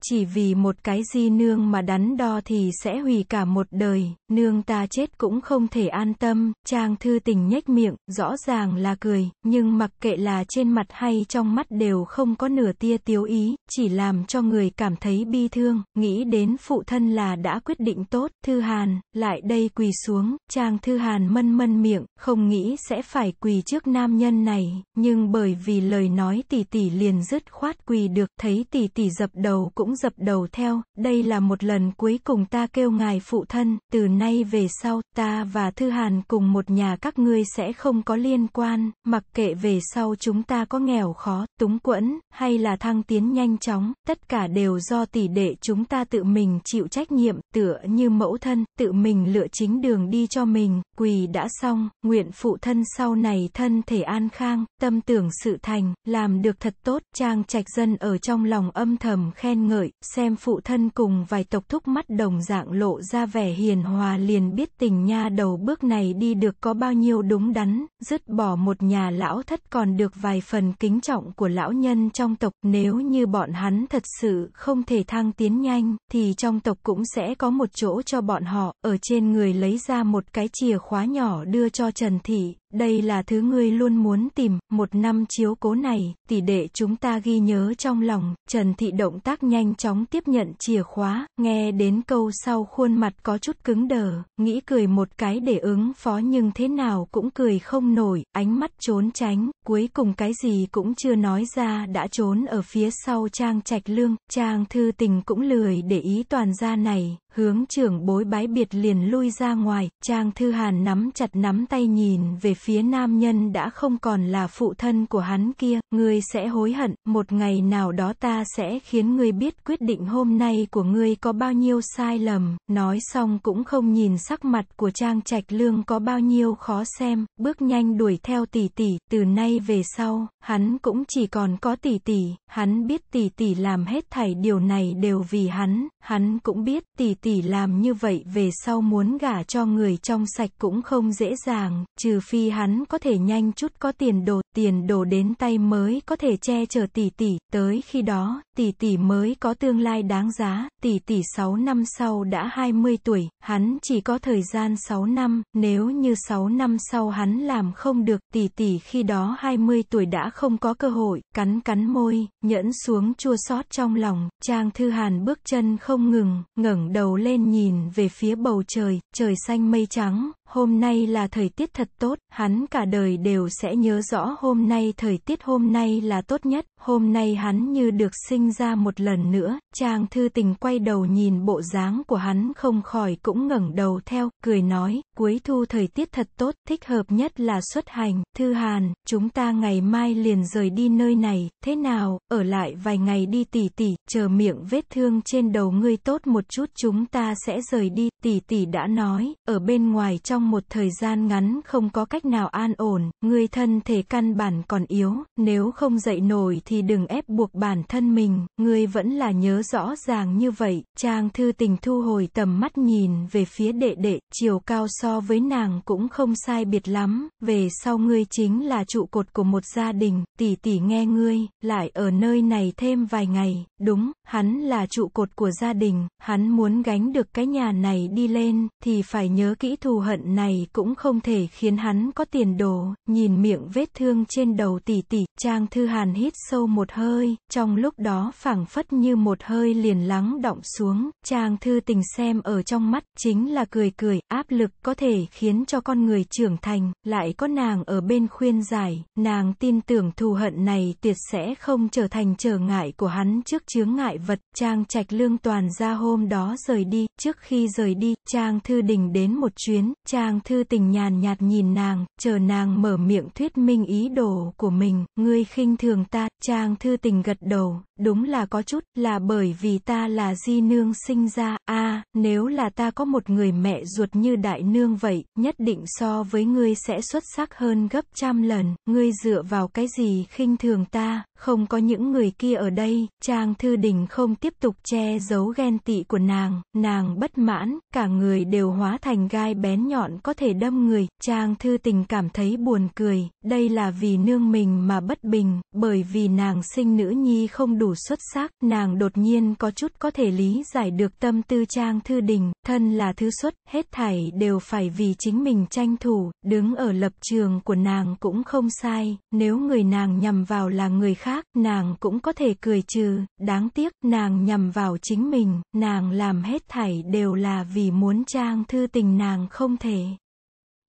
chỉ vì một cái di nương mà đắn đo thì sẽ hủy cả một đời, nương ta chết cũng không thể an tâm, trang thư tình nhếch miệng, rõ ràng là cười, nhưng mặc kệ là trên mặt hay trong mắt đều không có nửa tia tiếu ý, chỉ làm cho người cảm thấy bi thương, nghĩ đến phụ thân là đã quyết định tốt, thư hàn, lại đây quỳ xuống, trang thư hàn mân mân miệng, không nghĩ sẽ phải quỳ trước nam nhân này, nhưng bởi vì lời nói tỷ tỷ liền dứt khoát quỳ được, thấy tỷ tỷ dập đầu cũng cũng dập đầu theo, đây là một lần cuối cùng ta kêu ngài phụ thân, từ nay về sau, ta và Thư Hàn cùng một nhà các ngươi sẽ không có liên quan, mặc kệ về sau chúng ta có nghèo khó, túng quẫn, hay là thăng tiến nhanh chóng, tất cả đều do tỷ đệ chúng ta tự mình chịu trách nhiệm, tựa như mẫu thân, tự mình lựa chính đường đi cho mình, quỳ đã xong, nguyện phụ thân sau này thân thể an khang, tâm tưởng sự thành, làm được thật tốt, trang trạch dân ở trong lòng âm thầm khen ngợi lợi, xem phụ thân cùng vài tộc thúc mắt đồng dạng lộ ra vẻ hiền hòa liền biết tình nha đầu bước này đi được có bao nhiêu đúng đắn, dứt bỏ một nhà lão thất còn được vài phần kính trọng của lão nhân trong tộc, nếu như bọn hắn thật sự không thể thăng tiến nhanh, thì trong tộc cũng sẽ có một chỗ cho bọn họ, ở trên người lấy ra một cái chìa khóa nhỏ đưa cho Trần Thị, đây là thứ ngươi luôn muốn tìm, một năm chiếu cố này, tỷ để chúng ta ghi nhớ trong lòng, Trần Thị động tác nhanh chóng tiếp nhận chìa khóa, nghe đến câu sau khuôn mặt có chút cứng đờ, nghĩ cười một cái để ứng phó nhưng thế nào cũng cười không nổi, ánh mắt trốn tránh, cuối cùng cái gì cũng chưa nói ra đã trốn ở phía sau Trang Trạch Lương, Trang Thư Tình cũng lười để ý toàn gia này, hướng trưởng bối bái biệt liền lui ra ngoài, Trang Thư Hàn nắm chặt nắm tay nhìn về phía nam nhân đã không còn là phụ thân của hắn kia, ngươi sẽ hối hận, một ngày nào đó ta sẽ khiến ngươi biết quyết định hôm nay của ngươi có bao nhiêu sai lầm, nói xong cũng không nhìn sắc mặt của Trang Trạch Lương có bao nhiêu khó xem, bước nhanh đuổi theo tỷ tỷ, từ nay về sau, hắn cũng chỉ còn có tỷ tỷ, hắn biết tỷ tỷ làm hết thảy điều này đều vì hắn, hắn cũng biết tỷ tỷ làm như vậy về sau muốn gả cho người trong sạch cũng không dễ dàng, trừ phi hắn có thể nhanh chút có tiền đồ, tiền đồ đến tay mới có thể che chở tỷ tỷ, tới khi đó, tỷ tỷ mới có tương lai đáng giá, tỷ tỷ 6 năm sau đã 20 tuổi, hắn chỉ có thời gian 6 năm, nếu như 6 năm sau hắn làm không được, tỷ tỷ khi đó 20 tuổi đã không có cơ hội, cắn cắn môi, nhẫn xuống chua xót trong lòng, Trang Thư Hàn bước chân không ngừng, ngẩng đầu đầu lên nhìn về phía bầu trời, trời xanh mây trắng hôm nay là thời tiết thật tốt, hắn cả đời đều sẽ nhớ rõ hôm nay thời tiết hôm nay là tốt nhất, hôm nay hắn như được sinh ra một lần nữa, chàng thư tình quay đầu nhìn bộ dáng của hắn không khỏi cũng ngẩng đầu theo, cười nói, cuối thu thời tiết thật tốt, thích hợp nhất là xuất hành, thư hàn, chúng ta ngày mai liền rời đi nơi này, thế nào, ở lại vài ngày đi tỉ tỉ, chờ miệng vết thương trên đầu ngươi tốt một chút chúng ta sẽ rời đi, tỉ tỉ đã nói, ở bên ngoài trong trong một thời gian ngắn không có cách nào an ổn, người thân thể căn bản còn yếu, nếu không dậy nổi thì đừng ép buộc bản thân mình, người vẫn là nhớ rõ ràng như vậy, Trang Thư Tình thu hồi tầm mắt nhìn về phía đệ đệ, chiều cao so với nàng cũng không sai biệt lắm, về sau ngươi chính là trụ cột của một gia đình, tỷ tỷ nghe ngươi, lại ở nơi này thêm vài ngày, đúng, hắn là trụ cột của gia đình, hắn muốn gánh được cái nhà này đi lên, thì phải nhớ kỹ thù hận này cũng không thể khiến hắn có tiền đồ, nhìn miệng vết thương trên đầu tỷ tỷ, Trang Thư Hàn hít sâu một hơi, trong lúc đó phảng phất như một hơi liền lắng động xuống, Trang Thư Tình xem ở trong mắt, chính là cười cười, áp lực có thể khiến cho con người trưởng thành, lại có nàng ở bên khuyên giải, nàng tin tưởng thù hận này tuyệt sẽ không trở thành trở ngại của hắn trước chướng ngại vật, Trang Trạch Lương toàn ra hôm đó rời đi, trước khi rời đi, Trang Thư Đình đến một chuyến, Trang Càng thư tình nhàn nhạt nhìn nàng, chờ nàng mở miệng thuyết minh ý đồ của mình, ngươi khinh thường ta, Trang thư tình gật đầu, đúng là có chút, là bởi vì ta là di nương sinh ra, a nếu là ta có một người mẹ ruột như đại nương vậy, nhất định so với ngươi sẽ xuất sắc hơn gấp trăm lần, ngươi dựa vào cái gì khinh thường ta, không có những người kia ở đây, Trang thư đình không tiếp tục che giấu ghen tị của nàng, nàng bất mãn, cả người đều hóa thành gai bén nhỏ nhọn có thể đâm người, Trang Thư Tình cảm thấy buồn cười, đây là vì nương mình mà bất bình, bởi vì nàng sinh nữ nhi không đủ xuất sắc, nàng đột nhiên có chút có thể lý giải được tâm tư Trang Thư Đình, thân là thứ xuất, hết thảy đều phải vì chính mình tranh thủ, đứng ở lập trường của nàng cũng không sai, nếu người nàng nhằm vào là người khác, nàng cũng có thể cười trừ, đáng tiếc, nàng nhằm vào chính mình, nàng làm hết thảy đều là vì muốn Trang Thư Tình nàng không thể thể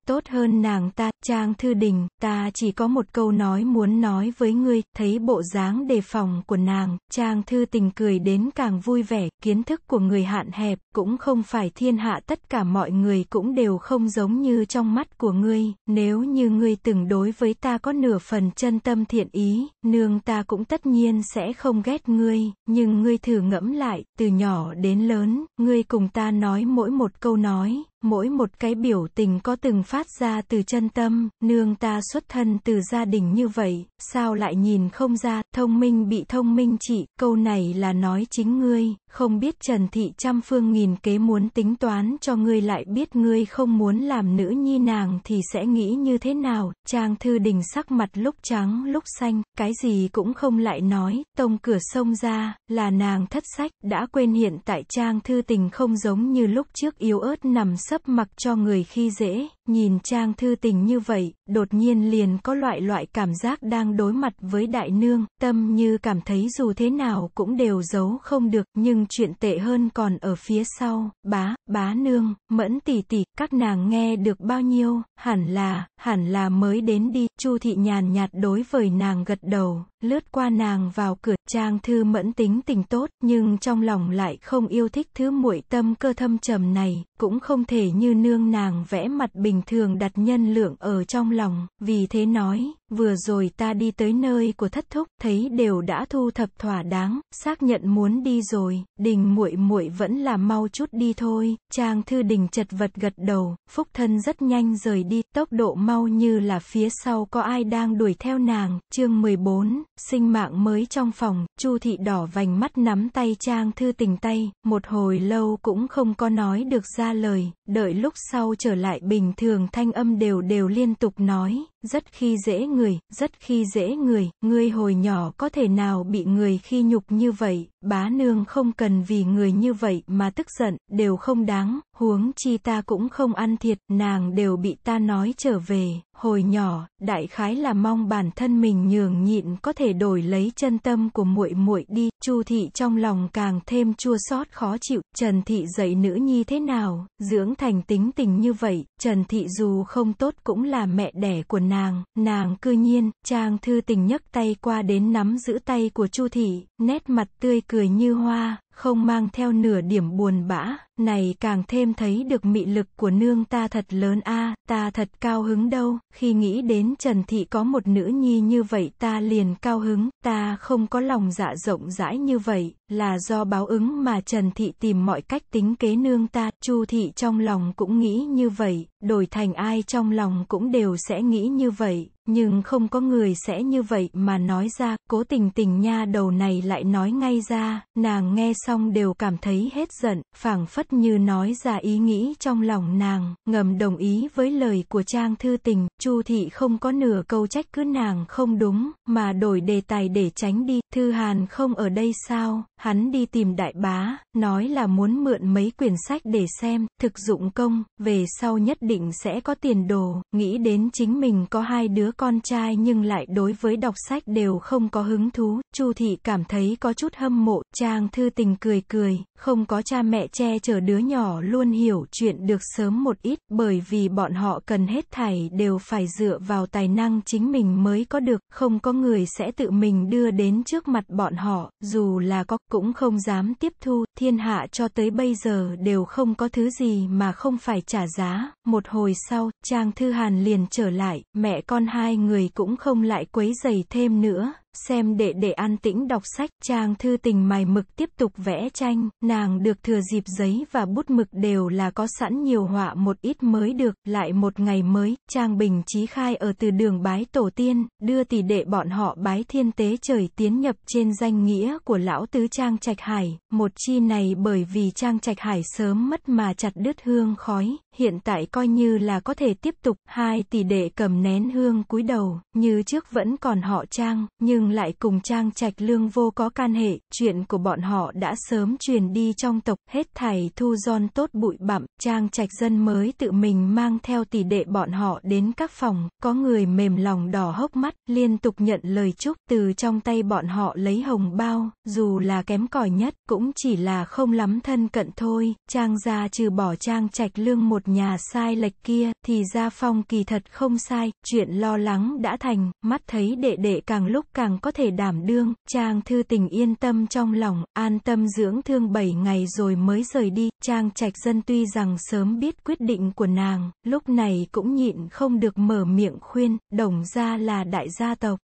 tốt hơn nàng ta Trang Thư Đình, ta chỉ có một câu nói muốn nói với ngươi, thấy bộ dáng đề phòng của nàng, Trang Thư Tình cười đến càng vui vẻ, kiến thức của người hạn hẹp, cũng không phải thiên hạ tất cả mọi người cũng đều không giống như trong mắt của ngươi, nếu như ngươi từng đối với ta có nửa phần chân tâm thiện ý, nương ta cũng tất nhiên sẽ không ghét ngươi, nhưng ngươi thử ngẫm lại, từ nhỏ đến lớn, ngươi cùng ta nói mỗi một câu nói, mỗi một cái biểu tình có từng phát ra từ chân tâm, tâm, nương ta xuất thân từ gia đình như vậy, sao lại nhìn không ra, thông minh bị thông minh chị, câu này là nói chính ngươi, không biết Trần Thị trăm phương nghìn kế muốn tính toán cho ngươi lại biết ngươi không muốn làm nữ nhi nàng thì sẽ nghĩ như thế nào, Trang Thư Đình sắc mặt lúc trắng lúc xanh, cái gì cũng không lại nói, tông cửa sông ra, là nàng thất sách, đã quên hiện tại Trang Thư Tình không giống như lúc trước yếu ớt nằm sấp mặc cho người khi dễ, nhìn Trang Thư Tình như vậy, đột nhiên liền có loại loại cảm giác đang đối mặt với đại nương, tâm như cảm thấy dù thế nào cũng đều giấu không được, nhưng chuyện tệ hơn còn ở phía sau, bá, bá nương, mẫn tỷ tỷ, các nàng nghe được bao nhiêu, hẳn là, hẳn là mới đến đi, chu thị nhàn nhạt đối với nàng gật đầu, lướt qua nàng vào cửa, trang thư mẫn tính tình tốt, nhưng trong lòng lại không yêu thích thứ muội tâm cơ thâm trầm này, cũng không thể như nương nàng vẽ mặt bình thường đặt nhân lượng ở ở trong lòng, vì thế nói, Vừa rồi ta đi tới nơi của thất thúc, thấy đều đã thu thập thỏa đáng, xác nhận muốn đi rồi, đình muội muội vẫn là mau chút đi thôi, trang thư đình chật vật gật đầu, phúc thân rất nhanh rời đi, tốc độ mau như là phía sau có ai đang đuổi theo nàng, chương 14, sinh mạng mới trong phòng, chu thị đỏ vành mắt nắm tay trang thư tình tay, một hồi lâu cũng không có nói được ra lời, đợi lúc sau trở lại bình thường thanh âm đều đều liên tục nói, rất khi dễ người, rất khi dễ người, ngươi hồi nhỏ có thể nào bị người khi nhục như vậy, bá nương không cần vì người như vậy mà tức giận, đều không đáng, huống chi ta cũng không ăn thiệt, nàng đều bị ta nói trở về, hồi nhỏ, đại khái là mong bản thân mình nhường nhịn có thể đổi lấy chân tâm của muội muội đi, Chu thị trong lòng càng thêm chua xót khó chịu, Trần thị dạy nữ nhi thế nào, dưỡng thành tính tình như vậy, Trần thị dù không tốt cũng là mẹ đẻ của nàng, nàng cư nhiên, Trang thư tình nhấc tay qua đến nắm giữ tay của Chu thị, nét mặt tươi cười như hoa, không mang theo nửa điểm buồn bã, này càng thêm thấy được mị lực của nương ta thật lớn a, ta thật cao hứng đâu, khi nghĩ đến Trần Thị có một nữ nhi như vậy ta liền cao hứng, ta không có lòng dạ rộng rãi như vậy, là do báo ứng mà Trần Thị tìm mọi cách tính kế nương ta, Chu Thị trong lòng cũng nghĩ như vậy, đổi thành ai trong lòng cũng đều sẽ nghĩ như vậy, nhưng không có người sẽ như vậy mà nói ra, cố tình tình nha đầu này lại nói ngay ra, nàng nghe xong đều cảm thấy hết giận, phảng phất như nói ra ý nghĩ trong lòng nàng, ngầm đồng ý với lời của Trang Thư Tình, Chu Thị không có nửa câu trách cứ nàng không đúng, mà đổi đề tài để tránh đi, Thư Hàn không ở đây sao, hắn đi tìm đại bá, nói là muốn mượn mấy quyển sách để xem, thực dụng công, về sau nhất định sẽ có tiền đồ, nghĩ đến chính mình có hai đứa con trai nhưng lại đối với đọc sách đều không có hứng thú, Chu thị cảm thấy có chút hâm mộ, Trang Thư Tình cười cười, không có cha mẹ che chở đứa nhỏ luôn hiểu chuyện được sớm một ít bởi vì bọn họ cần hết thảy đều phải dựa vào tài năng chính mình mới có được, không có người sẽ tự mình đưa đến trước mặt bọn họ, dù là có cũng không dám tiếp thu, thiên hạ cho tới bây giờ đều không có thứ gì mà không phải trả giá. Một hồi sau, Trang Thư Hàn liền trở lại, mẹ con hai người cũng không lại quấy giày thêm nữa, xem đệ đệ an tĩnh đọc sách, trang thư tình mài mực tiếp tục vẽ tranh, nàng được thừa dịp giấy và bút mực đều là có sẵn nhiều họa một ít mới được, lại một ngày mới, trang bình trí khai ở từ đường bái tổ tiên, đưa tỷ đệ bọn họ bái thiên tế trời tiến nhập trên danh nghĩa của lão tứ trang trạch hải, một chi này bởi vì trang trạch hải sớm mất mà chặt đứt hương khói, hiện tại coi như là có thể tiếp tục, hai tỷ đệ cầm nén hương cúi đầu, như trước vẫn còn họ trang, nhưng nhưng lại cùng Trang Trạch Lương vô có can hệ, chuyện của bọn họ đã sớm truyền đi trong tộc, hết thảy thu giòn tốt bụi bặm, Trang Trạch dân mới tự mình mang theo tỷ đệ bọn họ đến các phòng, có người mềm lòng đỏ hốc mắt, liên tục nhận lời chúc, từ trong tay bọn họ lấy hồng bao, dù là kém cỏi nhất, cũng chỉ là không lắm thân cận thôi, Trang gia trừ bỏ Trang Trạch Lương một nhà sai lệch kia, thì gia phong kỳ thật không sai, chuyện lo lắng đã thành, mắt thấy đệ đệ càng lúc càng chàng có thể đảm đương, trang thư tình yên tâm trong lòng, an tâm dưỡng thương 7 ngày rồi mới rời đi, Trang trạch dân tuy rằng sớm biết quyết định của nàng, lúc này cũng nhịn không được mở miệng khuyên, đồng ra là đại gia tộc,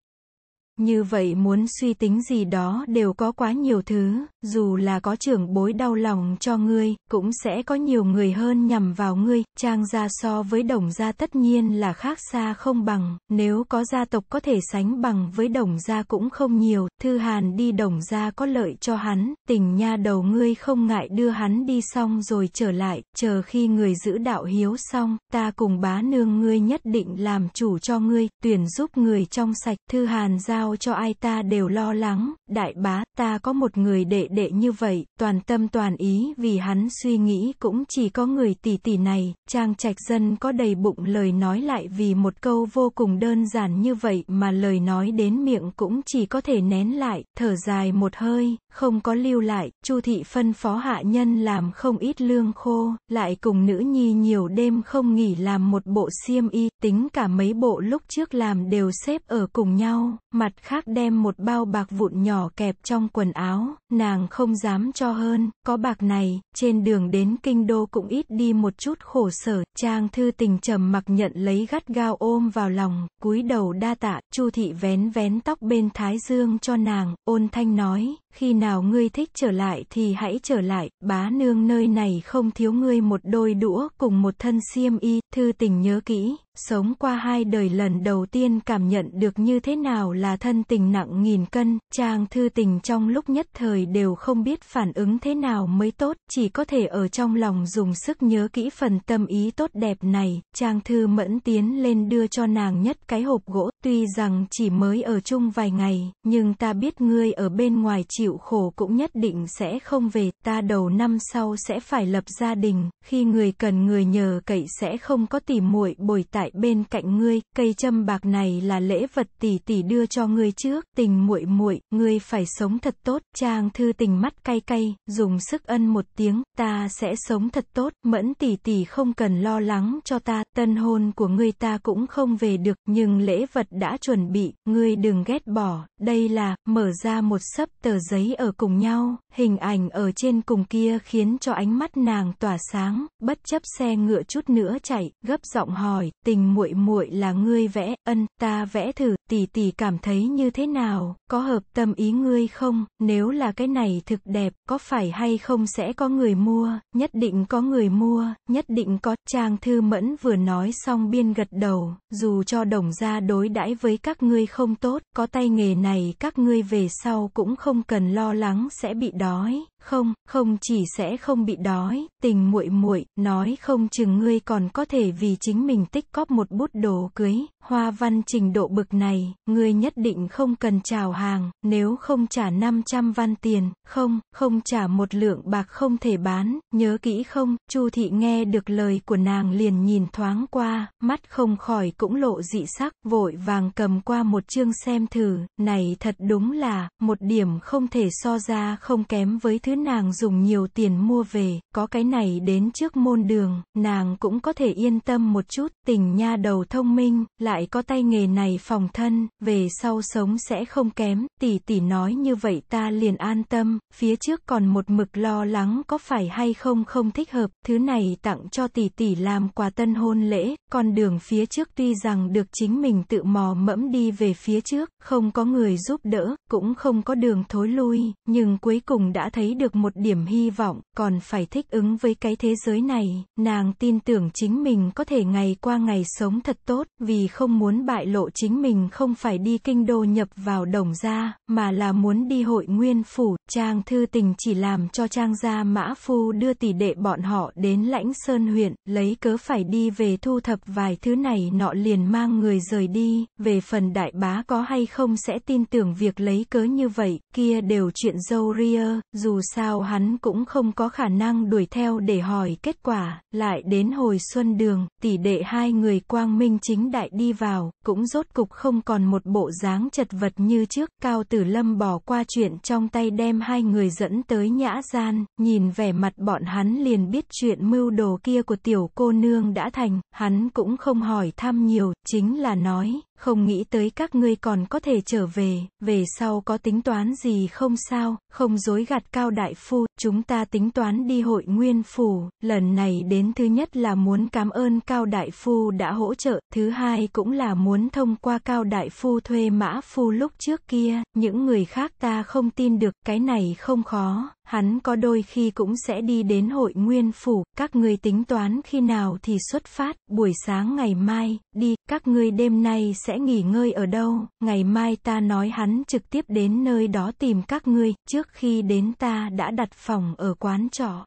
như vậy muốn suy tính gì đó đều có quá nhiều thứ, dù là có trưởng bối đau lòng cho ngươi, cũng sẽ có nhiều người hơn nhằm vào ngươi, trang gia so với đồng gia tất nhiên là khác xa không bằng, nếu có gia tộc có thể sánh bằng với đồng gia cũng không nhiều, thư hàn đi đồng gia có lợi cho hắn, tình nha đầu ngươi không ngại đưa hắn đi xong rồi trở lại, chờ khi người giữ đạo hiếu xong, ta cùng bá nương ngươi nhất định làm chủ cho ngươi, tuyển giúp người trong sạch, thư hàn giao sao cho ai ta đều lo lắng, đại bá, ta có một người đệ đệ như vậy, toàn tâm toàn ý vì hắn suy nghĩ cũng chỉ có người tỷ tỷ này, trang trạch dân có đầy bụng lời nói lại vì một câu vô cùng đơn giản như vậy mà lời nói đến miệng cũng chỉ có thể nén lại, thở dài một hơi, không có lưu lại, chu thị phân phó hạ nhân làm không ít lương khô, lại cùng nữ nhi nhiều đêm không nghỉ làm một bộ xiêm y, tính cả mấy bộ lúc trước làm đều xếp ở cùng nhau, mặt khác đem một bao bạc vụn nhỏ kẹp trong quần áo, nàng không dám cho hơn, có bạc này, trên đường đến kinh đô cũng ít đi một chút khổ sở, trang thư tình trầm mặc nhận lấy gắt gao ôm vào lòng, cúi đầu đa tạ, chu thị vén vén tóc bên thái dương cho nàng, ôn thanh nói, khi nào ngươi thích trở lại thì hãy trở lại, bá nương nơi này không thiếu ngươi một đôi đũa cùng một thân xiêm y, thư tình nhớ kỹ, sống qua hai đời lần đầu tiên cảm nhận được như thế nào là thân tình nặng nghìn cân, trang thư tình trong lúc nhất thời đều không biết phản ứng thế nào mới tốt, chỉ có thể ở trong lòng dùng sức nhớ kỹ phần tâm ý tốt đẹp này, trang thư mẫn tiến lên đưa cho nàng nhất cái hộp gỗ, tuy rằng chỉ mới ở chung vài ngày, nhưng ta biết ngươi ở bên ngoài chịu khổ cũng nhất định sẽ không về, ta đầu năm sau sẽ phải lập gia đình, khi người cần người nhờ cậy sẽ không có tỉ muội bồi tại bên cạnh ngươi, cây châm bạc này là lễ vật tỷ tỷ đưa cho ngươi trước, tình muội muội, ngươi phải sống thật tốt, trang thư tình mắt cay cay, dùng sức ân một tiếng, ta sẽ sống thật tốt, mẫn tỷ tỷ không cần lo lắng cho ta, tân hôn của ngươi ta cũng không về được, nhưng lễ vật đã chuẩn bị, ngươi đừng ghét bỏ, đây là, mở ra một sấp tờ giấy ở cùng nhau, hình ảnh ở trên cùng kia khiến cho ánh mắt nàng tỏa sáng, bất chấp xe ngựa chút nữa chạy, gấp giọng hỏi, tình muội muội là ngươi vẽ, ân, ta vẽ thử, tỷ tỷ cảm thấy như thế nào, có hợp tâm ý ngươi không, nếu là cái này thực đẹp, có phải hay không sẽ có người mua, nhất định có người mua, nhất định có, Trang Thư Mẫn vừa nói xong biên gật đầu, dù cho đồng gia đối đãi với các ngươi không tốt, có tay nghề này các ngươi về sau cũng không cần cần lo lắng sẽ bị đói. Không, không chỉ sẽ không bị đói, tình muội muội nói không chừng ngươi còn có thể vì chính mình tích cóp một bút đồ cưới, hoa văn trình độ bực này, ngươi nhất định không cần chào hàng, nếu không trả 500 văn tiền, không, không trả một lượng bạc không thể bán, nhớ kỹ không, Chu thị nghe được lời của nàng liền nhìn thoáng qua, mắt không khỏi cũng lộ dị sắc, vội vàng cầm qua một chương xem thử, này thật đúng là, một điểm không thể so ra không kém với thứ nàng dùng nhiều tiền mua về, có cái này đến trước môn đường, nàng cũng có thể yên tâm một chút, tình nha đầu thông minh, lại có tay nghề này phòng thân, về sau sống sẽ không kém, tỷ tỷ nói như vậy ta liền an tâm, phía trước còn một mực lo lắng có phải hay không không thích hợp, thứ này tặng cho tỷ tỷ làm quà tân hôn lễ, con đường phía trước tuy rằng được chính mình tự mò mẫm đi về phía trước, không có người giúp đỡ, cũng không có đường thối lui, nhưng cuối cùng đã thấy được được một điểm hy vọng, còn phải thích ứng với cái thế giới này, nàng tin tưởng chính mình có thể ngày qua ngày sống thật tốt, vì không muốn bại lộ chính mình không phải đi kinh đô nhập vào đồng gia, mà là muốn đi hội nguyên phủ, trang thư tình chỉ làm cho trang gia mã phu đưa tỷ đệ bọn họ đến lãnh sơn huyện, lấy cớ phải đi về thu thập vài thứ này nọ liền mang người rời đi, về phần đại bá có hay không sẽ tin tưởng việc lấy cớ như vậy, kia đều chuyện dâu ria, dù sao hắn cũng không có khả năng đuổi theo để hỏi kết quả, lại đến hồi xuân đường, tỷ đệ hai người quang minh chính đại đi vào, cũng rốt cục không còn một bộ dáng chật vật như trước, Cao Tử Lâm bỏ qua chuyện trong tay đem hai người dẫn tới nhã gian, nhìn vẻ mặt bọn hắn liền biết chuyện mưu đồ kia của tiểu cô nương đã thành, hắn cũng không hỏi thăm nhiều, chính là nói, không nghĩ tới các ngươi còn có thể trở về, về sau có tính toán gì không sao, không dối gạt cao đại phu, chúng ta tính toán đi hội nguyên phủ, lần này đến thứ nhất là muốn cảm ơn cao đại phu đã hỗ trợ, thứ hai cũng là muốn thông qua cao đại phu thuê mã phu lúc trước kia, những người khác ta không tin được, cái này không khó, hắn có đôi khi cũng sẽ đi đến hội nguyên phủ, các ngươi tính toán khi nào thì xuất phát, buổi sáng ngày mai, đi, các ngươi đêm nay sẽ nghỉ ngơi ở đâu, ngày mai ta nói hắn trực tiếp đến nơi đó tìm các ngươi, trước khi đến ta đã đặt phòng ở quán trọ.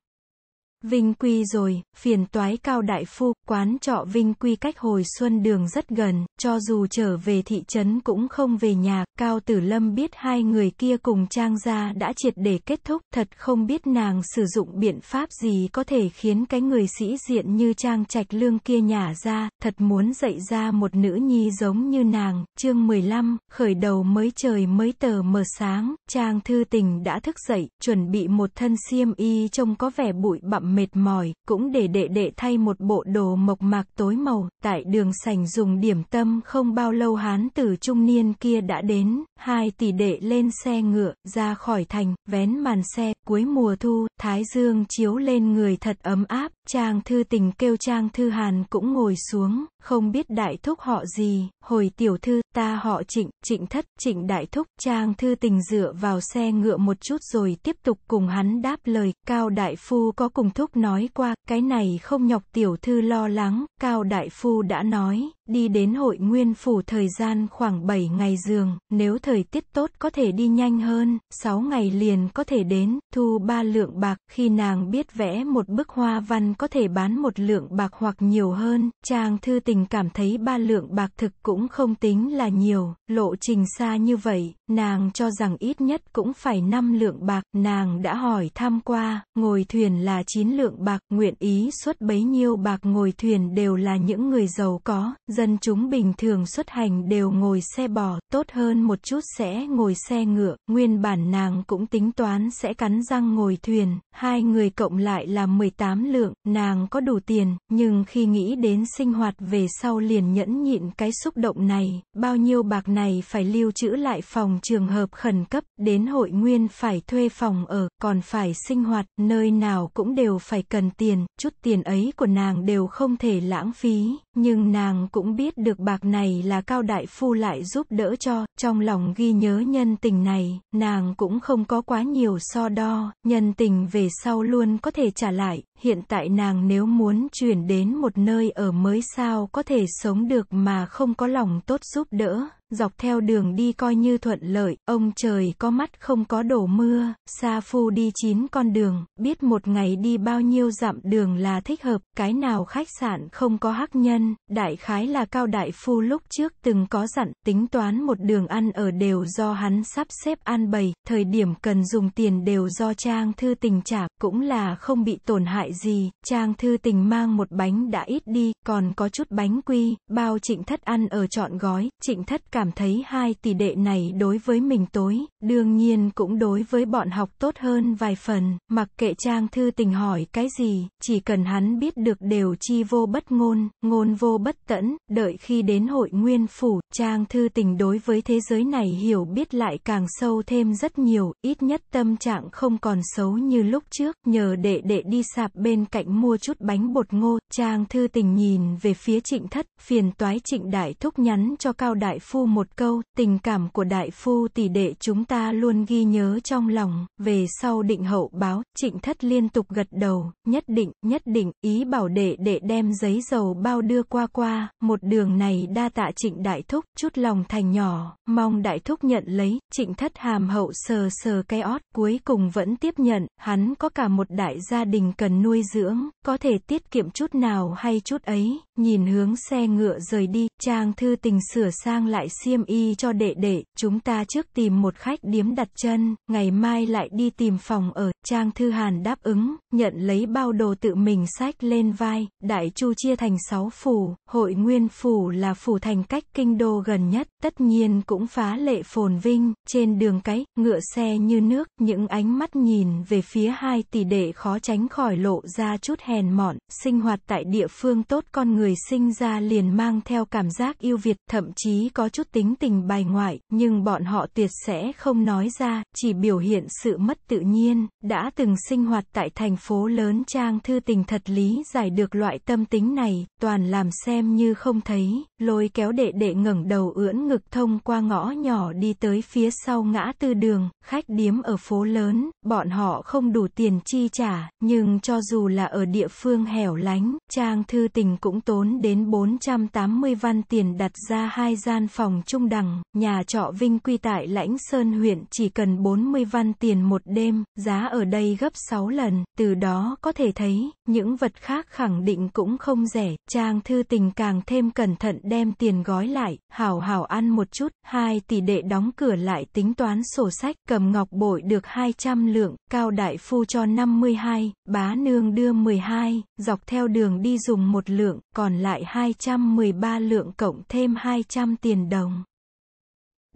Vinh Quy rồi, phiền toái Cao Đại Phu, quán trọ Vinh Quy cách hồi xuân đường rất gần, cho dù trở về thị trấn cũng không về nhà, Cao Tử Lâm biết hai người kia cùng Trang Gia đã triệt để kết thúc, thật không biết nàng sử dụng biện pháp gì có thể khiến cái người sĩ diện như Trang Trạch Lương kia nhả ra, thật muốn dạy ra một nữ nhi giống như nàng, chương 15, khởi đầu mới trời mới tờ mờ sáng, Trang Thư Tình đã thức dậy, chuẩn bị một thân xiêm y trông có vẻ bụi bặm mệt mỏi, cũng để đệ đệ thay một bộ đồ mộc mạc tối màu, tại đường sảnh dùng điểm tâm không bao lâu hán tử trung niên kia đã đến, hai tỷ đệ lên xe ngựa, ra khỏi thành, vén màn xe, cuối mùa thu, thái dương chiếu lên người thật ấm áp, Trang thư tình kêu Trang thư Hàn cũng ngồi xuống, không biết đại thúc họ gì, hồi tiểu thư, ta họ trịnh, trịnh thất, trịnh đại thúc, Trang thư tình dựa vào xe ngựa một chút rồi tiếp tục cùng hắn đáp lời, Cao đại phu có cùng thúc nói qua, cái này không nhọc tiểu thư lo lắng, Cao đại phu đã nói, đi đến hội nguyên phủ thời gian khoảng 7 ngày giường, nếu thời tiết tốt có thể đi nhanh hơn, 6 ngày liền có thể đến, thu ba lượng bạc, khi nàng biết vẽ một bức hoa văn có thể bán một lượng bạc hoặc nhiều hơn, chàng thư tình cảm thấy ba lượng bạc thực cũng không tính là nhiều, lộ trình xa như vậy, nàng cho rằng ít nhất cũng phải 5 lượng bạc, nàng đã hỏi tham qua, ngồi thuyền là 9 lượng bạc, nguyện ý xuất bấy nhiêu bạc ngồi thuyền đều là những người giàu có, dân chúng bình thường xuất hành đều ngồi xe bò, tốt hơn một chút sẽ ngồi xe ngựa, nguyên bản nàng cũng tính toán sẽ cắn răng ngồi thuyền, hai người cộng lại là 18 lượng, nàng có đủ tiền, nhưng khi nghĩ đến sinh hoạt về sau liền nhẫn nhịn cái xúc động này, bao nhiêu bạc này phải lưu trữ lại phòng trường hợp khẩn cấp, đến hội nguyên phải thuê phòng ở, còn phải sinh hoạt, nơi nào cũng đều phải cần tiền, chút tiền ấy của nàng đều không thể lãng phí, nhưng nàng cũng biết được bạc này là Cao Đại Phu lại giúp đỡ cho, trong lòng ghi nhớ nhân tình này, nàng cũng không có quá nhiều so đo, nhân tình về sau luôn có thể trả lại, hiện tại nàng nếu muốn chuyển đến một nơi ở mới sao có thể sống được mà không có lòng tốt giúp đỡ dọc theo đường đi coi như thuận lợi, ông trời có mắt không có đổ mưa, Sa Phu đi 9 con đường, biết một ngày đi bao nhiêu dặm đường là thích hợp, cái nào khách sạn không có hắc nhân, đại khái là Cao Đại Phu lúc trước từng có dặn, tính toán một đường ăn ở đều do hắn sắp xếp an bày, thời điểm cần dùng tiền đều do Trang Thư Tình trả, cũng là không bị tổn hại gì, Trang Thư Tình mang một bánh đã ít đi, còn có chút bánh quy, bao trịnh thất ăn ở trọn gói, trịnh thất cả cảm thấy hai tỷ đệ này đối với mình tối, đương nhiên cũng đối với bọn học tốt hơn vài phần, mặc kệ Trang Thư Tình hỏi cái gì, chỉ cần hắn biết được đều chi vô bất ngôn, ngôn vô bất tẫn, đợi khi đến hội nguyên phủ, Trang Thư Tình đối với thế giới này hiểu biết lại càng sâu thêm rất nhiều, ít nhất tâm trạng không còn xấu như lúc trước, nhờ đệ đệ đi sạp bên cạnh mua chút bánh bột ngô, Trang Thư Tình nhìn về phía trịnh thất, phiền toái trịnh đại thúc nhắn cho Cao Đại Phu một câu, tình cảm của đại phu tỷ đệ chúng ta luôn ghi nhớ trong lòng, về sau định hậu báo, trịnh thất liên tục gật đầu, nhất định, nhất định, ý bảo đệ đệ đem giấy dầu bao đưa qua qua, một đường này đa tạ trịnh đại thúc, chút lòng thành nhỏ, mong đại thúc nhận lấy, trịnh thất hàm hậu sờ sờ cái ót, cuối cùng vẫn tiếp nhận, hắn có cả một đại gia đình cần nuôi dưỡng, có thể tiết kiệm chút nào hay chút ấy, nhìn hướng xe ngựa rời đi, Trang Thư Tình sửa sang lại xiêm y cho đệ đệ, chúng ta trước tìm một khách điếm đặt chân, ngày mai lại đi tìm phòng ở, Trang Thư Hàn đáp ứng, nhận lấy bao đồ tự mình sách lên vai, Đại Chu chia thành 6 phủ, hội nguyên phủ là phủ thành cách kinh đô gần nhất, tất nhiên cũng phá lệ phồn vinh, trên đường cái, ngựa xe như nước, những ánh mắt nhìn về phía hai tỷ đệ khó tránh khỏi lộ ra chút hèn mọn, sinh hoạt tại địa phương tốt con người người sinh ra liền mang theo cảm giác yêu Việt, thậm chí có chút tính tình bài ngoại, nhưng bọn họ tuyệt sẽ không nói ra, chỉ biểu hiện sự mất tự nhiên, đã từng sinh hoạt tại thành phố lớn Trang Thư Tình thật lý giải được loại tâm tính này, toàn làm xem như không thấy, lôi kéo đệ đệ ngẩng đầu ưỡn ngực thông qua ngõ nhỏ đi tới phía sau ngã tư đường, khách điếm ở phố lớn, bọn họ không đủ tiền chi trả, nhưng cho dù là ở địa phương hẻo lánh, Trang Thư Tình cũng tốn 4 đến 480 văn tiền đặt ra hai gian phòng trung đẳng, nhà trọ Vinh Quy tại Lãnh Sơn huyện chỉ cần 40 văn tiền một đêm, giá ở đây gấp 6 lần, từ đó có thể thấy, những vật khác khẳng định cũng không rẻ, Trang Thư Tình càng thêm cẩn thận đem tiền gói lại, hảo hảo ăn một chút, hai tỷ đệ đóng cửa lại tính toán sổ sách, cầm ngọc bội được 200 lượng, cao đại phu cho 52, bá nương đưa 12, dọc theo đường đi dùng một lượng, có còn lại 213 lượng cộng thêm 200 tiền đồng.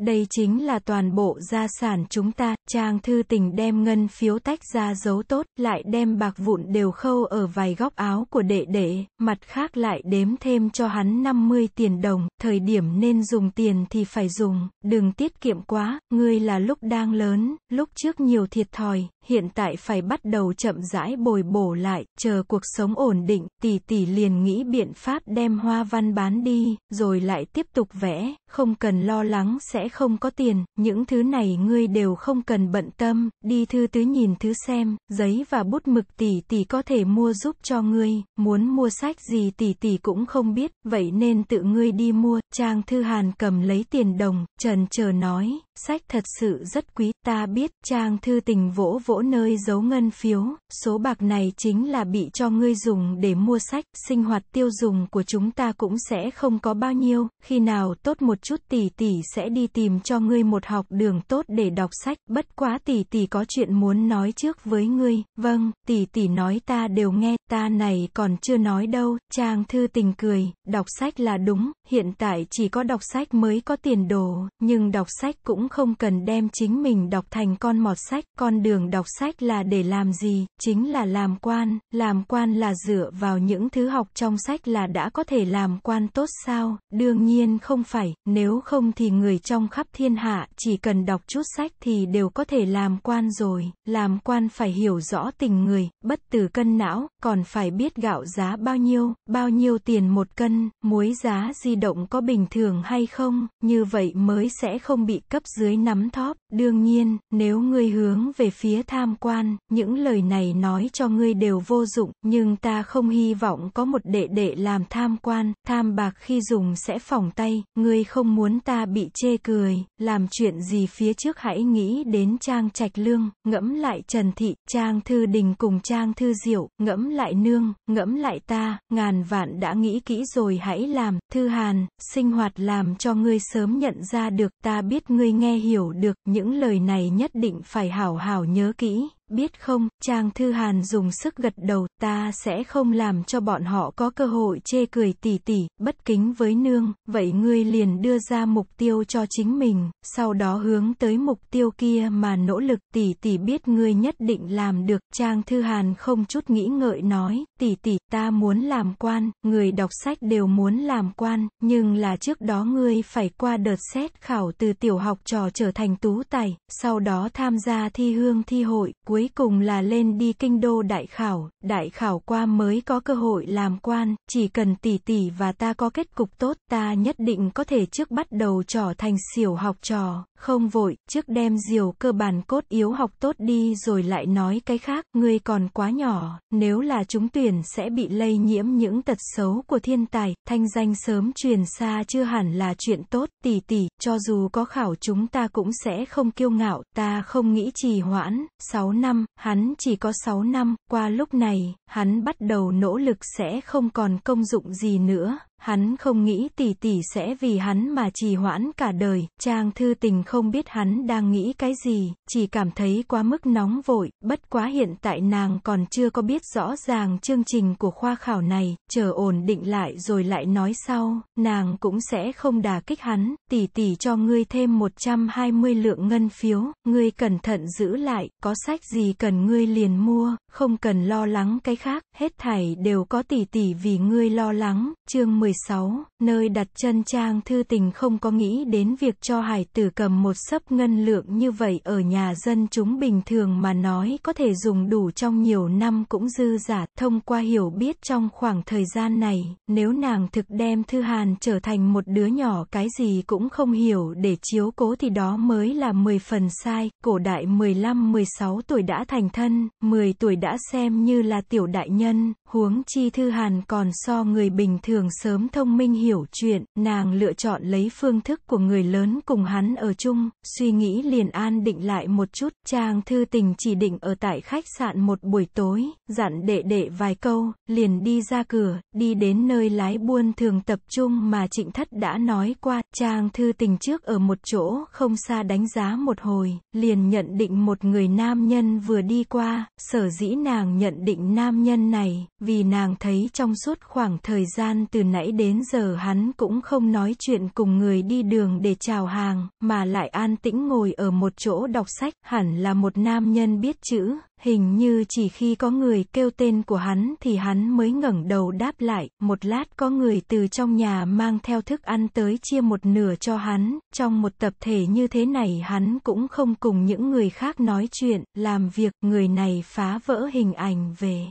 Đây chính là toàn bộ gia sản chúng ta, Trang Thư Tình đem ngân phiếu tách ra giấu tốt, lại đem bạc vụn đều khâu ở vài góc áo của đệ đệ, mặt khác lại đếm thêm cho hắn 50 tiền đồng, thời điểm nên dùng tiền thì phải dùng, đừng tiết kiệm quá, ngươi là lúc đang lớn, lúc trước nhiều thiệt thòi, hiện tại phải bắt đầu chậm rãi bồi bổ lại, chờ cuộc sống ổn định, tỷ tỷ liền nghĩ biện pháp đem hoa văn bán đi, rồi lại tiếp tục vẽ, không cần lo lắng sẽ không có tiền, những thứ này ngươi đều không cần bận tâm, đi thư tứ nhìn thứ xem, giấy và bút mực tỷ tỷ có thể mua giúp cho ngươi, muốn mua sách gì tỷ tỷ cũng không biết, vậy nên tự ngươi đi mua, Trang Thư Hàn cầm lấy tiền đồng, trần chờ nói, sách thật sự rất quý, ta biết, Trang thư tình vỗ vỗ nơi giấu ngân phiếu, số bạc này chính là bị cho ngươi dùng để mua sách, sinh hoạt tiêu dùng của chúng ta cũng sẽ không có bao nhiêu, khi nào tốt một chút tỷ tỷ sẽ đi tìm cho ngươi một học đường tốt để đọc sách, bất quá tỷ tỷ có chuyện muốn nói trước với ngươi, vâng, tỷ tỷ nói ta đều nghe, ta này còn chưa nói đâu, Trang thư tình cười, đọc sách là đúng, hiện tại chỉ có đọc sách mới có tiền đồ, nhưng đọc sách cũng cũng không cần đem chính mình đọc thành con mọt sách, con đường đọc sách là để làm gì, chính là làm quan, làm quan là dựa vào những thứ học trong sách là đã có thể làm quan tốt sao, đương nhiên không phải, nếu không thì người trong khắp thiên hạ chỉ cần đọc chút sách thì đều có thể làm quan rồi, làm quan phải hiểu rõ tình người, bất tử cân não, còn phải biết gạo giá bao nhiêu, bao nhiêu tiền một cân, muối giá di động có bình thường hay không, như vậy mới sẽ không bị cấp dưới nắm thóp. Đương nhiên, nếu ngươi hướng về phía tham quan, những lời này nói cho ngươi đều vô dụng, nhưng ta không hy vọng có một đệ đệ làm tham quan, tham bạc khi dùng sẽ phỏng tay, ngươi không muốn ta bị chê cười, làm chuyện gì phía trước hãy nghĩ đến Trang Trạch Lương, ngẫm lại Trần Thị, Trang Thư Đình cùng Trang Thư Diệu, ngẫm lại Nương, ngẫm lại ta, ngàn vạn đã nghĩ kỹ rồi hãy làm, Thư Hàn, sinh hoạt làm cho ngươi sớm nhận ra được, ta biết ngươi nghe nghe hiểu được những lời này nhất định phải hảo hảo nhớ kỹ biết không, Trang Thư Hàn dùng sức gật đầu, ta sẽ không làm cho bọn họ có cơ hội chê cười tỉ tỉ, bất kính với nương, vậy ngươi liền đưa ra mục tiêu cho chính mình, sau đó hướng tới mục tiêu kia mà nỗ lực tỉ tỉ biết ngươi nhất định làm được, Trang Thư Hàn không chút nghĩ ngợi nói, tỉ tỉ, ta muốn làm quan, người đọc sách đều muốn làm quan, nhưng là trước đó ngươi phải qua đợt xét khảo từ tiểu học trò trở thành tú tài, sau đó tham gia thi hương thi hội, cuối cuối cùng là lên đi kinh đô đại khảo, đại khảo qua mới có cơ hội làm quan, chỉ cần tỷ tỷ và ta có kết cục tốt, ta nhất định có thể trước bắt đầu trở thành xỉu học trò, không vội, trước đem diều cơ bản cốt yếu học tốt đi rồi lại nói cái khác, ngươi còn quá nhỏ, nếu là chúng tuyển sẽ bị lây nhiễm những tật xấu của thiên tài, thanh danh sớm truyền xa chưa hẳn là chuyện tốt, tỷ tỷ, cho dù có khảo chúng ta cũng sẽ không kiêu ngạo, ta không nghĩ trì hoãn, 6 năm năm, hắn chỉ có 6 năm, qua lúc này, hắn bắt đầu nỗ lực sẽ không còn công dụng gì nữa, Hắn không nghĩ tỷ tỷ sẽ vì hắn mà trì hoãn cả đời, Trang Thư Tình không biết hắn đang nghĩ cái gì, chỉ cảm thấy quá mức nóng vội, bất quá hiện tại nàng còn chưa có biết rõ ràng chương trình của khoa khảo này, chờ ổn định lại rồi lại nói sau, nàng cũng sẽ không đà kích hắn, tỷ tỷ cho ngươi thêm 120 lượng ngân phiếu, ngươi cẩn thận giữ lại, có sách gì cần ngươi liền mua, không cần lo lắng cái khác, hết thảy đều có tỷ tỷ vì ngươi lo lắng, chương 16 16, nơi đặt chân Trang Thư Tình không có nghĩ đến việc cho hải tử cầm một sấp ngân lượng như vậy ở nhà dân chúng bình thường mà nói có thể dùng đủ trong nhiều năm cũng dư giả. Thông qua hiểu biết trong khoảng thời gian này, nếu nàng thực đem Thư Hàn trở thành một đứa nhỏ cái gì cũng không hiểu để chiếu cố thì đó mới là 10 phần sai. Cổ đại 15-16 tuổi đã thành thân, 10 tuổi đã xem như là tiểu đại nhân, huống chi Thư Hàn còn so người bình thường sớm thông minh hiểu chuyện, nàng lựa chọn lấy phương thức của người lớn cùng hắn ở chung, suy nghĩ liền an định lại một chút, trang thư tình chỉ định ở tại khách sạn một buổi tối, dặn đệ đệ vài câu, liền đi ra cửa, đi đến nơi lái buôn thường tập trung mà trịnh thất đã nói qua, trang thư tình trước ở một chỗ không xa đánh giá một hồi, liền nhận định một người nam nhân vừa đi qua, sở dĩ nàng nhận định nam nhân này, vì nàng thấy trong suốt khoảng thời gian từ nãy đến giờ hắn cũng không nói chuyện cùng người đi đường để chào hàng, mà lại an tĩnh ngồi ở một chỗ đọc sách, hẳn là một nam nhân biết chữ, hình như chỉ khi có người kêu tên của hắn thì hắn mới ngẩng đầu đáp lại, một lát có người từ trong nhà mang theo thức ăn tới chia một nửa cho hắn, trong một tập thể như thế này hắn cũng không cùng những người khác nói chuyện, làm việc, người này phá vỡ hình ảnh về.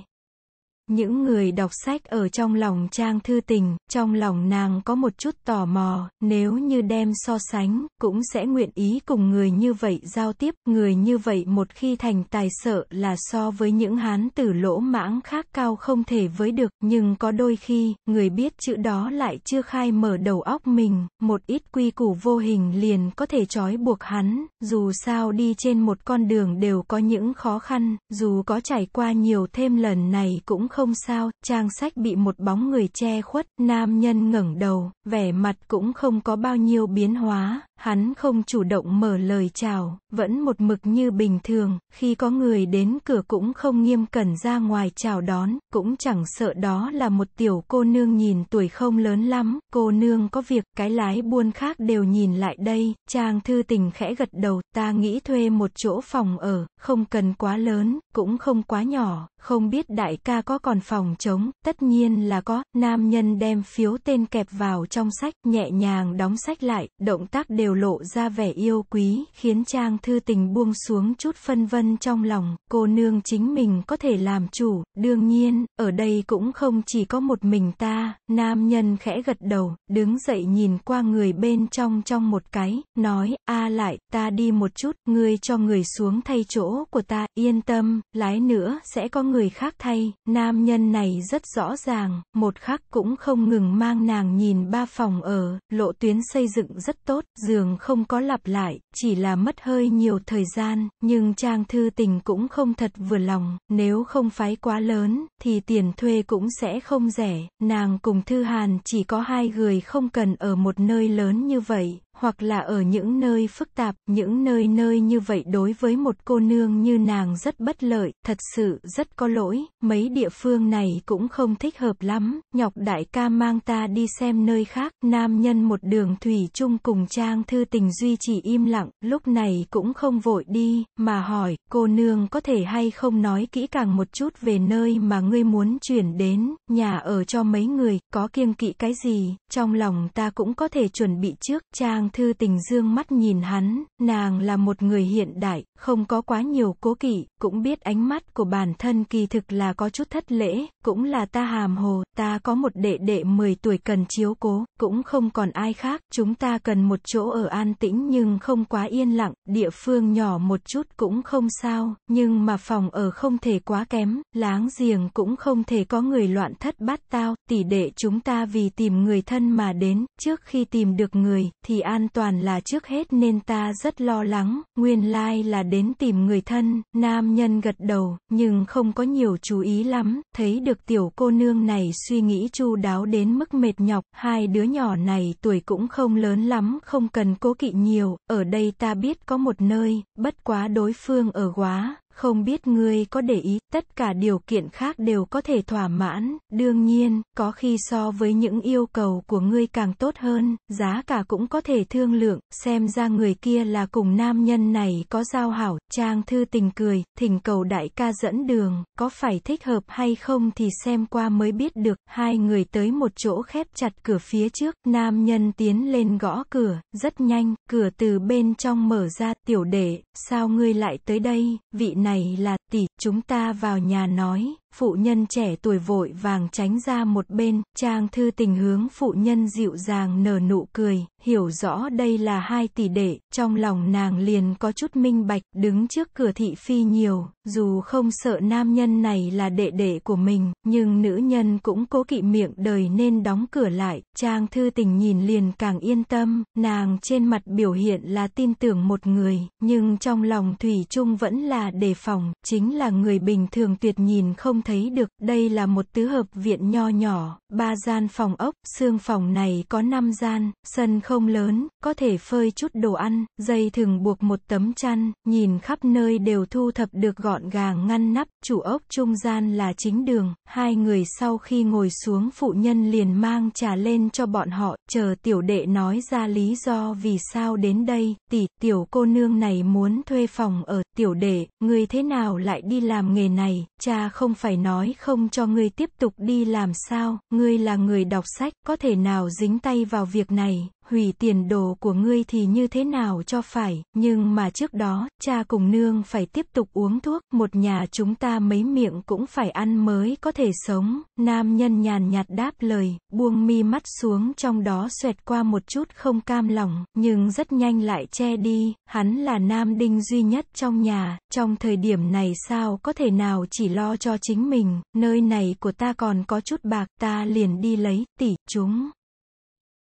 Những người đọc sách ở trong lòng Trang Thư Tình, trong lòng nàng có một chút tò mò, nếu như đem so sánh, cũng sẽ nguyện ý cùng người như vậy giao tiếp, người như vậy một khi thành tài sợ là so với những hán tử lỗ mãng khác cao không thể với được, nhưng có đôi khi, người biết chữ đó lại chưa khai mở đầu óc mình, một ít quy củ vô hình liền có thể trói buộc hắn, dù sao đi trên một con đường đều có những khó khăn, dù có trải qua nhiều thêm lần này cũng không sao, trang sách bị một bóng người che khuất, nam nhân ngẩng đầu, vẻ mặt cũng không có bao nhiêu biến hóa, Hắn không chủ động mở lời chào, vẫn một mực như bình thường, khi có người đến cửa cũng không nghiêm cẩn ra ngoài chào đón, cũng chẳng sợ đó là một tiểu cô nương nhìn tuổi không lớn lắm, cô nương có việc, cái lái buôn khác đều nhìn lại đây, chàng thư tình khẽ gật đầu, ta nghĩ thuê một chỗ phòng ở, không cần quá lớn, cũng không quá nhỏ, không biết đại ca có còn phòng trống, tất nhiên là có, nam nhân đem phiếu tên kẹp vào trong sách, nhẹ nhàng đóng sách lại, động tác đều đều lộ ra vẻ yêu quý, khiến Trang Thư Tình buông xuống chút phân vân trong lòng, cô nương chính mình có thể làm chủ, đương nhiên, ở đây cũng không chỉ có một mình ta, nam nhân khẽ gật đầu, đứng dậy nhìn qua người bên trong trong một cái, nói, a lại, ta đi một chút, ngươi cho người xuống thay chỗ của ta, yên tâm, lái nữa sẽ có người khác thay, nam nhân này rất rõ ràng, một khắc cũng không ngừng mang nàng nhìn ba phòng ở, lộ tuyến xây dựng rất tốt, giường thường không có lặp lại, chỉ là mất hơi nhiều thời gian, nhưng Trang Thư Tình cũng không thật vừa lòng, nếu không phái quá lớn, thì tiền thuê cũng sẽ không rẻ, nàng cùng Thư Hàn chỉ có hai người không cần ở một nơi lớn như vậy, hoặc là ở những nơi phức tạp, những nơi nơi như vậy đối với một cô nương như nàng rất bất lợi, thật sự rất có lỗi, mấy địa phương này cũng không thích hợp lắm, nhọc đại ca mang ta đi xem nơi khác, nam nhân một đường thủy chung cùng trang thư tình duy trì im lặng, lúc này cũng không vội đi, mà hỏi, cô nương có thể hay không nói kỹ càng một chút về nơi mà ngươi muốn chuyển đến, nhà ở cho mấy người, có kiêng kỵ cái gì, trong lòng ta cũng có thể chuẩn bị trước, trang Tang Thư Tình dương mắt nhìn hắn, nàng là một người hiện đại, không có quá nhiều cố kỵ, cũng biết ánh mắt của bản thân kỳ thực là có chút thất lễ, cũng là ta hàm hồ, ta có một đệ đệ 10 tuổi cần chiếu cố, cũng không còn ai khác, chúng ta cần một chỗ ở an tĩnh nhưng không quá yên lặng, địa phương nhỏ một chút cũng không sao, nhưng mà phòng ở không thể quá kém, láng giềng cũng không thể có người loạn thất bát tao, tỷ đệ chúng ta vì tìm người thân mà đến, trước khi tìm được người, thì an toàn là trước hết nên ta rất lo lắng, nguyên lai like là đến tìm người thân, nam nhân gật đầu, nhưng không có nhiều chú ý lắm, thấy được tiểu cô nương này suy nghĩ chu đáo đến mức mệt nhọc, hai đứa nhỏ này tuổi cũng không lớn lắm, không cần cố kỵ nhiều, ở đây ta biết có một nơi, bất quá đối phương ở quá, không biết ngươi có để ý, tất cả điều kiện khác đều có thể thỏa mãn, đương nhiên, có khi so với những yêu cầu của ngươi càng tốt hơn, giá cả cũng có thể thương lượng, xem ra người kia là cùng nam nhân này có giao hảo, trang thư tình cười, thỉnh cầu đại ca dẫn đường, có phải thích hợp hay không thì xem qua mới biết được, hai người tới một chỗ khép chặt cửa phía trước, nam nhân tiến lên gõ cửa, rất nhanh, cửa từ bên trong mở ra, tiểu đệ, sao ngươi lại tới đây, vị này là tỷ chúng ta vào nhà nói, phụ nhân trẻ tuổi vội vàng tránh ra một bên, trang thư tình hướng phụ nhân dịu dàng nở nụ cười, hiểu rõ đây là hai tỷ đệ, trong lòng nàng liền có chút minh bạch, đứng trước cửa thị phi nhiều, dù không sợ nam nhân này là đệ đệ của mình, nhưng nữ nhân cũng cố kỵ miệng đời nên đóng cửa lại, trang thư tình nhìn liền càng yên tâm, nàng trên mặt biểu hiện là tin tưởng một người, nhưng trong lòng Thủy chung vẫn là đề phòng, chính là người bình thường tuyệt nhìn không thấy được. Đây là một tứ hợp viện nho nhỏ, ba gian phòng ốc, xương phòng này có 5 gian, sân không lớn, có thể phơi chút đồ ăn, dây thường buộc một tấm chăn, nhìn khắp nơi đều thu thập được gọn gàng ngăn nắp, chủ ốc trung gian là chính đường, hai người sau khi ngồi xuống phụ nhân liền mang trà lên cho bọn họ, chờ tiểu đệ nói ra lý do vì sao đến đây, tỷ, tiểu cô nương này muốn thuê phòng ở, tiểu đệ, người thế nào lại đi làm nghề này, cha không phải nói không cho ngươi tiếp tục đi làm sao, ngươi là người đọc sách, có thể nào dính tay vào việc này, hủy tiền đồ của ngươi thì như thế nào cho phải, nhưng mà trước đó, cha cùng nương phải tiếp tục uống thuốc, một nhà chúng ta mấy miệng cũng phải ăn mới có thể sống, nam nhân nhàn nhạt đáp lời, buông mi mắt xuống trong đó xoẹt qua một chút không cam lòng, nhưng rất nhanh lại che đi, hắn là nam đinh duy nhất trong nhà, trong thời điểm này sao có thể nào chỉ lo cho chính mình, nơi này của ta còn có chút bạc ta liền đi lấy, tỷ, chúng.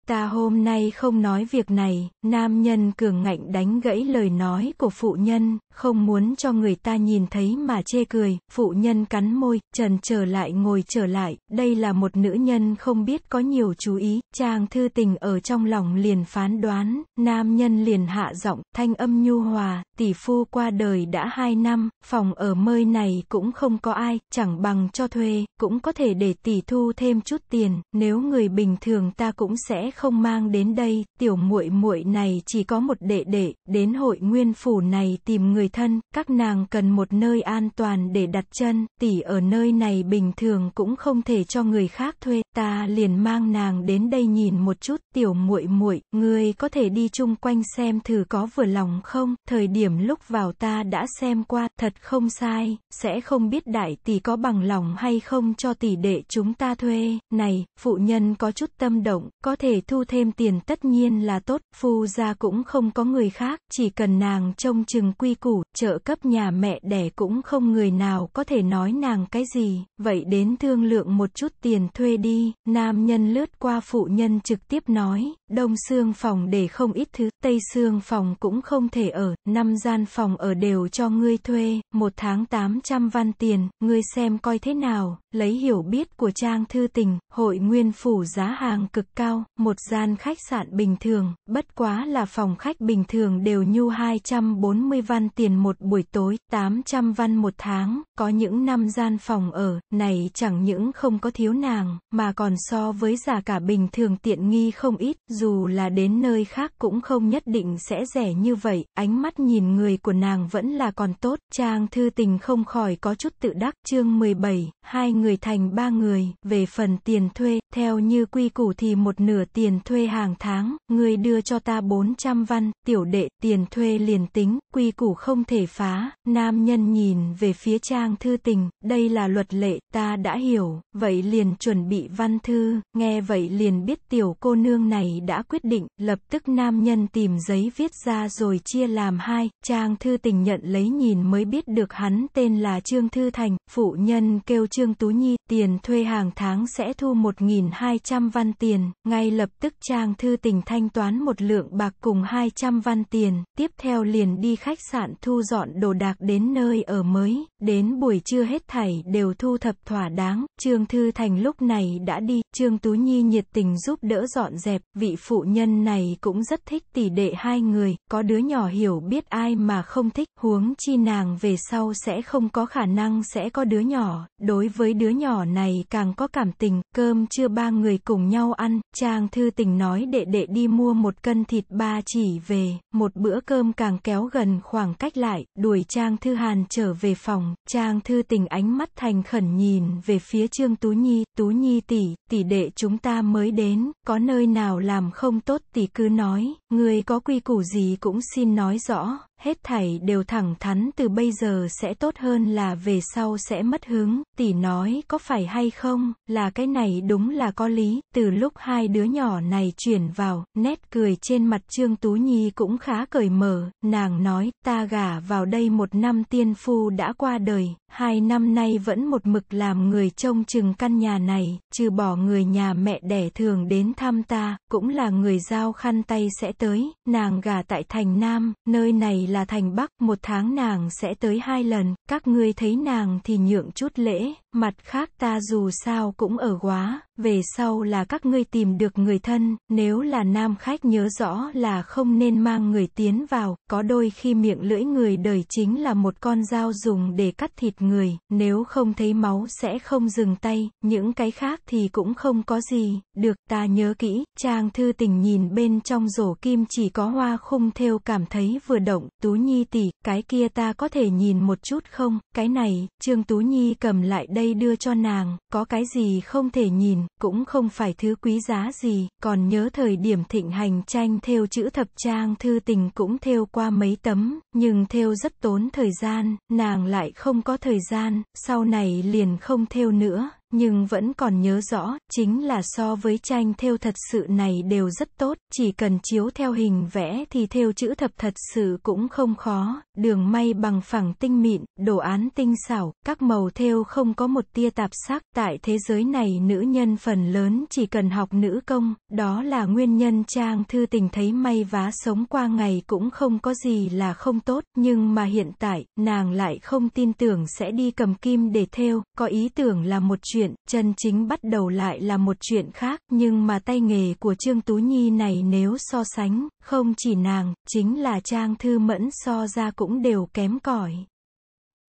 Ta hôm nay không nói việc này, nam nhân cường ngạnh đánh gãy lời nói của phụ nhân, không muốn cho người ta nhìn thấy mà chê cười, phụ nhân cắn môi, trần trở lại ngồi trở lại, đây là một nữ nhân không biết có nhiều chú ý, chàng thư tình ở trong lòng liền phán đoán, nam nhân liền hạ giọng, thanh âm nhu hòa, tỷ phu qua đời đã hai năm, phòng ở mơi này cũng không có ai, chẳng bằng cho thuê, cũng có thể để tỷ thu thêm chút tiền, nếu người bình thường ta cũng sẽ không mang đến đây, tiểu muội muội này chỉ có một đệ đệ, đến hội nguyên phủ này tìm người thân, các nàng cần một nơi an toàn để đặt chân, tỷ ở nơi này bình thường cũng không thể cho người khác thuê, ta liền mang nàng đến đây nhìn một chút, tiểu muội muội, ngươi có thể đi chung quanh xem thử có vừa lòng không, thời điểm lúc vào ta đã xem qua, thật không sai, sẽ không biết đại tỷ có bằng lòng hay không cho tỷ đệ chúng ta thuê, này, phụ nhân có chút tâm động, có thể thu thêm tiền tất nhiên là tốt, phu gia cũng không có người khác, chỉ cần nàng trông chừng quy củ, trợ cấp nhà mẹ đẻ cũng không người nào có thể nói nàng cái gì, vậy đến thương lượng một chút tiền thuê đi, nam nhân lướt qua phụ nhân trực tiếp nói, đông xương phòng để không ít thứ, tây xương phòng cũng không thể ở, năm gian phòng ở đều cho ngươi thuê, một tháng 800 văn tiền, ngươi xem coi thế nào, lấy hiểu biết của trang thư tình, hội nguyên phủ giá hàng cực cao, một một gian khách sạn bình thường, bất quá là phòng khách bình thường đều nhu 240 văn tiền một buổi tối, 800 văn một tháng, có những năm gian phòng ở, này chẳng những không có thiếu nàng, mà còn so với giả cả bình thường tiện nghi không ít, dù là đến nơi khác cũng không nhất định sẽ rẻ như vậy, ánh mắt nhìn người của nàng vẫn là còn tốt, trang thư tình không khỏi có chút tự đắc, chương 17, hai người thành ba người, về phần tiền thuê, theo như quy củ thì một nửa tiền tiền thuê hàng tháng, ngươi đưa cho ta 400 văn, tiểu đệ, tiền thuê liền tính, quy củ không thể phá, nam nhân nhìn về phía trang thư tình, đây là luật lệ, ta đã hiểu, vậy liền chuẩn bị văn thư, nghe vậy liền biết tiểu cô nương này đã quyết định, lập tức nam nhân tìm giấy viết ra rồi chia làm hai, trang thư tình nhận lấy nhìn mới biết được hắn tên là Trương Thư Thành, phụ nhân kêu Trương Tú Nhi, tiền thuê hàng tháng sẽ thu 1.200 văn tiền, ngay lập tức Trang Thư Tình thanh toán một lượng bạc cùng 200 văn tiền, tiếp theo liền đi khách sạn thu dọn đồ đạc đến nơi ở mới, đến buổi trưa hết thảy đều thu thập thỏa đáng, Trương Thư Thành lúc này đã đi, Trương Tú Nhi nhiệt tình giúp đỡ dọn dẹp, vị phụ nhân này cũng rất thích tỷ đệ hai người, có đứa nhỏ hiểu biết ai mà không thích, huống chi nàng về sau sẽ không có khả năng sẽ có đứa nhỏ, đối với đứa nhỏ này càng có cảm tình, cơm chưa ba người cùng nhau ăn, Trang thư tình nói đệ đệ đi mua một cân thịt ba chỉ về, một bữa cơm càng kéo gần khoảng cách lại, đuổi Trang Thư Hàn trở về phòng, Trang Thư tình ánh mắt thành khẩn nhìn về phía Trương Tú Nhi, Tú Nhi tỷ, tỷ đệ chúng ta mới đến, có nơi nào làm không tốt tỷ cứ nói, người có quy củ gì cũng xin nói rõ, hết thảy đều thẳng thắn từ bây giờ sẽ tốt hơn là về sau sẽ mất hứng, tỷ nói có phải hay không, là cái này đúng là có lý, từ lúc hai đứa nhỏ này chuyển vào, nét cười trên mặt Trương Tú Nhi cũng khá cởi mở, nàng nói, ta gả vào đây một năm tiên phu đã qua đời, hai năm nay vẫn một mực làm người trông chừng căn nhà này, trừ bỏ người nhà mẹ đẻ thường đến thăm ta, cũng là người giao khăn tay sẽ tới, nàng gà tại thành Nam, nơi này là thành Bắc, một tháng nàng sẽ tới hai lần, các ngươi thấy nàng thì nhượng chút lễ, mặt khác ta dù sao cũng ở quá, về sau là các ngươi tìm được người thân, nếu là nam khách nhớ rõ là không nên mang người tiến vào, có đôi khi miệng lưỡi người đời chính là một con dao dùng để cắt thịt người, nếu không thấy máu sẽ không dừng tay, những cái khác thì cũng không có gì, được ta nhớ kỹ, trang thư tình nhìn bên trong rổ kim chỉ có hoa khung theo cảm thấy vừa động, tú nhi tỷ, cái kia ta có thể nhìn một chút không, cái này, trương tú nhi cầm lại đây đây đưa cho nàng, có cái gì không thể nhìn, cũng không phải thứ quý giá gì, còn nhớ thời điểm thịnh hành tranh theo chữ thập trang thư tình cũng theo qua mấy tấm, nhưng theo rất tốn thời gian, nàng lại không có thời gian, sau này liền không theo nữa, nhưng vẫn còn nhớ rõ, chính là so với tranh theo thật sự này đều rất tốt, chỉ cần chiếu theo hình vẽ thì theo chữ thập thật sự cũng không khó, đường may bằng phẳng tinh mịn, đồ án tinh xảo, các màu theo không có một tia tạp sắc, tại thế giới này nữ nhân phần lớn chỉ cần học nữ công, đó là nguyên nhân trang thư tình thấy may vá sống qua ngày cũng không có gì là không tốt, nhưng mà hiện tại, nàng lại không tin tưởng sẽ đi cầm kim để theo, có ý tưởng là một chuyện chuyện, chân chính bắt đầu lại là một chuyện khác, nhưng mà tay nghề của Trương Tú Nhi này nếu so sánh, không chỉ nàng, chính là Trang Thư Mẫn so ra cũng đều kém cỏi.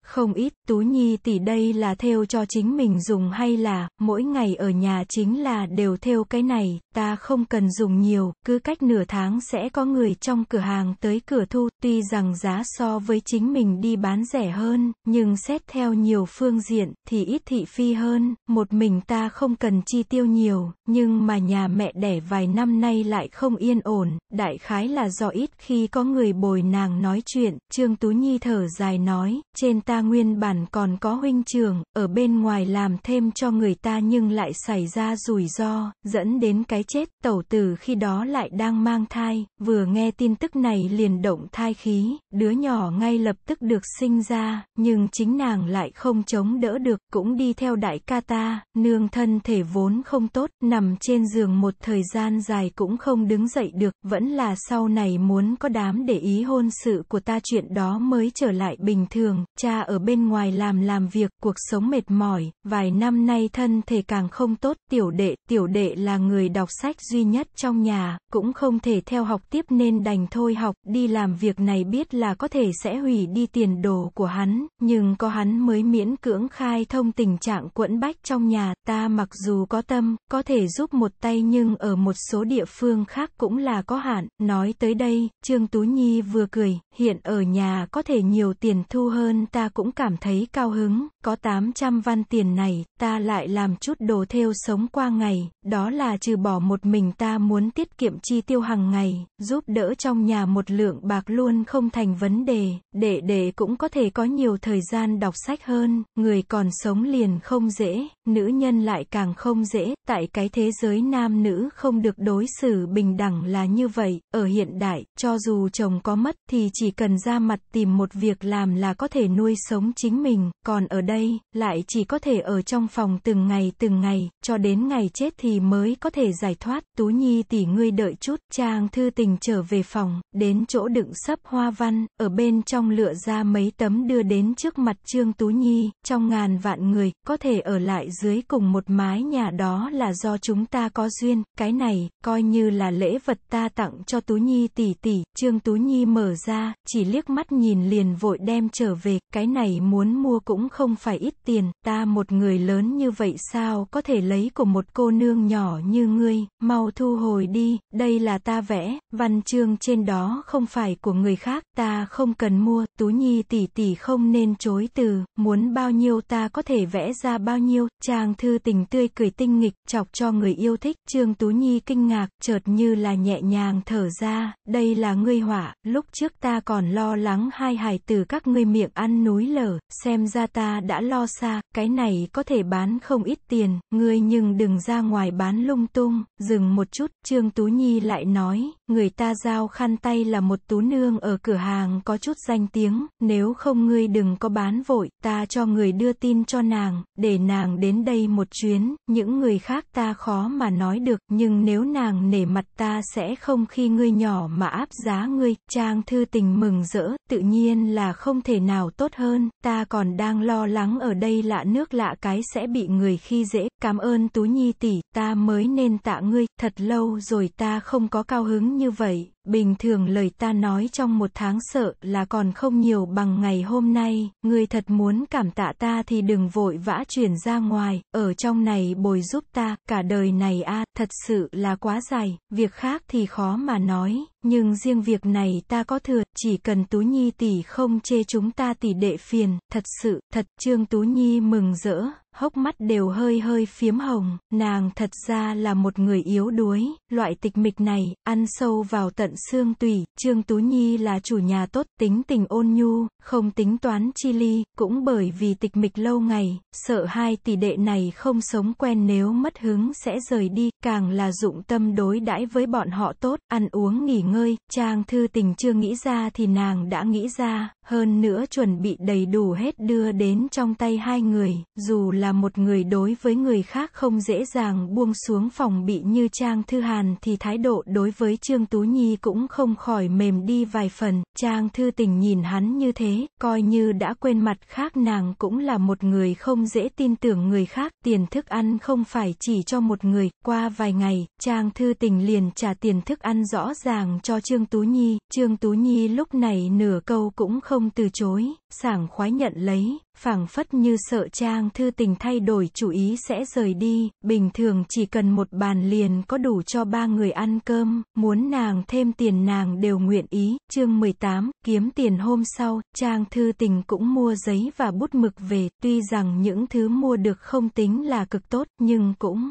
Không ít, Tú Nhi tỷ đây là theo cho chính mình dùng hay là, mỗi ngày ở nhà chính là đều theo cái này, ta không cần dùng nhiều, cứ cách nửa tháng sẽ có người trong cửa hàng tới cửa thu, tuy rằng giá so với chính mình đi bán rẻ hơn, nhưng xét theo nhiều phương diện, thì ít thị phi hơn, một mình ta không cần chi tiêu nhiều, nhưng mà nhà mẹ đẻ vài năm nay lại không yên ổn, đại khái là do ít khi có người bồi nàng nói chuyện, Trương Tú Nhi thở dài nói, trên ta nguyên bản còn có huynh trưởng ở bên ngoài làm thêm cho người ta nhưng lại xảy ra rủi ro, dẫn đến cái chết, tẩu tử khi đó lại đang mang thai, vừa nghe tin tức này liền động thai khí, đứa nhỏ ngay lập tức được sinh ra, nhưng chính nàng lại không chống đỡ được, cũng đi theo đại ca ta, nương thân thể vốn không tốt, nằm trên giường một thời gian dài cũng không đứng dậy được, vẫn là sau này muốn có đám để ý hôn sự của ta chuyện đó mới trở lại bình thường, cha ở bên ngoài làm làm việc, cuộc sống mệt mỏi, vài năm nay thân thể càng không tốt, tiểu đệ, tiểu đệ là người đọc sách duy nhất trong nhà, cũng không thể theo học tiếp nên đành thôi học, đi làm việc này biết là có thể sẽ hủy đi tiền đồ của hắn, nhưng có hắn mới miễn cưỡng khai thông tình trạng quẫn bách trong nhà, ta mặc dù có tâm, có thể giúp một tay nhưng ở một số địa phương khác cũng là có hạn, nói tới đây, Trương Tú Nhi vừa cười, hiện ở nhà có thể nhiều tiền thu hơn ta cũng cảm thấy cao hứng, có 800 văn tiền này, ta lại làm chút đồ thêu sống qua ngày, đó là trừ bỏ một mình ta muốn tiết kiệm chi tiêu hàng ngày, giúp đỡ trong nhà một lượng bạc luôn không thành vấn đề, để để cũng có thể có nhiều thời gian đọc sách hơn, người còn sống liền không dễ, nữ nhân lại càng không dễ, tại cái thế giới nam nữ không được đối xử bình đẳng là như vậy, ở hiện đại, cho dù chồng có mất thì chỉ cần ra mặt tìm một việc làm là có thể nuôi sống chính mình, còn ở đây, lại chỉ có thể ở trong phòng từng ngày từng ngày, cho đến ngày chết thì mới có thể giải thoát. Tú Nhi tỷ ngươi đợi chút, Trang Thư Tình trở về phòng, đến chỗ đựng sấp hoa văn, ở bên trong lựa ra mấy tấm đưa đến trước mặt Trương Tú Nhi, trong ngàn vạn người, có thể ở lại dưới cùng một mái nhà đó là do chúng ta có duyên, cái này, coi như là lễ vật ta tặng cho Tú Nhi tỷ tỷ, Trương Tú Nhi mở ra, chỉ liếc mắt nhìn liền vội đem trở về, cái cái này muốn mua cũng không phải ít tiền, ta một người lớn như vậy sao có thể lấy của một cô nương nhỏ như ngươi, mau thu hồi đi, đây là ta vẽ, văn chương trên đó không phải của người khác, ta không cần mua, Tú Nhi tỷ tỷ không nên chối từ, muốn bao nhiêu ta có thể vẽ ra bao nhiêu, chàng thư tình tươi cười tinh nghịch, chọc cho người yêu thích, Trương Tú Nhi kinh ngạc, chợt như là nhẹ nhàng thở ra, đây là ngươi họa, lúc trước ta còn lo lắng hai hài từ các ngươi miệng ăn núi núi lở, xem ra ta đã lo xa, cái này có thể bán không ít tiền, ngươi nhưng đừng ra ngoài bán lung tung, dừng một chút, Trương Tú Nhi lại nói, người ta giao khăn tay là một tú nương ở cửa hàng có chút danh tiếng, nếu không ngươi đừng có bán vội, ta cho người đưa tin cho nàng, để nàng đến đây một chuyến, những người khác ta khó mà nói được, nhưng nếu nàng nể mặt ta sẽ không khi ngươi nhỏ mà áp giá ngươi, Trang Thư Tình mừng rỡ, tự nhiên là không thể nào tốt hơn hơn, ta còn đang lo lắng ở đây lạ nước lạ cái sẽ bị người khi dễ, cảm ơn Tú Nhi tỷ, ta mới nên tạ ngươi, thật lâu rồi ta không có cao hứng như vậy bình thường lời ta nói trong một tháng sợ là còn không nhiều bằng ngày hôm nay, người thật muốn cảm tạ ta thì đừng vội vã chuyển ra ngoài, ở trong này bồi giúp ta, cả đời này a thật sự là quá dài, việc khác thì khó mà nói, nhưng riêng việc này ta có thừa, chỉ cần Tú Nhi tỷ không chê chúng ta tỷ đệ phiền, thật sự, thật, Trương Tú Nhi mừng rỡ, hốc mắt đều hơi hơi phiếm hồng, nàng thật ra là một người yếu đuối, loại tịch mịch này, ăn sâu vào tận xương tủy, Trương Tú Nhi là chủ nhà tốt, tính tình ôn nhu, không tính toán chi ly, cũng bởi vì tịch mịch lâu ngày, sợ hai tỷ đệ này không sống quen nếu mất hứng sẽ rời đi, càng là dụng tâm đối đãi với bọn họ tốt, ăn uống nghỉ ngơi, trang thư tình chưa nghĩ ra thì nàng đã nghĩ ra, hơn nữa chuẩn bị đầy đủ hết đưa đến trong tay hai người, dù là một người đối với người khác không dễ dàng buông xuống phòng bị như Trang Thư Hàn thì thái độ đối với Trương Tú Nhi cũng không khỏi mềm đi vài phần, Trang Thư Tình nhìn hắn như thế, coi như đã quên mặt khác nàng cũng là một người không dễ tin tưởng người khác, tiền thức ăn không phải chỉ cho một người, qua vài ngày, Trang Thư Tình liền trả tiền thức ăn rõ ràng cho Trương Tú Nhi, Trương Tú Nhi lúc này nửa câu cũng không không từ chối, sảng khoái nhận lấy, phảng phất như sợ trang thư tình thay đổi chủ ý sẽ rời đi, bình thường chỉ cần một bàn liền có đủ cho ba người ăn cơm, muốn nàng thêm tiền nàng đều nguyện ý, chương 18, kiếm tiền hôm sau, trang thư tình cũng mua giấy và bút mực về, tuy rằng những thứ mua được không tính là cực tốt, nhưng cũng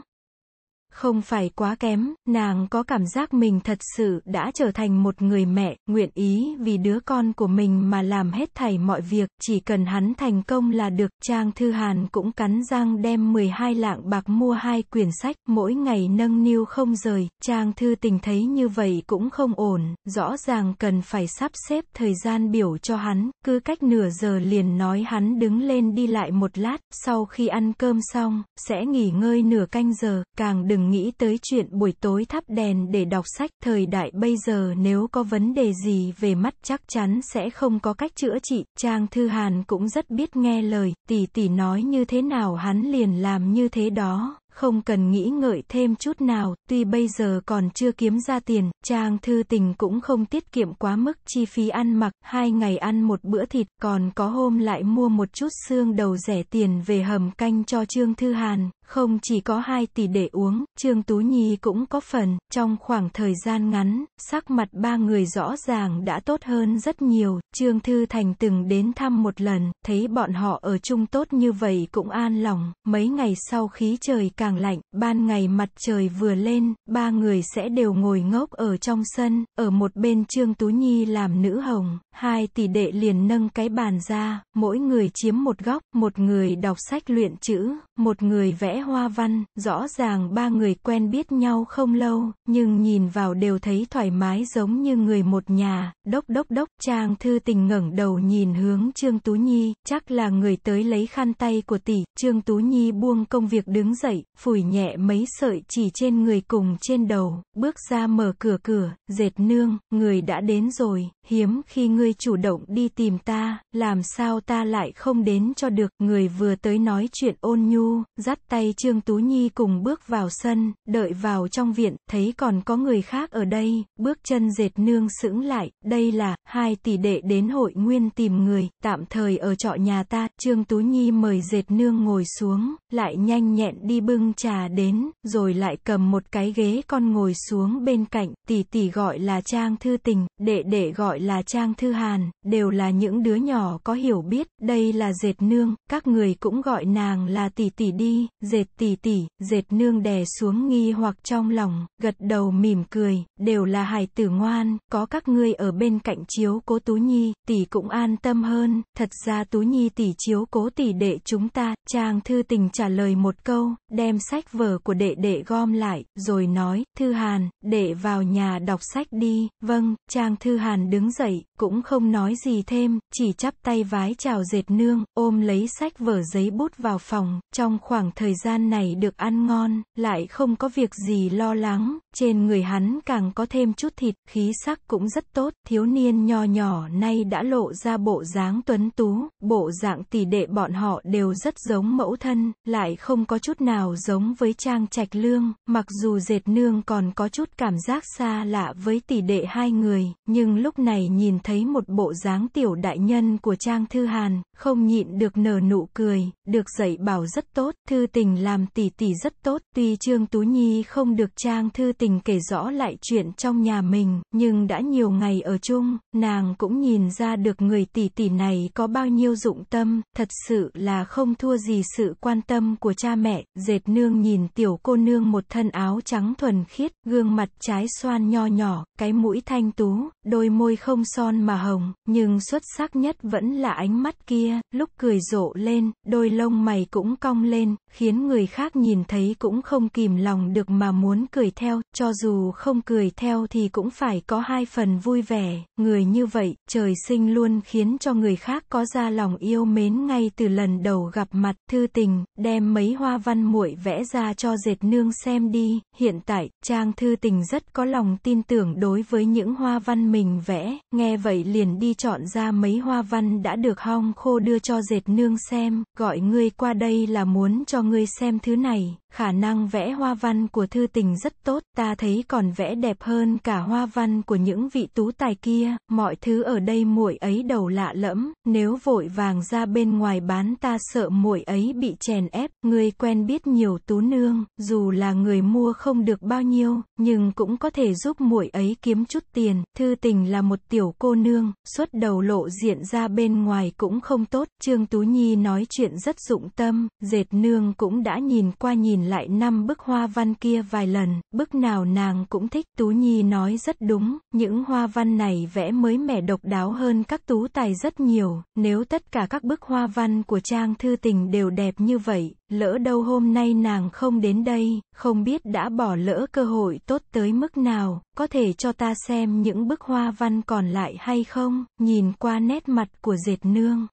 không phải quá kém, nàng có cảm giác mình thật sự đã trở thành một người mẹ, nguyện ý vì đứa con của mình mà làm hết thảy mọi việc, chỉ cần hắn thành công là được. Trang Thư Hàn cũng cắn răng đem 12 lạng bạc mua hai quyển sách, mỗi ngày nâng niu không rời. Trang Thư Tình thấy như vậy cũng không ổn, rõ ràng cần phải sắp xếp thời gian biểu cho hắn, cứ cách nửa giờ liền nói hắn đứng lên đi lại một lát, sau khi ăn cơm xong, sẽ nghỉ ngơi nửa canh giờ, càng đừng đừng nghĩ tới chuyện buổi tối thắp đèn để đọc sách. Thời đại bây giờ nếu có vấn đề gì về mắt chắc chắn sẽ không có cách chữa trị. Trang Thư Hàn cũng rất biết nghe lời, tỷ tỷ nói như thế nào hắn liền làm như thế đó không cần nghĩ ngợi thêm chút nào, tuy bây giờ còn chưa kiếm ra tiền, Trang Thư Tình cũng không tiết kiệm quá mức chi phí ăn mặc, hai ngày ăn một bữa thịt, còn có hôm lại mua một chút xương đầu rẻ tiền về hầm canh cho Trương Thư Hàn, không chỉ có 2 tỷ để uống, Trương Tú Nhi cũng có phần, trong khoảng thời gian ngắn, sắc mặt ba người rõ ràng đã tốt hơn rất nhiều, Trương Thư Thành từng đến thăm một lần, thấy bọn họ ở chung tốt như vậy cũng an lòng, mấy ngày sau khí trời càng lạnh, ban ngày mặt trời vừa lên, ba người sẽ đều ngồi ngốc ở trong sân, ở một bên Trương Tú Nhi làm nữ hồng, hai tỷ đệ liền nâng cái bàn ra, mỗi người chiếm một góc, một người đọc sách luyện chữ, một người vẽ hoa văn, rõ ràng ba người quen biết nhau không lâu, nhưng nhìn vào đều thấy thoải mái giống như người một nhà, đốc đốc đốc, Trang Thư Tình ngẩng đầu nhìn hướng Trương Tú Nhi, chắc là người tới lấy khăn tay của tỷ, Trương Tú Nhi buông công việc đứng dậy, phủi nhẹ mấy sợi chỉ trên người cùng trên đầu, bước ra mở cửa cửa, dệt nương, người đã đến rồi, hiếm khi ngươi chủ động đi tìm ta, làm sao ta lại không đến cho được, người vừa tới nói chuyện ôn nhu, dắt tay Trương Tú Nhi cùng bước vào sân, đợi vào trong viện, thấy còn có người khác ở đây, bước chân dệt nương sững lại, đây là, hai tỷ đệ đến hội nguyên tìm người, tạm thời ở trọ nhà ta, Trương Tú Nhi mời dệt nương ngồi xuống, lại nhanh nhẹn đi bưng trà đến, rồi lại cầm một cái ghế con ngồi xuống bên cạnh, tỷ tỷ gọi là Trang Thư Tình, đệ đệ gọi gọi là Trang Thư Hàn, đều là những đứa nhỏ có hiểu biết, đây là dệt nương, các người cũng gọi nàng là tỷ tỷ đi, dệt tỷ tỷ, dệt nương đè xuống nghi hoặc trong lòng, gật đầu mỉm cười, đều là hài tử ngoan, có các ngươi ở bên cạnh chiếu cố Tú Nhi, tỷ cũng an tâm hơn, thật ra Tú Nhi tỷ chiếu cố tỷ đệ chúng ta, Trang Thư Tình trả lời một câu, đem sách vở của đệ đệ gom lại, rồi nói, Thư Hàn, đệ vào nhà đọc sách đi, vâng, Trang Thư Hàn đứng đứng dậy, cũng không nói gì thêm, chỉ chắp tay vái chào dệt nương, ôm lấy sách vở giấy bút vào phòng, trong khoảng thời gian này được ăn ngon, lại không có việc gì lo lắng, trên người hắn càng có thêm chút thịt, khí sắc cũng rất tốt, thiếu niên nho nhỏ nay đã lộ ra bộ dáng tuấn tú, bộ dạng tỷ đệ bọn họ đều rất giống mẫu thân, lại không có chút nào giống với trang trạch lương, mặc dù dệt nương còn có chút cảm giác xa lạ với tỷ đệ hai người, nhưng lúc này này nhìn thấy một bộ dáng tiểu đại nhân của Trang Thư Hàn, không nhịn được nở nụ cười, được dạy bảo rất tốt, Thư Tình làm tỷ tỷ rất tốt, tuy Trương Tú Nhi không được Trang Thư Tình kể rõ lại chuyện trong nhà mình, nhưng đã nhiều ngày ở chung, nàng cũng nhìn ra được người tỷ tỷ này có bao nhiêu dụng tâm, thật sự là không thua gì sự quan tâm của cha mẹ, dệt nương nhìn tiểu cô nương một thân áo trắng thuần khiết, gương mặt trái xoan nho nhỏ, cái mũi thanh tú, đôi môi không son mà hồng, nhưng xuất sắc nhất vẫn là ánh mắt kia, lúc cười rộ lên, đôi lông mày cũng cong lên, khiến người khác nhìn thấy cũng không kìm lòng được mà muốn cười theo, cho dù không cười theo thì cũng phải có hai phần vui vẻ, người như vậy, trời sinh luôn khiến cho người khác có ra lòng yêu mến ngay từ lần đầu gặp mặt, thư tình, đem mấy hoa văn muội vẽ ra cho dệt nương xem đi, hiện tại, trang thư tình rất có lòng tin tưởng đối với những hoa văn mình vẽ, nghe vậy liền đi chọn ra mấy hoa văn đã được hong khô đưa cho dệt nương xem, gọi ngươi qua đây là muốn cho ngươi xem thứ này, khả năng vẽ hoa văn của thư tình rất tốt, ta thấy còn vẽ đẹp hơn cả hoa văn của những vị tú tài kia, mọi thứ ở đây muội ấy đầu lạ lẫm, nếu vội vàng ra bên ngoài bán ta sợ muội ấy bị chèn ép, người quen biết nhiều tú nương, dù là người mua không được bao nhiêu, nhưng cũng có thể giúp muội ấy kiếm chút tiền, thư tình là một tiểu cô nương, xuất đầu lộ diện ra bên ngoài cũng không tốt, Trương Tú Nhi nói chuyện rất dụng tâm, dệt nương cũng đã nhìn qua nhìn lại năm bức hoa văn kia vài lần, bức nào nàng cũng thích. Tú Nhi nói rất đúng, những hoa văn này vẽ mới mẻ độc đáo hơn các tú tài rất nhiều, nếu tất cả các bức hoa văn của Trang Thư Tình đều đẹp như vậy, lỡ đâu hôm nay nàng không đến đây, không biết đã bỏ lỡ cơ hội tốt tới mức nào, có thể cho ta xem những bức hoa văn còn lại hay không, nhìn qua nét mặt của dệt nương,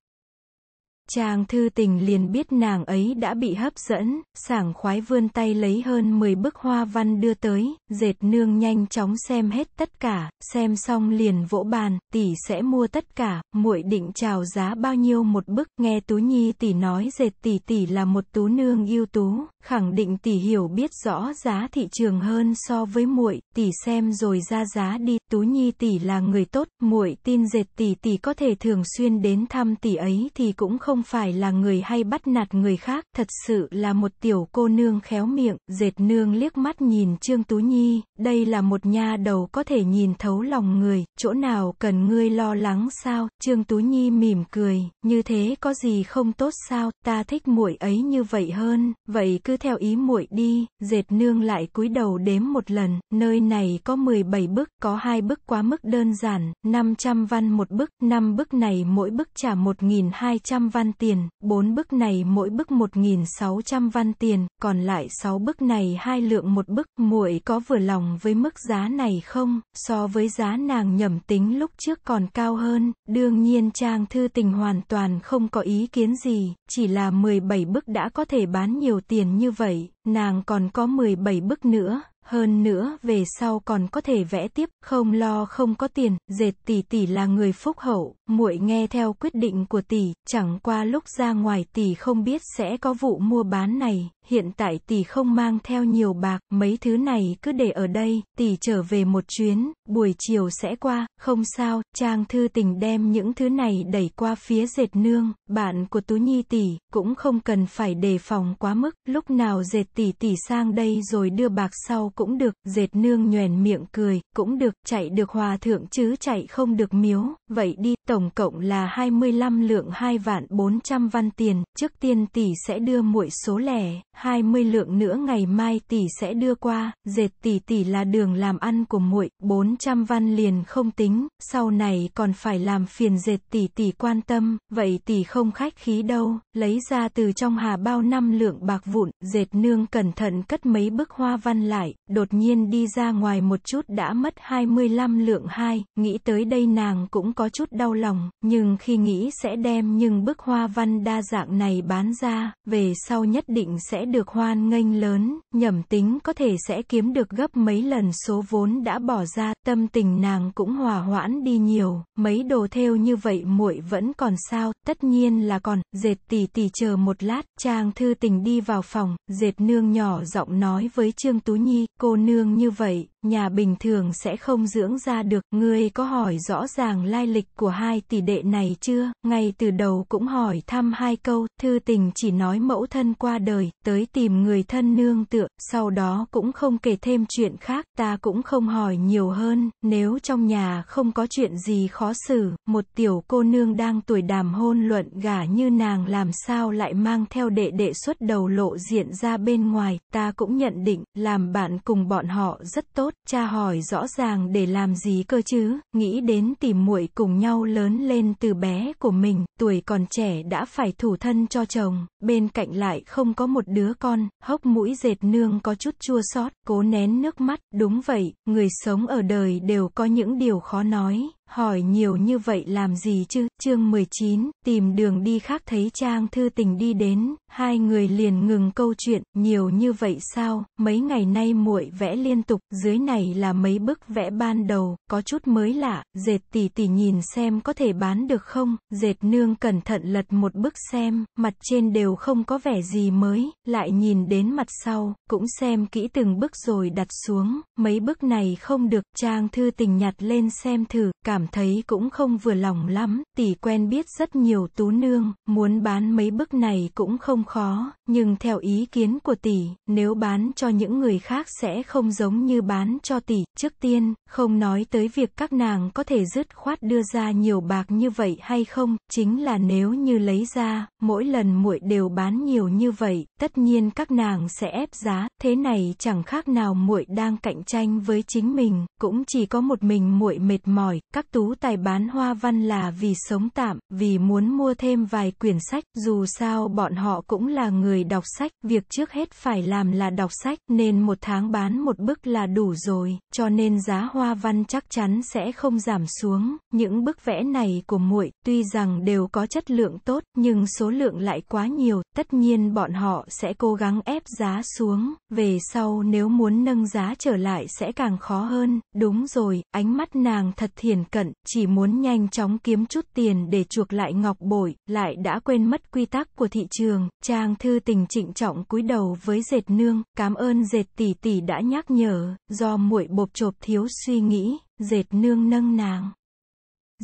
Chàng thư tình liền biết nàng ấy đã bị hấp dẫn, sảng khoái vươn tay lấy hơn 10 bức hoa văn đưa tới, dệt nương nhanh chóng xem hết tất cả, xem xong liền vỗ bàn, tỷ sẽ mua tất cả, muội định chào giá bao nhiêu một bức, nghe Tú Nhi tỷ nói dệt tỷ tỷ là một tú nương yêu tú, khẳng định tỷ hiểu biết rõ giá thị trường hơn so với muội, tỷ xem rồi ra giá đi, Tú Nhi tỷ là người tốt, muội tin dệt tỷ tỷ có thể thường xuyên đến thăm tỷ ấy thì cũng không không phải là người hay bắt nạt người khác, thật sự là một tiểu cô nương khéo miệng, dệt nương liếc mắt nhìn Trương Tú Nhi, đây là một nha đầu có thể nhìn thấu lòng người, chỗ nào cần ngươi lo lắng sao, Trương Tú Nhi mỉm cười, như thế có gì không tốt sao, ta thích muội ấy như vậy hơn, vậy cứ theo ý muội đi, dệt nương lại cúi đầu đếm một lần, nơi này có 17 bức, có hai bức quá mức đơn giản, 500 văn một bức, năm bức này mỗi bức trả 1.200 văn, văn tiền, 4 bức này mỗi bức 1.600 văn tiền, còn lại 6 bức này hai lượng một bức, muội có vừa lòng với mức giá này không? So với giá nàng nhầm tính lúc trước còn cao hơn, đương nhiên Trang Thư Tình hoàn toàn không có ý kiến gì, chỉ là 17 bức đã có thể bán nhiều tiền như vậy, nàng còn có 17 bức nữa, hơn nữa về sau còn có thể vẽ tiếp, không lo không có tiền, dệt tỷ tỷ là người phúc hậu, muội nghe theo quyết định của tỷ, chẳng qua lúc ra ngoài tỷ không biết sẽ có vụ mua bán này, hiện tại tỷ không mang theo nhiều bạc, mấy thứ này cứ để ở đây, tỷ trở về một chuyến, buổi chiều sẽ qua, không sao, Trang Thư Tình đem những thứ này đẩy qua phía dệt nương, bạn của Tú Nhi tỷ, cũng không cần phải đề phòng quá mức, lúc nào dệt tỷ tỷ sang đây rồi đưa bạc sau cũng được, dệt nương nhoèn miệng cười, cũng được, chạy được hòa thượng chứ chạy không được miếu, vậy đi, tổng cộng là 25 lượng 2 vạn 400 văn tiền, trước tiên tỷ sẽ đưa muội số lẻ 20 lượng nữa ngày mai tỷ sẽ đưa qua, dệt tỷ tỷ là đường làm ăn của muội, 400 văn liền không tính, sau này còn phải làm phiền dệt tỷ tỷ quan tâm, vậy tỷ không khách khí đâu, lấy ra từ trong hà bao năm lượng bạc vụn, dệt nương cẩn thận cất mấy bức hoa văn lại, đột nhiên đi ra ngoài một chút đã mất 25 lượng hai, nghĩ tới đây nàng cũng có chút đau lòng, nhưng khi nghĩ sẽ đem nhưng bức hoa văn đa dạng này bán ra, về sau nhất định sẽ được hoan nghênh lớn, nhẩm tính có thể sẽ kiếm được gấp mấy lần số vốn đã bỏ ra, tâm tình nàng cũng hòa hoãn đi nhiều, mấy đồ thêu như vậy muội vẫn còn sao, tất nhiên là còn, dệt tỉ tỉ chờ một lát, chàng thư tình đi vào phòng, dệt nương nhỏ giọng nói với Trương Tú Nhi, cô nương như vậy, nhà bình thường sẽ không dưỡng ra được. Ngươi có hỏi rõ ràng lai lịch của hai tỷ đệ này chưa? Ngay từ đầu cũng hỏi thăm hai câu, thư tình chỉ nói mẫu thân qua đời, tới tìm người thân nương tựa, sau đó cũng không kể thêm chuyện khác, ta cũng không hỏi nhiều hơn, nếu trong nhà không có chuyện gì khó xử, một tiểu cô nương đang tuổi đàm hôn luận gả như nàng làm sao lại mang theo đệ đệ xuất đầu lộ diện ra bên ngoài, ta cũng nhận định, làm bạn cùng bọn họ rất tốt, tốt, cha hỏi rõ ràng để làm gì cơ chứ, nghĩ đến tìm muội cùng nhau lớn lên từ bé của mình, tuổi còn trẻ đã phải thủ thân cho chồng, bên cạnh lại không có một đứa con, hốc mũi dệt nương có chút chua xót, cố nén nước mắt, đúng vậy, người sống ở đời đều có những điều khó nói, hỏi nhiều như vậy làm gì chứ? Chương 19, tìm đường đi khác thấy Trang Thư Tình đi đến, hai người liền ngừng câu chuyện, nhiều như vậy sao? Mấy ngày nay muội vẽ liên tục, dưới này là mấy bức vẽ ban đầu, có chút mới lạ, dệt tỷ tỷ nhìn xem có thể bán được không? Dệt nương cẩn thận lật một bức xem, mặt trên đều không có vẻ gì mới, lại nhìn đến mặt sau, cũng xem kỹ từng bức rồi đặt xuống, mấy bức này không được, Trang Thư Tình nhặt lên xem thử, cảm cảm thấy cũng không vừa lòng lắm, tỷ quen biết rất nhiều tú nương, muốn bán mấy bức này cũng không khó, nhưng theo ý kiến của tỷ, nếu bán cho những người khác sẽ không giống như bán cho tỷ. Trước tiên, không nói tới việc các nàng có thể dứt khoát đưa ra nhiều bạc như vậy hay không, chính là nếu như lấy ra, mỗi lần muội đều bán nhiều như vậy, tất nhiên các nàng sẽ ép giá, thế này chẳng khác nào muội đang cạnh tranh với chính mình, cũng chỉ có một mình muội mệt mỏi, các các tú tài bán hoa văn là vì sống tạm, vì muốn mua thêm vài quyển sách, dù sao bọn họ cũng là người đọc sách, việc trước hết phải làm là đọc sách, nên một tháng bán một bức là đủ rồi, cho nên giá hoa văn chắc chắn sẽ không giảm xuống, những bức vẽ này của muội tuy rằng đều có chất lượng tốt, nhưng số lượng lại quá nhiều, tất nhiên bọn họ sẽ cố gắng ép giá xuống, về sau nếu muốn nâng giá trở lại sẽ càng khó hơn, đúng rồi, ánh mắt nàng thật thiền cận, chỉ muốn nhanh chóng kiếm chút tiền để chuộc lại ngọc bội, lại đã quên mất quy tắc của thị trường. Trang thư tình trịnh trọng cúi đầu với dệt nương, cảm ơn dệt tỷ tỷ đã nhắc nhở, do muội bộp chộp thiếu suy nghĩ, dệt nương nâng nàng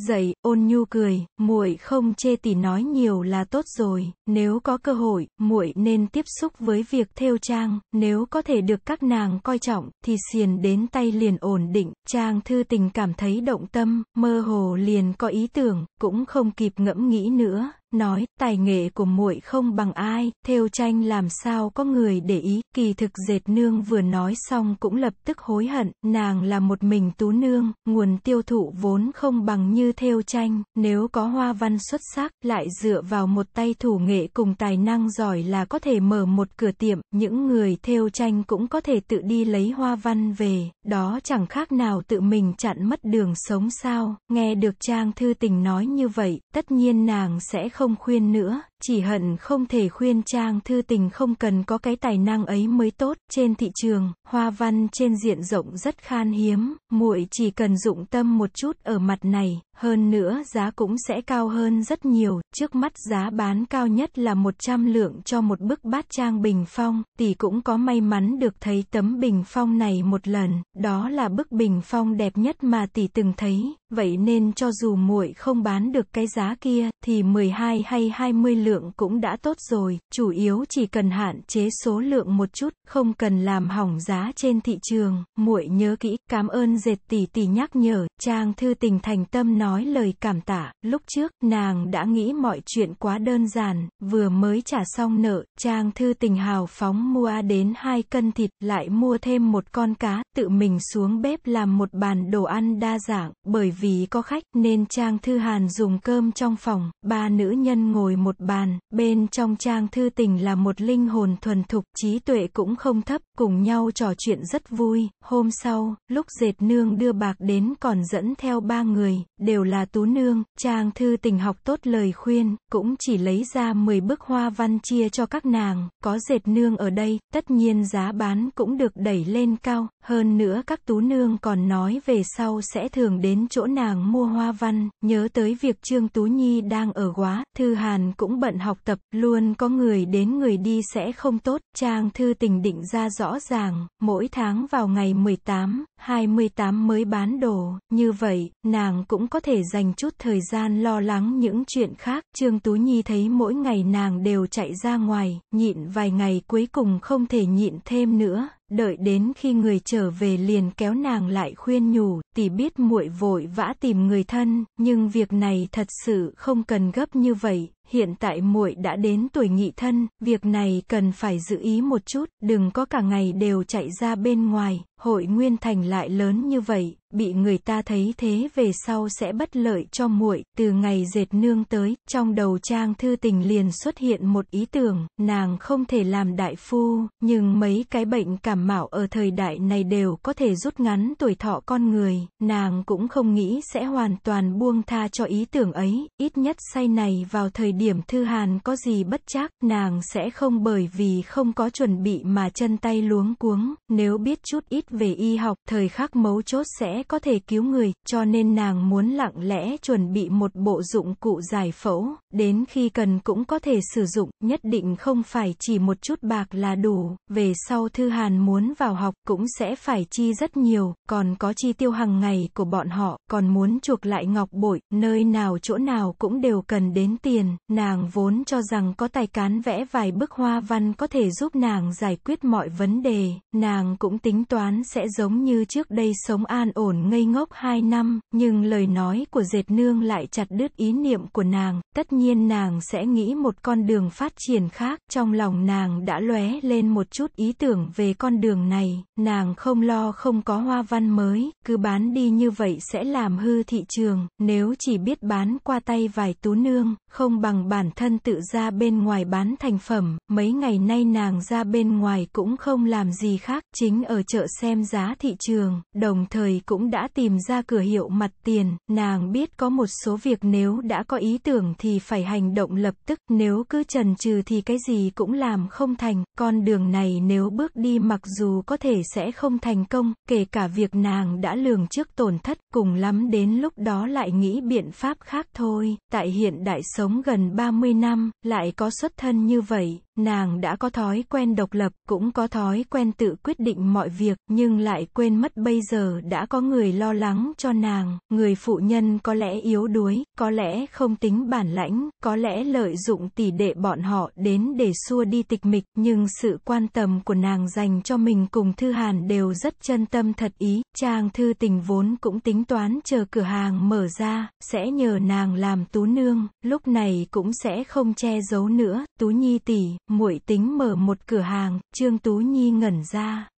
dậy, ôn nhu cười, muội không chê tỷ nói nhiều là tốt rồi, nếu có cơ hội, muội nên tiếp xúc với việc thêu trang, nếu có thể được các nàng coi trọng, thì xiền đến tay liền ổn định, trang thư tình cảm thấy động tâm, mơ hồ liền có ý tưởng, cũng không kịp ngẫm nghĩ nữa, nói tài nghệ của muội không bằng ai thêu tranh làm sao có người để ý kỳ thực dệt nương vừa nói xong cũng lập tức hối hận nàng là một mình tú nương nguồn tiêu thụ vốn không bằng như thêu tranh nếu có hoa văn xuất sắc lại dựa vào một tay thủ nghệ cùng tài năng giỏi là có thể mở một cửa tiệm những người thêu tranh cũng có thể tự đi lấy hoa văn về đó chẳng khác nào tự mình chặn mất đường sống sao nghe được trang thư tình nói như vậy tất nhiên nàng sẽ không không khuyên nữa, chỉ hận không thể khuyên trang thư tình không cần có cái tài năng ấy mới tốt. Trên thị trường, hoa văn trên diện rộng rất khan hiếm, muội chỉ cần dụng tâm một chút ở mặt này, hơn nữa giá cũng sẽ cao hơn rất nhiều, trước mắt giá bán cao nhất là 100 lượng cho một bức bát trang bình phong, tỷ cũng có may mắn được thấy tấm bình phong này một lần, đó là bức bình phong đẹp nhất mà tỷ từng thấy, Vậy nên cho dù muội không bán được cái giá kia, thì 12 hay 20 lượng cũng đã tốt rồi, chủ yếu chỉ cần hạn chế số lượng một chút, không cần làm hỏng giá trên thị trường. Muội nhớ kỹ, cảm ơn dệt tỷ tỷ nhắc nhở, Trang thư tình thành tâm nói lời cảm tạ, lúc trước, nàng đã nghĩ mọi chuyện quá đơn giản, vừa mới trả xong nợ, Trang thư tình hào phóng mua đến hai cân thịt, lại mua thêm một con cá, tự mình xuống bếp làm một bàn đồ ăn đa dạng, bởi vì có khách nên Trang Thư Hàn dùng cơm trong phòng, ba nữ nhân ngồi một bàn, bên trong Trang Thư Tình là một linh hồn thuần thục, trí tuệ cũng không thấp, cùng nhau trò chuyện rất vui. Hôm sau, lúc dệt nương đưa bạc đến còn dẫn theo ba người, đều là tú nương, Trang Thư Tình học tốt lời khuyên, cũng chỉ lấy ra 10 bức hoa văn chia cho các nàng, có dệt nương ở đây, tất nhiên giá bán cũng được đẩy lên cao, hơn nữa các tú nương còn nói về sau sẽ thường đến chỗ nàng mua hoa văn, nhớ tới việc Trương Tú Nhi đang ở quá, Thư Hàn cũng bận học tập, luôn có người đến người đi sẽ không tốt, Trang Thư Tình định ra rõ ràng, mỗi tháng vào ngày 18, 28 mới bán đồ, như vậy, nàng cũng có thể dành chút thời gian lo lắng những chuyện khác, Trương Tú Nhi thấy mỗi ngày nàng đều chạy ra ngoài, nhịn vài ngày cuối cùng không thể nhịn thêm nữa, đợi đến khi người trở về liền kéo nàng lại khuyên nhủ, tỷ biết muội vội vã tìm người thân, nhưng việc này thật sự không cần gấp như vậy, hiện tại muội đã đến tuổi nghị thân, việc này cần phải giữ ý một chút, đừng có cả ngày đều chạy ra bên ngoài, hội nguyên thành lại lớn như vậy, bị người ta thấy thế về sau sẽ bất lợi cho muội. Từ ngày dệt nương tới, trong đầu Trang Thư Tình liền xuất hiện một ý tưởng, nàng không thể làm đại phu, nhưng mấy cái bệnh cảm mạo ở thời đại này đều có thể rút ngắn tuổi thọ con người, nàng cũng không nghĩ sẽ hoàn toàn buông tha cho ý tưởng ấy, ít nhất say này vào thời điểm Thư Hàn có gì bất chắc, nàng sẽ không bởi vì không có chuẩn bị mà chân tay luống cuống, nếu biết chút ít về y học, thời khắc mấu chốt sẽ có thể cứu người, cho nên nàng muốn lặng lẽ chuẩn bị một bộ dụng cụ giải phẫu, đến khi cần cũng có thể sử dụng, nhất định không phải chỉ một chút bạc là đủ, về sau Thư Hàn muốn vào học cũng sẽ phải chi rất nhiều, còn có chi tiêu hàng ngày của bọn họ, còn muốn chuộc lại ngọc bội, nơi nào chỗ nào cũng đều cần đến tiền, Nàng vốn cho rằng có tài cán vẽ vài bức hoa văn có thể giúp nàng giải quyết mọi vấn đề, nàng cũng tính toán sẽ giống như trước đây sống an ổn ngây ngốc hai năm, nhưng lời nói của dệt nương lại chặt đứt ý niệm của nàng, tất nhiên nàng sẽ nghĩ một con đường phát triển khác, trong lòng nàng đã lóe lên một chút ý tưởng về con đường này, nàng không lo không có hoa văn mới, cứ bán đi như vậy sẽ làm hư thị trường, nếu chỉ biết bán qua tay vài tú nương, không bằng nàng bản thân tự ra bên ngoài bán thành phẩm, mấy ngày nay nàng ra bên ngoài cũng không làm gì khác, chính ở chợ xem giá thị trường, đồng thời cũng đã tìm ra cửa hiệu mặt tiền, nàng biết có một số việc nếu đã có ý tưởng thì phải hành động lập tức, nếu cứ chần chừ thì cái gì cũng làm không thành, con đường này nếu bước đi mặc dù có thể sẽ không thành công, kể cả việc nàng đã lường trước tổn thất, cùng lắm đến lúc đó lại nghĩ biện pháp khác thôi, tại hiện đại sống gần gần 30 năm, lại có xuất thân như vậy, Nàng đã có thói quen độc lập, cũng có thói quen tự quyết định mọi việc, nhưng lại quên mất bây giờ đã có người lo lắng cho nàng. Người phụ nhân có lẽ yếu đuối, có lẽ không tính bản lãnh, có lẽ lợi dụng tỷ đệ bọn họ đến để xua đi tịch mịch, nhưng sự quan tâm của nàng dành cho mình cùng Thư Hàn đều rất chân tâm thật ý. Chàng Thư Tình vốn cũng tính toán chờ cửa hàng mở ra, sẽ nhờ nàng làm tú nương, lúc này cũng sẽ không che giấu nữa. Tú Nhi tỷ, muội tính mở một cửa hàng, Trương Tú Nhi ngẩn ra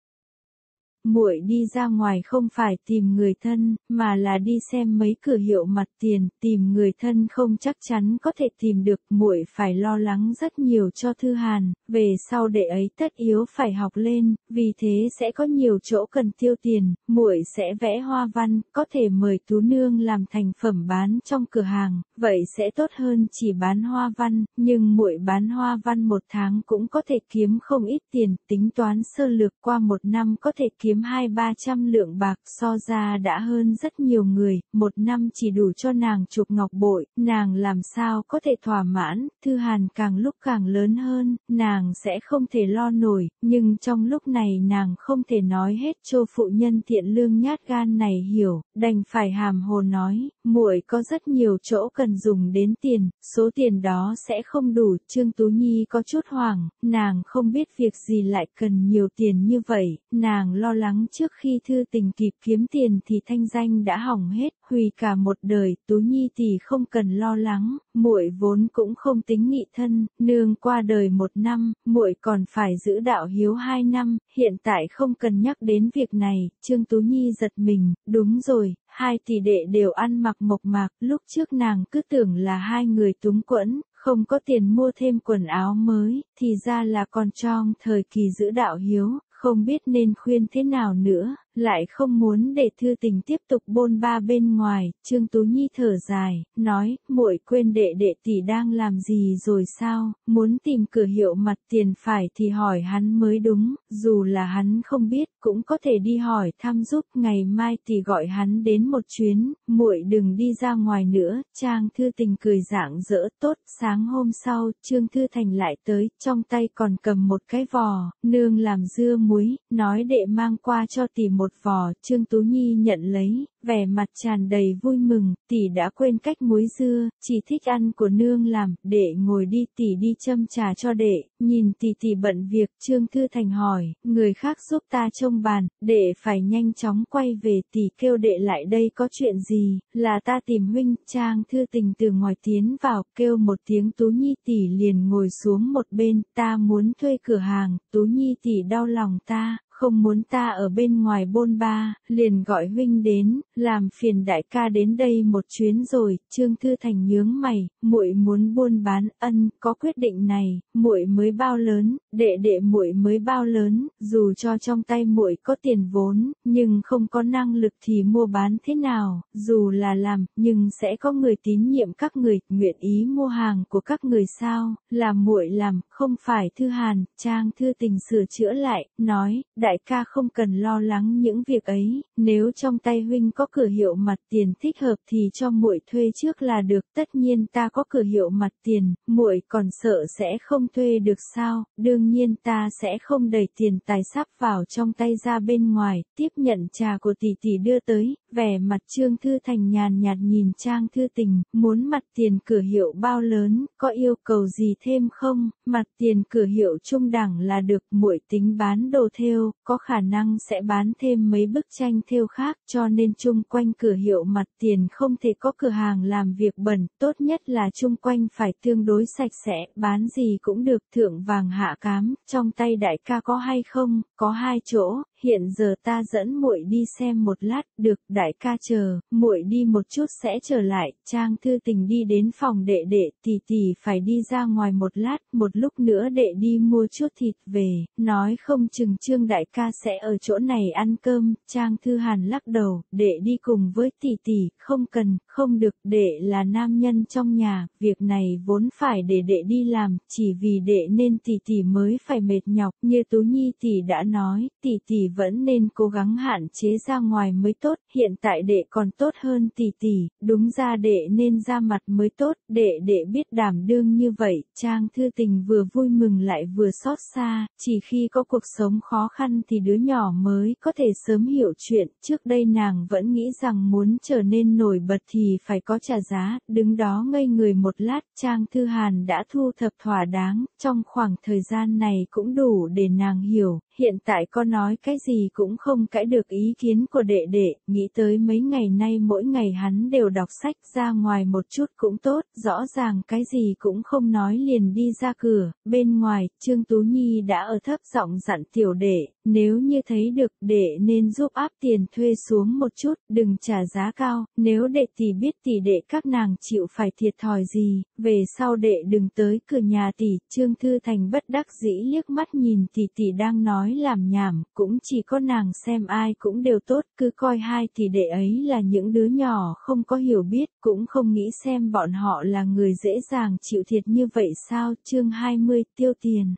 muội đi ra ngoài không phải tìm người thân, mà là đi xem mấy cửa hiệu mặt tiền, tìm người thân không chắc chắn có thể tìm được, muội phải lo lắng rất nhiều cho Thư Hàn, về sau đệ ấy tất yếu phải học lên, vì thế sẽ có nhiều chỗ cần tiêu tiền, muội sẽ vẽ hoa văn, có thể mời tú nương làm thành phẩm bán trong cửa hàng, vậy sẽ tốt hơn chỉ bán hoa văn, nhưng muội bán hoa văn một tháng cũng có thể kiếm không ít tiền, tính toán sơ lược qua một năm có thể kiếm kiếm hai ba trăm lượng bạc so ra đã hơn rất nhiều người, một năm chỉ đủ cho nàng chụp ngọc bội, nàng làm sao có thể thỏa mãn, thư hàn càng lúc càng lớn hơn, nàng sẽ không thể lo nổi, nhưng trong lúc này nàng không thể nói hết cho phụ nhân thiện lương nhát gan này hiểu, đành phải hàm hồ nói, muội có rất nhiều chỗ cần dùng đến tiền, số tiền đó sẽ không đủ, Trương Tú Nhi có chút hoảng, nàng không biết việc gì lại cần nhiều tiền như vậy, nàng lo lắng trước khi thư tình kịp kiếm tiền thì thanh danh đã hỏng hết, hủy cả một đời, Tú Nhi thì không cần lo lắng, muội vốn cũng không tính nghị thân, nương qua đời một năm, muội còn phải giữ đạo hiếu hai năm, hiện tại không cần nhắc đến việc này, Trương Tú Nhi giật mình, đúng rồi, hai tỷ đệ đều ăn mặc mộc mạc, lúc trước nàng cứ tưởng là hai người túng quẫn, không có tiền mua thêm quần áo mới, thì ra là còn trong thời kỳ giữ đạo hiếu, không biết nên khuyên thế nào nữa lại không muốn để thư tình tiếp tục bôn ba bên ngoài, Trương Tú Nhi thở dài, nói, muội quên đệ đệ tỷ đang làm gì rồi sao, muốn tìm cửa hiệu mặt tiền phải thì hỏi hắn mới đúng, dù là hắn không biết, cũng có thể đi hỏi thăm giúp, ngày mai tỷ gọi hắn đến một chuyến, muội đừng đi ra ngoài nữa, Trang Thư Tình cười dạng dỡ tốt, sáng hôm sau, Trương Thư Thành lại tới, trong tay còn cầm một cái vò, nương làm dưa muối, nói đệ mang qua cho tỷ một một vò, Trương Tú Nhi nhận lấy, vẻ mặt tràn đầy vui mừng, tỷ đã quên cách muối dưa, chỉ thích ăn của nương làm, đệ ngồi đi tỷ đi châm trà cho đệ, nhìn tỷ tỷ bận việc, Trương Thư Thành hỏi, người khác giúp ta trông bàn, đệ phải nhanh chóng quay về tỷ kêu đệ lại đây có chuyện gì, là ta tìm huynh, Trang Thư Tình từ ngoài tiến vào, kêu một tiếng Tú Nhi tỷ liền ngồi xuống một bên, ta muốn thuê cửa hàng, Tú Nhi tỷ đau lòng ta, không muốn ta ở bên ngoài bôn ba, liền gọi huynh đến, làm phiền đại ca đến đây một chuyến rồi, Trương Thư Thành nhướng mày, muội muốn buôn bán ân, có quyết định này, muội mới bao lớn, đệ đệ muội mới bao lớn, dù cho trong tay muội có tiền vốn, nhưng không có năng lực thì mua bán thế nào, dù là làm, nhưng sẽ có người tín nhiệm các người, nguyện ý mua hàng của các người sao, là muội làm, không phải Thư Hàn, Trang Thư Tình sửa chữa lại, nói, đại đại ca không cần lo lắng những việc ấy, nếu trong tay huynh có cửa hiệu mặt tiền thích hợp thì cho muội thuê trước là được, tất nhiên ta có cửa hiệu mặt tiền, muội còn sợ sẽ không thuê được sao, đương nhiên ta sẽ không đẩy tiền tài sắp vào trong tay ra bên ngoài, tiếp nhận trà của tỷ tỷ đưa tới, vẻ mặt Trương Thư Thành nhàn nhạt nhìn Trang Thư Tình, muốn mặt tiền cửa hiệu bao lớn, có yêu cầu gì thêm không, mặt tiền cửa hiệu trung đẳng là được muội tính bán đồ theo, có khả năng sẽ bán thêm mấy bức tranh thêu khác cho nên chung quanh cửa hiệu mặt tiền không thể có cửa hàng làm việc bẩn, tốt nhất là chung quanh phải tương đối sạch sẽ, bán gì cũng được thượng vàng hạ cám, trong tay đại ca có hay không, có hai chỗ, hiện giờ ta dẫn muội đi xem một lát, được, đại ca chờ, muội đi một chút sẽ trở lại, Trang Thư Tình đi đến phòng đệ đệ, tỷ tỷ phải đi ra ngoài một lát, một lúc nữa đệ đi mua chút thịt về, nói không chừng Trương đại ca sẽ ở chỗ này ăn cơm, Trang Thư Hàn lắc đầu, đệ đi cùng với tỷ tỷ, không cần, không được, đệ là nam nhân trong nhà, việc này vốn phải để đệ đi làm, chỉ vì đệ nên tỷ tỷ mới phải mệt nhọc, như Tú Nhi tỷ đã nói, tỷ tỷ vẫn nên cố gắng hạn chế ra ngoài mới tốt, hiện tại đệ còn tốt hơn tỷ tỷ, đúng ra đệ nên ra mặt mới tốt, đệ đệ biết đảm đương như vậy, Trang Thư Tình vừa vui mừng lại vừa xót xa, chỉ khi có cuộc sống khó khăn thì đứa nhỏ mới có thể sớm hiểu chuyện, trước đây nàng vẫn nghĩ rằng muốn trở nên nổi bật thì phải có trả giá, đứng đó ngây người một lát, Trang Thư Hàn đã thu thập thỏa đáng, trong khoảng thời gian này cũng đủ để nàng hiểu, hiện tại có nói cái gì cũng không cãi được ý kiến của đệ đệ, nghĩ tới mấy ngày nay mỗi ngày hắn đều đọc sách ra ngoài một chút cũng tốt, rõ ràng cái gì cũng không nói liền đi ra cửa, bên ngoài, Trương Tú Nhi đã ở thấp giọng dặn tiểu đệ, nếu như thấy được đệ nên giúp áp tiền thuê xuống một chút, đừng trả giá cao, nếu đệ thì biết tỷ đệ các nàng chịu phải thiệt thòi gì, về sau đệ đừng tới cửa nhà tỷ, Trương Thư Thành bất đắc dĩ liếc mắt nhìn tỷ tỷ đang nói làm nhảm, cũng chỉ chỉ có nàng xem ai cũng đều tốt, cứ coi hai thì đệ ấy là những đứa nhỏ không có hiểu biết, cũng không nghĩ xem bọn họ là người dễ dàng chịu thiệt như vậy sao, chương 20 tiêu tiền.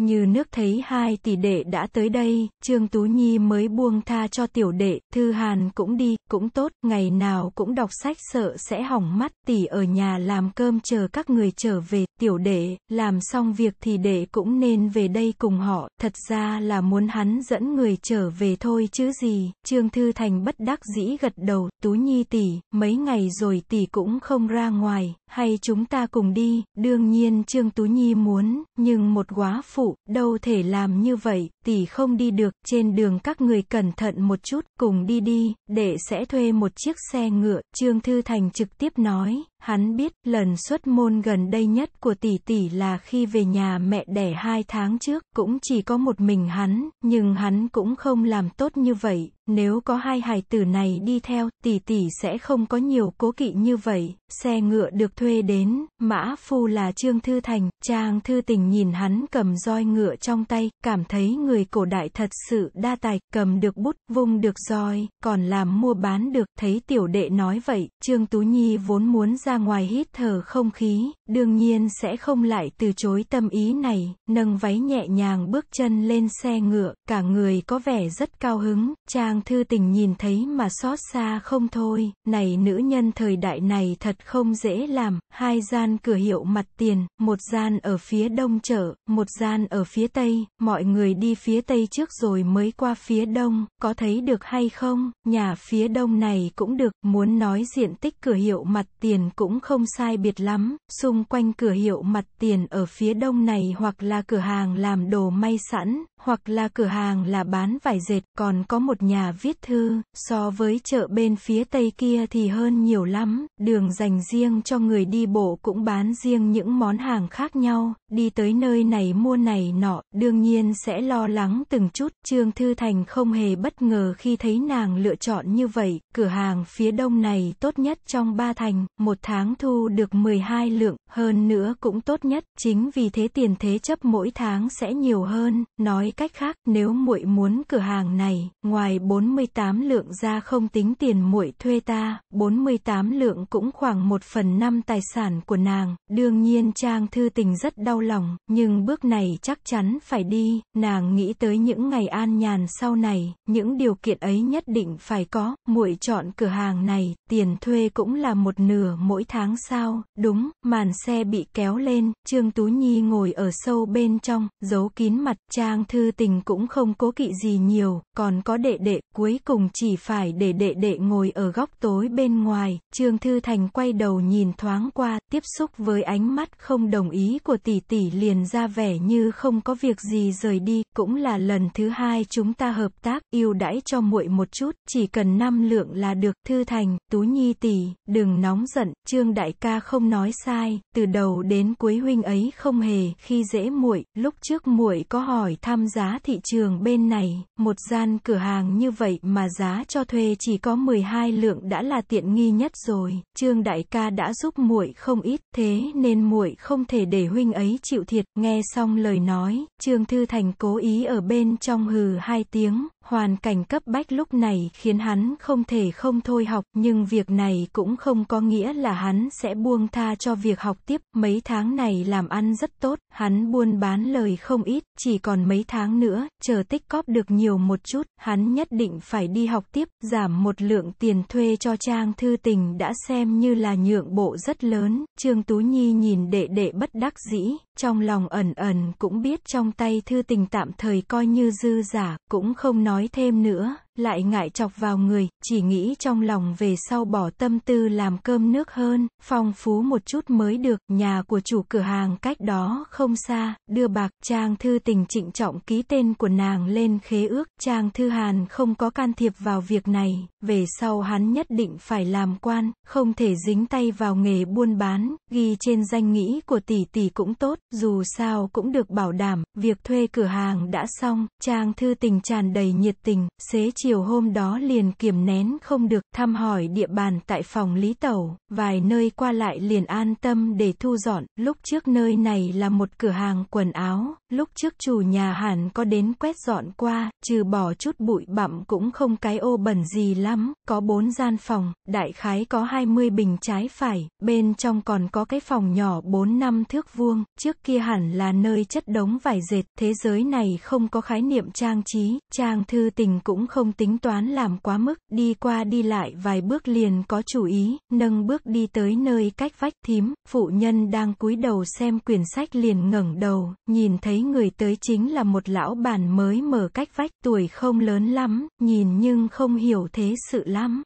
Như nước thấy hai tỷ đệ đã tới đây, Trương Tú Nhi mới buông tha cho tiểu đệ, Thư Hàn cũng đi, cũng tốt, ngày nào cũng đọc sách sợ sẽ hỏng mắt, tỷ ở nhà làm cơm chờ các người trở về, tiểu đệ, làm xong việc thì đệ cũng nên về đây cùng họ, thật ra là muốn hắn dẫn người trở về thôi chứ gì, Trương Thư Thành bất đắc dĩ gật đầu, Tú Nhi tỷ, mấy ngày rồi tỷ cũng không ra ngoài, hay chúng ta cùng đi, đương nhiên Trương Tú Nhi muốn, nhưng một quá phụ đâu thể làm như vậy, tỷ không đi được, trên đường các người cẩn thận một chút, cùng đi đi, đệ sẽ thuê một chiếc xe ngựa, Trương Thư Thành trực tiếp nói, Hắn biết, lần xuất môn gần đây nhất của tỷ tỷ là khi về nhà mẹ đẻ hai tháng trước, cũng chỉ có một mình hắn, nhưng hắn cũng không làm tốt như vậy, nếu có hai hài tử này đi theo, tỷ tỷ sẽ không có nhiều cố kỵ như vậy, xe ngựa được thuê đến, mã phu là Trương Thư Thành, Trang Thư Tình nhìn hắn cầm roi ngựa trong tay, cảm thấy người cổ đại thật sự đa tài, cầm được bút, vung được roi, còn làm mua bán được, thấy tiểu đệ nói vậy, Trương Tú Nhi vốn muốn ra ngoài hít thở không khí, đương nhiên sẽ không lại từ chối tâm ý này, nâng váy nhẹ nhàng bước chân lên xe ngựa, cả người có vẻ rất cao hứng, Trang Thư Tình nhìn thấy mà xót xa không thôi, này nữ nhân thời đại này thật không dễ làm, hai gian cửa hiệu mặt tiền, một gian ở phía đông chợ, một gian ở phía tây, mọi người đi phía tây trước rồi mới qua phía đông, có thấy được hay không, nhà phía đông này cũng được, muốn nói diện tích cửa hiệu mặt tiền cũng không sai biệt lắm, xung quanh cửa hiệu mặt tiền ở phía đông này hoặc là cửa hàng làm đồ may sẵn, hoặc là cửa hàng là bán vải dệt, còn có một nhà viết thư, so với chợ bên phía tây kia thì hơn nhiều lắm, đường dành riêng cho người đi bộ cũng bán riêng những món hàng khác nhau, đi tới nơi này mua này nọ, đương nhiên sẽ lo lắng từng chút, Trương Thư Thành không hề bất ngờ khi thấy nàng lựa chọn như vậy, cửa hàng phía đông này tốt nhất trong ba thành, một tháng thu được 12 lượng, hơn nữa cũng tốt nhất, chính vì thế tiền thế chấp mỗi tháng sẽ nhiều hơn, nói cách khác, nếu muội muốn cửa hàng này, ngoài 48 lượng ra không tính tiền muội thuê ta, 48 lượng cũng khoảng 1 phần 5 tài sản của nàng, đương nhiên Trang Thư Tình rất đau lòng, nhưng bước này chắc chắn phải đi, nàng nghĩ tới những ngày an nhàn sau này, những điều kiện ấy nhất định phải có, muội chọn cửa hàng này, tiền thuê cũng là một nửa mỗi tháng sau, đúng, màn xe bị kéo lên, Trương Tú Nhi ngồi ở sâu bên trong, giấu kín mặt Trang Thư thư tình cũng không cố kỵ gì nhiều, còn có đệ đệ, cuối cùng chỉ phải để đệ đệ ngồi ở góc tối bên ngoài, Trương Thư Thành quay đầu nhìn thoáng qua, tiếp xúc với ánh mắt không đồng ý của tỷ tỷ liền ra vẻ như không có việc gì rời đi, cũng là lần thứ hai chúng ta hợp tác, yêu đãi cho muội một chút, chỉ cần năm lượng là được, Thư Thành, Tú Nhi tỷ, đừng nóng giận, Trương Đại ca không nói sai, từ đầu đến cuối huynh ấy không hề khi dễ muội, lúc trước muội có hỏi thăm giá thị trường bên này, một gian cửa hàng như vậy mà giá cho thuê chỉ có 12 lượng đã là tiện nghi nhất rồi. Trương đại ca đã giúp muội không ít, thế nên muội không thể để huynh ấy chịu thiệt. Nghe xong lời nói, Trương Thư Thành cố ý ở bên trong hừ hai tiếng, Hoàn cảnh cấp bách lúc này khiến hắn không thể không thôi học, nhưng việc này cũng không có nghĩa là hắn sẽ buông tha cho việc học tiếp. Mấy tháng này làm ăn rất tốt, hắn buôn bán lời không ít, chỉ còn mấy tháng nữa, chờ tích cóp được nhiều một chút, hắn nhất định phải đi học tiếp, giảm một lượng tiền thuê cho trang thư tình đã xem như là nhượng bộ rất lớn. Trương Tú Nhi nhìn đệ đệ bất đắc dĩ, trong lòng ẩn ẩn cũng biết trong tay thư tình tạm thời coi như dư giả, cũng không nói thêm nữa lại ngại chọc vào người, chỉ nghĩ trong lòng về sau bỏ tâm tư làm cơm nước hơn, phong phú một chút mới được, nhà của chủ cửa hàng cách đó không xa, đưa bạc, Trang Thư Tình trịnh trọng ký tên của nàng lên khế ước, Trang Thư Hàn không có can thiệp vào việc này, về sau hắn nhất định phải làm quan, không thể dính tay vào nghề buôn bán, ghi trên danh nghĩ của tỷ tỷ cũng tốt, dù sao cũng được bảo đảm, việc thuê cửa hàng đã xong, Trang Thư Tình tràn đầy nhiệt tình, xế chiều chiều hôm đó liền kiềm nén không được thăm hỏi địa bàn tại phòng Lý Tẩu, vài nơi qua lại liền an tâm để thu dọn, lúc trước nơi này là một cửa hàng quần áo, lúc trước chủ nhà hẳn có đến quét dọn qua, trừ bỏ chút bụi bặm cũng không cái ô bẩn gì lắm, có bốn gian phòng, đại khái có 20 bình trái phải, bên trong còn có cái phòng nhỏ 4 năm thước vuông, trước kia hẳn là nơi chất đống vải dệt, thế giới này không có khái niệm trang trí, trang thư tình cũng không tính toán làm quá mức, đi qua đi lại vài bước liền có chủ ý, nâng bước đi tới nơi cách vách thím, phụ nhân đang cúi đầu xem quyển sách liền ngẩng đầu, nhìn thấy người tới chính là một lão bản mới mở cách vách, tuổi không lớn lắm, nhìn nhưng không hiểu thế sự lắm.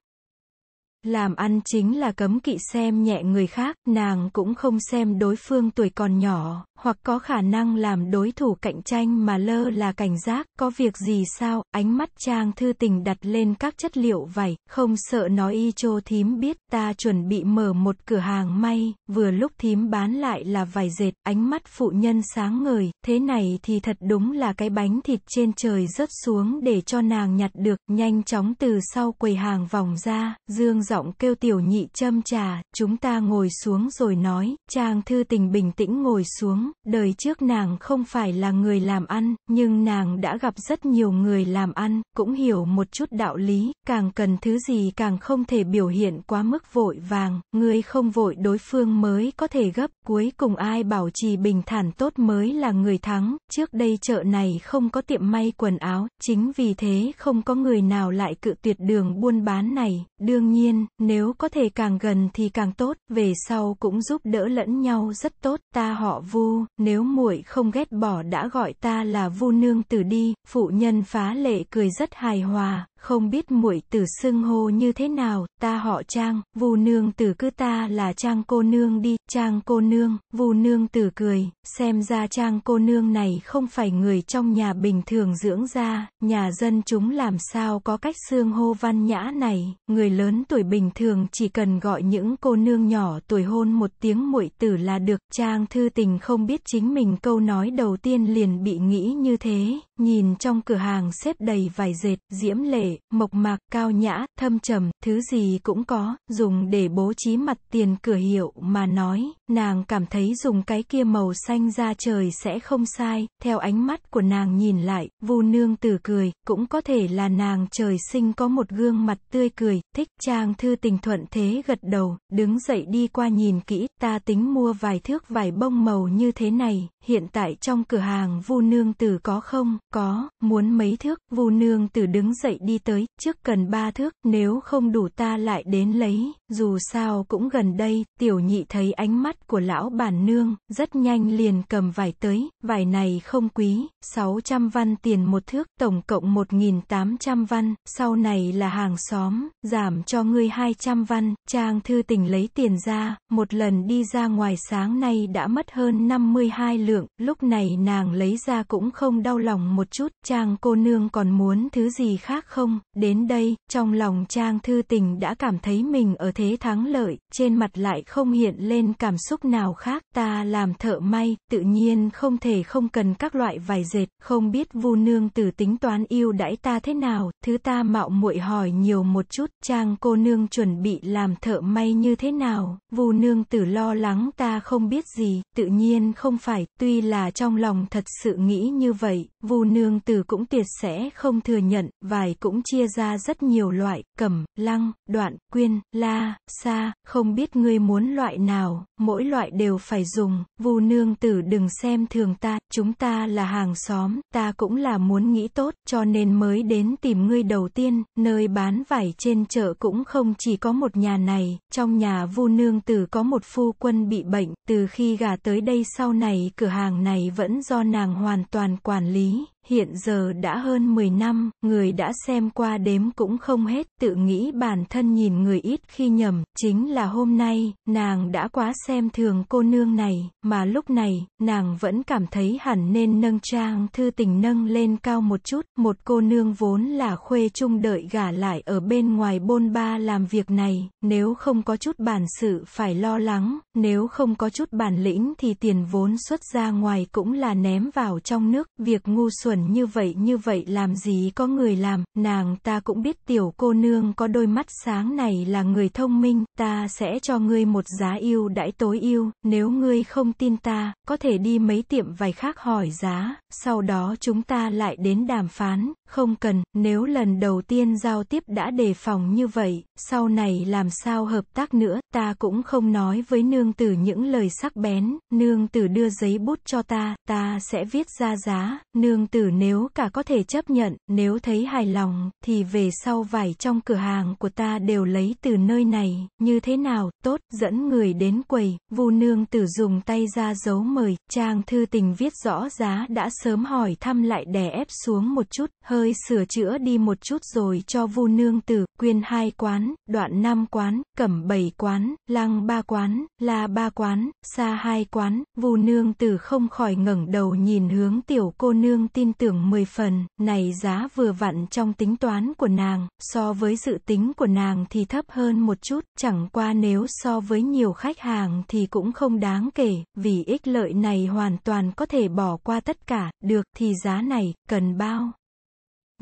Làm ăn chính là cấm kỵ xem nhẹ người khác, nàng cũng không xem đối phương tuổi còn nhỏ, hoặc có khả năng làm đối thủ cạnh tranh mà lơ là cảnh giác, có việc gì sao, ánh mắt Trang Thư Tình đặt lên các chất liệu vải, không sợ nói y chô thím biết, ta chuẩn bị mở một cửa hàng may, vừa lúc thím bán lại là vải dệt, ánh mắt phụ nhân sáng ngời, thế này thì thật đúng là cái bánh thịt trên trời rớt xuống để cho nàng nhặt được, nhanh chóng từ sau quầy hàng vòng ra, dương giọng kêu tiểu nhị châm trà, chúng ta ngồi xuống rồi nói, Trang Thư Tình bình tĩnh ngồi xuống, đời trước nàng không phải là người làm ăn, nhưng nàng đã gặp rất nhiều người làm ăn, cũng hiểu một chút đạo lý, càng cần thứ gì càng không thể biểu hiện quá mức vội vàng, người không vội đối phương mới có thể gấp, cuối cùng ai bảo trì bình thản tốt mới là người thắng, trước đây chợ này không có tiệm may quần áo, chính vì thế không có người nào lại cự tuyệt đường buôn bán này, đương nhiên, nếu có thể càng gần thì càng tốt, về sau cũng giúp đỡ lẫn nhau rất tốt, ta họ vu, nếu muội không ghét bỏ đã gọi ta là vu nương từ đi, phụ nhân phá lệ cười rất hài hòa, không biết muội tử xưng hô như thế nào, ta họ Trang, Vu nương tử cứ ta là Trang cô nương đi, Trang cô nương, Vu nương tử cười, xem ra Trang cô nương này không phải người trong nhà bình thường dưỡng ra, nhà dân chúng làm sao có cách xương hô văn nhã này, người lớn tuổi bình thường chỉ cần gọi những cô nương nhỏ tuổi hôn một tiếng muội tử là được, Trang thư tình không biết chính mình câu nói đầu tiên liền bị nghĩ như thế, Nhìn trong cửa hàng xếp đầy vải dệt, diễm lệ, mộc mạc, cao nhã, thâm trầm, thứ gì cũng có, dùng để bố trí mặt tiền cửa hiệu mà nói, nàng cảm thấy dùng cái kia màu xanh ra trời sẽ không sai, theo ánh mắt của nàng nhìn lại, vu nương tử cười, cũng có thể là nàng trời sinh có một gương mặt tươi cười, thích, trang thư tình thuận thế gật đầu, đứng dậy đi qua nhìn kỹ, ta tính mua vài thước vải bông màu như thế này, hiện tại trong cửa hàng Vu Nương Tử có không? Có, muốn mấy thước? Vu Nương Tử đứng dậy đi tới, trước cần ba thước, nếu không đủ ta lại đến lấy, dù sao cũng gần đây, tiểu nhị thấy ánh mắt của lão bản nương, rất nhanh liền cầm vải tới, vải này không quý, 600 văn tiền một thước, tổng cộng 1.800 văn, sau này là hàng xóm, giảm cho ngươi 200 văn, trang thư tình lấy tiền ra, một lần đi ra ngoài sáng nay đã mất hơn 52 lượng lượng, lúc này nàng lấy ra cũng không đau lòng một chút, chàng cô nương còn muốn thứ gì khác không, đến đây, trong lòng Trang thư tình đã cảm thấy mình ở thế thắng lợi, trên mặt lại không hiện lên cảm xúc nào khác, ta làm thợ may, tự nhiên không thể không cần các loại vải dệt, không biết vu nương tử tính toán yêu đãi ta thế nào, thứ ta mạo muội hỏi nhiều một chút, chàng cô nương chuẩn bị làm thợ may như thế nào, vu nương tử lo lắng ta không biết gì, tự nhiên không phải, Tuy là trong lòng thật sự nghĩ như vậy, Vu nương tử cũng tiệt sẽ không thừa nhận, vài cũng chia ra rất nhiều loại, cẩm, lăng, đoạn, quyên, la, sa, không biết ngươi muốn loại nào, mỗi loại đều phải dùng, Vu nương tử đừng xem thường ta, chúng ta là hàng xóm, ta cũng là muốn nghĩ tốt, cho nên mới đến tìm ngươi đầu tiên, nơi bán vải trên chợ cũng không chỉ có một nhà này, trong nhà Vu nương tử có một phu quân bị bệnh, từ khi gả tới đây sau này cửa cửa hàng này vẫn do nàng hoàn toàn quản lý hiện giờ đã hơn 10 năm, người đã xem qua đếm cũng không hết, tự nghĩ bản thân nhìn người ít khi nhầm, chính là hôm nay, nàng đã quá xem thường cô nương này, mà lúc này, nàng vẫn cảm thấy hẳn nên nâng trang thư tình nâng lên cao một chút, một cô nương vốn là khuê chung đợi gả lại ở bên ngoài bôn ba làm việc này, nếu không có chút bản sự phải lo lắng, nếu không có chút bản lĩnh thì tiền vốn xuất ra ngoài cũng là ném vào trong nước, việc ngu xuẩn chuẩn như vậy như vậy làm gì có người làm, nàng ta cũng biết tiểu cô nương có đôi mắt sáng này là người thông minh, ta sẽ cho ngươi một giá yêu đãi tối yêu, nếu ngươi không tin ta, có thể đi mấy tiệm vải khác hỏi giá, sau đó chúng ta lại đến đàm phán, không cần, nếu lần đầu tiên giao tiếp đã đề phòng như vậy, sau này làm sao hợp tác nữa, ta cũng không nói với nương tử những lời sắc bén, nương tử đưa giấy bút cho ta, ta sẽ viết ra giá, nương tử tử nếu cả có thể chấp nhận, nếu thấy hài lòng, thì về sau vải trong cửa hàng của ta đều lấy từ nơi này, như thế nào, tốt, dẫn người đến quầy, vu nương tử dùng tay ra dấu mời, trang thư tình viết rõ giá đã sớm hỏi thăm lại đè ép xuống một chút, hơi sửa chữa đi một chút rồi cho vu nương tử, quyên hai quán, đoạn năm quán, cẩm bảy quán, lăng ba quán, la ba quán, xa hai quán, vu nương tử không khỏi ngẩng đầu nhìn hướng tiểu cô nương tin tin tưởng 10 phần, này giá vừa vặn trong tính toán của nàng, so với dự tính của nàng thì thấp hơn một chút, chẳng qua nếu so với nhiều khách hàng thì cũng không đáng kể, vì ích lợi này hoàn toàn có thể bỏ qua tất cả, được thì giá này, cần bao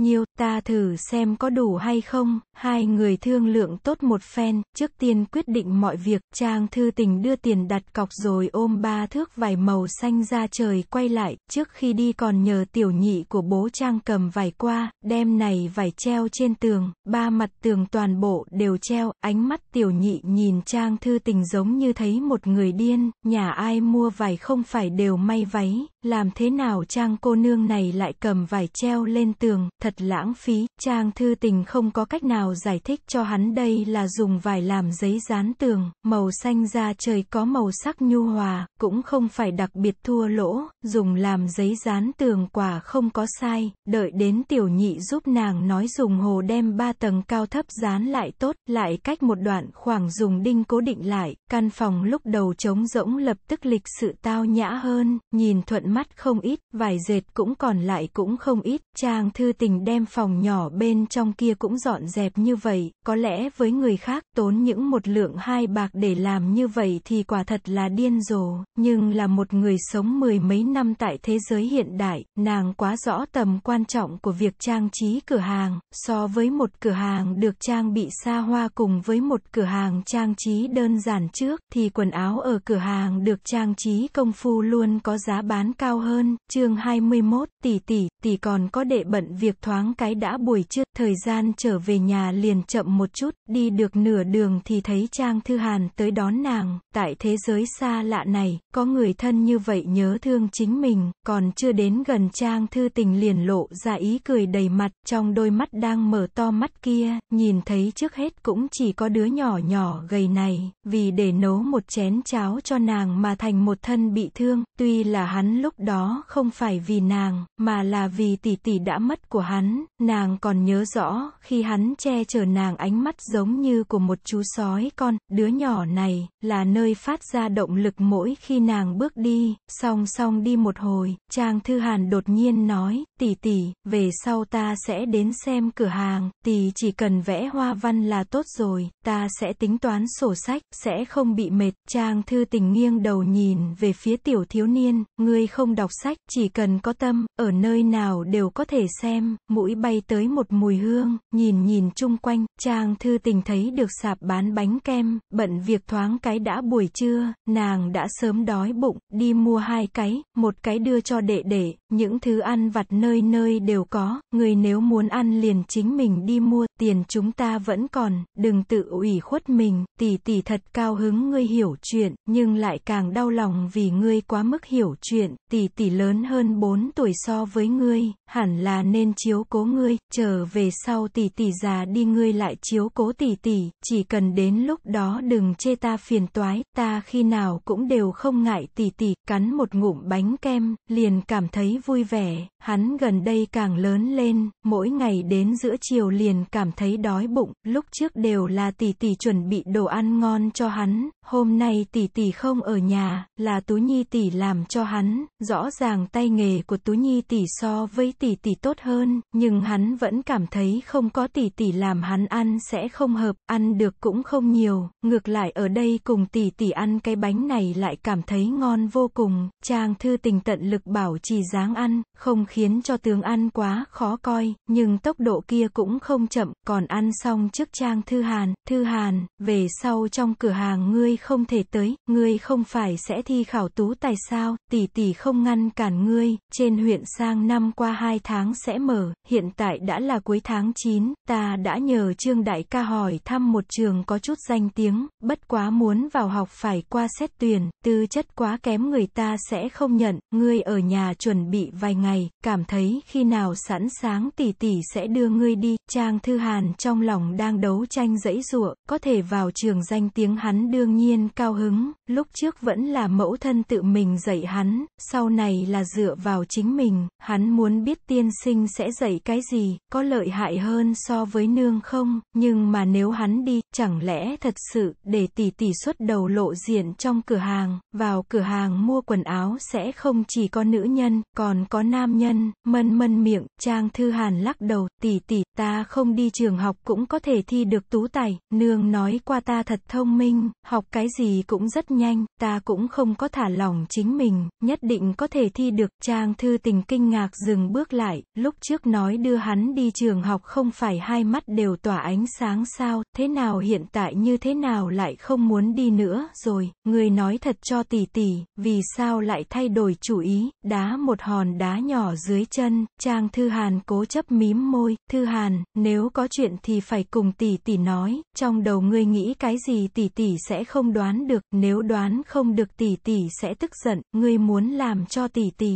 nhiêu, ta thử xem có đủ hay không, hai người thương lượng tốt một phen, trước tiên quyết định mọi việc, Trang Thư Tình đưa tiền đặt cọc rồi ôm ba thước vải màu xanh ra trời quay lại, trước khi đi còn nhờ tiểu nhị của bố Trang cầm vải qua, đem này vải treo trên tường, ba mặt tường toàn bộ đều treo, ánh mắt tiểu nhị nhìn Trang Thư Tình giống như thấy một người điên, nhà ai mua vải không phải đều may váy, làm thế nào Trang cô nương này lại cầm vải treo lên tường, thật thật lãng phí, trang thư tình không có cách nào giải thích cho hắn đây là dùng vải làm giấy dán tường, màu xanh da trời có màu sắc nhu hòa, cũng không phải đặc biệt thua lỗ, dùng làm giấy dán tường quả không có sai, đợi đến tiểu nhị giúp nàng nói dùng hồ đem ba tầng cao thấp dán lại tốt, lại cách một đoạn khoảng dùng đinh cố định lại, căn phòng lúc đầu trống rỗng lập tức lịch sự tao nhã hơn, nhìn thuận mắt không ít, vài dệt cũng còn lại cũng không ít, trang thư tình đem phòng nhỏ bên trong kia cũng dọn dẹp như vậy, có lẽ với người khác tốn những một lượng hai bạc để làm như vậy thì quả thật là điên rồ, nhưng là một người sống mười mấy năm tại thế giới hiện đại, nàng quá rõ tầm quan trọng của việc trang trí cửa hàng, so với một cửa hàng được trang bị xa hoa cùng với một cửa hàng trang trí đơn giản trước, thì quần áo ở cửa hàng được trang trí công phu luôn có giá bán cao hơn, chương 21, tỷ tỷ, tỷ còn có đệ bận việc thoáng cái đã buổi trưa, thời gian trở về nhà liền chậm một chút, đi được nửa đường thì thấy Trang Thư Hàn tới đón nàng, tại thế giới xa lạ này, có người thân như vậy nhớ thương chính mình, còn chưa đến gần Trang Thư Tình liền lộ ra ý cười đầy mặt, trong đôi mắt đang mở to mắt kia, nhìn thấy trước hết cũng chỉ có đứa nhỏ nhỏ gầy này, vì để nấu một chén cháo cho nàng mà thành một thân bị thương, tuy là hắn lúc đó không phải vì nàng, mà là vì tỷ tỷ đã mất của hắn, nàng còn nhớ rõ, khi hắn che chở nàng ánh mắt giống như của một chú sói con, đứa nhỏ này, là nơi phát ra động lực mỗi khi nàng bước đi, song song đi một hồi, Trang Thư Hàn đột nhiên nói, tỷ tỷ, về sau ta sẽ đến xem cửa hàng, tỷ chỉ cần vẽ hoa văn là tốt rồi, ta sẽ tính toán sổ sách, sẽ không bị mệt, Trang Thư tình nghiêng đầu nhìn về phía tiểu thiếu niên, ngươi không đọc sách, chỉ cần có tâm, ở nơi nào đều có thể xem, mũi bay tới một mùi hương, nhìn nhìn chung quanh, Trang Thư Tình thấy được sạp bán bánh kem, bận việc thoáng cái đã buổi trưa, nàng đã sớm đói bụng, đi mua hai cái, một cái đưa cho đệ đệ, những thứ ăn vặt nơi nơi đều có, người nếu muốn ăn liền chính mình đi mua, tiền chúng ta vẫn còn, đừng tự ủy khuất mình, tỷ tỷ thật cao hứng ngươi hiểu chuyện, nhưng lại càng đau lòng vì ngươi quá mức hiểu chuyện, tỷ tỷ lớn hơn 4 tuổi so với ngươi, hẳn là nên chiếu chiếu cố ngươi, trở về sau tỷ tỷ già đi ngươi lại chiếu cố tỷ tỷ, chỉ cần đến lúc đó đừng chê ta phiền toái, ta khi nào cũng đều không ngại tỷ tỷ, cắn một ngụm bánh kem, liền cảm thấy vui vẻ, hắn gần đây càng lớn lên, mỗi ngày đến giữa chiều liền cảm thấy đói bụng, lúc trước đều là tỷ tỷ chuẩn bị đồ ăn ngon cho hắn, hôm nay tỷ tỷ không ở nhà, là Tú Nhi tỷ làm cho hắn, rõ ràng tay nghề của Tú Nhi tỷ so với tỷ tỷ tốt hơn, nhưng hắn vẫn cảm thấy không có tỷ tỷ làm hắn ăn sẽ không hợp, ăn được cũng không nhiều, ngược lại ở đây cùng tỷ tỷ ăn cái bánh này lại cảm thấy ngon vô cùng, Trang Thư Tình tận lực bảo trì dáng ăn, không khiến cho tướng ăn quá khó coi, nhưng tốc độ kia cũng không chậm, còn ăn xong trước Trang Thư Hàn, Thư Hàn, về sau trong cửa hàng ngươi không thể tới, ngươi không phải sẽ thi khảo tú tài sao, tỷ tỷ không ngăn cản ngươi, trên huyện sang năm qua hai tháng sẽ mở, hiện tại đã là cuối tháng 9, ta đã nhờ Trương Đại ca hỏi thăm một trường có chút danh tiếng, bất quá muốn vào học phải qua xét tuyển, tư chất quá kém người ta sẽ không nhận, ngươi ở nhà chuẩn bị vài ngày, cảm thấy khi nào sẵn sáng tỷ tỷ sẽ đưa ngươi đi, Trang Thư Hàn trong lòng đang đấu tranh dẫy dụa, có thể vào trường danh tiếng hắn đương nhiên cao hứng, lúc trước vẫn là mẫu thân tự mình dạy hắn, sau này là dựa vào chính mình, hắn muốn biết tiên sinh sẽ dạy dạy cái gì, có lợi hại hơn so với nương không, nhưng mà nếu hắn đi, chẳng lẽ thật sự, để tỷ tỷ xuất đầu lộ diện trong cửa hàng, vào cửa hàng mua quần áo sẽ không chỉ có nữ nhân, còn có nam nhân, mân mân miệng, Trang Thư Hàn lắc đầu, tỷ tỷ, ta không đi trường học cũng có thể thi được tú tài, nương nói qua ta thật thông minh, học cái gì cũng rất nhanh, ta cũng không có thả lỏng chính mình, nhất định có thể thi được, Trang Thư Tình kinh ngạc dừng bước lại, lúc trước nó nói đưa hắn đi trường học không phải hai mắt đều tỏa ánh sáng sao, thế nào hiện tại như thế nào lại không muốn đi nữa rồi, người nói thật cho tỷ tỷ, vì sao lại thay đổi chủ ý, đá một hòn đá nhỏ dưới chân, Trang Thư Hàn cố chấp mím môi, Thư Hàn, nếu có chuyện thì phải cùng tỷ tỷ nói, trong đầu ngươi nghĩ cái gì tỷ tỷ sẽ không đoán được, nếu đoán không được tỷ tỷ sẽ tức giận, ngươi muốn làm cho tỷ tỷ.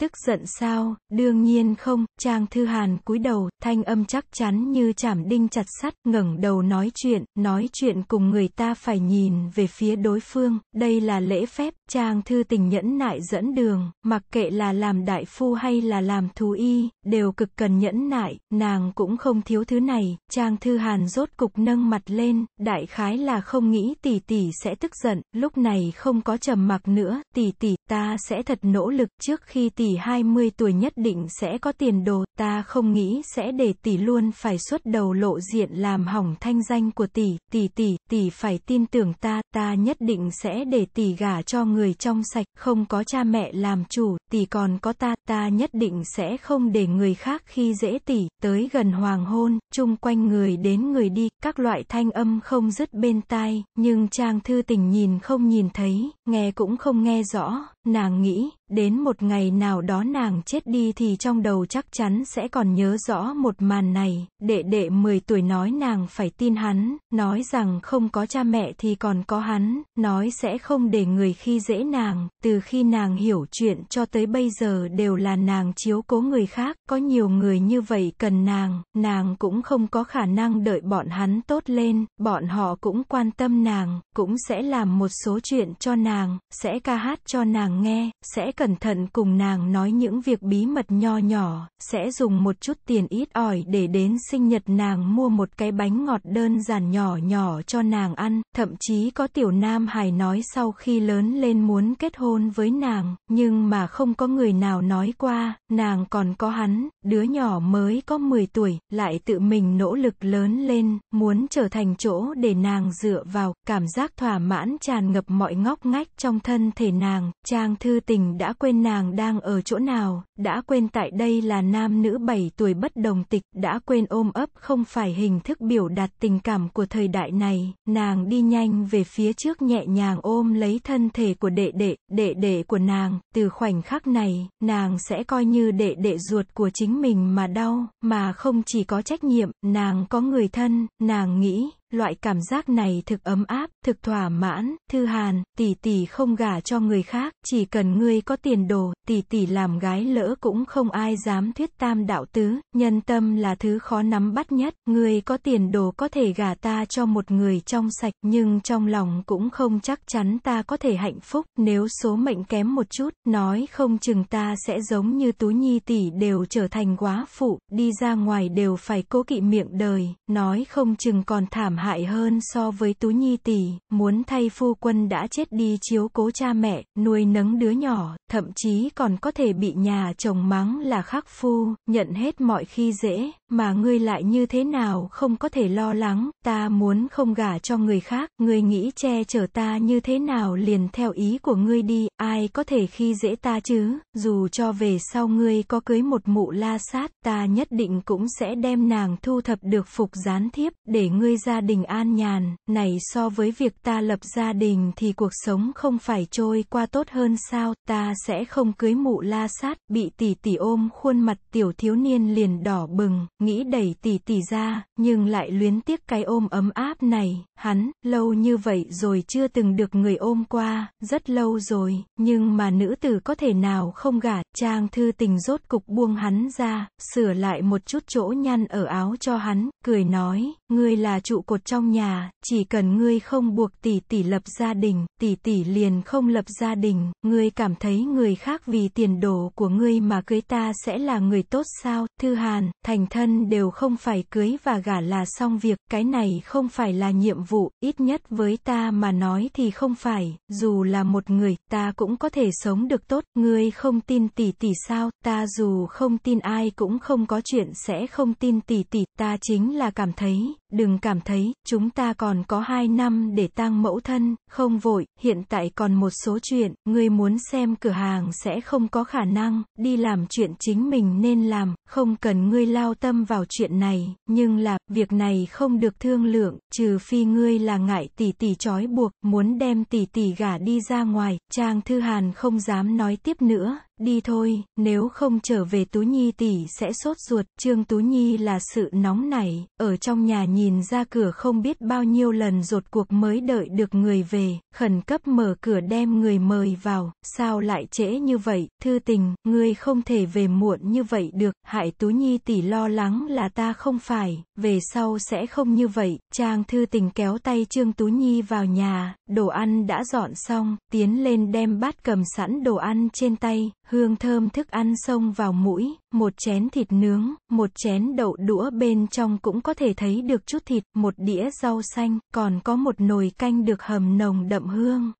Tức giận sao? Đương nhiên không, Trang Thư Hàn cúi đầu, thanh âm chắc chắn như chảm đinh chặt sắt, ngẩng đầu nói chuyện, nói chuyện cùng người ta phải nhìn về phía đối phương, đây là lễ phép, Trang Thư tình nhẫn nại dẫn đường, mặc kệ là làm đại phu hay là làm thú y, đều cực cần nhẫn nại, nàng cũng không thiếu thứ này, Trang Thư Hàn rốt cục nâng mặt lên, đại khái là không nghĩ tỷ tỷ sẽ tức giận, lúc này không có trầm mặc nữa, tỷ tỷ ta sẽ thật nỗ lực trước khi tỷ tỷ 20 tuổi nhất định sẽ có tiền đồ, ta không nghĩ sẽ để tỷ luôn phải xuất đầu lộ diện làm hỏng thanh danh của tỷ, tỷ tỷ, tỷ phải tin tưởng ta, ta nhất định sẽ để tỷ gả cho người trong sạch, không có cha mẹ làm chủ, tỷ còn có ta, ta nhất định sẽ không để người khác khi dễ tỷ, tới gần hoàng hôn, chung quanh người đến người đi, các loại thanh âm không dứt bên tai, nhưng trang thư tình nhìn không nhìn thấy, nghe cũng không nghe rõ, Nàng nghĩ, đến một ngày nào đó nàng chết đi thì trong đầu chắc chắn sẽ còn nhớ rõ một màn này. Đệ đệ 10 tuổi nói nàng phải tin hắn, nói rằng không có cha mẹ thì còn có hắn, nói sẽ không để người khi dễ nàng. Từ khi nàng hiểu chuyện cho tới bây giờ đều là nàng chiếu cố người khác. Có nhiều người như vậy cần nàng, nàng cũng không có khả năng đợi bọn hắn tốt lên. Bọn họ cũng quan tâm nàng, cũng sẽ làm một số chuyện cho nàng, sẽ ca hát cho nàng nàng nghe, sẽ cẩn thận cùng nàng nói những việc bí mật nho nhỏ, sẽ dùng một chút tiền ít ỏi để đến sinh nhật nàng mua một cái bánh ngọt đơn giản nhỏ nhỏ cho nàng ăn, thậm chí có tiểu nam hài nói sau khi lớn lên muốn kết hôn với nàng, nhưng mà không có người nào nói qua, nàng còn có hắn, đứa nhỏ mới có 10 tuổi, lại tự mình nỗ lực lớn lên, muốn trở thành chỗ để nàng dựa vào, cảm giác thỏa mãn tràn ngập mọi ngóc ngách trong thân thể nàng, cha Tang Thư Tình đã quên nàng đang ở chỗ nào, đã quên tại đây là nam nữ 7 tuổi bất đồng tịch, đã quên ôm ấp không phải hình thức biểu đạt tình cảm của thời đại này, nàng đi nhanh về phía trước nhẹ nhàng ôm lấy thân thể của đệ đệ, đệ đệ của nàng, từ khoảnh khắc này, nàng sẽ coi như đệ đệ ruột của chính mình mà đau, mà không chỉ có trách nhiệm, nàng có người thân, nàng nghĩ, loại cảm giác này thực ấm áp, thực thỏa mãn, thư hàn, tỷ tỷ không gả cho người khác, chỉ cần ngươi có tiền đồ, tỷ tỷ làm gái lỡ cũng không ai dám thuyết tam đạo tứ, nhân tâm là thứ khó nắm bắt nhất, ngươi có tiền đồ có thể gả ta cho một người trong sạch, nhưng trong lòng cũng không chắc chắn ta có thể hạnh phúc, nếu số mệnh kém một chút, nói không chừng ta sẽ giống như tú nhi tỷ đều trở thành quá phụ, đi ra ngoài đều phải cố kỵ miệng đời, nói không chừng còn thảm hại hơn so với Tú Nhi tỷ, muốn thay phu quân đã chết đi chiếu cố cha mẹ, nuôi nấng đứa nhỏ, thậm chí còn có thể bị nhà chồng mắng là khắc phu, nhận hết mọi khi dễ, mà ngươi lại như thế nào không có thể lo lắng, ta muốn không gả cho người khác, ngươi nghĩ che chở ta như thế nào liền theo ý của ngươi đi, ai có thể khi dễ ta chứ, dù cho về sau ngươi có cưới một mụ la sát, ta nhất định cũng sẽ đem nàng thu thập được phục gián thiếp, để ngươi ra đình an nhàn, này so với việc ta lập gia đình thì cuộc sống không phải trôi qua tốt hơn sao, ta sẽ không cưới mụ la sát, bị tỷ tỷ ôm khuôn mặt tiểu thiếu niên liền đỏ bừng, nghĩ đẩy tỷ tỷ ra, nhưng lại luyến tiếc cái ôm ấm áp này, hắn, lâu như vậy rồi chưa từng được người ôm qua, rất lâu rồi, nhưng mà nữ tử có thể nào không gả, trang thư tình rốt cục buông hắn ra, sửa lại một chút chỗ nhăn ở áo cho hắn, cười nói, ngươi là trụ cột cột trong nhà, chỉ cần ngươi không buộc tỷ tỷ lập gia đình, tỷ tỷ liền không lập gia đình, ngươi cảm thấy người khác vì tiền đồ của ngươi mà cưới ta sẽ là người tốt sao, thư hàn, thành thân đều không phải cưới và gả là xong việc, cái này không phải là nhiệm vụ, ít nhất với ta mà nói thì không phải, dù là một người, ta cũng có thể sống được tốt, ngươi không tin tỷ tỷ sao, ta dù không tin ai cũng không có chuyện sẽ không tin tỷ tỷ, ta chính là cảm thấy, đừng cảm thấy chúng ta còn có hai năm để tang mẫu thân, không vội, hiện tại còn một số chuyện, người muốn xem cửa hàng sẽ không có khả năng, đi làm chuyện chính mình nên làm, không cần ngươi lao tâm vào chuyện này, nhưng là, việc này không được thương lượng, trừ phi ngươi là ngại tỷ tỷ trói buộc, muốn đem tỷ tỷ gả đi ra ngoài, Trang Thư Hàn không dám nói tiếp nữa, đi thôi, nếu không trở về Tú Nhi tỷ sẽ sốt ruột, Trương Tú Nhi là sự nóng nảy, ở trong nhà nhìn ra cửa không biết bao nhiêu lần rột cuộc mới đợi được người về, khẩn cấp mở cửa đem người mời vào, sao lại trễ như vậy, thư tình, ngươi không thể về muộn như vậy được, hại Tú Nhi tỷ lo lắng là ta không phải, về sau sẽ không như vậy, Trang Thư Tình kéo tay Trương Tú Nhi vào nhà, đồ ăn đã dọn xong, tiến lên đem bát cầm sẵn đồ ăn trên tay, hương thơm thức ăn xông vào mũi, một chén thịt nướng, một chén đậu đũa bên trong cũng có thể thấy được chút thịt, một đĩa rau xanh, còn có một nồi canh được hầm nồng đậm hương,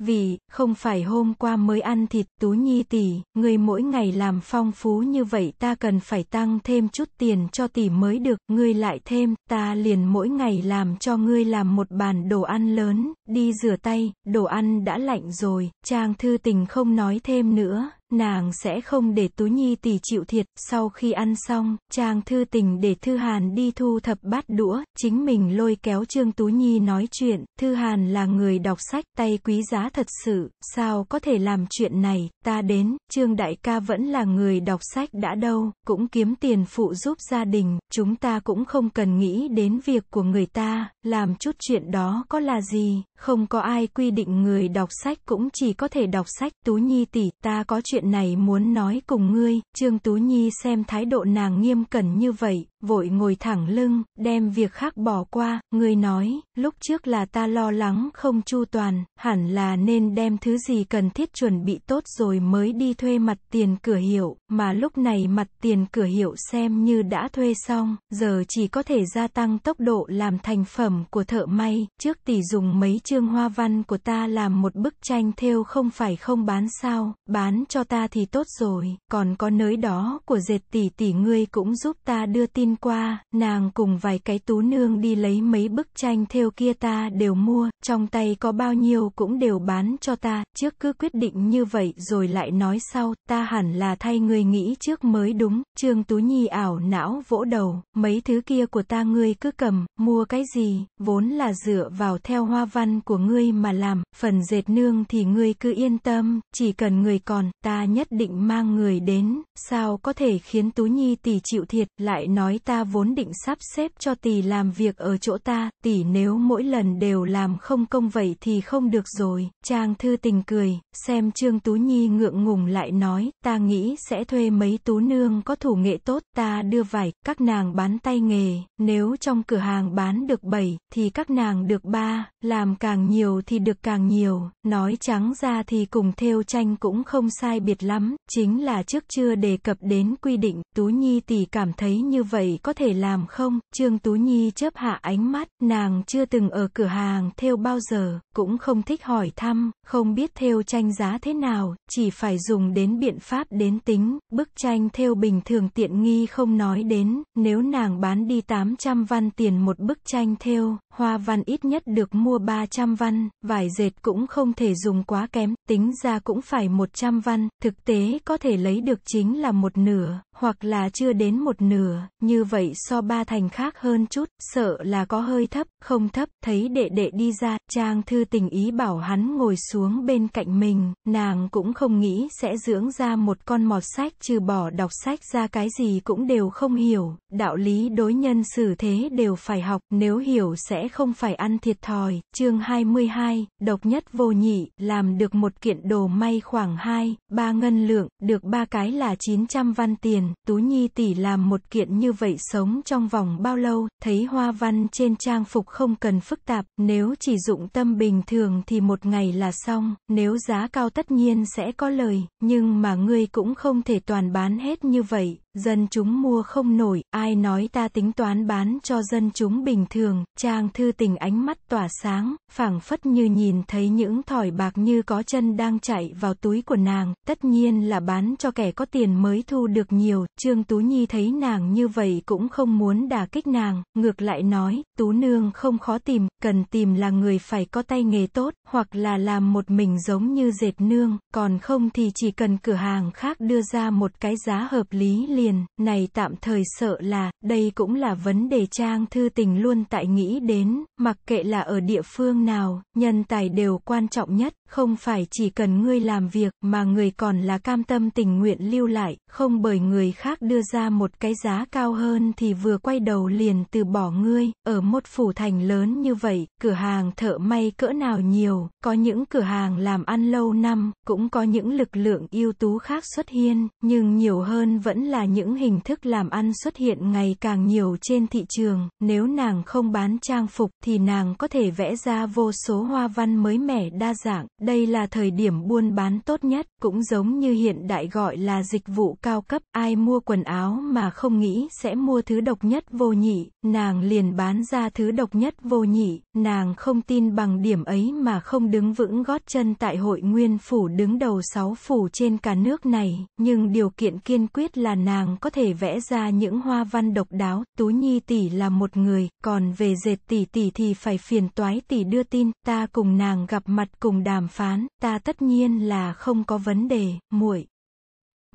vì, không phải hôm qua mới ăn thịt Tú Nhi tỷ, ngươi mỗi ngày làm phong phú như vậy ta cần phải tăng thêm chút tiền cho tỷ mới được, ngươi lại thêm, ta liền mỗi ngày làm cho ngươi làm một bàn đồ ăn lớn, đi rửa tay, đồ ăn đã lạnh rồi, Trang Thư Tình không nói thêm nữa, nàng sẽ không để Tú Nhi tỷ chịu thiệt. Sau khi ăn xong, chàng thư tình để Thư Hàn đi thu thập bát đũa, chính mình lôi kéo Trương Tú Nhi nói chuyện. Thư Hàn là người đọc sách, tay quý giá thật sự, sao có thể làm chuyện này, ta đến, Trương Đại ca vẫn là người đọc sách đã đâu, cũng kiếm tiền phụ giúp gia đình, chúng ta cũng không cần nghĩ đến việc của người ta, làm chút chuyện đó có là gì, không có ai quy định người đọc sách cũng chỉ có thể đọc sách. Tú Nhi tỷ, ta có chuyện chuyện này muốn nói cùng ngươi, Trương Tú Nhi xem thái độ nàng nghiêm cẩn như vậy, vội ngồi thẳng lưng, đem việc khác bỏ qua, ngươi nói, lúc trước là ta lo lắng không chu toàn, hẳn là nên đem thứ gì cần thiết chuẩn bị tốt rồi mới đi thuê mặt tiền cửa hiệu, mà lúc này mặt tiền cửa hiệu xem như đã thuê xong, giờ chỉ có thể gia tăng tốc độ làm thành phẩm của thợ may, trước tỷ dùng mấy chương hoa văn của ta làm một bức tranh thêu không phải không bán sao, bán cho ta thì tốt rồi, còn có nới đó của dệt tỷ tỷ ngươi cũng giúp ta đưa tin qua, nàng cùng vài cái tú nương đi lấy mấy bức tranh theo kia ta đều mua, trong tay có bao nhiêu cũng đều bán cho ta, trước cứ quyết định như vậy rồi lại nói sau, ta hẳn là thay ngươi nghĩ trước mới đúng, Trương Tú Nhi ảo não vỗ đầu, mấy thứ kia của ta ngươi cứ cầm, mua cái gì, vốn là dựa vào theo hoa văn của ngươi mà làm, phần dệt nương thì ngươi cứ yên tâm, chỉ cần người còn, ta ta nhất định mang người đến, sao có thể khiến Tú Nhi tỷ chịu thiệt, lại nói ta vốn định sắp xếp cho tỷ làm việc ở chỗ ta, tỷ nếu mỗi lần đều làm không công vậy thì không được rồi, Trang Thư Tình cười, xem Trương Tú Nhi ngượng ngùng lại nói, ta nghĩ sẽ thuê mấy tú nương có thủ nghệ tốt, ta đưa vải, các nàng bán tay nghề, nếu trong cửa hàng bán được 7, thì các nàng được 3, làm càng nhiều thì được càng nhiều, nói trắng ra thì cùng theo tranh cũng không sai biệt lắm, chính là trước chưa đề cập đến quy định, Tú Nhi tỷ cảm thấy như vậy có thể làm không? Trương Tú Nhi chớp hạ ánh mắt, nàng chưa từng ở cửa hàng theo bao giờ, cũng không thích hỏi thăm, không biết theo tranh giá thế nào, chỉ phải dùng đến biện pháp đến tính, bức tranh theo bình thường tiện nghi không nói đến, nếu nàng bán đi 800 văn tiền một bức tranh theo hoa văn ít nhất được mua 300 văn, vải dệt cũng không thể dùng quá kém, tính ra cũng phải 100 văn, thực tế có thể lấy được chính là một nửa hoặc là chưa đến một nửa, như vậy so ba thành khác hơn chút, sợ là có hơi thấp, không thấp, thấy đệ đệ đi ra, Trang Thư tình ý bảo hắn ngồi xuống bên cạnh mình, nàng cũng không nghĩ sẽ dưỡng ra một con mọt sách trừ bỏ đọc sách ra cái gì cũng đều không hiểu, đạo lý đối nhân xử thế đều phải học, nếu hiểu sẽ không phải ăn thiệt thòi, chương 22, độc nhất vô nhị, làm được một kiện đồ may khoảng 2, 3 ngân lượng, được ba cái là 900 văn tiền, tiền, Tú Nhi tỷ làm một kiện như vậy sống trong vòng bao lâu, thấy hoa văn trên trang phục không cần phức tạp, nếu chỉ dụng tâm bình thường thì một ngày là xong, nếu giá cao tất nhiên sẽ có lời, nhưng mà ngươi cũng không thể toàn bán hết như vậy, Dân chúng mua không nổi, ai nói ta tính toán bán cho dân chúng bình thường, Trang Thư Tình ánh mắt tỏa sáng, phảng phất như nhìn thấy những thỏi bạc như có chân đang chạy vào túi của nàng, tất nhiên là bán cho kẻ có tiền mới thu được nhiều, Trương Tú Nhi thấy nàng như vậy cũng không muốn đả kích nàng, ngược lại nói, Tú Nương không khó tìm, cần tìm là người phải có tay nghề tốt, hoặc là làm một mình giống như dệt nương, còn không thì chỉ cần cửa hàng khác đưa ra một cái giá hợp lý liền tiền, này tạm thời sợ là, đây cũng là vấn đề Trang Thư Tình luôn tại nghĩ đến, mặc kệ là ở địa phương nào, nhân tài đều quan trọng nhất, không phải chỉ cần ngươi làm việc mà người còn là cam tâm tình nguyện lưu lại, không bởi người khác đưa ra một cái giá cao hơn thì vừa quay đầu liền từ bỏ ngươi. Ở một phủ thành lớn như vậy, cửa hàng thợ may cỡ nào nhiều, có những cửa hàng làm ăn lâu năm, cũng có những lực lượng ưu tú khác xuất hiện, nhưng nhiều hơn vẫn là những hình thức làm ăn xuất hiện ngày càng nhiều trên thị trường. Nếu nàng không bán trang phục thì nàng có thể vẽ ra vô số hoa văn mới mẻ đa dạng, đây là thời điểm buôn bán tốt nhất, cũng giống như hiện đại gọi là dịch vụ cao cấp, ai mua quần áo mà không nghĩ sẽ mua thứ độc nhất vô nhị, nàng liền bán ra thứ độc nhất vô nhị, nàng không tin bằng điểm ấy mà không đứng vững gót chân tại hội nguyên phủ đứng đầu sáu phủ trên cả nước này, nhưng điều kiện kiên quyết là nàng có thể vẽ ra những hoa văn độc đáo, Tú Nhi tỷ là một người, còn về dệt tỷ tỷ thì phải phiền toái tỷ đưa tin, ta cùng nàng gặp mặt cùng đàm phán, ta tất nhiên là không có vấn đề, muội.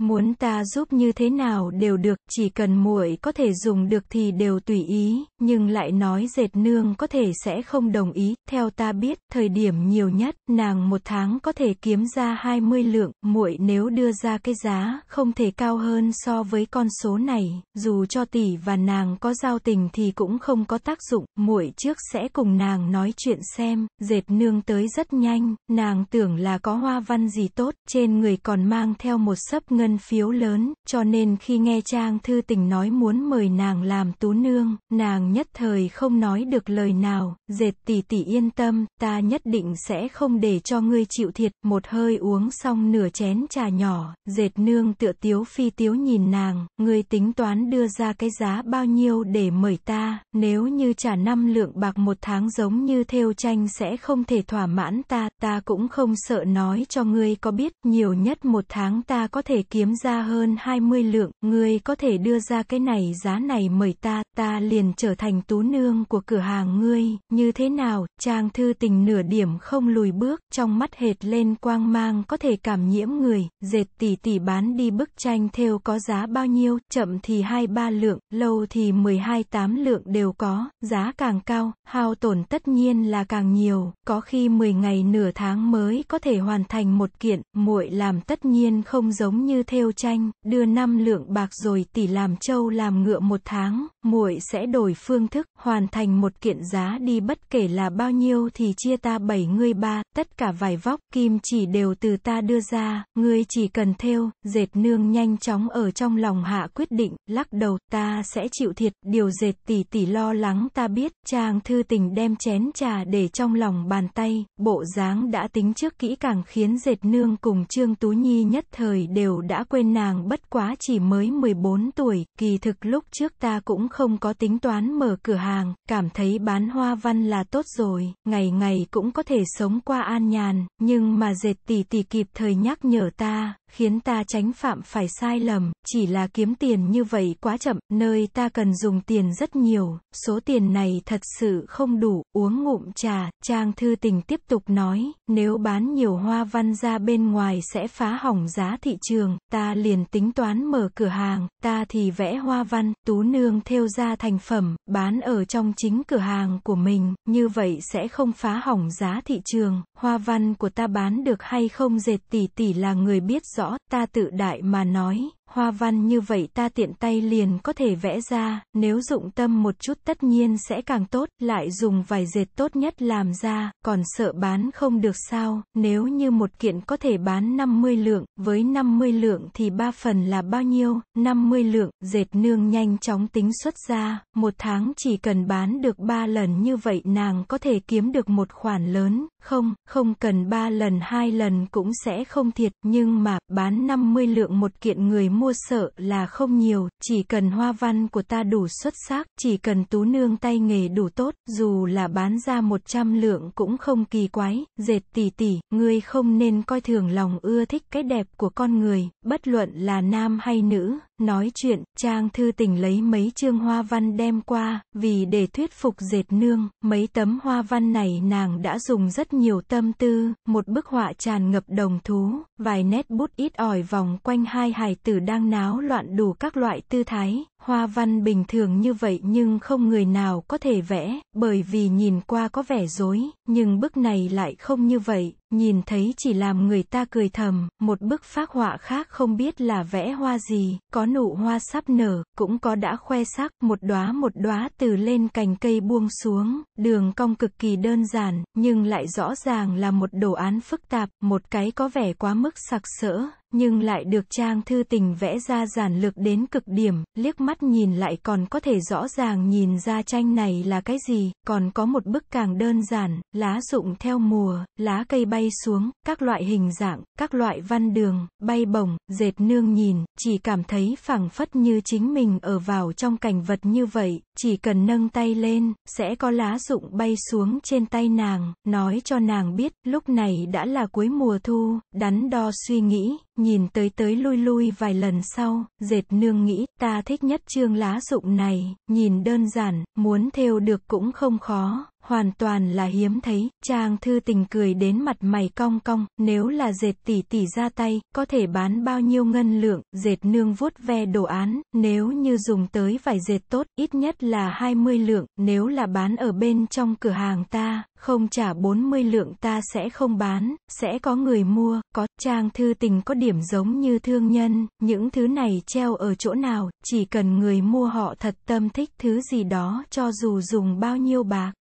Muốn ta giúp như thế nào đều được, chỉ cần muội có thể dùng được thì đều tùy ý, nhưng lại nói dệt nương có thể sẽ không đồng ý. Theo ta biết, thời điểm nhiều nhất, nàng một tháng có thể kiếm ra 20 lượng, muội nếu đưa ra cái giá không thể cao hơn so với con số này, dù cho tỷ và nàng có giao tình thì cũng không có tác dụng, muội trước sẽ cùng nàng nói chuyện xem, dệt nương tới rất nhanh, nàng tưởng là có hoa văn gì tốt, trên người còn mang theo một sấp ngân ngân phiếu lớn, cho nên khi nghe Trang Thư Tình nói muốn mời nàng làm tú nương, nàng nhất thời không nói được lời nào, dệt tỷ tỷ yên tâm, ta nhất định sẽ không để cho ngươi chịu thiệt, một hơi uống xong nửa chén trà nhỏ, dệt nương tựa tiếu phi tiếu nhìn nàng, ngươi tính toán đưa ra cái giá bao nhiêu để mời ta, nếu như trả năm lượng bạc một tháng giống như theo tranh sẽ không thể thỏa mãn ta, ta cũng không sợ nói cho ngươi có biết, nhiều nhất một tháng ta có thể kiếm kiếm ra hơn 20 lượng, ngươi có thể đưa ra cái này giá này mời ta, ta liền trở thành tú nương của cửa hàng ngươi, như thế nào, trang thư tình nửa điểm không lùi bước, trong mắt hệt lên quang mang có thể cảm nhiễm người, dệt tỷ tỷ bán đi bức tranh theo có giá bao nhiêu, chậm thì 2-3 lượng, lâu thì 12-8 lượng đều có, giá càng cao, hao tổn tất nhiên là càng nhiều, có khi 10 ngày nửa tháng mới có thể hoàn thành một kiện, muội làm tất nhiên không giống như thêu tranh, đưa năm lượng bạc rồi tỷ làm trâu làm ngựa một tháng, muội sẽ đổi phương thức, hoàn thành một kiện giá đi bất kể là bao nhiêu thì chia ta bảy ngươi ba, tất cả vải vóc, kim chỉ đều từ ta đưa ra, ngươi chỉ cần thêu, dệt nương nhanh chóng ở trong lòng hạ quyết định, lắc đầu, ta sẽ chịu thiệt, điều dệt tỷ tỷ lo lắng ta biết, chàng thư tình đem chén trà để trong lòng bàn tay, bộ dáng đã tính trước kỹ càng khiến dệt nương cùng Trương Tú Nhi nhất thời đều đã đã quên nàng bất quá chỉ mới 14 tuổi, kỳ thực lúc trước ta cũng không có tính toán mở cửa hàng, cảm thấy bán hoa văn là tốt rồi, ngày ngày cũng có thể sống qua an nhàn, nhưng mà dệt tỷ tỷ kịp thời nhắc nhở ta, khiến ta tránh phạm phải sai lầm, chỉ là kiếm tiền như vậy quá chậm, nơi ta cần dùng tiền rất nhiều, số tiền này thật sự không đủ, uống ngụm trà, Trang Thư Tình tiếp tục nói, nếu bán nhiều hoa văn ra bên ngoài sẽ phá hỏng giá thị trường, ta liền tính toán mở cửa hàng, ta thì vẽ hoa văn, tú nương theo ra thành phẩm, bán ở trong chính cửa hàng của mình, như vậy sẽ không phá hỏng giá thị trường, hoa văn của ta bán được hay không dệt tỷ tỷ là người biết rõ rõ, ta tự đại mà nói. Hoa văn như vậy ta tiện tay liền có thể vẽ ra, nếu dụng tâm một chút tất nhiên sẽ càng tốt, lại dùng vài dệt tốt nhất làm ra, còn sợ bán không được sao, nếu như một kiện có thể bán 50 lượng, với 50 lượng thì ba phần là bao nhiêu, 50 lượng, dệt nương nhanh chóng tính xuất ra, một tháng chỉ cần bán được 3 lần như vậy nàng có thể kiếm được một khoản lớn, không, không cần 3 lần 2 lần cũng sẽ không thiệt, nhưng mà, bán 50 lượng một kiện người mua mua sợ là không nhiều, chỉ cần hoa văn của ta đủ xuất sắc, chỉ cần tú nương tay nghề đủ tốt, dù là bán ra 100 lượng cũng không kỳ quái, dệt tỉ tỉ. ngươi không nên coi thường lòng ưa thích cái đẹp của con người, bất luận là nam hay nữ, Nói chuyện, Trang Thư Tình lấy mấy chương hoa văn đem qua, vì để thuyết phục dệt nương, mấy tấm hoa văn này nàng đã dùng rất nhiều tâm tư, một bức họa tràn ngập đồng thú, vài nét bút ít ỏi vòng quanh hai hài tử đang náo loạn đủ các loại tư thái, Hoa văn bình thường như vậy nhưng không người nào có thể vẽ, bởi vì nhìn qua có vẻ dối, nhưng bức này lại không như vậy, nhìn thấy chỉ làm người ta cười thầm, một bức phác họa khác không biết là vẽ hoa gì, có nụ hoa sắp nở, cũng có đã khoe sắc, một đóa một đóa từ lên cành cây buông xuống, đường cong cực kỳ đơn giản, nhưng lại rõ ràng là một đồ án phức tạp, một cái có vẻ quá mức sặc sỡ, nhưng lại được Trang Thư Tình vẽ ra giản lược đến cực điểm, liếc mắt nhìn lại còn có thể rõ ràng nhìn ra tranh này là cái gì, còn có một bức càng đơn giản, lá rụng theo mùa, lá cây bay xuống, các loại hình dạng, các loại văn đường, bay bổng, dệt nương nhìn, chỉ cảm thấy phẳng phất như chính mình ở vào trong cảnh vật như vậy, chỉ cần nâng tay lên, sẽ có lá rụng bay xuống trên tay nàng, nói cho nàng biết, lúc này đã là cuối mùa thu, đắn đo suy nghĩ, nhìn tới tới lui lui vài lần sau, dệt nương nghĩ, ta thích nhất chương lá dụng này, nhìn đơn giản, muốn theo được cũng không khó, hoàn toàn là hiếm thấy, chàng thư tình cười đến mặt mày cong cong, nếu là dệt tỷ tỷ ra tay, có thể bán bao nhiêu ngân lượng, dệt nương vuốt ve đồ án, nếu như dùng tới vải dệt tốt, ít nhất là 20 lượng, nếu là bán ở bên trong cửa hàng ta, không trả 40 lượng ta sẽ không bán, sẽ có người mua, có, chàng thư tình có điểm giống như thương nhân, những thứ này treo ở chỗ nào, chỉ cần người mua họ thật tâm thích thứ gì đó cho dù dùng bao nhiêu bạc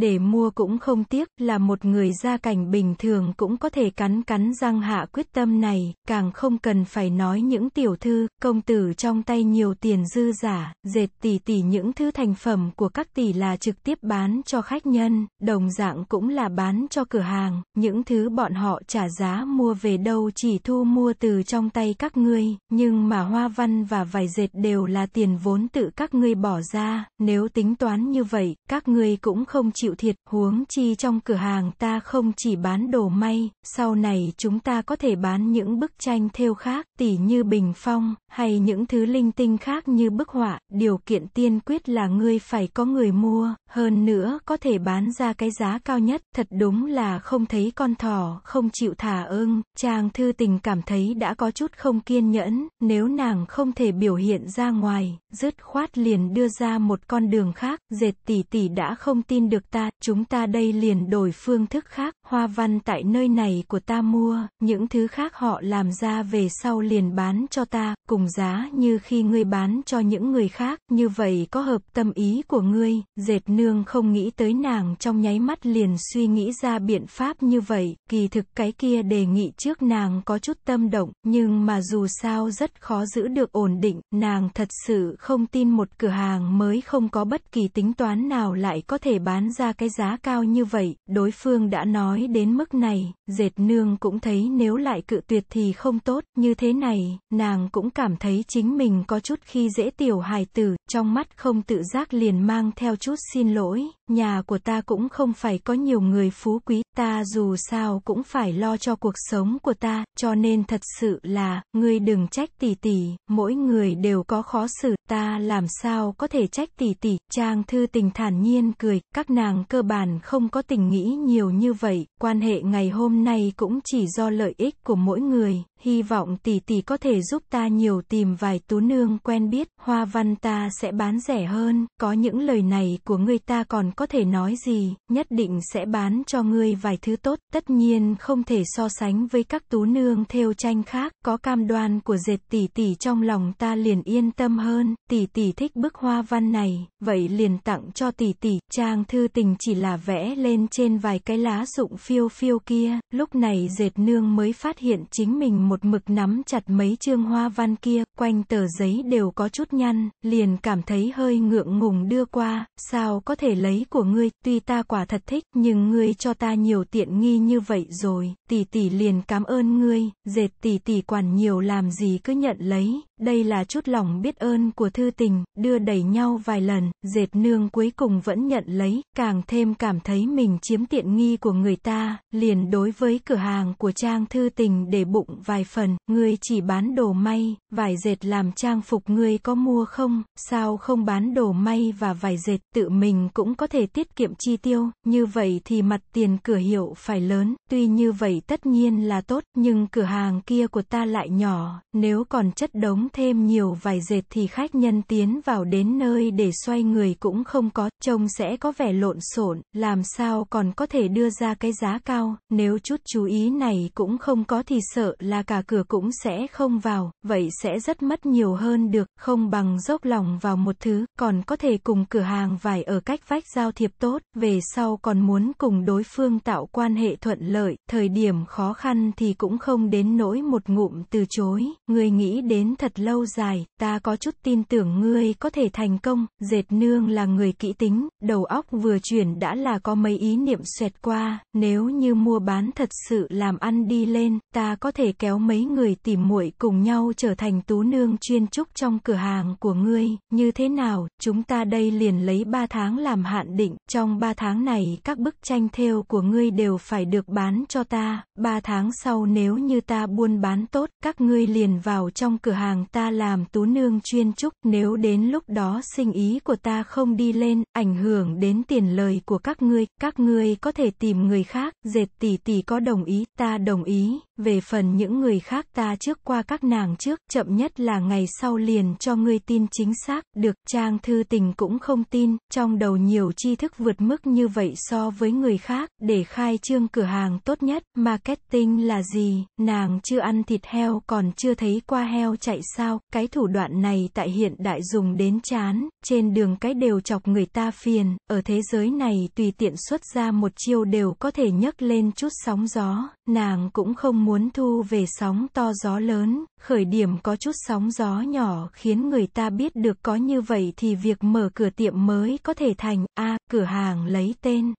để mua cũng không tiếc, là một người gia cảnh bình thường cũng có thể cắn cắn răng hạ quyết tâm này, càng không cần phải nói những tiểu thư, công tử trong tay nhiều tiền dư giả, dệt tỉ tỉ những thứ thành phẩm của các tỷ là trực tiếp bán cho khách nhân, đồng dạng cũng là bán cho cửa hàng, những thứ bọn họ trả giá mua về đâu chỉ thu mua từ trong tay các ngươi, nhưng mà hoa văn và vải dệt đều là tiền vốn tự các ngươi bỏ ra, nếu tính toán như vậy, các ngươi cũng không chịu chịu thiệt, huống chi trong cửa hàng ta không chỉ bán đồ may, sau này chúng ta có thể bán những bức tranh thêu khác, tỉ như bình phong, hay những thứ linh tinh khác như bức họa, điều kiện tiên quyết là ngươi phải có người mua, hơn nữa có thể bán ra cái giá cao nhất, thật đúng là không thấy con thỏ không chịu thả ơn chàng thư tình cảm thấy đã có chút không kiên nhẫn, nếu nàng không thể biểu hiện ra ngoài, dứt khoát liền đưa ra một con đường khác, dệt tỷ tỷ đã không tin được ta, chúng ta đây liền đổi phương thức khác, hoa văn tại nơi này của ta mua, những thứ khác họ làm ra về sau liền bán cho ta, cùng giá như khi ngươi bán cho những người khác, như vậy có hợp tâm ý của ngươi, dệt nương không nghĩ tới nàng trong nháy mắt liền suy nghĩ ra biện pháp như vậy, kỳ thực cái kia đề nghị trước nàng có chút tâm động, nhưng mà dù sao rất khó giữ được ổn định, nàng thật sự không tin một cửa hàng mới không có bất kỳ tính toán nào lại có thể bán ra cái giá cao như vậy, đối phương đã nói đến mức này, dệt nương cũng thấy nếu lại cự tuyệt thì không tốt, như thế này, nàng cũng cảm thấy chính mình có chút khi dễ tiểu hài tử, trong mắt không tự giác liền mang theo chút xin lỗi, nhà của ta cũng không phải có nhiều người phú quý, ta dù sao cũng phải lo cho cuộc sống của ta, cho nên thật sự là, ngươi đừng trách tỷ tỷ, mỗi người đều có khó xử, ta làm sao có thể trách tỷ tỷ, trang thư tình thản nhiên cười, các nàng nàng cơ bản không có tình nghĩ nhiều như vậy, quan hệ ngày hôm nay cũng chỉ do lợi ích của mỗi người hy vọng tỷ tỷ có thể giúp ta nhiều tìm vài tú nương quen biết, hoa văn ta sẽ bán rẻ hơn, có những lời này của ngươi ta còn có thể nói gì, nhất định sẽ bán cho ngươi vài thứ tốt, tất nhiên không thể so sánh với các tú nương theo tranh khác, có cam đoan của dệt tỷ tỷ trong lòng ta liền yên tâm hơn, tỷ tỷ thích bức hoa văn này, vậy liền tặng cho tỷ tỷ, trang thư tình chỉ là vẽ lên trên vài cái lá rụng phiêu phiêu kia, lúc này dệt nương mới phát hiện chính mình một một mực nắm chặt mấy chương hoa văn kia, quanh tờ giấy đều có chút nhăn, liền cảm thấy hơi ngượng ngùng đưa qua, sao có thể lấy của ngươi, tuy ta quả thật thích, nhưng ngươi cho ta nhiều tiện nghi như vậy rồi, tỷ tỷ liền cảm ơn ngươi, dệt tỷ tỷ quản nhiều làm gì cứ nhận lấy, đây là chút lòng biết ơn của thư tình, đưa đẩy nhau vài lần, dệt nương cuối cùng vẫn nhận lấy, càng thêm cảm thấy mình chiếm tiện nghi của người ta, liền đối với cửa hàng của trang thư tình để bụng vài phần, người chỉ bán đồ may, vải dệt làm trang phục người có mua không, sao không bán đồ may và vải dệt, tự mình cũng có thể tiết kiệm chi tiêu, như vậy thì mặt tiền cửa hiệu phải lớn, tuy như vậy tất nhiên là tốt, nhưng cửa hàng kia của ta lại nhỏ, nếu còn chất đống thêm nhiều vài dệt thì khách nhân tiến vào đến nơi để xoay người cũng không có, trông sẽ có vẻ lộn xộn, làm sao còn có thể đưa ra cái giá cao, nếu chút chú ý này cũng không có thì sợ là cả cửa cũng sẽ không vào, vậy sẽ rất mất nhiều hơn được, không bằng dốc lòng vào một thứ, còn có thể cùng cửa hàng vải ở cách vách giao thiệp tốt, về sau còn muốn cùng đối phương tạo quan hệ thuận lợi, thời điểm khó khăn thì cũng không đến nỗi một ngụm từ chối, người nghĩ đến thật lâu dài, ta có chút tin tưởng ngươi có thể thành công, dệt nương là người kỹ tính, đầu óc vừa chuyển đã là có mấy ý niệm xoẹt qua, nếu như mua bán thật sự làm ăn đi lên, ta có thể kéo mấy người tìm muội cùng nhau trở thành tú nương chuyên trúc trong cửa hàng của ngươi, như thế nào, chúng ta đây liền lấy 3 tháng làm hạn định, trong 3 tháng này các bức tranh thêu của ngươi đều phải được bán cho ta, 3 tháng sau nếu như ta buôn bán tốt, các ngươi liền vào trong cửa hàng ta làm tú nương chuyên trúc, nếu đến lúc đó sinh ý của ta không đi lên, ảnh hưởng đến tiền lời của các ngươi, các ngươi có thể tìm người khác, dệt tỷ tỷ có đồng ý, ta đồng ý, về phần những người khác ta trước qua các nàng trước, chậm nhất là ngày sau liền cho ngươi tin chính xác, được, trang thư tình cũng không tin, trong đầu nhiều tri thức vượt mức như vậy so với người khác, để khai trương cửa hàng tốt nhất, marketing là gì, nàng chưa ăn thịt heo còn chưa thấy qua heo chạy xa sao, cái thủ đoạn này tại hiện đại dùng đến chán, trên đường cái đều chọc người ta phiền, ở thế giới này tùy tiện xuất ra một chiêu đều có thể nhấc lên chút sóng gió, nàng cũng không muốn thu về sóng to gió lớn, khởi điểm có chút sóng gió nhỏ khiến người ta biết được có như vậy thì việc mở cửa tiệm mới có thể thành, a cửa hàng lấy tên.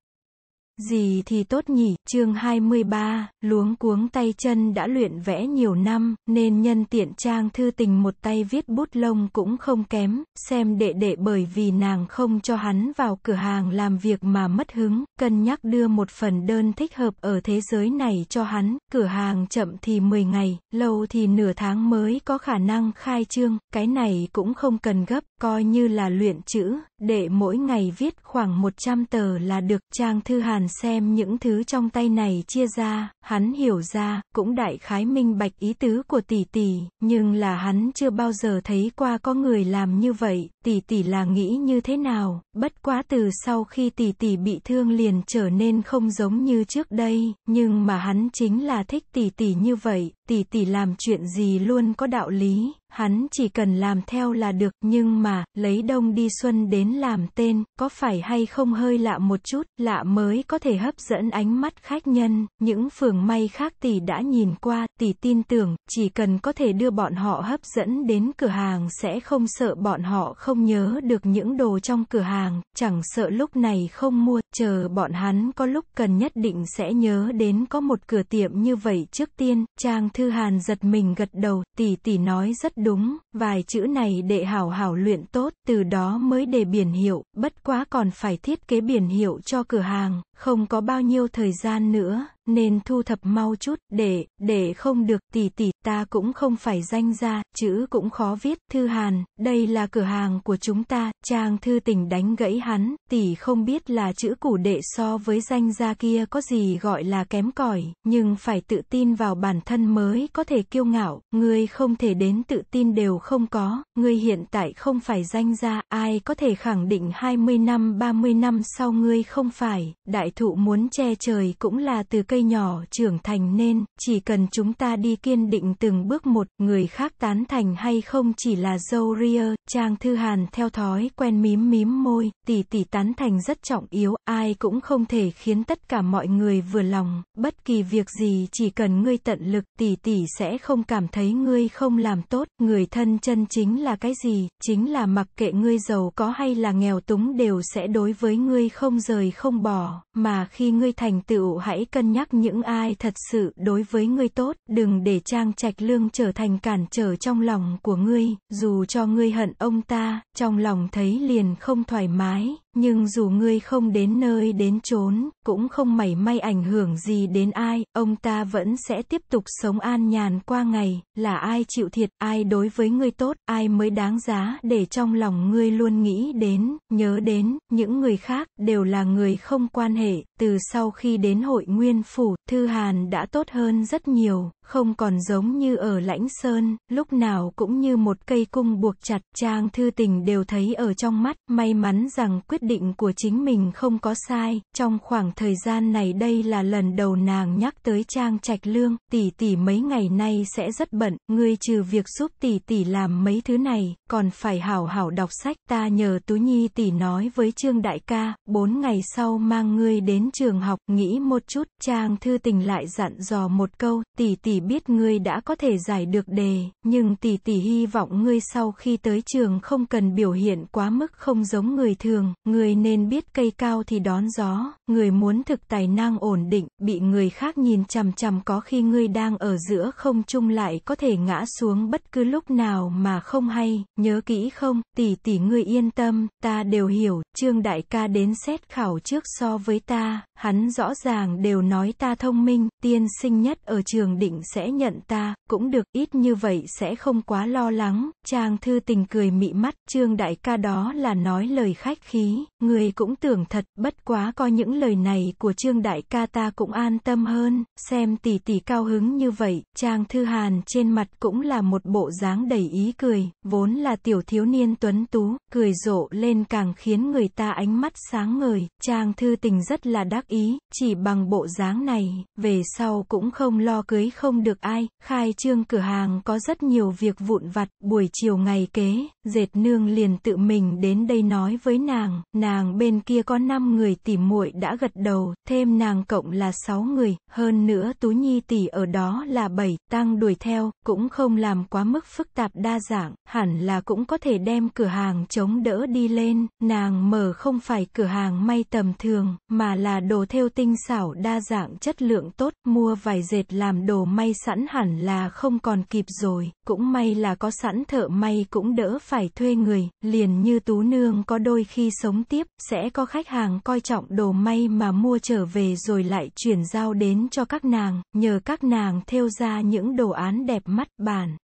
Gì thì tốt nhỉ, chương 23, luống cuống tay chân đã luyện vẽ nhiều năm, nên nhân tiện trang thư tình một tay viết bút lông cũng không kém, xem đệ đệ bởi vì nàng không cho hắn vào cửa hàng làm việc mà mất hứng, cân nhắc đưa một phần đơn thích hợp ở thế giới này cho hắn, cửa hàng chậm thì 10 ngày, lâu thì nửa tháng mới có khả năng khai trương, cái này cũng không cần gấp, coi như là luyện chữ, để mỗi ngày viết khoảng 100 tờ là được Trang Thư Hàn xem những thứ trong tay này chia ra, hắn hiểu ra, cũng đại khái minh bạch ý tứ của tỷ tỷ, nhưng là hắn chưa bao giờ thấy qua có người làm như vậy, tỷ tỷ là nghĩ như thế nào, bất quá từ sau khi tỷ tỷ bị thương liền trở nên không giống như trước đây, nhưng mà hắn chính là thích tỷ tỷ như vậy, tỷ tỷ làm chuyện gì luôn có đạo lý, hắn chỉ cần làm theo là được, nhưng mà, lấy đông đi xuân đến làm tên, có phải hay không hơi lạ một chút, lạ mới có thể hấp dẫn ánh mắt khách nhân, những phường may khác tỷ đã nhìn qua, tỷ tin tưởng, chỉ cần có thể đưa bọn họ hấp dẫn đến cửa hàng sẽ không sợ bọn họ không nhớ được những đồ trong cửa hàng, chẳng sợ lúc này không mua, chờ bọn hắn có lúc cần nhất định sẽ nhớ đến có một cửa tiệm như vậy trước tiên, trang Thư Hàn giật mình gật đầu, tỷ tỷ nói rất đúng, vài chữ này để hảo hảo luyện tốt, từ đó mới để biển hiệu, bất quá còn phải thiết kế biển hiệu cho cửa hàng, không có bao nhiêu thời gian nữa, nên thu thập mau chút, để, để không được, tỷ tỷ, ta cũng không phải danh ra, chữ cũng khó viết, thư hàn, đây là cửa hàng của chúng ta, trang thư tình đánh gãy hắn, tỷ không biết là chữ củ đệ so với danh gia kia có gì gọi là kém cỏi nhưng phải tự tin vào bản thân mới có thể kiêu ngạo, ngươi không thể đến tự tin đều không có, ngươi hiện tại không phải danh gia, ai có thể khẳng định 20 năm 30 năm sau ngươi không phải, đại thụ muốn che trời cũng là từ cây cây nhỏ trưởng thành nên, chỉ cần chúng ta đi kiên định từng bước một, người khác tán thành hay không chỉ là dâu ria, Trang Thư Hàn theo thói quen mím mím môi, tỷ tỷ tán thành rất trọng yếu, ai cũng không thể khiến tất cả mọi người vừa lòng, bất kỳ việc gì chỉ cần ngươi tận lực, tỷ tỷ sẽ không cảm thấy ngươi không làm tốt, người thân chân chính là cái gì, chính là mặc kệ ngươi giàu có hay là nghèo túng đều sẽ đối với ngươi không rời không bỏ, mà khi ngươi thành tựu hãy cân nhắc khác những ai thật sự đối với ngươi tốt, đừng để Trang Trạch Lương trở thành cản trở trong lòng của ngươi, dù cho ngươi hận ông ta, trong lòng thấy liền không thoải mái, nhưng dù ngươi không đến nơi đến chốn, cũng không mảy may ảnh hưởng gì đến ai, ông ta vẫn sẽ tiếp tục sống an nhàn qua ngày, là ai chịu thiệt, ai đối với ngươi tốt, ai mới đáng giá để trong lòng ngươi luôn nghĩ đến, nhớ đến, những người khác đều là người không quan hệ, từ sau khi đến hội nguyên phủ, Thư Hàn đã tốt hơn rất nhiều, không còn giống như ở lãnh sơn, lúc nào cũng như một cây cung buộc chặt, Trang Thư Tình đều thấy ở trong mắt, may mắn rằng quyết định của chính mình không có sai, trong khoảng thời gian này đây là lần đầu nàng nhắc tới Trang Trạch Lương, tỷ tỷ mấy ngày nay sẽ rất bận, ngươi trừ việc giúp tỷ tỷ làm mấy thứ này, còn phải hảo hảo đọc sách, ta nhờ Tú Nhi tỷ nói với Trương Đại ca, bốn ngày sau mang ngươi đến trường học, nghĩ một chút, Trang Thư Tình lại dặn dò một câu, tỷ tỷ biết ngươi đã có thể giải được đề, nhưng tỷ tỷ hy vọng ngươi sau khi tới trường không cần biểu hiện quá mức không giống người thường, ngươi nên biết cây cao thì đón gió, người muốn thực tài năng ổn định, bị người khác nhìn chằm chằm có khi ngươi đang ở giữa không trung lại có thể ngã xuống bất cứ lúc nào mà không hay, nhớ kỹ không, tỷ tỷ ngươi yên tâm, ta đều hiểu, trương đại ca đến xét khảo trước so với ta, hắn rõ ràng đều nói ta thông minh, tiên sinh nhất ở trường định sẽ nhận ta, cũng được, ít như vậy sẽ không quá lo lắng, chàng thư tình cười mị mắt, trương đại ca đó là nói lời khách khí, người cũng tưởng thật, bất quá coi những lời này của trương đại ca ta cũng an tâm hơn, xem tỷ tỷ cao hứng như vậy, chàng thư hàn trên mặt cũng là một bộ dáng đầy ý cười, vốn là tiểu thiếu niên tuấn tú, cười rộ lên càng khiến người ta ánh mắt sáng ngời, chàng thư tình rất là đắc ý, chỉ bằng bộ dáng này, về sau cũng không lo cưới không không được ai, khai trương cửa hàng có rất nhiều việc vụn vặt, buổi chiều ngày kế, dệt nương liền tự mình đến đây nói với nàng, nàng bên kia có 5 người tỉ muội đã gật đầu, thêm nàng cộng là 6 người, hơn nữa Tú Nhi tỷ ở đó là 7, tăng đuổi theo, cũng không làm quá mức phức tạp đa dạng, hẳn là cũng có thể đem cửa hàng chống đỡ đi lên, nàng mở không phải cửa hàng may tầm thường, mà là đồ thêu tinh xảo đa dạng chất lượng tốt, mua vài dệt làm đồ may may sẵn hẳn là không còn kịp rồi, cũng may là có sẵn thợ may cũng đỡ phải thuê người, liền như tú nương có đôi khi sống tiếp, sẽ có khách hàng coi trọng đồ may mà mua trở về rồi lại chuyển giao đến cho các nàng, nhờ các nàng thêu ra những đồ án đẹp mắt bản.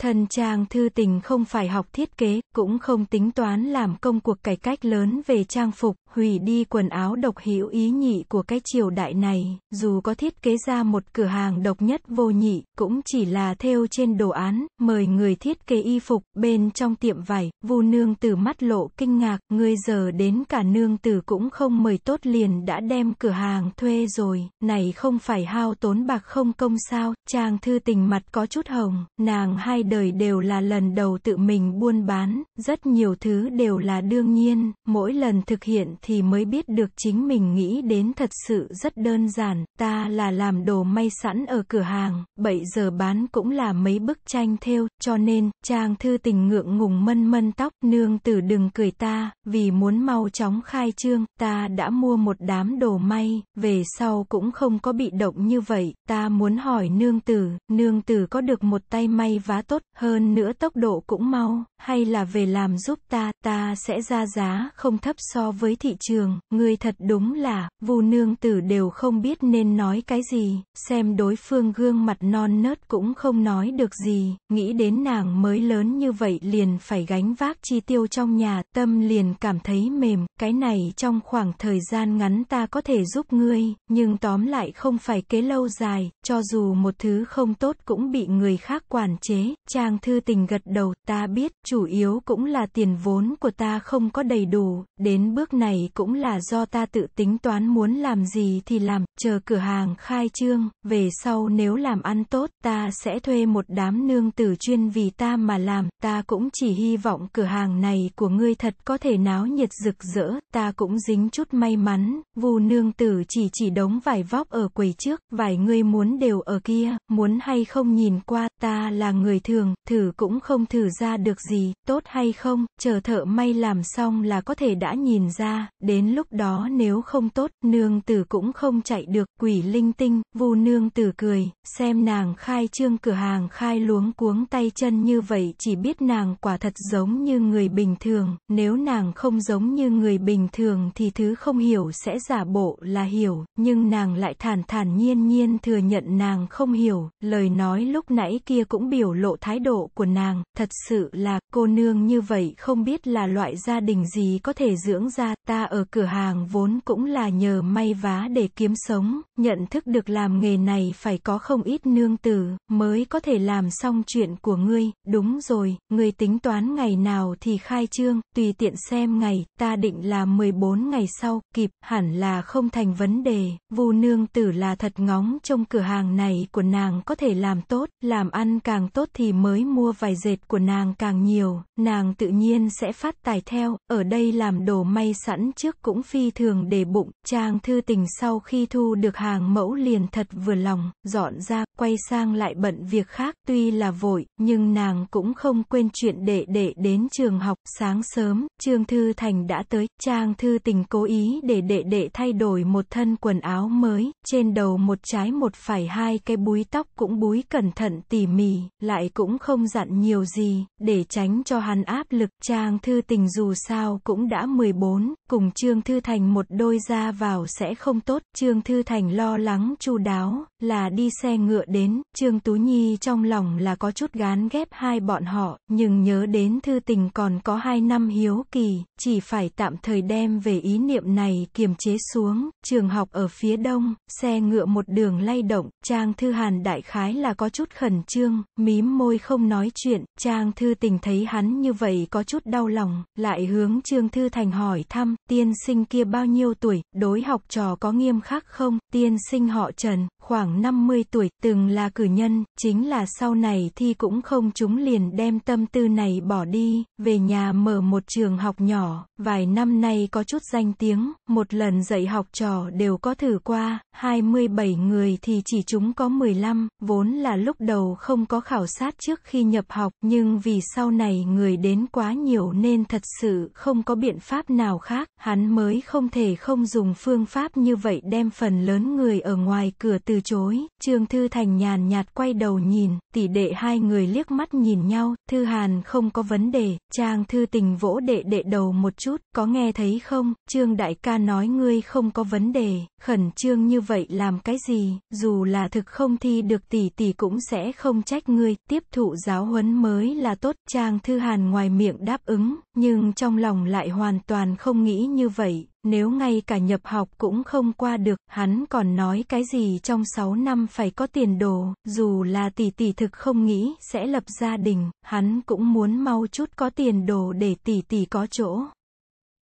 Thần trang thư tình không phải học thiết kế, cũng không tính toán làm công cuộc cải cách lớn về trang phục, hủy đi quần áo độc hữu ý nhị của cái triều đại này, dù có thiết kế ra một cửa hàng độc nhất vô nhị, cũng chỉ là theo trên đồ án, mời người thiết kế y phục, bên trong tiệm vải, vu nương tử mắt lộ kinh ngạc, người giờ đến cả nương tử cũng không mời tốt liền đã đem cửa hàng thuê rồi, này không phải hao tốn bạc không công sao, chàng thư tình mặt có chút hồng, nàng hai đời đều là lần đầu tự mình buôn bán, rất nhiều thứ đều là đương nhiên, mỗi lần thực hiện thì mới biết được chính mình nghĩ đến thật sự rất đơn giản, ta là làm đồ may sẵn ở cửa hàng, 7 giờ bán cũng là mấy bức tranh thêu, cho nên, Trang Thư Tình ngượng ngùng mân mân tóc, nương tử đừng cười ta, vì muốn mau chóng khai trương, ta đã mua một đám đồ may, về sau cũng không có bị động như vậy, ta muốn hỏi nương tử, nương tử có được một tay may vá tốt, hơn nữa tốc độ cũng mau, hay là về làm giúp ta, ta sẽ ra giá không thấp so với thị trường, người thật đúng là, vu nương tử đều không biết nên nói cái gì, xem đối phương gương mặt non nớt cũng không nói được gì, nghĩ đến nàng mới lớn như vậy liền phải gánh vác chi tiêu trong nhà, tâm liền cảm thấy mềm, cái này trong khoảng thời gian ngắn ta có thể giúp ngươi, nhưng tóm lại không phải kế lâu dài, cho dù một thứ không tốt cũng bị người khác quản chế, trang thư tình gật đầu, ta biết, chủ yếu cũng là tiền vốn của ta không có đầy đủ, đến bước này cũng là do ta tự tính toán muốn làm gì thì làm, chờ cửa hàng khai trương, về sau nếu làm ăn tốt ta sẽ thuê một đám nương tử chuyên vì ta mà làm, ta cũng chỉ hy vọng cửa hàng này của ngươi thật có thể náo nhiệt rực rỡ, ta cũng dính chút may mắn, vu nương tử chỉ chỉ đống vải vóc ở quầy trước, vài ngươi muốn đều ở kia, muốn hay không nhìn qua, ta là người thường, thử cũng không thử ra được gì, tốt hay không, chờ thợ may làm xong là có thể đã nhìn ra, đến lúc đó nếu không tốt, nương tử cũng không chạy được, quỷ linh tinh, vu nương tử cười, xem nàng khai trương cửa hàng khai luống cuống tay chân như vậy chỉ biết nàng quả thật giống như người bình thường, nếu nàng không giống như người bình thường thì thứ không hiểu sẽ giả bộ là hiểu, nhưng nàng lại thản thản nhiên nhiên thừa nhận nàng không hiểu, lời nói lúc nãy kia cũng biểu lộ thái độ của nàng, thật sự là, cô nương như vậy không biết là loại gia đình gì có thể dưỡng ra ta ở cửa hàng vốn cũng là nhờ may vá để kiếm sống, nhận thức được làm nghề này phải có không ít nương tử, mới có thể làm xong chuyện của ngươi, đúng rồi, ngươi tính toán ngày nào thì khai trương, tùy tiện xem ngày, ta định là 14 ngày sau, kịp, hẳn là không thành vấn đề, vu nương tử là thật ngóng trong cửa hàng này của nàng có thể làm tốt, làm ăn càng tốt thì mới mua vài dệt của nàng càng nhiều, nàng tự nhiên sẽ phát tài theo, ở đây làm đồ may sẵn sẵn trước cũng phi thường để bụng, trang thư tình sau khi thu được hàng mẫu liền thật vừa lòng, dọn ra, quay sang lại bận việc khác, tuy là vội, nhưng nàng cũng không quên chuyện để để đến trường học, sáng sớm, Trương Thư Thành đã tới, trang thư tình cố ý để để để thay đổi một thân quần áo mới, trên đầu một trái một phải hai cái búi tóc cũng búi cẩn thận tỉ mỉ, lại cũng không dặn nhiều gì, để tránh cho hắn áp lực, trang thư tình dù sao cũng đã 14, cùng Trương Thư Thành một đôi ra vào sẽ không tốt, Trương Thư Thành lo lắng chu đáo, là đi xe ngựa đến, Trương Tú Nhi trong lòng là có chút gán ghép hai bọn họ, nhưng nhớ đến Thư Tình còn có hai năm hiếu kỳ, chỉ phải tạm thời đem về ý niệm này kiềm chế xuống, trường học ở phía đông, xe ngựa một đường lay động, Trang Thư Hàn đại khái là có chút khẩn trương, mím môi không nói chuyện, Trang Thư Tình thấy hắn như vậy có chút đau lòng, lại hướng Trương Thư Thành hỏi thăm, tiên sinh kia bao nhiêu tuổi, đối học trò có nghiêm khắc không, tiên sinh họ Trần, khoảng 50 tuổi, từng là cử nhân, chính là sau này thi cũng không chúng liền đem tâm tư này bỏ đi, về nhà mở một trường học nhỏ, vài năm nay có chút danh tiếng, một lần dạy học trò đều có thử qua, 27 người thì chỉ chúng có 15, vốn là lúc đầu không có khảo sát trước khi nhập học, nhưng vì sau này người đến quá nhiều nên thật sự không có biện pháp nào khác, hắn mới không thể không dùng phương pháp như vậy đem phần lớn người ở ngoài cửa từ chối. Trương Thư Thành nhàn nhạt quay đầu nhìn, tỷ đệ hai người liếc mắt nhìn nhau, Thư Hàn không có vấn đề, Trang Thư Tình vỗ đệ đệ đầu một chút, có nghe thấy không, Trương Đại ca nói ngươi không có vấn đề, khẩn trương như vậy làm cái gì, dù là thực không thi được tỷ tỷ cũng sẽ không trách ngươi, tiếp thụ giáo huấn mới là tốt, Trang Thư Hàn ngoài miệng đáp ứng, nhưng trong lòng lại hoàn toàn không nghĩ như vậy, nếu ngay cả nhập học cũng không qua được, hắn còn nói cái gì trong 6 năm phải có tiền đồ, dù là tỷ tỷ thực không nghĩ sẽ lập gia đình, hắn cũng muốn mau chút có tiền đồ để tỷ tỷ có chỗ.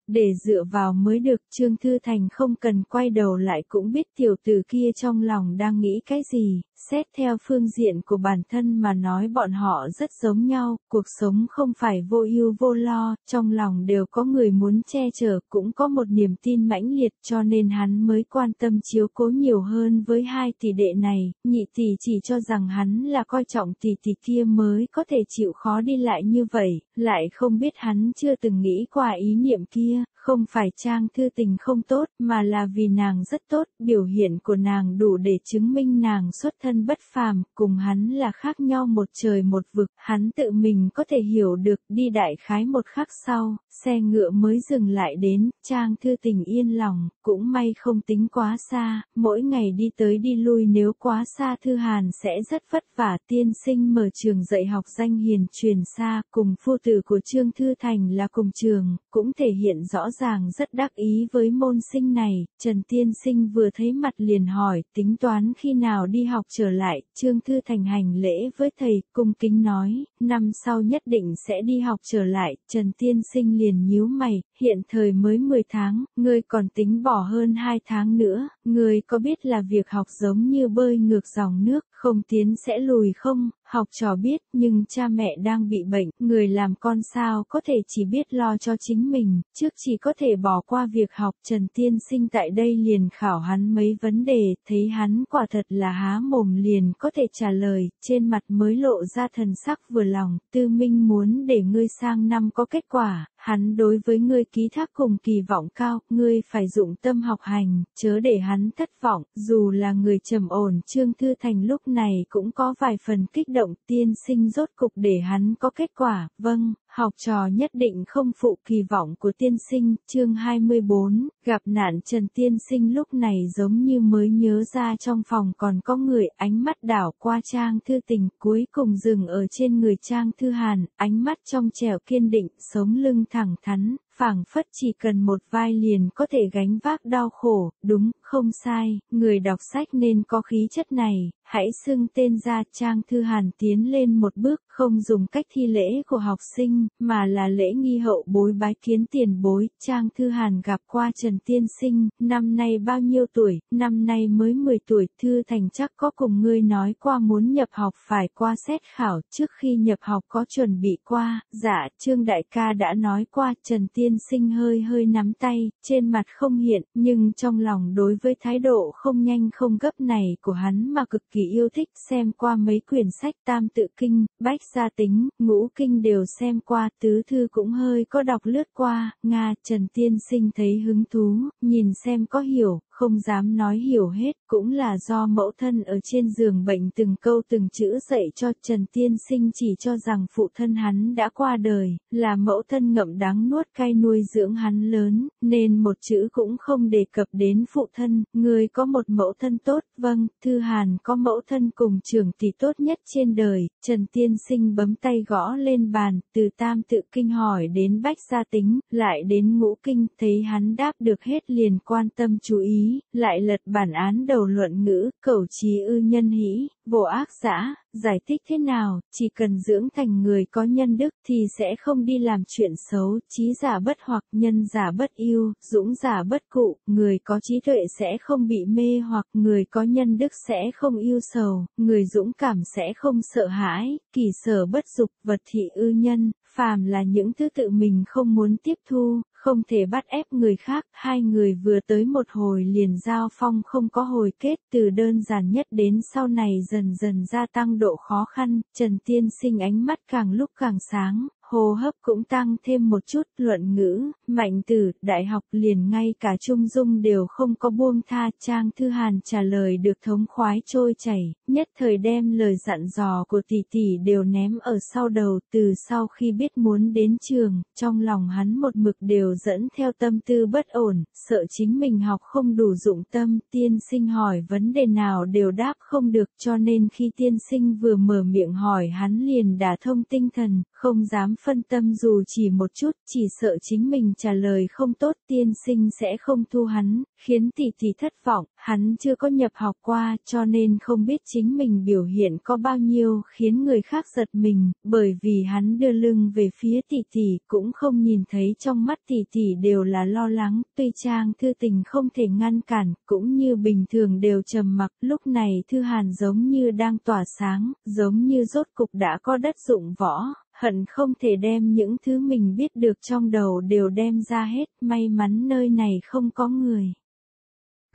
Để dựa vào mới được, Trương Thư Thành không cần quay đầu lại cũng biết tiểu tử kia trong lòng đang nghĩ cái gì, Xét theo phương diện của bản thân mà nói bọn họ rất giống nhau, cuộc sống không phải vô ưu vô lo, trong lòng đều có người muốn che chở, cũng có một niềm tin mãnh liệt cho nên hắn mới quan tâm chiếu cố nhiều hơn với hai tỷ đệ này, nhị tỷ chỉ cho rằng hắn là coi trọng tỷ tỷ kia mới có thể chịu khó đi lại như vậy, lại không biết hắn chưa từng nghĩ qua ý niệm kia, không phải Trang Thư Tình không tốt mà là vì nàng rất tốt, biểu hiện của nàng đủ để chứng minh nàng xuất thân bất phàm, cùng hắn là khác nhau một trời một vực, hắn tự mình có thể hiểu được đi đại khái một khắc sau, xe ngựa mới dừng lại đến, Trang Thư Tình yên lòng, cũng may không tính quá xa, mỗi ngày đi tới đi lui nếu quá xa Thư Hàn sẽ rất vất vả tiên sinh mở trường dạy học danh hiền truyền xa cùng phu tử của Trương Thư Thành là cùng trường, cũng thể hiện rõ ràng rất đắc ý với môn sinh này, Trần Tiên Sinh vừa thấy mặt liền hỏi tính toán khi nào đi học trở lại, Trương Thư Thành hành lễ với thầy, cung kính nói, năm sau nhất định sẽ đi học trở lại, Trần Tiên Sinh liền nhíu mày, hiện thời mới 10 tháng, ngươi còn tính bỏ hơn 2 tháng nữa, ngươi có biết là việc học giống như bơi ngược dòng nước, không tiến sẽ lùi không, Học trò biết, nhưng cha mẹ đang bị bệnh, người làm con sao có thể chỉ biết lo cho chính mình, trước chỉ có thể bỏ qua việc học. Trần Tiên Sinh tại đây liền khảo hắn mấy vấn đề, thấy hắn quả thật là há mồm liền có thể trả lời, trên mặt mới lộ ra thần sắc vừa lòng, tư minh muốn để ngươi sang năm có kết quả, hắn đối với ngươi ký thác cùng kỳ vọng cao, ngươi phải dụng tâm học hành, chớ để hắn thất vọng, dù là người trầm ổn Trương Thư Thành lúc này cũng có vài phần kích động động tiên sinh rốt cục để hắn có kết quả, vâng, học trò nhất định không phụ kỳ vọng của tiên sinh, chương 24, gặp nạn Trần tiên sinh lúc này giống như mới nhớ ra trong phòng còn có người, ánh mắt đảo qua trang thư tình, cuối cùng dừng ở trên người trang thư hàn, ánh mắt trong trẻo kiên định, sống lưng thẳng thắn, phảng phất chỉ cần một vai liền có thể gánh vác đau khổ, đúng, không sai, người đọc sách nên có khí chất này, hãy xưng tên ra trang thư hàn tiến lên một bước, không dùng cách thi lễ của học sinh, mà là lễ nghi hậu bối bái kiến tiền bối. Trang Thư Hàn gặp qua Trần Tiên Sinh, năm nay bao nhiêu tuổi, năm nay mới 10 tuổi, Thư Thành chắc có cùng ngươi nói qua muốn nhập học phải qua xét khảo, trước khi nhập học có chuẩn bị qua, dạ, Trương Đại ca đã nói qua, Trần Tiên Sinh hơi hơi nắm tay, trên mặt không hiện, nhưng trong lòng đối với thái độ không nhanh không gấp này của hắn mà cực kỳ yêu thích xem qua mấy quyển sách tam tự kinh, bách gia tính, ngũ kinh đều xem qua, tứ thư cũng hơi có đọc lướt qua, Nga Trần Tiên Sinh thấy hứng thú, nhìn xem có hiểu, không dám nói hiểu hết cũng là do mẫu thân ở trên giường bệnh từng câu từng chữ dạy cho Trần Tiên Sinh chỉ cho rằng phụ thân hắn đã qua đời, là mẫu thân ngậm đắng nuốt cay nuôi dưỡng hắn lớn, nên một chữ cũng không đề cập đến phụ thân, người có một mẫu thân tốt, vâng, Thư Hàn có mẫu thân cùng trưởng thì tốt nhất trên đời, Trần Tiên Sinh bấm tay gõ lên bàn, từ tam tự kinh hỏi đến bách gia tính, lại đến ngũ kinh, thấy hắn đáp được hết liền quan tâm chú ý lại lật bản án đầu luận ngữ, cầu trí ư nhân hĩ, vô ác xã, giải thích thế nào, chỉ cần dưỡng thành người có nhân đức thì sẽ không đi làm chuyện xấu, trí giả bất hoặc nhân giả bất yêu, dũng giả bất cụ, người có trí tuệ sẽ không bị mê hoặc người có nhân đức sẽ không yêu sầu, người dũng cảm sẽ không sợ hãi, kỳ sở bất dục vật thị ư nhân, phàm là những thứ tự mình không muốn tiếp thu, không thể bắt ép người khác, hai người vừa tới một hồi liền giao phong không có hồi kết từ đơn giản nhất đến sau này dần dần gia tăng độ khó khăn, Trần Tiên sinh ánh mắt càng lúc càng sáng, hô hấp cũng tăng thêm một chút luận ngữ, mạnh tử, đại học liền ngay cả trung dung đều không có buông tha trang thư hàn trả lời được thống khoái trôi chảy, nhất thời đem lời dặn dò của tỷ tỷ đều ném ở sau đầu từ sau khi biết muốn đến trường, trong lòng hắn một mực đều dẫn theo tâm tư bất ổn, sợ chính mình học không đủ dụng tâm, tiên sinh hỏi vấn đề nào đều đáp không được cho nên khi tiên sinh vừa mở miệng hỏi hắn liền đã thông tinh thần, không dám phân tâm dù chỉ một chút, chỉ sợ chính mình trả lời không tốt tiên sinh sẽ không thu hắn, khiến tỷ tỷ thất vọng, hắn chưa có nhập học qua cho nên không biết chính mình biểu hiện có bao nhiêu khiến người khác giật mình, bởi vì hắn đưa lưng về phía tỷ tỷ cũng không nhìn thấy trong mắt tỷ tỷ đều là lo lắng, tuy trang thư tình không thể ngăn cản, cũng như bình thường đều trầm mặc, lúc này thư hàn giống như đang tỏa sáng, giống như rốt cục đã có đất dụng võ, hận không thể đem những thứ mình biết được trong đầu đều đem ra hết, may mắn nơi này không có người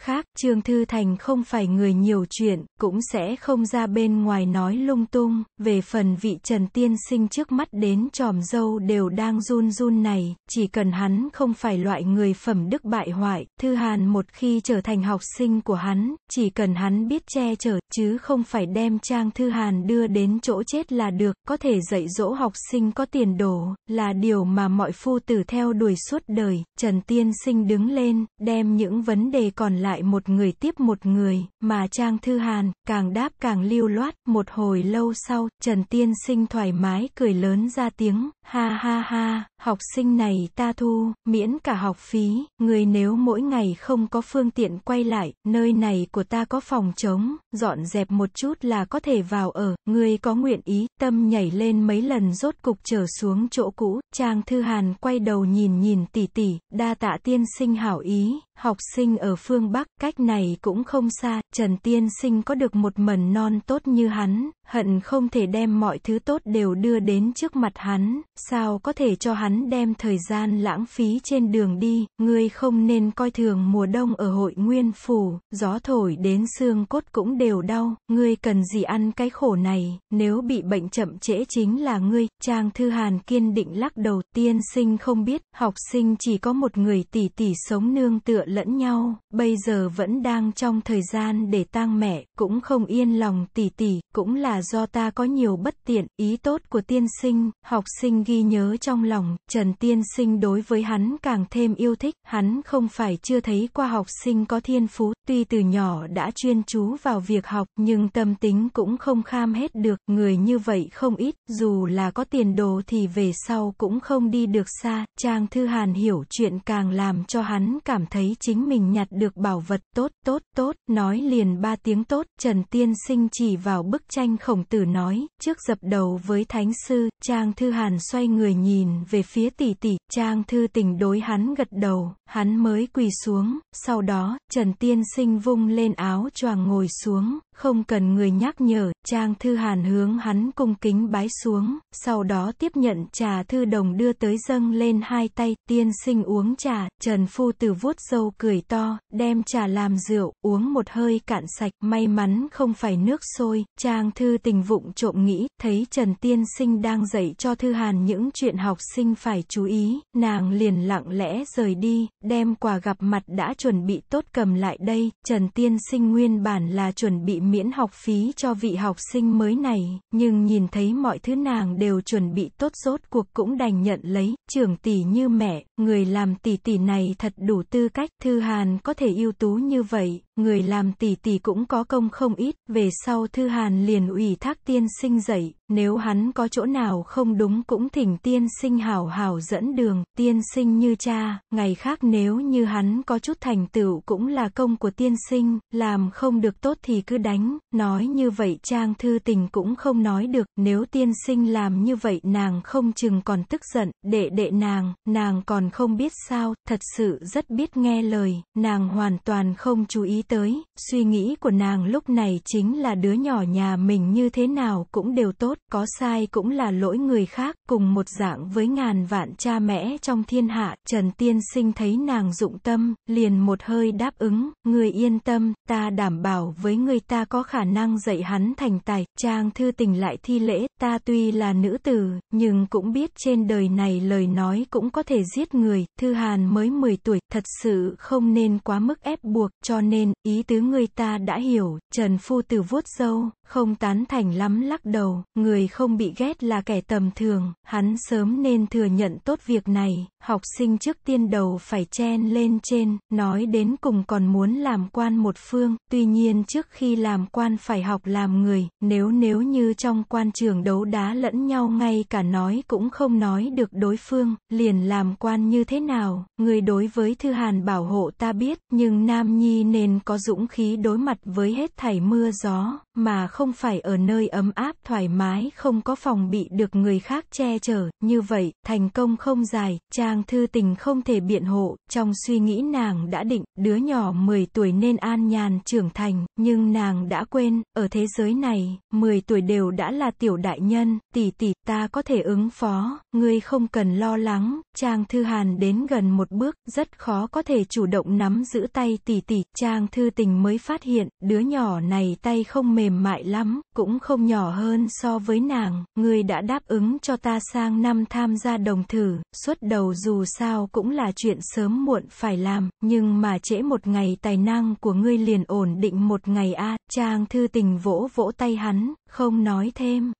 khác, Trương Thư Thành không phải người nhiều chuyện, cũng sẽ không ra bên ngoài nói lung tung, về phần vị Trần Tiên Sinh trước mắt đến tròm dâu đều đang run run này, chỉ cần hắn không phải loại người phẩm đức bại hoại, Thư Hàn một khi trở thành học sinh của hắn, chỉ cần hắn biết che chở, chứ không phải đem Trang Thư Hàn đưa đến chỗ chết là được, có thể dạy dỗ học sinh có tiền đồ, là điều mà mọi phu tử theo đuổi suốt đời, Trần Tiên Sinh đứng lên, đem những vấn đề còn lại lại một người tiếp một người, mà Trang Thư Hàn, càng đáp càng lưu loát, một hồi lâu sau, Trần Tiên Sinh thoải mái cười lớn ra tiếng, ha ha ha, Học sinh này ta thu, miễn cả học phí, người nếu mỗi ngày không có phương tiện quay lại, nơi này của ta có phòng trống, dọn dẹp một chút là có thể vào ở, người có nguyện ý, tâm nhảy lên mấy lần rốt cục trở xuống chỗ cũ, Trang Thư Hàn quay đầu nhìn nhìn tỷ tỷ, đa tạ tiên sinh hảo ý, học sinh ở phương Bắc, cách này cũng không xa, Trần Tiên Sinh có được một mần non tốt như hắn, hận không thể đem mọi thứ tốt đều đưa đến trước mặt hắn, sao có thể cho hắn hắn đem thời gian lãng phí trên đường đi, ngươi không nên coi thường mùa đông ở hội nguyên phủ, gió thổi đến xương cốt cũng đều đau, ngươi cần gì ăn cái khổ này, nếu bị bệnh chậm trễ chính là ngươi, Trang Thư Hàn kiên định lắc đầu tiên sinh không biết, học sinh chỉ có một người tỷ tỷ sống nương tựa lẫn nhau, bây giờ vẫn đang trong thời gian để tang mẹ, cũng không yên lòng tỷ tỷ, cũng là do ta có nhiều bất tiện, ý tốt của tiên sinh, học sinh ghi nhớ trong lòng, Trần Tiên Sinh đối với hắn càng thêm yêu thích, hắn không phải chưa thấy qua học sinh có thiên phú, tuy từ nhỏ đã chuyên chú vào việc học, nhưng tâm tính cũng không kham hết được, người như vậy không ít, dù là có tiền đồ thì về sau cũng không đi được xa, Trang Thư Hàn hiểu chuyện càng làm cho hắn cảm thấy chính mình nhặt được bảo vật tốt, tốt, tốt, nói liền ba tiếng tốt, Trần Tiên Sinh chỉ vào bức tranh khổng tử nói, trước dập đầu với thánh sư, Trang Thư Hàn xoay người nhìn về phía phía tỷ tỷ, Trang Thư Tình đối hắn gật đầu, hắn mới quỳ xuống, sau đó, Trần Tiên Sinh vung lên áo choàng ngồi xuống, không cần người nhắc nhở, Trang Thư Hàn hướng hắn cung kính bái xuống, sau đó tiếp nhận trà Thư Đồng đưa tới dâng lên hai tay, Tiên Sinh uống trà, Trần Phu Tử vuốt râu cười to, đem trà làm rượu, uống một hơi cạn sạch, may mắn không phải nước sôi, Trang Thư Tình vụng trộm nghĩ, thấy Trần Tiên Sinh đang dạy cho Thư Hàn những chuyện học sinh không phải chú ý, nàng liền lặng lẽ rời đi, đem quà gặp mặt đã chuẩn bị tốt cầm lại đây, Trần Tiên Sinh nguyên bản là chuẩn bị miễn học phí cho vị học sinh mới này, nhưng nhìn thấy mọi thứ nàng đều chuẩn bị tốt rốt cuộc cũng đành nhận lấy, trưởng tỷ như mẹ, người làm tỷ tỷ này thật đủ tư cách, Thư Hàn có thể ưu tú như vậy, người làm tỷ tỷ cũng có công không ít, về sau Thư Hàn liền ủy thác tiên sinh dạy, nếu hắn có chỗ nào không đúng cũng thỉnh tiên sinh hảo hảo dẫn đường, tiên sinh như cha, ngày khác nếu như hắn có chút thành tựu cũng là công của tiên sinh, làm không được tốt thì cứ đánh, nói như vậy Trang Thư Tình cũng không nói được, nếu tiên sinh làm như vậy nàng không chừng còn tức giận, đệ đệ nàng, nàng còn không biết sao, thật sự rất biết nghe lời, nàng hoàn toàn không chú ý tới, suy nghĩ của nàng lúc này chính là đứa nhỏ nhà mình như thế nào cũng đều tốt, có sai cũng là lỗi người khác, cùng một dạng với ngàn vạn cha mẹ trong thiên hạ, Trần Tiên Sinh thấy nàng dụng tâm, liền một hơi đáp ứng, người yên tâm, ta đảm bảo với người ta có khả năng dạy hắn thành tài, trang thư tình lại thi lễ, ta tuy là nữ tử, nhưng cũng biết trên đời này lời nói cũng có thể giết người, Thư Hàn mới 10 tuổi, thật sự không nên quá mức ép buộc, cho nên ý tứ người ta đã hiểu, Trần Phu Tử vuốt dâu không tán thành lắm lắc đầu, người không bị ghét là kẻ tầm thường, hắn sớm nên thừa nhận tốt việc này, học sinh trước tiên đầu phải chen lên trên, nói đến cùng còn muốn làm quan một phương, tuy nhiên trước khi làm quan phải học làm người, nếu nếu như trong quan trường đấu đá lẫn nhau ngay cả nói cũng không nói được đối phương, liền làm quan như thế nào, người đối với Thư Hàn bảo hộ ta biết, nhưng Nam Nhi nên có dũng khí đối mặt với hết thảy mưa gió, mà không phải ở nơi ấm áp thoải mái không có phòng bị được người khác che chở, như vậy, thành công không dài, Trang Thư Tình không thể biện hộ, trong suy nghĩ nàng đã định, đứa nhỏ 10 tuổi nên an nhàn trưởng thành, nhưng nàng đã quên, ở thế giới này, 10 tuổi đều đã là tiểu đại nhân, tỷ tỷ, ta có thể ứng phó, ngươi không cần lo lắng, Trang Thư Hàn đến gần một bước, rất khó có thể chủ động nắm giữ tay tỷ tỷ, Trang thư tình mới phát hiện, đứa nhỏ này tay không mềm mại lắm, cũng không nhỏ hơn so với nàng, người đã đáp ứng cho ta sang năm tham gia đồng thử, xuất đầu dù sao cũng là chuyện sớm muộn phải làm, nhưng mà trễ một ngày tài năng của ngươi liền ổn định một ngày a Trang thư tình vỗ vỗ tay hắn, không nói thêm.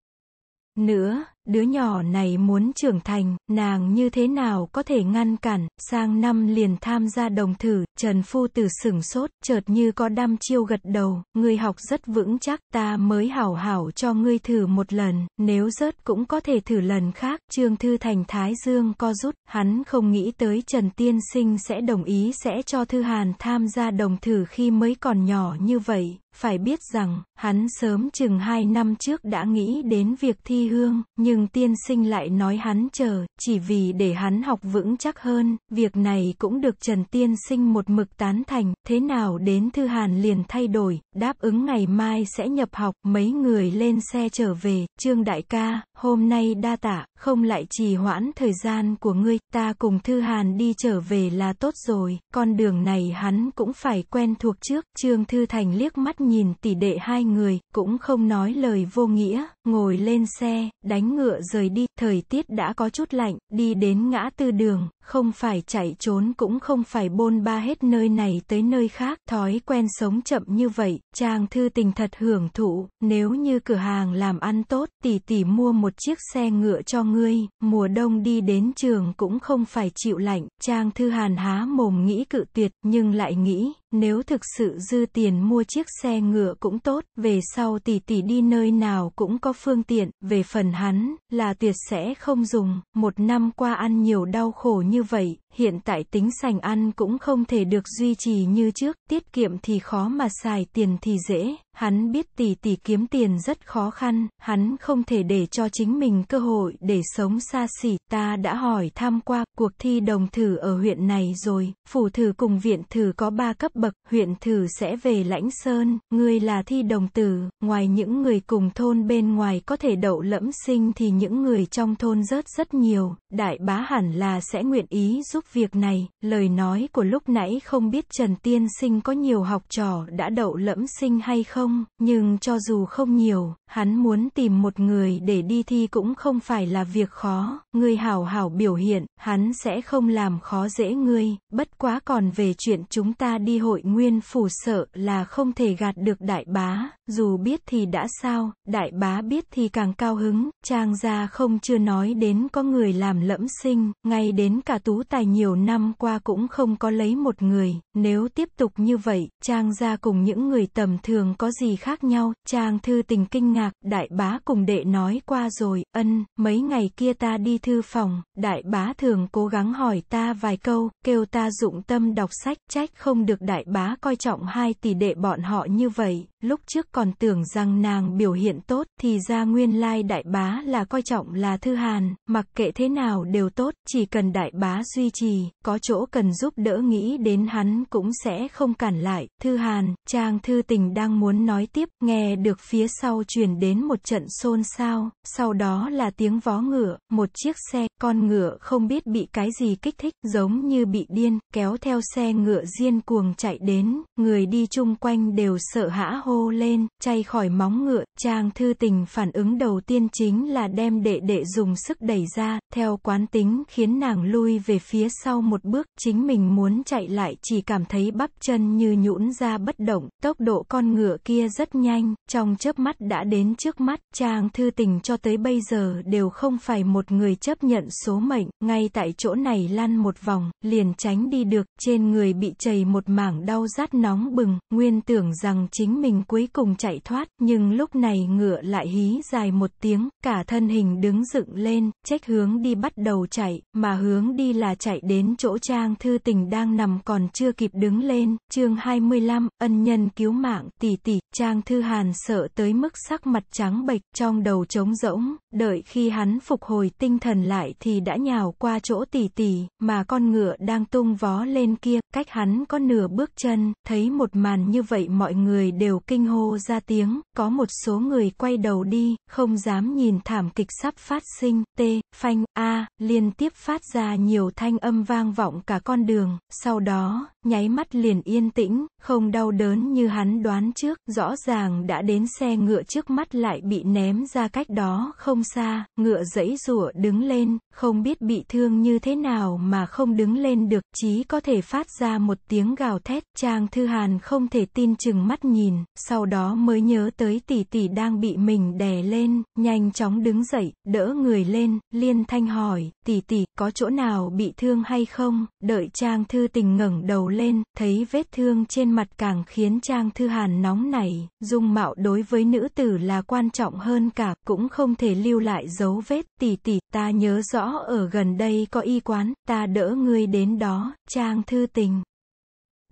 Nữa, Đứa nhỏ này muốn trưởng thành, nàng như thế nào có thể ngăn cản, sang năm liền tham gia đồng thử, Trần Phu Tử sửng sốt, chợt như có đăm chiêu gật đầu, người học rất vững chắc, ta mới hảo hảo cho ngươi thử một lần, nếu rớt cũng có thể thử lần khác, Trương Thư Thành Thái Dương co rút, hắn không nghĩ tới Trần Tiên Sinh sẽ đồng ý sẽ cho Thư Hàn tham gia đồng thử khi mới còn nhỏ như vậy, phải biết rằng, hắn sớm chừng hai năm trước đã nghĩ đến việc thi hương, nhưng tiên sinh lại nói hắn chờ, chỉ vì để hắn học vững chắc hơn, việc này cũng được Trần Tiên sinh một mực tán thành, thế nào đến Thư Hàn liền thay đổi, đáp ứng ngày mai sẽ nhập học, mấy người lên xe trở về, Trương Đại ca, hôm nay đa tạ, không lại trì hoãn thời gian của ngươi, ta cùng Thư Hàn đi trở về là tốt rồi, con đường này hắn cũng phải quen thuộc trước, Trương Thư Thành liếc mắt nhìn tỷ đệ hai người, cũng không nói lời vô nghĩa ngồi lên xe, đánh ngựa rời đi, thời tiết đã có chút lạnh, đi đến ngã tư đường, không phải chạy trốn cũng không phải bôn ba hết nơi này tới nơi khác, thói quen sống chậm như vậy, chàng thư tình thật hưởng thụ, nếu như cửa hàng làm ăn tốt, tỷ tỷ mua một chiếc xe ngựa cho ngươi, mùa đông đi đến trường cũng không phải chịu lạnh, chàng thư hàn há mồm nghĩ cự tuyệt, nhưng lại nghĩ, nếu thực sự dư tiền mua chiếc xe ngựa cũng tốt, về sau tỷ tỷ đi nơi nào cũng có phương tiện, về phần hắn, là tuyệt sẽ không dùng, một năm qua ăn nhiều đau khổ như vậy, hiện tại tính sành ăn cũng không thể được duy trì như trước, tiết kiệm thì khó mà xài tiền thì dễ. Hắn biết tỷ tỷ kiếm tiền rất khó khăn, hắn không thể để cho chính mình cơ hội để sống xa xỉ. Ta đã hỏi tham qua cuộc thi đồng thử ở huyện này rồi, phủ thử cùng viện thử có 3 cấp bậc, huyện thử sẽ về Lãnh Sơn, người là thi đồng tử, ngoài những người cùng thôn bên ngoài có thể đậu lẫm sinh thì những người trong thôn rớt rất nhiều, đại bá hẳn là sẽ nguyện ý giúp việc này. Lời nói của lúc nãy không biết Trần Tiên Sinh có nhiều học trò đã đậu lẫm sinh hay không không, nhưng cho dù không nhiều, hắn muốn tìm một người để đi thi cũng không phải là việc khó, người hảo hảo biểu hiện, hắn sẽ không làm khó dễ ngươi, bất quá còn về chuyện chúng ta đi hội nguyên phủ sợ là không thể gạt được đại bá, dù biết thì đã sao, đại bá biết thì càng cao hứng, trang gia không chưa nói đến có người làm lẫm sinh, ngay đến cả tú tài nhiều năm qua cũng không có lấy một người, nếu tiếp tục như vậy, trang gia cùng những người tầm thường có gì khác nhau, trang thư tình kinh ngạc ngạc, đại bá cùng đệ nói qua rồi, ân, mấy ngày kia ta đi thư phòng, đại bá thường cố gắng hỏi ta vài câu, kêu ta dụng tâm đọc sách, trách không được đại bá coi trọng hai tỷ đệ bọn họ như vậy, lúc trước còn tưởng rằng nàng biểu hiện tốt, thì ra nguyên lai đại bá là coi trọng là thư hàn, mặc kệ thế nào đều tốt, chỉ cần đại bá duy trì, có chỗ cần giúp đỡ nghĩ đến hắn cũng sẽ không cản lại, thư hàn, trang thư tình đang muốn nói tiếp, nghe được phía sau truyền truyền đến một trận xôn xao, sau đó là tiếng vó ngựa, một chiếc xe, con ngựa không biết bị cái gì kích thích, giống như bị điên, kéo theo xe ngựa riêng cuồng chạy đến, người đi chung quanh đều sợ hã hô lên, chay khỏi móng ngựa, trang thư tình phản ứng đầu tiên chính là đem đệ đệ dùng sức đẩy ra, theo quán tính khiến nàng lui về phía sau một bước, chính mình muốn chạy lại chỉ cảm thấy bắp chân như nhũn ra bất động, tốc độ con ngựa kia rất nhanh, trong chớp mắt đã đến đến trước mắt, chàng thư tình cho tới bây giờ đều không phải một người chấp nhận số mệnh, ngay tại chỗ này lăn một vòng, liền tránh đi được, trên người bị chảy một mảng đau rát nóng bừng, nguyên tưởng rằng chính mình cuối cùng chạy thoát, nhưng lúc này ngựa lại hí dài một tiếng, cả thân hình đứng dựng lên, trách hướng đi bắt đầu chạy, mà hướng đi là chạy đến chỗ trang thư tình đang nằm còn chưa kịp đứng lên, chương 25, ân nhân cứu mạng, tỷ tỷ, trang thư hàn sợ tới mức sắc sắc mặt trắng bệch, trong đầu trống rỗng, đợi khi hắn phục hồi tinh thần lại thì đã nhào qua chỗ tỷ tỷ, mà con ngựa đang tung vó lên kia, cách hắn có nửa bước chân, thấy một màn như vậy mọi người đều kinh hô ra tiếng, có một số người quay đầu đi, không dám nhìn thảm kịch sắp phát sinh, t, phanh, a, liên tiếp phát ra nhiều thanh âm vang vọng cả con đường, sau đó, nháy mắt liền yên tĩnh, không đau đớn như hắn đoán trước, rõ ràng đã đến xe ngựa trước mắt lại bị ném ra cách đó không xa, ngựa dẫy rủa đứng lên, không biết bị thương như thế nào mà không đứng lên được, chí có thể phát ra một tiếng gào thét, Trang Thư Hàn không thể tin chừng mắt nhìn, sau đó mới nhớ tới tỷ tỷ đang bị mình đè lên, nhanh chóng đứng dậy, đỡ người lên, liên thanh hỏi, tỷ tỷ, có chỗ nào bị thương hay không, đợi Trang Thư Tình ngẩng đầu lên, thấy vết thương trên mặt càng khiến Trang Thư Hàn nóng nảy, dung mạo đối với nữ tử là quan trọng hơn cả, cũng không thể lưu lại dấu vết, tỷ tỷ, ta nhớ rõ ở gần đây có y quán, ta đỡ ngươi đến đó, trang thư tình.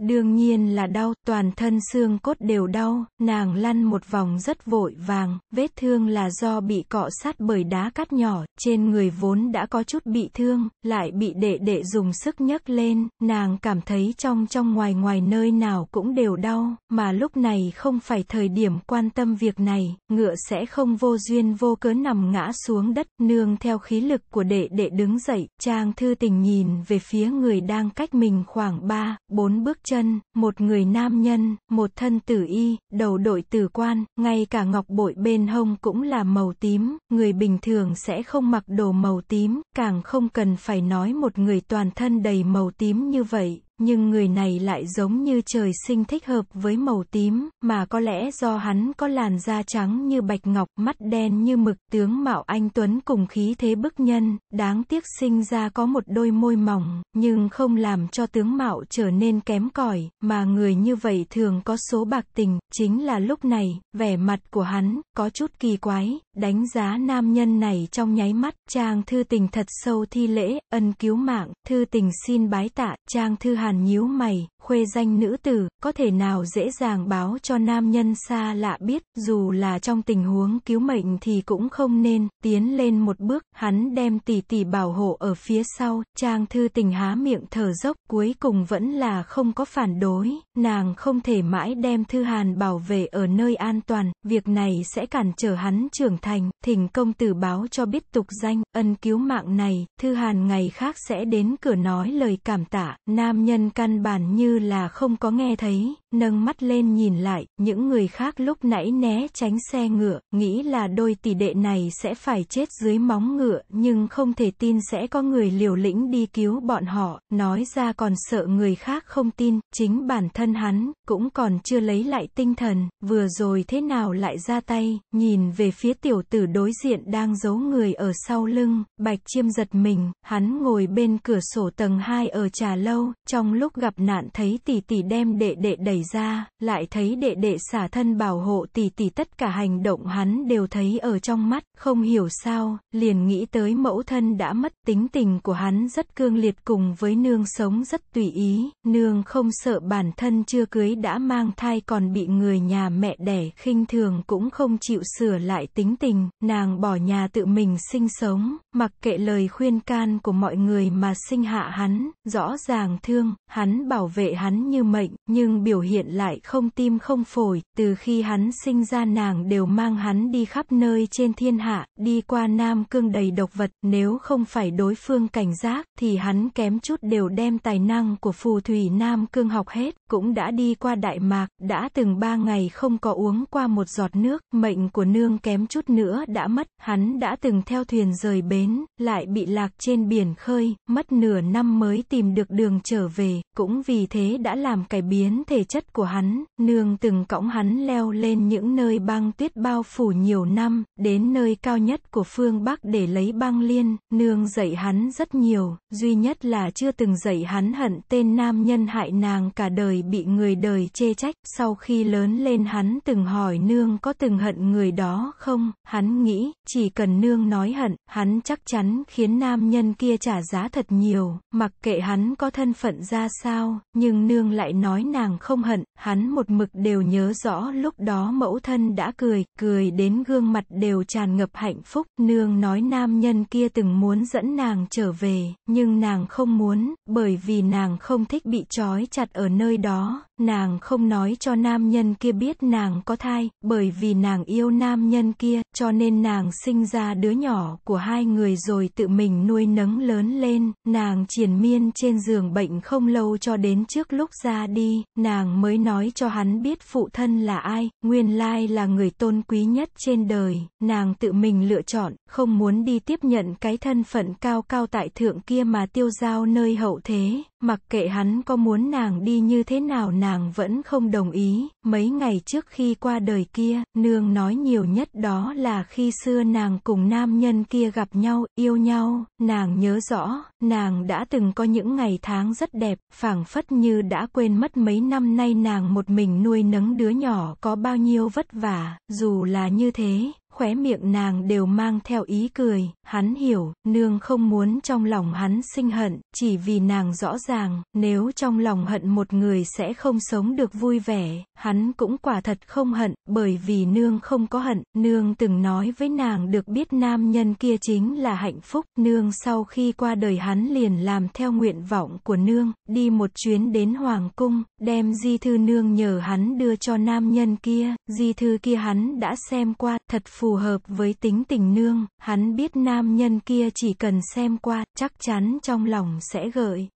Đương nhiên là đau, toàn thân xương cốt đều đau, nàng lăn một vòng rất vội vàng, vết thương là do bị cọ sát bởi đá cắt nhỏ, trên người vốn đã có chút bị thương, lại bị đệ đệ dùng sức nhấc lên, nàng cảm thấy trong trong ngoài ngoài nơi nào cũng đều đau, mà lúc này không phải thời điểm quan tâm việc này, ngựa sẽ không vô duyên vô cớ nằm ngã xuống đất, nương theo khí lực của đệ đệ đứng dậy, trang thư tình nhìn về phía người đang cách mình khoảng 3, 4 bước chân, một người nam nhân, một thân tử y, đầu đội tử quan, ngay cả ngọc bội bên hông cũng là màu tím, người bình thường sẽ không mặc đồ màu tím, càng không cần phải nói một người toàn thân đầy màu tím như vậy, nhưng người này lại giống như trời sinh thích hợp với màu tím, mà có lẽ do hắn có làn da trắng như bạch ngọc, mắt đen như mực, tướng mạo anh Tuấn cùng khí thế bức nhân, đáng tiếc sinh ra có một đôi môi mỏng, nhưng không làm cho tướng mạo trở nên kém cỏi, mà người như vậy thường có số bạc tình, chính là lúc này, vẻ mặt của hắn, có chút kỳ quái, đánh giá nam nhân này trong nháy mắt, trang thư tình thật sâu thi lễ, ân cứu mạng, thư tình xin bái tạ, trang thư hàn Hàn nhíu mày, khuê danh nữ tử, có thể nào dễ dàng báo cho nam nhân xa lạ biết, dù là trong tình huống cứu mệnh thì cũng không nên, tiến lên một bước, hắn đem tỷ tỷ bảo hộ ở phía sau, trang thư tình há miệng thở dốc, cuối cùng vẫn là không có phản đối, nàng không thể mãi đem thư Hàn bảo vệ ở nơi an toàn, việc này sẽ cản trở hắn trưởng thành, thỉnh công tử báo cho biết tục danh, ân cứu mạng này, thư Hàn ngày khác sẽ đến cửa nói lời cảm tạ, nam nhân nhân căn bản như là không có nghe thấy nâng mắt lên nhìn lại, những người khác lúc nãy né tránh xe ngựa, nghĩ là đôi tỷ đệ này sẽ phải chết dưới móng ngựa, nhưng không thể tin sẽ có người liều lĩnh đi cứu bọn họ, nói ra còn sợ người khác không tin, chính bản thân hắn, cũng còn chưa lấy lại tinh thần, vừa rồi thế nào lại ra tay, nhìn về phía tiểu tử đối diện đang giấu người ở sau lưng, bạch chiêm giật mình, hắn ngồi bên cửa sổ tầng 2 ở trà lâu, trong lúc gặp nạn thấy tỷ tỷ đem đệ đệ đẩy đẩy ra, lại thấy đệ đệ xả thân bảo hộ tỷ tỷ tất cả hành động hắn đều thấy ở trong mắt, không hiểu sao, liền nghĩ tới mẫu thân đã mất, tính tình của hắn rất cương liệt cùng với nương sống rất tùy ý, nương không sợ bản thân chưa cưới đã mang thai còn bị người nhà mẹ đẻ khinh thường cũng không chịu sửa lại tính tình, nàng bỏ nhà tự mình sinh sống, mặc kệ lời khuyên can của mọi người mà sinh hạ hắn, rõ ràng thương, hắn bảo vệ hắn như mệnh, nhưng biểu hiện hiện lại không tim không phổi, từ khi hắn sinh ra nàng đều mang hắn đi khắp nơi trên thiên hạ, đi qua Nam Cương đầy độc vật, nếu không phải đối phương cảnh giác, thì hắn kém chút đều đem tài năng của phù thủy Nam Cương học hết, cũng đã đi qua Đại Mạc, đã từng ba ngày không có uống qua một giọt nước, mệnh của nương kém chút nữa đã mất, hắn đã từng theo thuyền rời bến, lại bị lạc trên biển khơi, mất nửa năm mới tìm được đường trở về, cũng vì thế đã làm cải biến thể chất chất của hắn, nương từng cõng hắn leo lên những nơi băng tuyết bao phủ nhiều năm, đến nơi cao nhất của phương Bắc để lấy băng liên, nương dạy hắn rất nhiều, duy nhất là chưa từng dạy hắn hận tên nam nhân hại nàng cả đời bị người đời chê trách, sau khi lớn lên hắn từng hỏi nương có từng hận người đó không, hắn nghĩ, chỉ cần nương nói hận, hắn chắc chắn khiến nam nhân kia trả giá thật nhiều, mặc kệ hắn có thân phận ra sao, nhưng nương lại nói nàng không hận hận, hắn một mực đều nhớ rõ lúc đó mẫu thân đã cười, cười đến gương mặt đều tràn ngập hạnh phúc, nương nói nam nhân kia từng muốn dẫn nàng trở về, nhưng nàng không muốn, bởi vì nàng không thích bị trói chặt ở nơi đó, nàng không nói cho nam nhân kia biết nàng có thai, bởi vì nàng yêu nam nhân kia, cho nên nàng sinh ra đứa nhỏ của hai người rồi tự mình nuôi nấng lớn lên, nàng triển miên trên giường bệnh không lâu cho đến trước lúc ra đi, nàng mới nói cho hắn biết phụ thân là ai, nguyên lai là người tôn quý nhất trên đời, nàng tự mình lựa chọn, không muốn đi tiếp nhận cái thân phận cao cao tại thượng kia mà tiêu giao nơi hậu thế, Mặc kệ hắn có muốn nàng đi như thế nào nàng vẫn không đồng ý, mấy ngày trước khi qua đời kia, nương nói nhiều nhất đó là khi xưa nàng cùng nam nhân kia gặp nhau, yêu nhau, nàng nhớ rõ, nàng đã từng có những ngày tháng rất đẹp, phảng phất như đã quên mất mấy năm nay nàng một mình nuôi nấng đứa nhỏ có bao nhiêu vất vả, dù là như thế, khóe miệng nàng đều mang theo ý cười, hắn hiểu, nương không muốn trong lòng hắn sinh hận, chỉ vì nàng rõ ràng, nếu trong lòng hận một người sẽ không sống được vui vẻ, hắn cũng quả thật không hận, bởi vì nương không có hận, nương từng nói với nàng được biết nam nhân kia chính là hạnh phúc, nương sau khi qua đời hắn liền làm theo nguyện vọng của nương, đi một chuyến đến Hoàng Cung, đem di thư nương nhờ hắn đưa cho nam nhân kia, di thư kia hắn đã xem qua, thật phù phù hợp với tính tình nương, hắn biết nam nhân kia chỉ cần xem qua, chắc chắn trong lòng sẽ gợi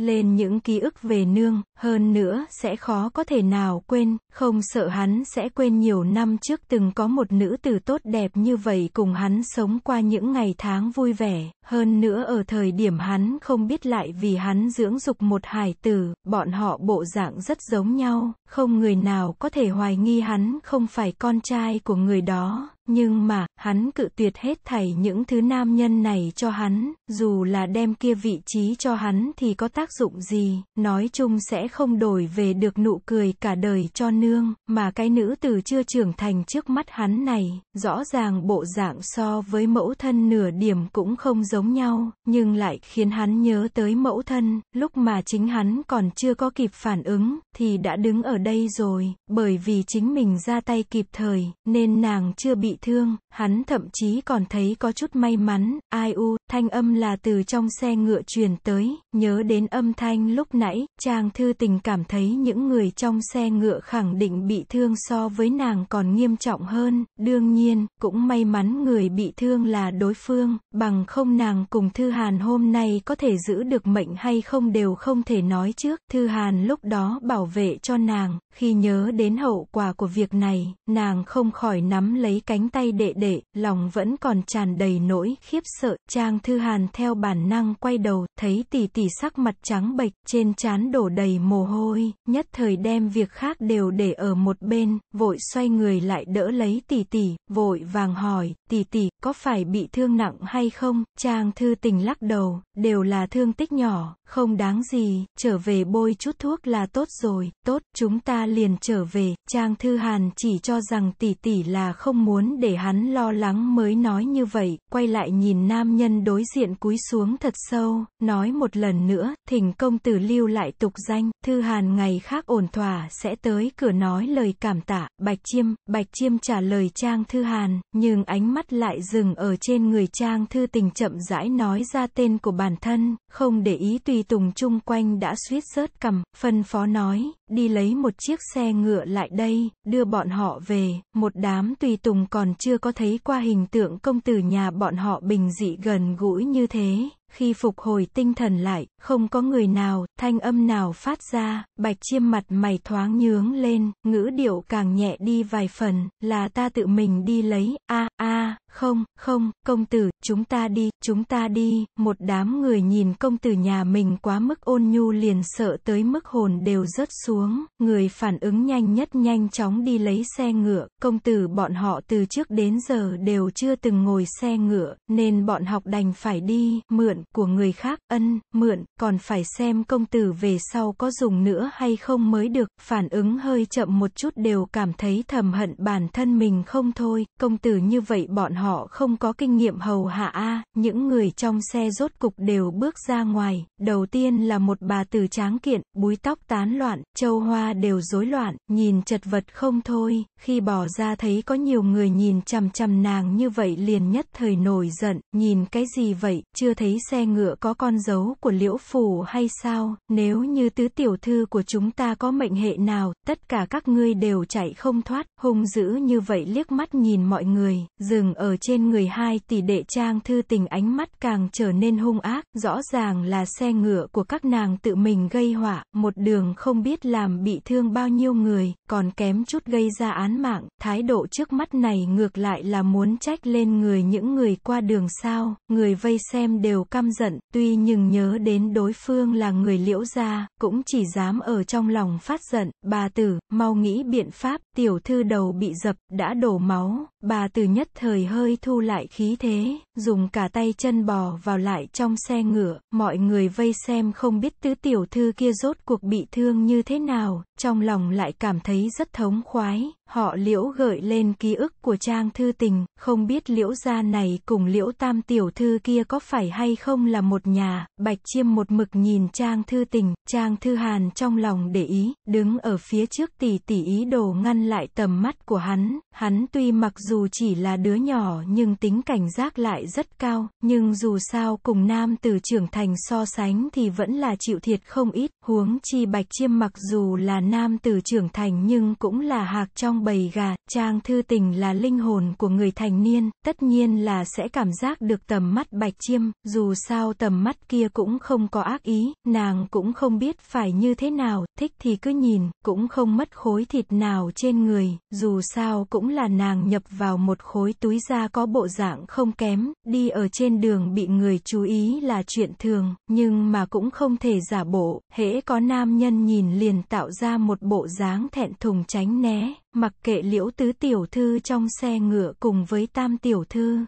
lên những ký ức về nương, hơn nữa sẽ khó có thể nào quên, không sợ hắn sẽ quên nhiều năm trước từng có một nữ tử tốt đẹp như vậy cùng hắn sống qua những ngày tháng vui vẻ, hơn nữa ở thời điểm hắn không biết lại vì hắn dưỡng dục một hài tử, bọn họ bộ dạng rất giống nhau, không người nào có thể hoài nghi hắn không phải con trai của người đó, nhưng mà, hắn cự tuyệt hết thảy những thứ nam nhân này cho hắn, dù là đem kia vị trí cho hắn thì có tác dụng gì, nói chung sẽ không đổi về được nụ cười cả đời cho nương, mà cái nữ từ chưa trưởng thành trước mắt hắn này, rõ ràng bộ dạng so với mẫu thân nửa điểm cũng không giống nhau, nhưng lại khiến hắn nhớ tới mẫu thân, lúc mà chính hắn còn chưa có kịp phản ứng, thì đã đứng ở đây rồi, bởi vì chính mình ra tay kịp thời, nên nàng chưa bị thương, hắn thậm chí còn thấy có chút may mắn, ai u, thanh âm là từ trong xe ngựa truyền tới, nhớ đến âm thanh lúc nãy, chàng thư tình cảm thấy những người trong xe ngựa khẳng định bị thương so với nàng còn nghiêm trọng hơn, đương nhiên, cũng may mắn người bị thương là đối phương, bằng không nàng cùng Thư Hàn hôm nay có thể giữ được mệnh hay không đều không thể nói trước, Thư Hàn lúc đó bảo vệ cho nàng, khi nhớ đến hậu quả của việc này, nàng không khỏi nắm lấy cánh cánh tay đệ đệ, lòng vẫn còn tràn đầy nỗi khiếp sợ, Trang Thư Hàn theo bản năng quay đầu, thấy tỷ tỷ sắc mặt trắng bệch, trên trán đổ đầy mồ hôi, nhất thời đem việc khác đều để ở một bên, vội xoay người lại đỡ lấy tỷ tỷ, vội vàng hỏi, tỷ tỷ, có phải bị thương nặng hay không? Trang Thư Tình lắc đầu, đều là thương tích nhỏ, không đáng gì, trở về bôi chút thuốc là tốt rồi, tốt, chúng ta liền trở về, Trang Thư Hàn chỉ cho rằng tỷ tỷ là không muốn để hắn lo lắng mới nói như vậy, quay lại nhìn nam nhân đối diện cúi xuống thật sâu, nói một lần nữa, thỉnh công tử lưu lại tục danh, Thư Hàn ngày khác ổn thỏa sẽ tới cửa nói lời cảm tạ, Bạch Chiêm, Bạch Chiêm trả lời Trang Thư Hàn, nhưng ánh mắt lại dừng ở trên người Trang Thư Tình chậm rãi nói ra tên của bản thân, không để ý tùy tùy tùng chung quanh đã suýt rớt cầm, phân phó nói, đi lấy một chiếc xe ngựa lại đây, đưa bọn họ về, một đám tùy tùng còn chưa có thấy qua hình tượng công tử nhà bọn họ bình dị gần gũi như thế. Khi phục hồi tinh thần lại, không có người nào, thanh âm nào phát ra, bạch chiêm mặt mày thoáng nhướng lên, ngữ điệu càng nhẹ đi vài phần, là ta tự mình đi lấy, a a không, không, công tử, chúng ta đi, chúng ta đi, một đám người nhìn công tử nhà mình quá mức ôn nhu liền sợ tới mức hồn đều rớt xuống, người phản ứng nhanh nhất nhanh chóng đi lấy xe ngựa, công tử bọn họ từ trước đến giờ đều chưa từng ngồi xe ngựa, nên bọn học đành phải đi, mượn mượn của người khác, ân, mượn, còn phải xem công tử về sau có dùng nữa hay không mới được, phản ứng hơi chậm một chút đều cảm thấy thầm hận bản thân mình không thôi, công tử như vậy bọn họ không có kinh nghiệm hầu hạ a những người trong xe rốt cục đều bước ra ngoài, đầu tiên là một bà tử tráng kiện, búi tóc tán loạn, châu hoa đều rối loạn, nhìn chật vật không thôi, khi bỏ ra thấy có nhiều người nhìn chằm chằm nàng như vậy liền nhất thời nổi giận, nhìn cái gì vậy, chưa thấy xe ngựa có con dấu của liễu phủ hay sao, nếu như tứ tiểu thư của chúng ta có mệnh hệ nào, tất cả các ngươi đều chạy không thoát, hung dữ như vậy liếc mắt nhìn mọi người, dừng ở trên người hai tỷ đệ trang thư tình ánh mắt càng trở nên hung ác, rõ ràng là xe ngựa của các nàng tự mình gây họa, một đường không biết làm bị thương bao nhiêu người, còn kém chút gây ra án mạng, thái độ trước mắt này ngược lại là muốn trách lên người những người qua đường sao, người vây xem đều cao căm giận, tuy nhưng nhớ đến đối phương là người liễu gia, cũng chỉ dám ở trong lòng phát giận, bà tử, mau nghĩ biện pháp, tiểu thư đầu bị dập, đã đổ máu, bà tử nhất thời hơi thu lại khí thế, dùng cả tay chân bò vào lại trong xe ngựa, mọi người vây xem không biết tứ tiểu thư kia rốt cuộc bị thương như thế nào, trong lòng lại cảm thấy rất thống khoái, họ liễu gợi lên ký ức của trang thư tình, không biết liễu gia này cùng liễu tam tiểu thư kia có phải hay không là một nhà, bạch chiêm một mực nhìn trang thư tình, trang thư hàn trong lòng để ý, đứng ở phía trước tỷ tỷ ý đồ ngăn lại tầm mắt của hắn, hắn tuy mặc dù chỉ là đứa nhỏ nhưng tính cảnh giác lại rất cao, nhưng dù sao cùng nam tử trưởng thành so sánh thì vẫn là chịu thiệt không ít, huống chi bạch chiêm mặc dù là nam tử trưởng thành nhưng cũng là hạc trong bầy gà, trang thư tình là linh hồn của người thành niên, tất nhiên là sẽ cảm giác được tầm mắt bạch chiêm, dù sao tầm mắt kia cũng không có ác ý, nàng cũng không biết phải như thế nào, thích thì cứ nhìn, cũng không mất khối thịt nào trên người, dù sao cũng là nàng nhập vào một khối túi da có bộ dạng không kém đi ở trên đường bị người chú ý là chuyện thường, nhưng mà cũng không thể giả bộ, hễ có nam nhân nhìn liền tạo ra một bộ dáng thẹn thùng tránh né, mặc kệ liễu tứ tiểu thư trong xe ngựa cùng với tam tiểu thư,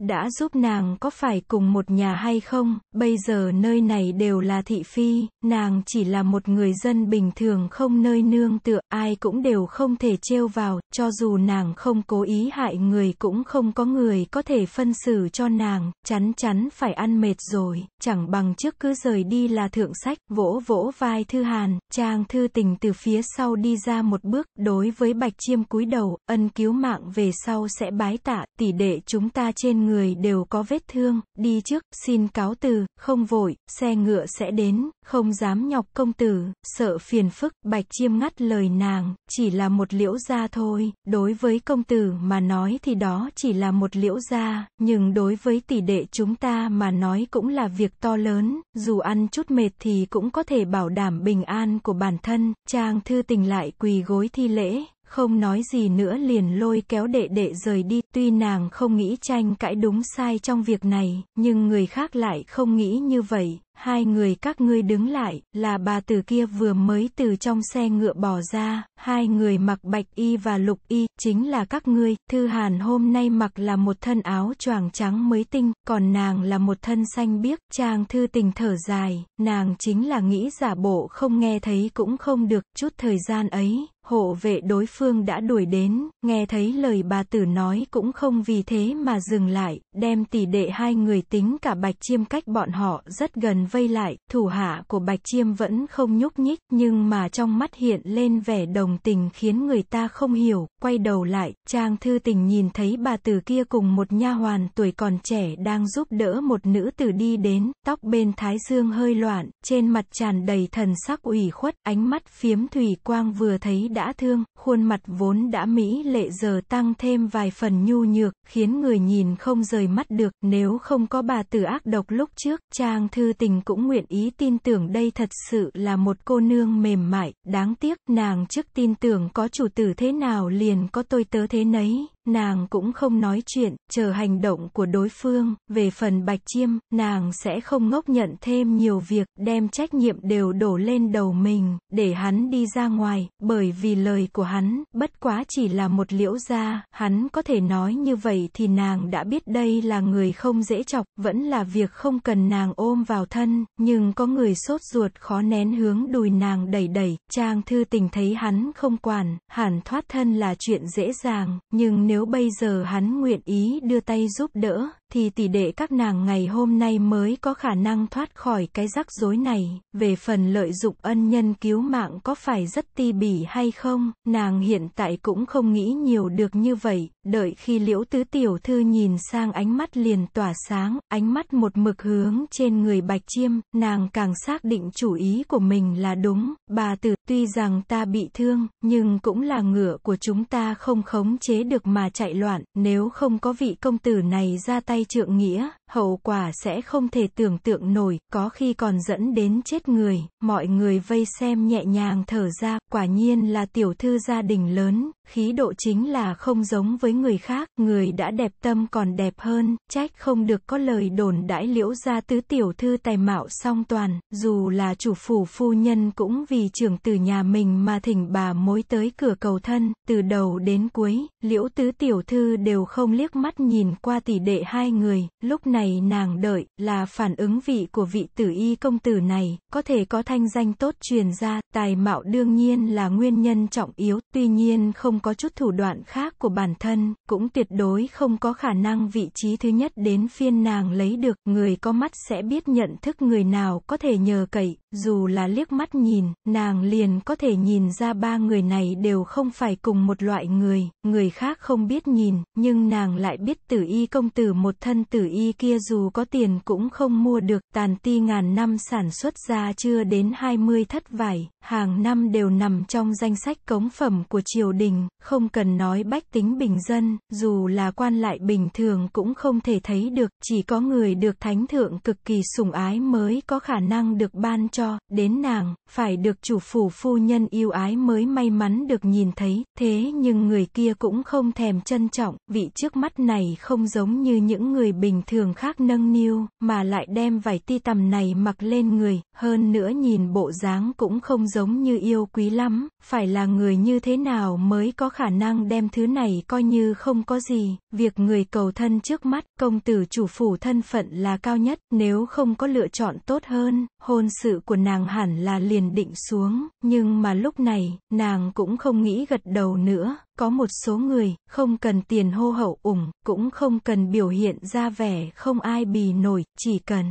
đã giúp nàng có phải cùng một nhà hay không, bây giờ nơi này đều là thị phi, nàng chỉ là một người dân bình thường không nơi nương tựa, ai cũng đều không thể trêu vào, cho dù nàng không cố ý hại người cũng không có người có thể phân xử cho nàng, chắn chắn phải ăn mệt rồi, chẳng bằng trước cứ rời đi là thượng sách, vỗ vỗ vai thư hàn, trang thư tình từ phía sau đi ra một bước, đối với bạch chiêm cúi đầu, ân cứu mạng về sau sẽ bái tạ, tỷ đệ chúng ta trên người đều có vết thương, đi trước, xin cáo từ, không vội, xe ngựa sẽ đến, không dám nhọc công tử, sợ phiền phức, bạch chiêm ngắt lời nàng, chỉ là một liễu gia thôi, đối với công tử mà nói thì đó chỉ là một liễu gia, nhưng đối với tỷ đệ chúng ta mà nói cũng là việc to lớn, dù ăn chút mệt thì cũng có thể bảo đảm bình an của bản thân, Trang thư tình lại quỳ gối thi lễ, không nói gì nữa liền lôi kéo đệ đệ rời đi. Tuy nàng không nghĩ tranh cãi đúng sai trong việc này, nhưng người khác lại không nghĩ như vậy. Hai người các ngươi đứng lại, là bà tử kia vừa mới từ trong xe ngựa bỏ ra, hai người mặc bạch y và lục y, chính là các ngươi, Thư Hàn hôm nay mặc là một thân áo choàng trắng mới tinh, còn nàng là một thân xanh biếc, Trang Thư Tình thở dài, nàng chính là nghĩ giả bộ không nghe thấy cũng không được, chút thời gian ấy, hộ vệ đối phương đã đuổi đến, nghe thấy lời bà tử nói cũng không vì thế mà dừng lại, đem tỷ đệ hai người tính cả Bạch Chiêm cách bọn họ rất gần vây lại, thủ hạ của Bạch Chiêm vẫn không nhúc nhích, nhưng mà trong mắt hiện lên vẻ đồng tình khiến người ta không hiểu, quay đầu lại, Trang Thư Tình nhìn thấy bà tử kia cùng một nha hoàn tuổi còn trẻ đang giúp đỡ một nữ tử đi đến, tóc bên thái dương hơi loạn, trên mặt tràn đầy thần sắc ủy khuất, ánh mắt phiếm thủy quang vừa thấy đã thương, khuôn mặt vốn đã mỹ lệ giờ tăng thêm vài phần nhu nhược, khiến người nhìn không rời mắt được, nếu không có bà tử ác độc lúc trước, Trang Thư Tình cũng nguyện ý tin tưởng đây thật sự là một cô nương mềm mại, đáng tiếc, nàng trước tin tưởng có chủ tử thế nào liền có tôi tớ thế nấy nàng cũng không nói chuyện, chờ hành động của đối phương, về phần bạch chiêm, nàng sẽ không ngốc nhận thêm nhiều việc, đem trách nhiệm đều đổ lên đầu mình, để hắn đi ra ngoài, bởi vì lời của hắn, bất quá chỉ là một liễu gia, hắn có thể nói như vậy thì nàng đã biết đây là người không dễ chọc, vẫn là việc không cần nàng ôm vào thân, nhưng có người sốt ruột khó nén hướng đùi nàng đẩy đẩy, trang thư tình thấy hắn không quản, hẳn thoát thân là chuyện dễ dàng, nhưng nếu nếu bây giờ hắn nguyện ý đưa tay giúp đỡ, thì tỷ đệ các nàng ngày hôm nay mới có khả năng thoát khỏi cái rắc rối này. Về phần lợi dụng ân nhân cứu mạng có phải rất ti bỉ hay không, nàng hiện tại cũng không nghĩ nhiều được như vậy, đợi khi liễu tứ tiểu thư nhìn sang ánh mắt liền tỏa sáng, ánh mắt một mực hướng trên người bạch chiêm, nàng càng xác định chủ ý của mình là đúng, bà tử, tuy rằng ta bị thương, nhưng cũng là ngựa của chúng ta không khống chế được mà chạy loạn, nếu không có vị công tử này ra tay trượng nghĩa hậu quả sẽ không thể tưởng tượng nổi, có khi còn dẫn đến chết người, mọi người vây xem nhẹ nhàng thở ra, quả nhiên là tiểu thư gia đình lớn, khí độ chính là không giống với người khác, người đã đẹp tâm còn đẹp hơn, trách không được có lời đồn đãi liễu gia tứ tiểu thư tài mạo song toàn, dù là chủ phủ phu nhân cũng vì trưởng từ nhà mình mà thỉnh bà mối tới cửa cầu thân, từ đầu đến cuối, liễu tứ tiểu thư đều không liếc mắt nhìn qua tỷ đệ hai người, lúc này nàng đợi, là phản ứng vị của vị tử y công tử này, có thể có thanh danh tốt truyền ra, tài mạo đương nhiên là nguyên nhân trọng yếu, tuy nhiên không có chút thủ đoạn khác của bản thân, cũng tuyệt đối không có khả năng vị trí thứ nhất đến phiên nàng lấy được, người có mắt sẽ biết nhận thức người nào có thể nhờ cậy, dù là liếc mắt nhìn, nàng liền có thể nhìn ra ba người này đều không phải cùng một loại người, người khác không biết nhìn, nhưng nàng lại biết tử y công tử một thân tử y kia dù có tiền cũng không mua được, tàn ti ngàn năm sản xuất ra chưa đến 20 thất vải, hàng năm đều nằm trong danh sách cống phẩm của triều đình, không cần nói bách tính bình dân, dù là quan lại bình thường cũng không thể thấy được, chỉ có người được thánh thượng cực kỳ sủng ái mới có khả năng được ban cho, đến nàng, phải được chủ phủ phu nhân yêu ái mới may mắn được nhìn thấy, thế nhưng người kia cũng không thèm trân trọng, vị trước mắt này không giống như những người bình thường khác nâng niu, mà lại đem vải ti tầm này mặc lên người, hơn nữa nhìn bộ dáng cũng không giống như yêu quý lắm, phải là người như thế nào mới có khả năng đem thứ này coi như không có gì, việc người cầu thân trước mắt, công tử chủ phủ thân phận là cao nhất, nếu không có lựa chọn tốt hơn, hôn sự của nàng hẳn là liền định xuống, nhưng mà lúc này, nàng cũng không nghĩ gật đầu nữa, có một số người, không cần tiền hô hậu ủng, cũng không cần biểu hiện ra vẻ không ai bì nổi, chỉ cần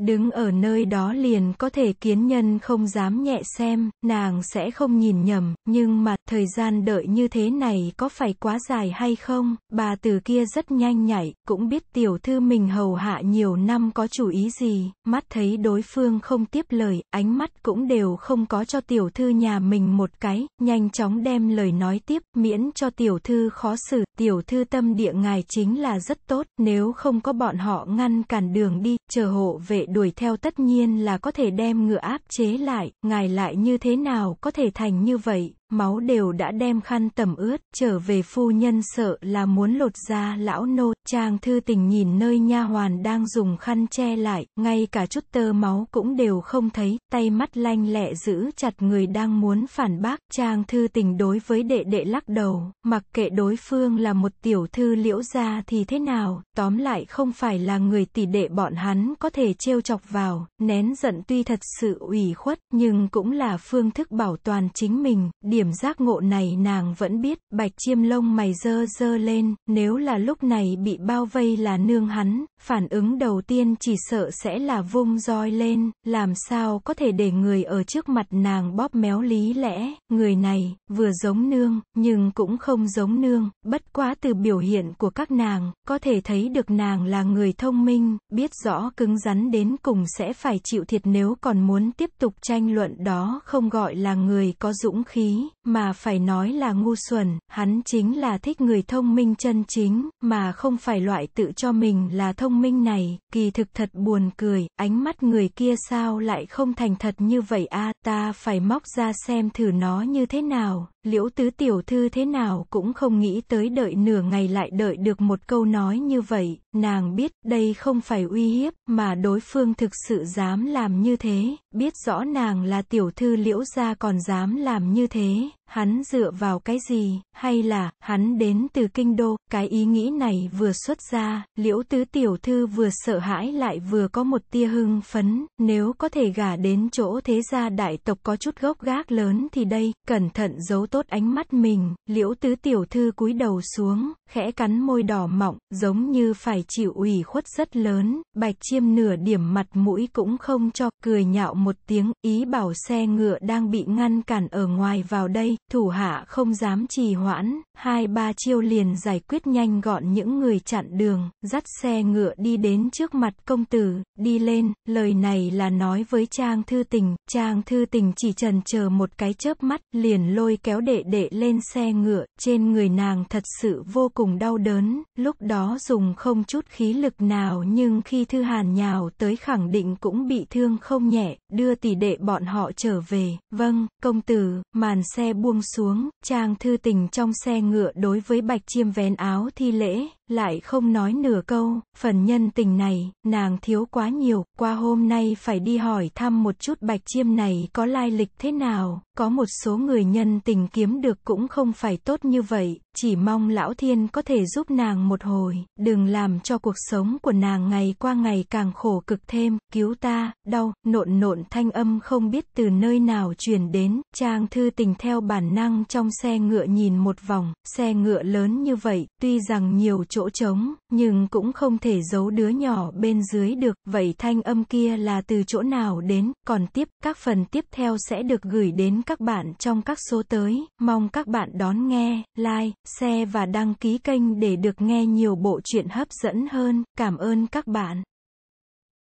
Đứng ở nơi đó liền có thể kiến nhân không dám nhẹ xem, nàng sẽ không nhìn nhầm, nhưng mà thời gian đợi như thế này có phải quá dài hay không, bà từ kia rất nhanh nhảy, cũng biết tiểu thư mình hầu hạ nhiều năm có chủ ý gì, mắt thấy đối phương không tiếp lời, ánh mắt cũng đều không có cho tiểu thư nhà mình một cái, nhanh chóng đem lời nói tiếp, miễn cho tiểu thư khó xử, tiểu thư tâm địa ngài chính là rất tốt, nếu không có bọn họ ngăn cản đường đi, chờ hộ vệ đuổi theo tất nhiên là có thể đem ngựa áp chế lại, ngài lại như thế nào có thể thành như vậy máu đều đã đem khăn tẩm ướt, trở về phu nhân sợ là muốn lột ra lão nô, trang thư tình nhìn nơi nha hoàn đang dùng khăn che lại, ngay cả chút tơ máu cũng đều không thấy, tay mắt lanh lẹ giữ chặt người đang muốn phản bác, trang thư tình đối với đệ đệ lắc đầu, mặc kệ đối phương là một tiểu thư liễu gia thì thế nào, tóm lại không phải là người tỷ đệ bọn hắn có thể trêu chọc vào, nén giận tuy thật sự ủy khuất, nhưng cũng là phương thức bảo toàn chính mình, điểm điểm giác ngộ này nàng vẫn biết, bạch chiêm lông mày dơ dơ lên, nếu là lúc này bị bao vây là nương hắn, phản ứng đầu tiên chỉ sợ sẽ là vung roi lên, làm sao có thể để người ở trước mặt nàng bóp méo lý lẽ, người này, vừa giống nương, nhưng cũng không giống nương, bất quá từ biểu hiện của các nàng, có thể thấy được nàng là người thông minh, biết rõ cứng rắn đến cùng sẽ phải chịu thiệt nếu còn muốn tiếp tục tranh luận đó không gọi là người có dũng khí, mà phải nói là ngu xuẩn, hắn chính là thích người thông minh chân chính, mà không phải loại tự cho mình là thông minh này, kỳ thực thật buồn cười, ánh mắt người kia sao lại không thành thật như vậy a à, ta phải móc ra xem thử nó như thế nào, liễu tứ tiểu thư thế nào cũng không nghĩ tới đợi nửa ngày lại đợi được một câu nói như vậy, nàng biết đây không phải uy hiếp mà đối phương thực sự dám làm như thế, biết rõ nàng là tiểu thư liễu gia còn dám làm như thế, hắn dựa vào cái gì, hay là, hắn đến từ kinh đô, cái ý nghĩ này vừa xuất ra, liễu tứ tiểu thư vừa sợ hãi lại vừa có một tia hưng phấn, nếu có thể gả đến chỗ thế gia đại tộc có chút gốc gác lớn thì đây, cẩn thận giấu tốt ánh mắt mình, liễu tứ tiểu thư cúi đầu xuống, khẽ cắn môi đỏ mọng, giống như phải chịu ủy khuất rất lớn, bạch chiêm nửa điểm mặt mũi cũng không cho, cười nhạo một tiếng, ý bảo xe ngựa đang bị ngăn cản ở ngoài vào đây, thủ hạ không dám trì hoãn, hai ba chiêu liền giải quyết nhanh gọn những người chặn đường, dắt xe ngựa đi đến trước mặt công tử, đi lên, lời này là nói với Trang Thư Tình, Trang Thư Tình chỉ trần chờ một cái chớp mắt, liền lôi kéo đệ đệ lên xe ngựa, trên người nàng thật sự vô cùng đau đớn, lúc đó dùng không chút khí lực nào nhưng khi Thư Hàn nhào tới khẳng định cũng bị thương không nhẹ, đưa tỷ đệ bọn họ trở về, vâng, công tử, màn xe buông xuống, chàng thư tình trong xe ngựa đối với bạch chiêm vén áo thi lễ lại không nói nửa câu, phần nhân tình này, nàng thiếu quá nhiều, qua hôm nay phải đi hỏi thăm một chút bạch chiêm này có lai lịch thế nào, có một số người nhân tình kiếm được cũng không phải tốt như vậy, chỉ mong lão thiên có thể giúp nàng một hồi, đừng làm cho cuộc sống của nàng ngày qua ngày càng khổ cực thêm, cứu ta, đau, nộn nộn thanh âm không biết từ nơi nào truyền đến, trang thư tình theo bản năng trong xe ngựa nhìn một vòng, xe ngựa lớn như vậy, tuy rằng nhiều chỗ trống, nhưng cũng không thể giấu đứa nhỏ bên dưới được, vậy thanh âm kia là từ chỗ nào đến, còn tiếp, các phần tiếp theo sẽ được gửi đến các bạn trong các số tới, mong các bạn đón nghe, like, share và đăng ký kênh để được nghe nhiều bộ truyện hấp dẫn hơn, cảm ơn các bạn.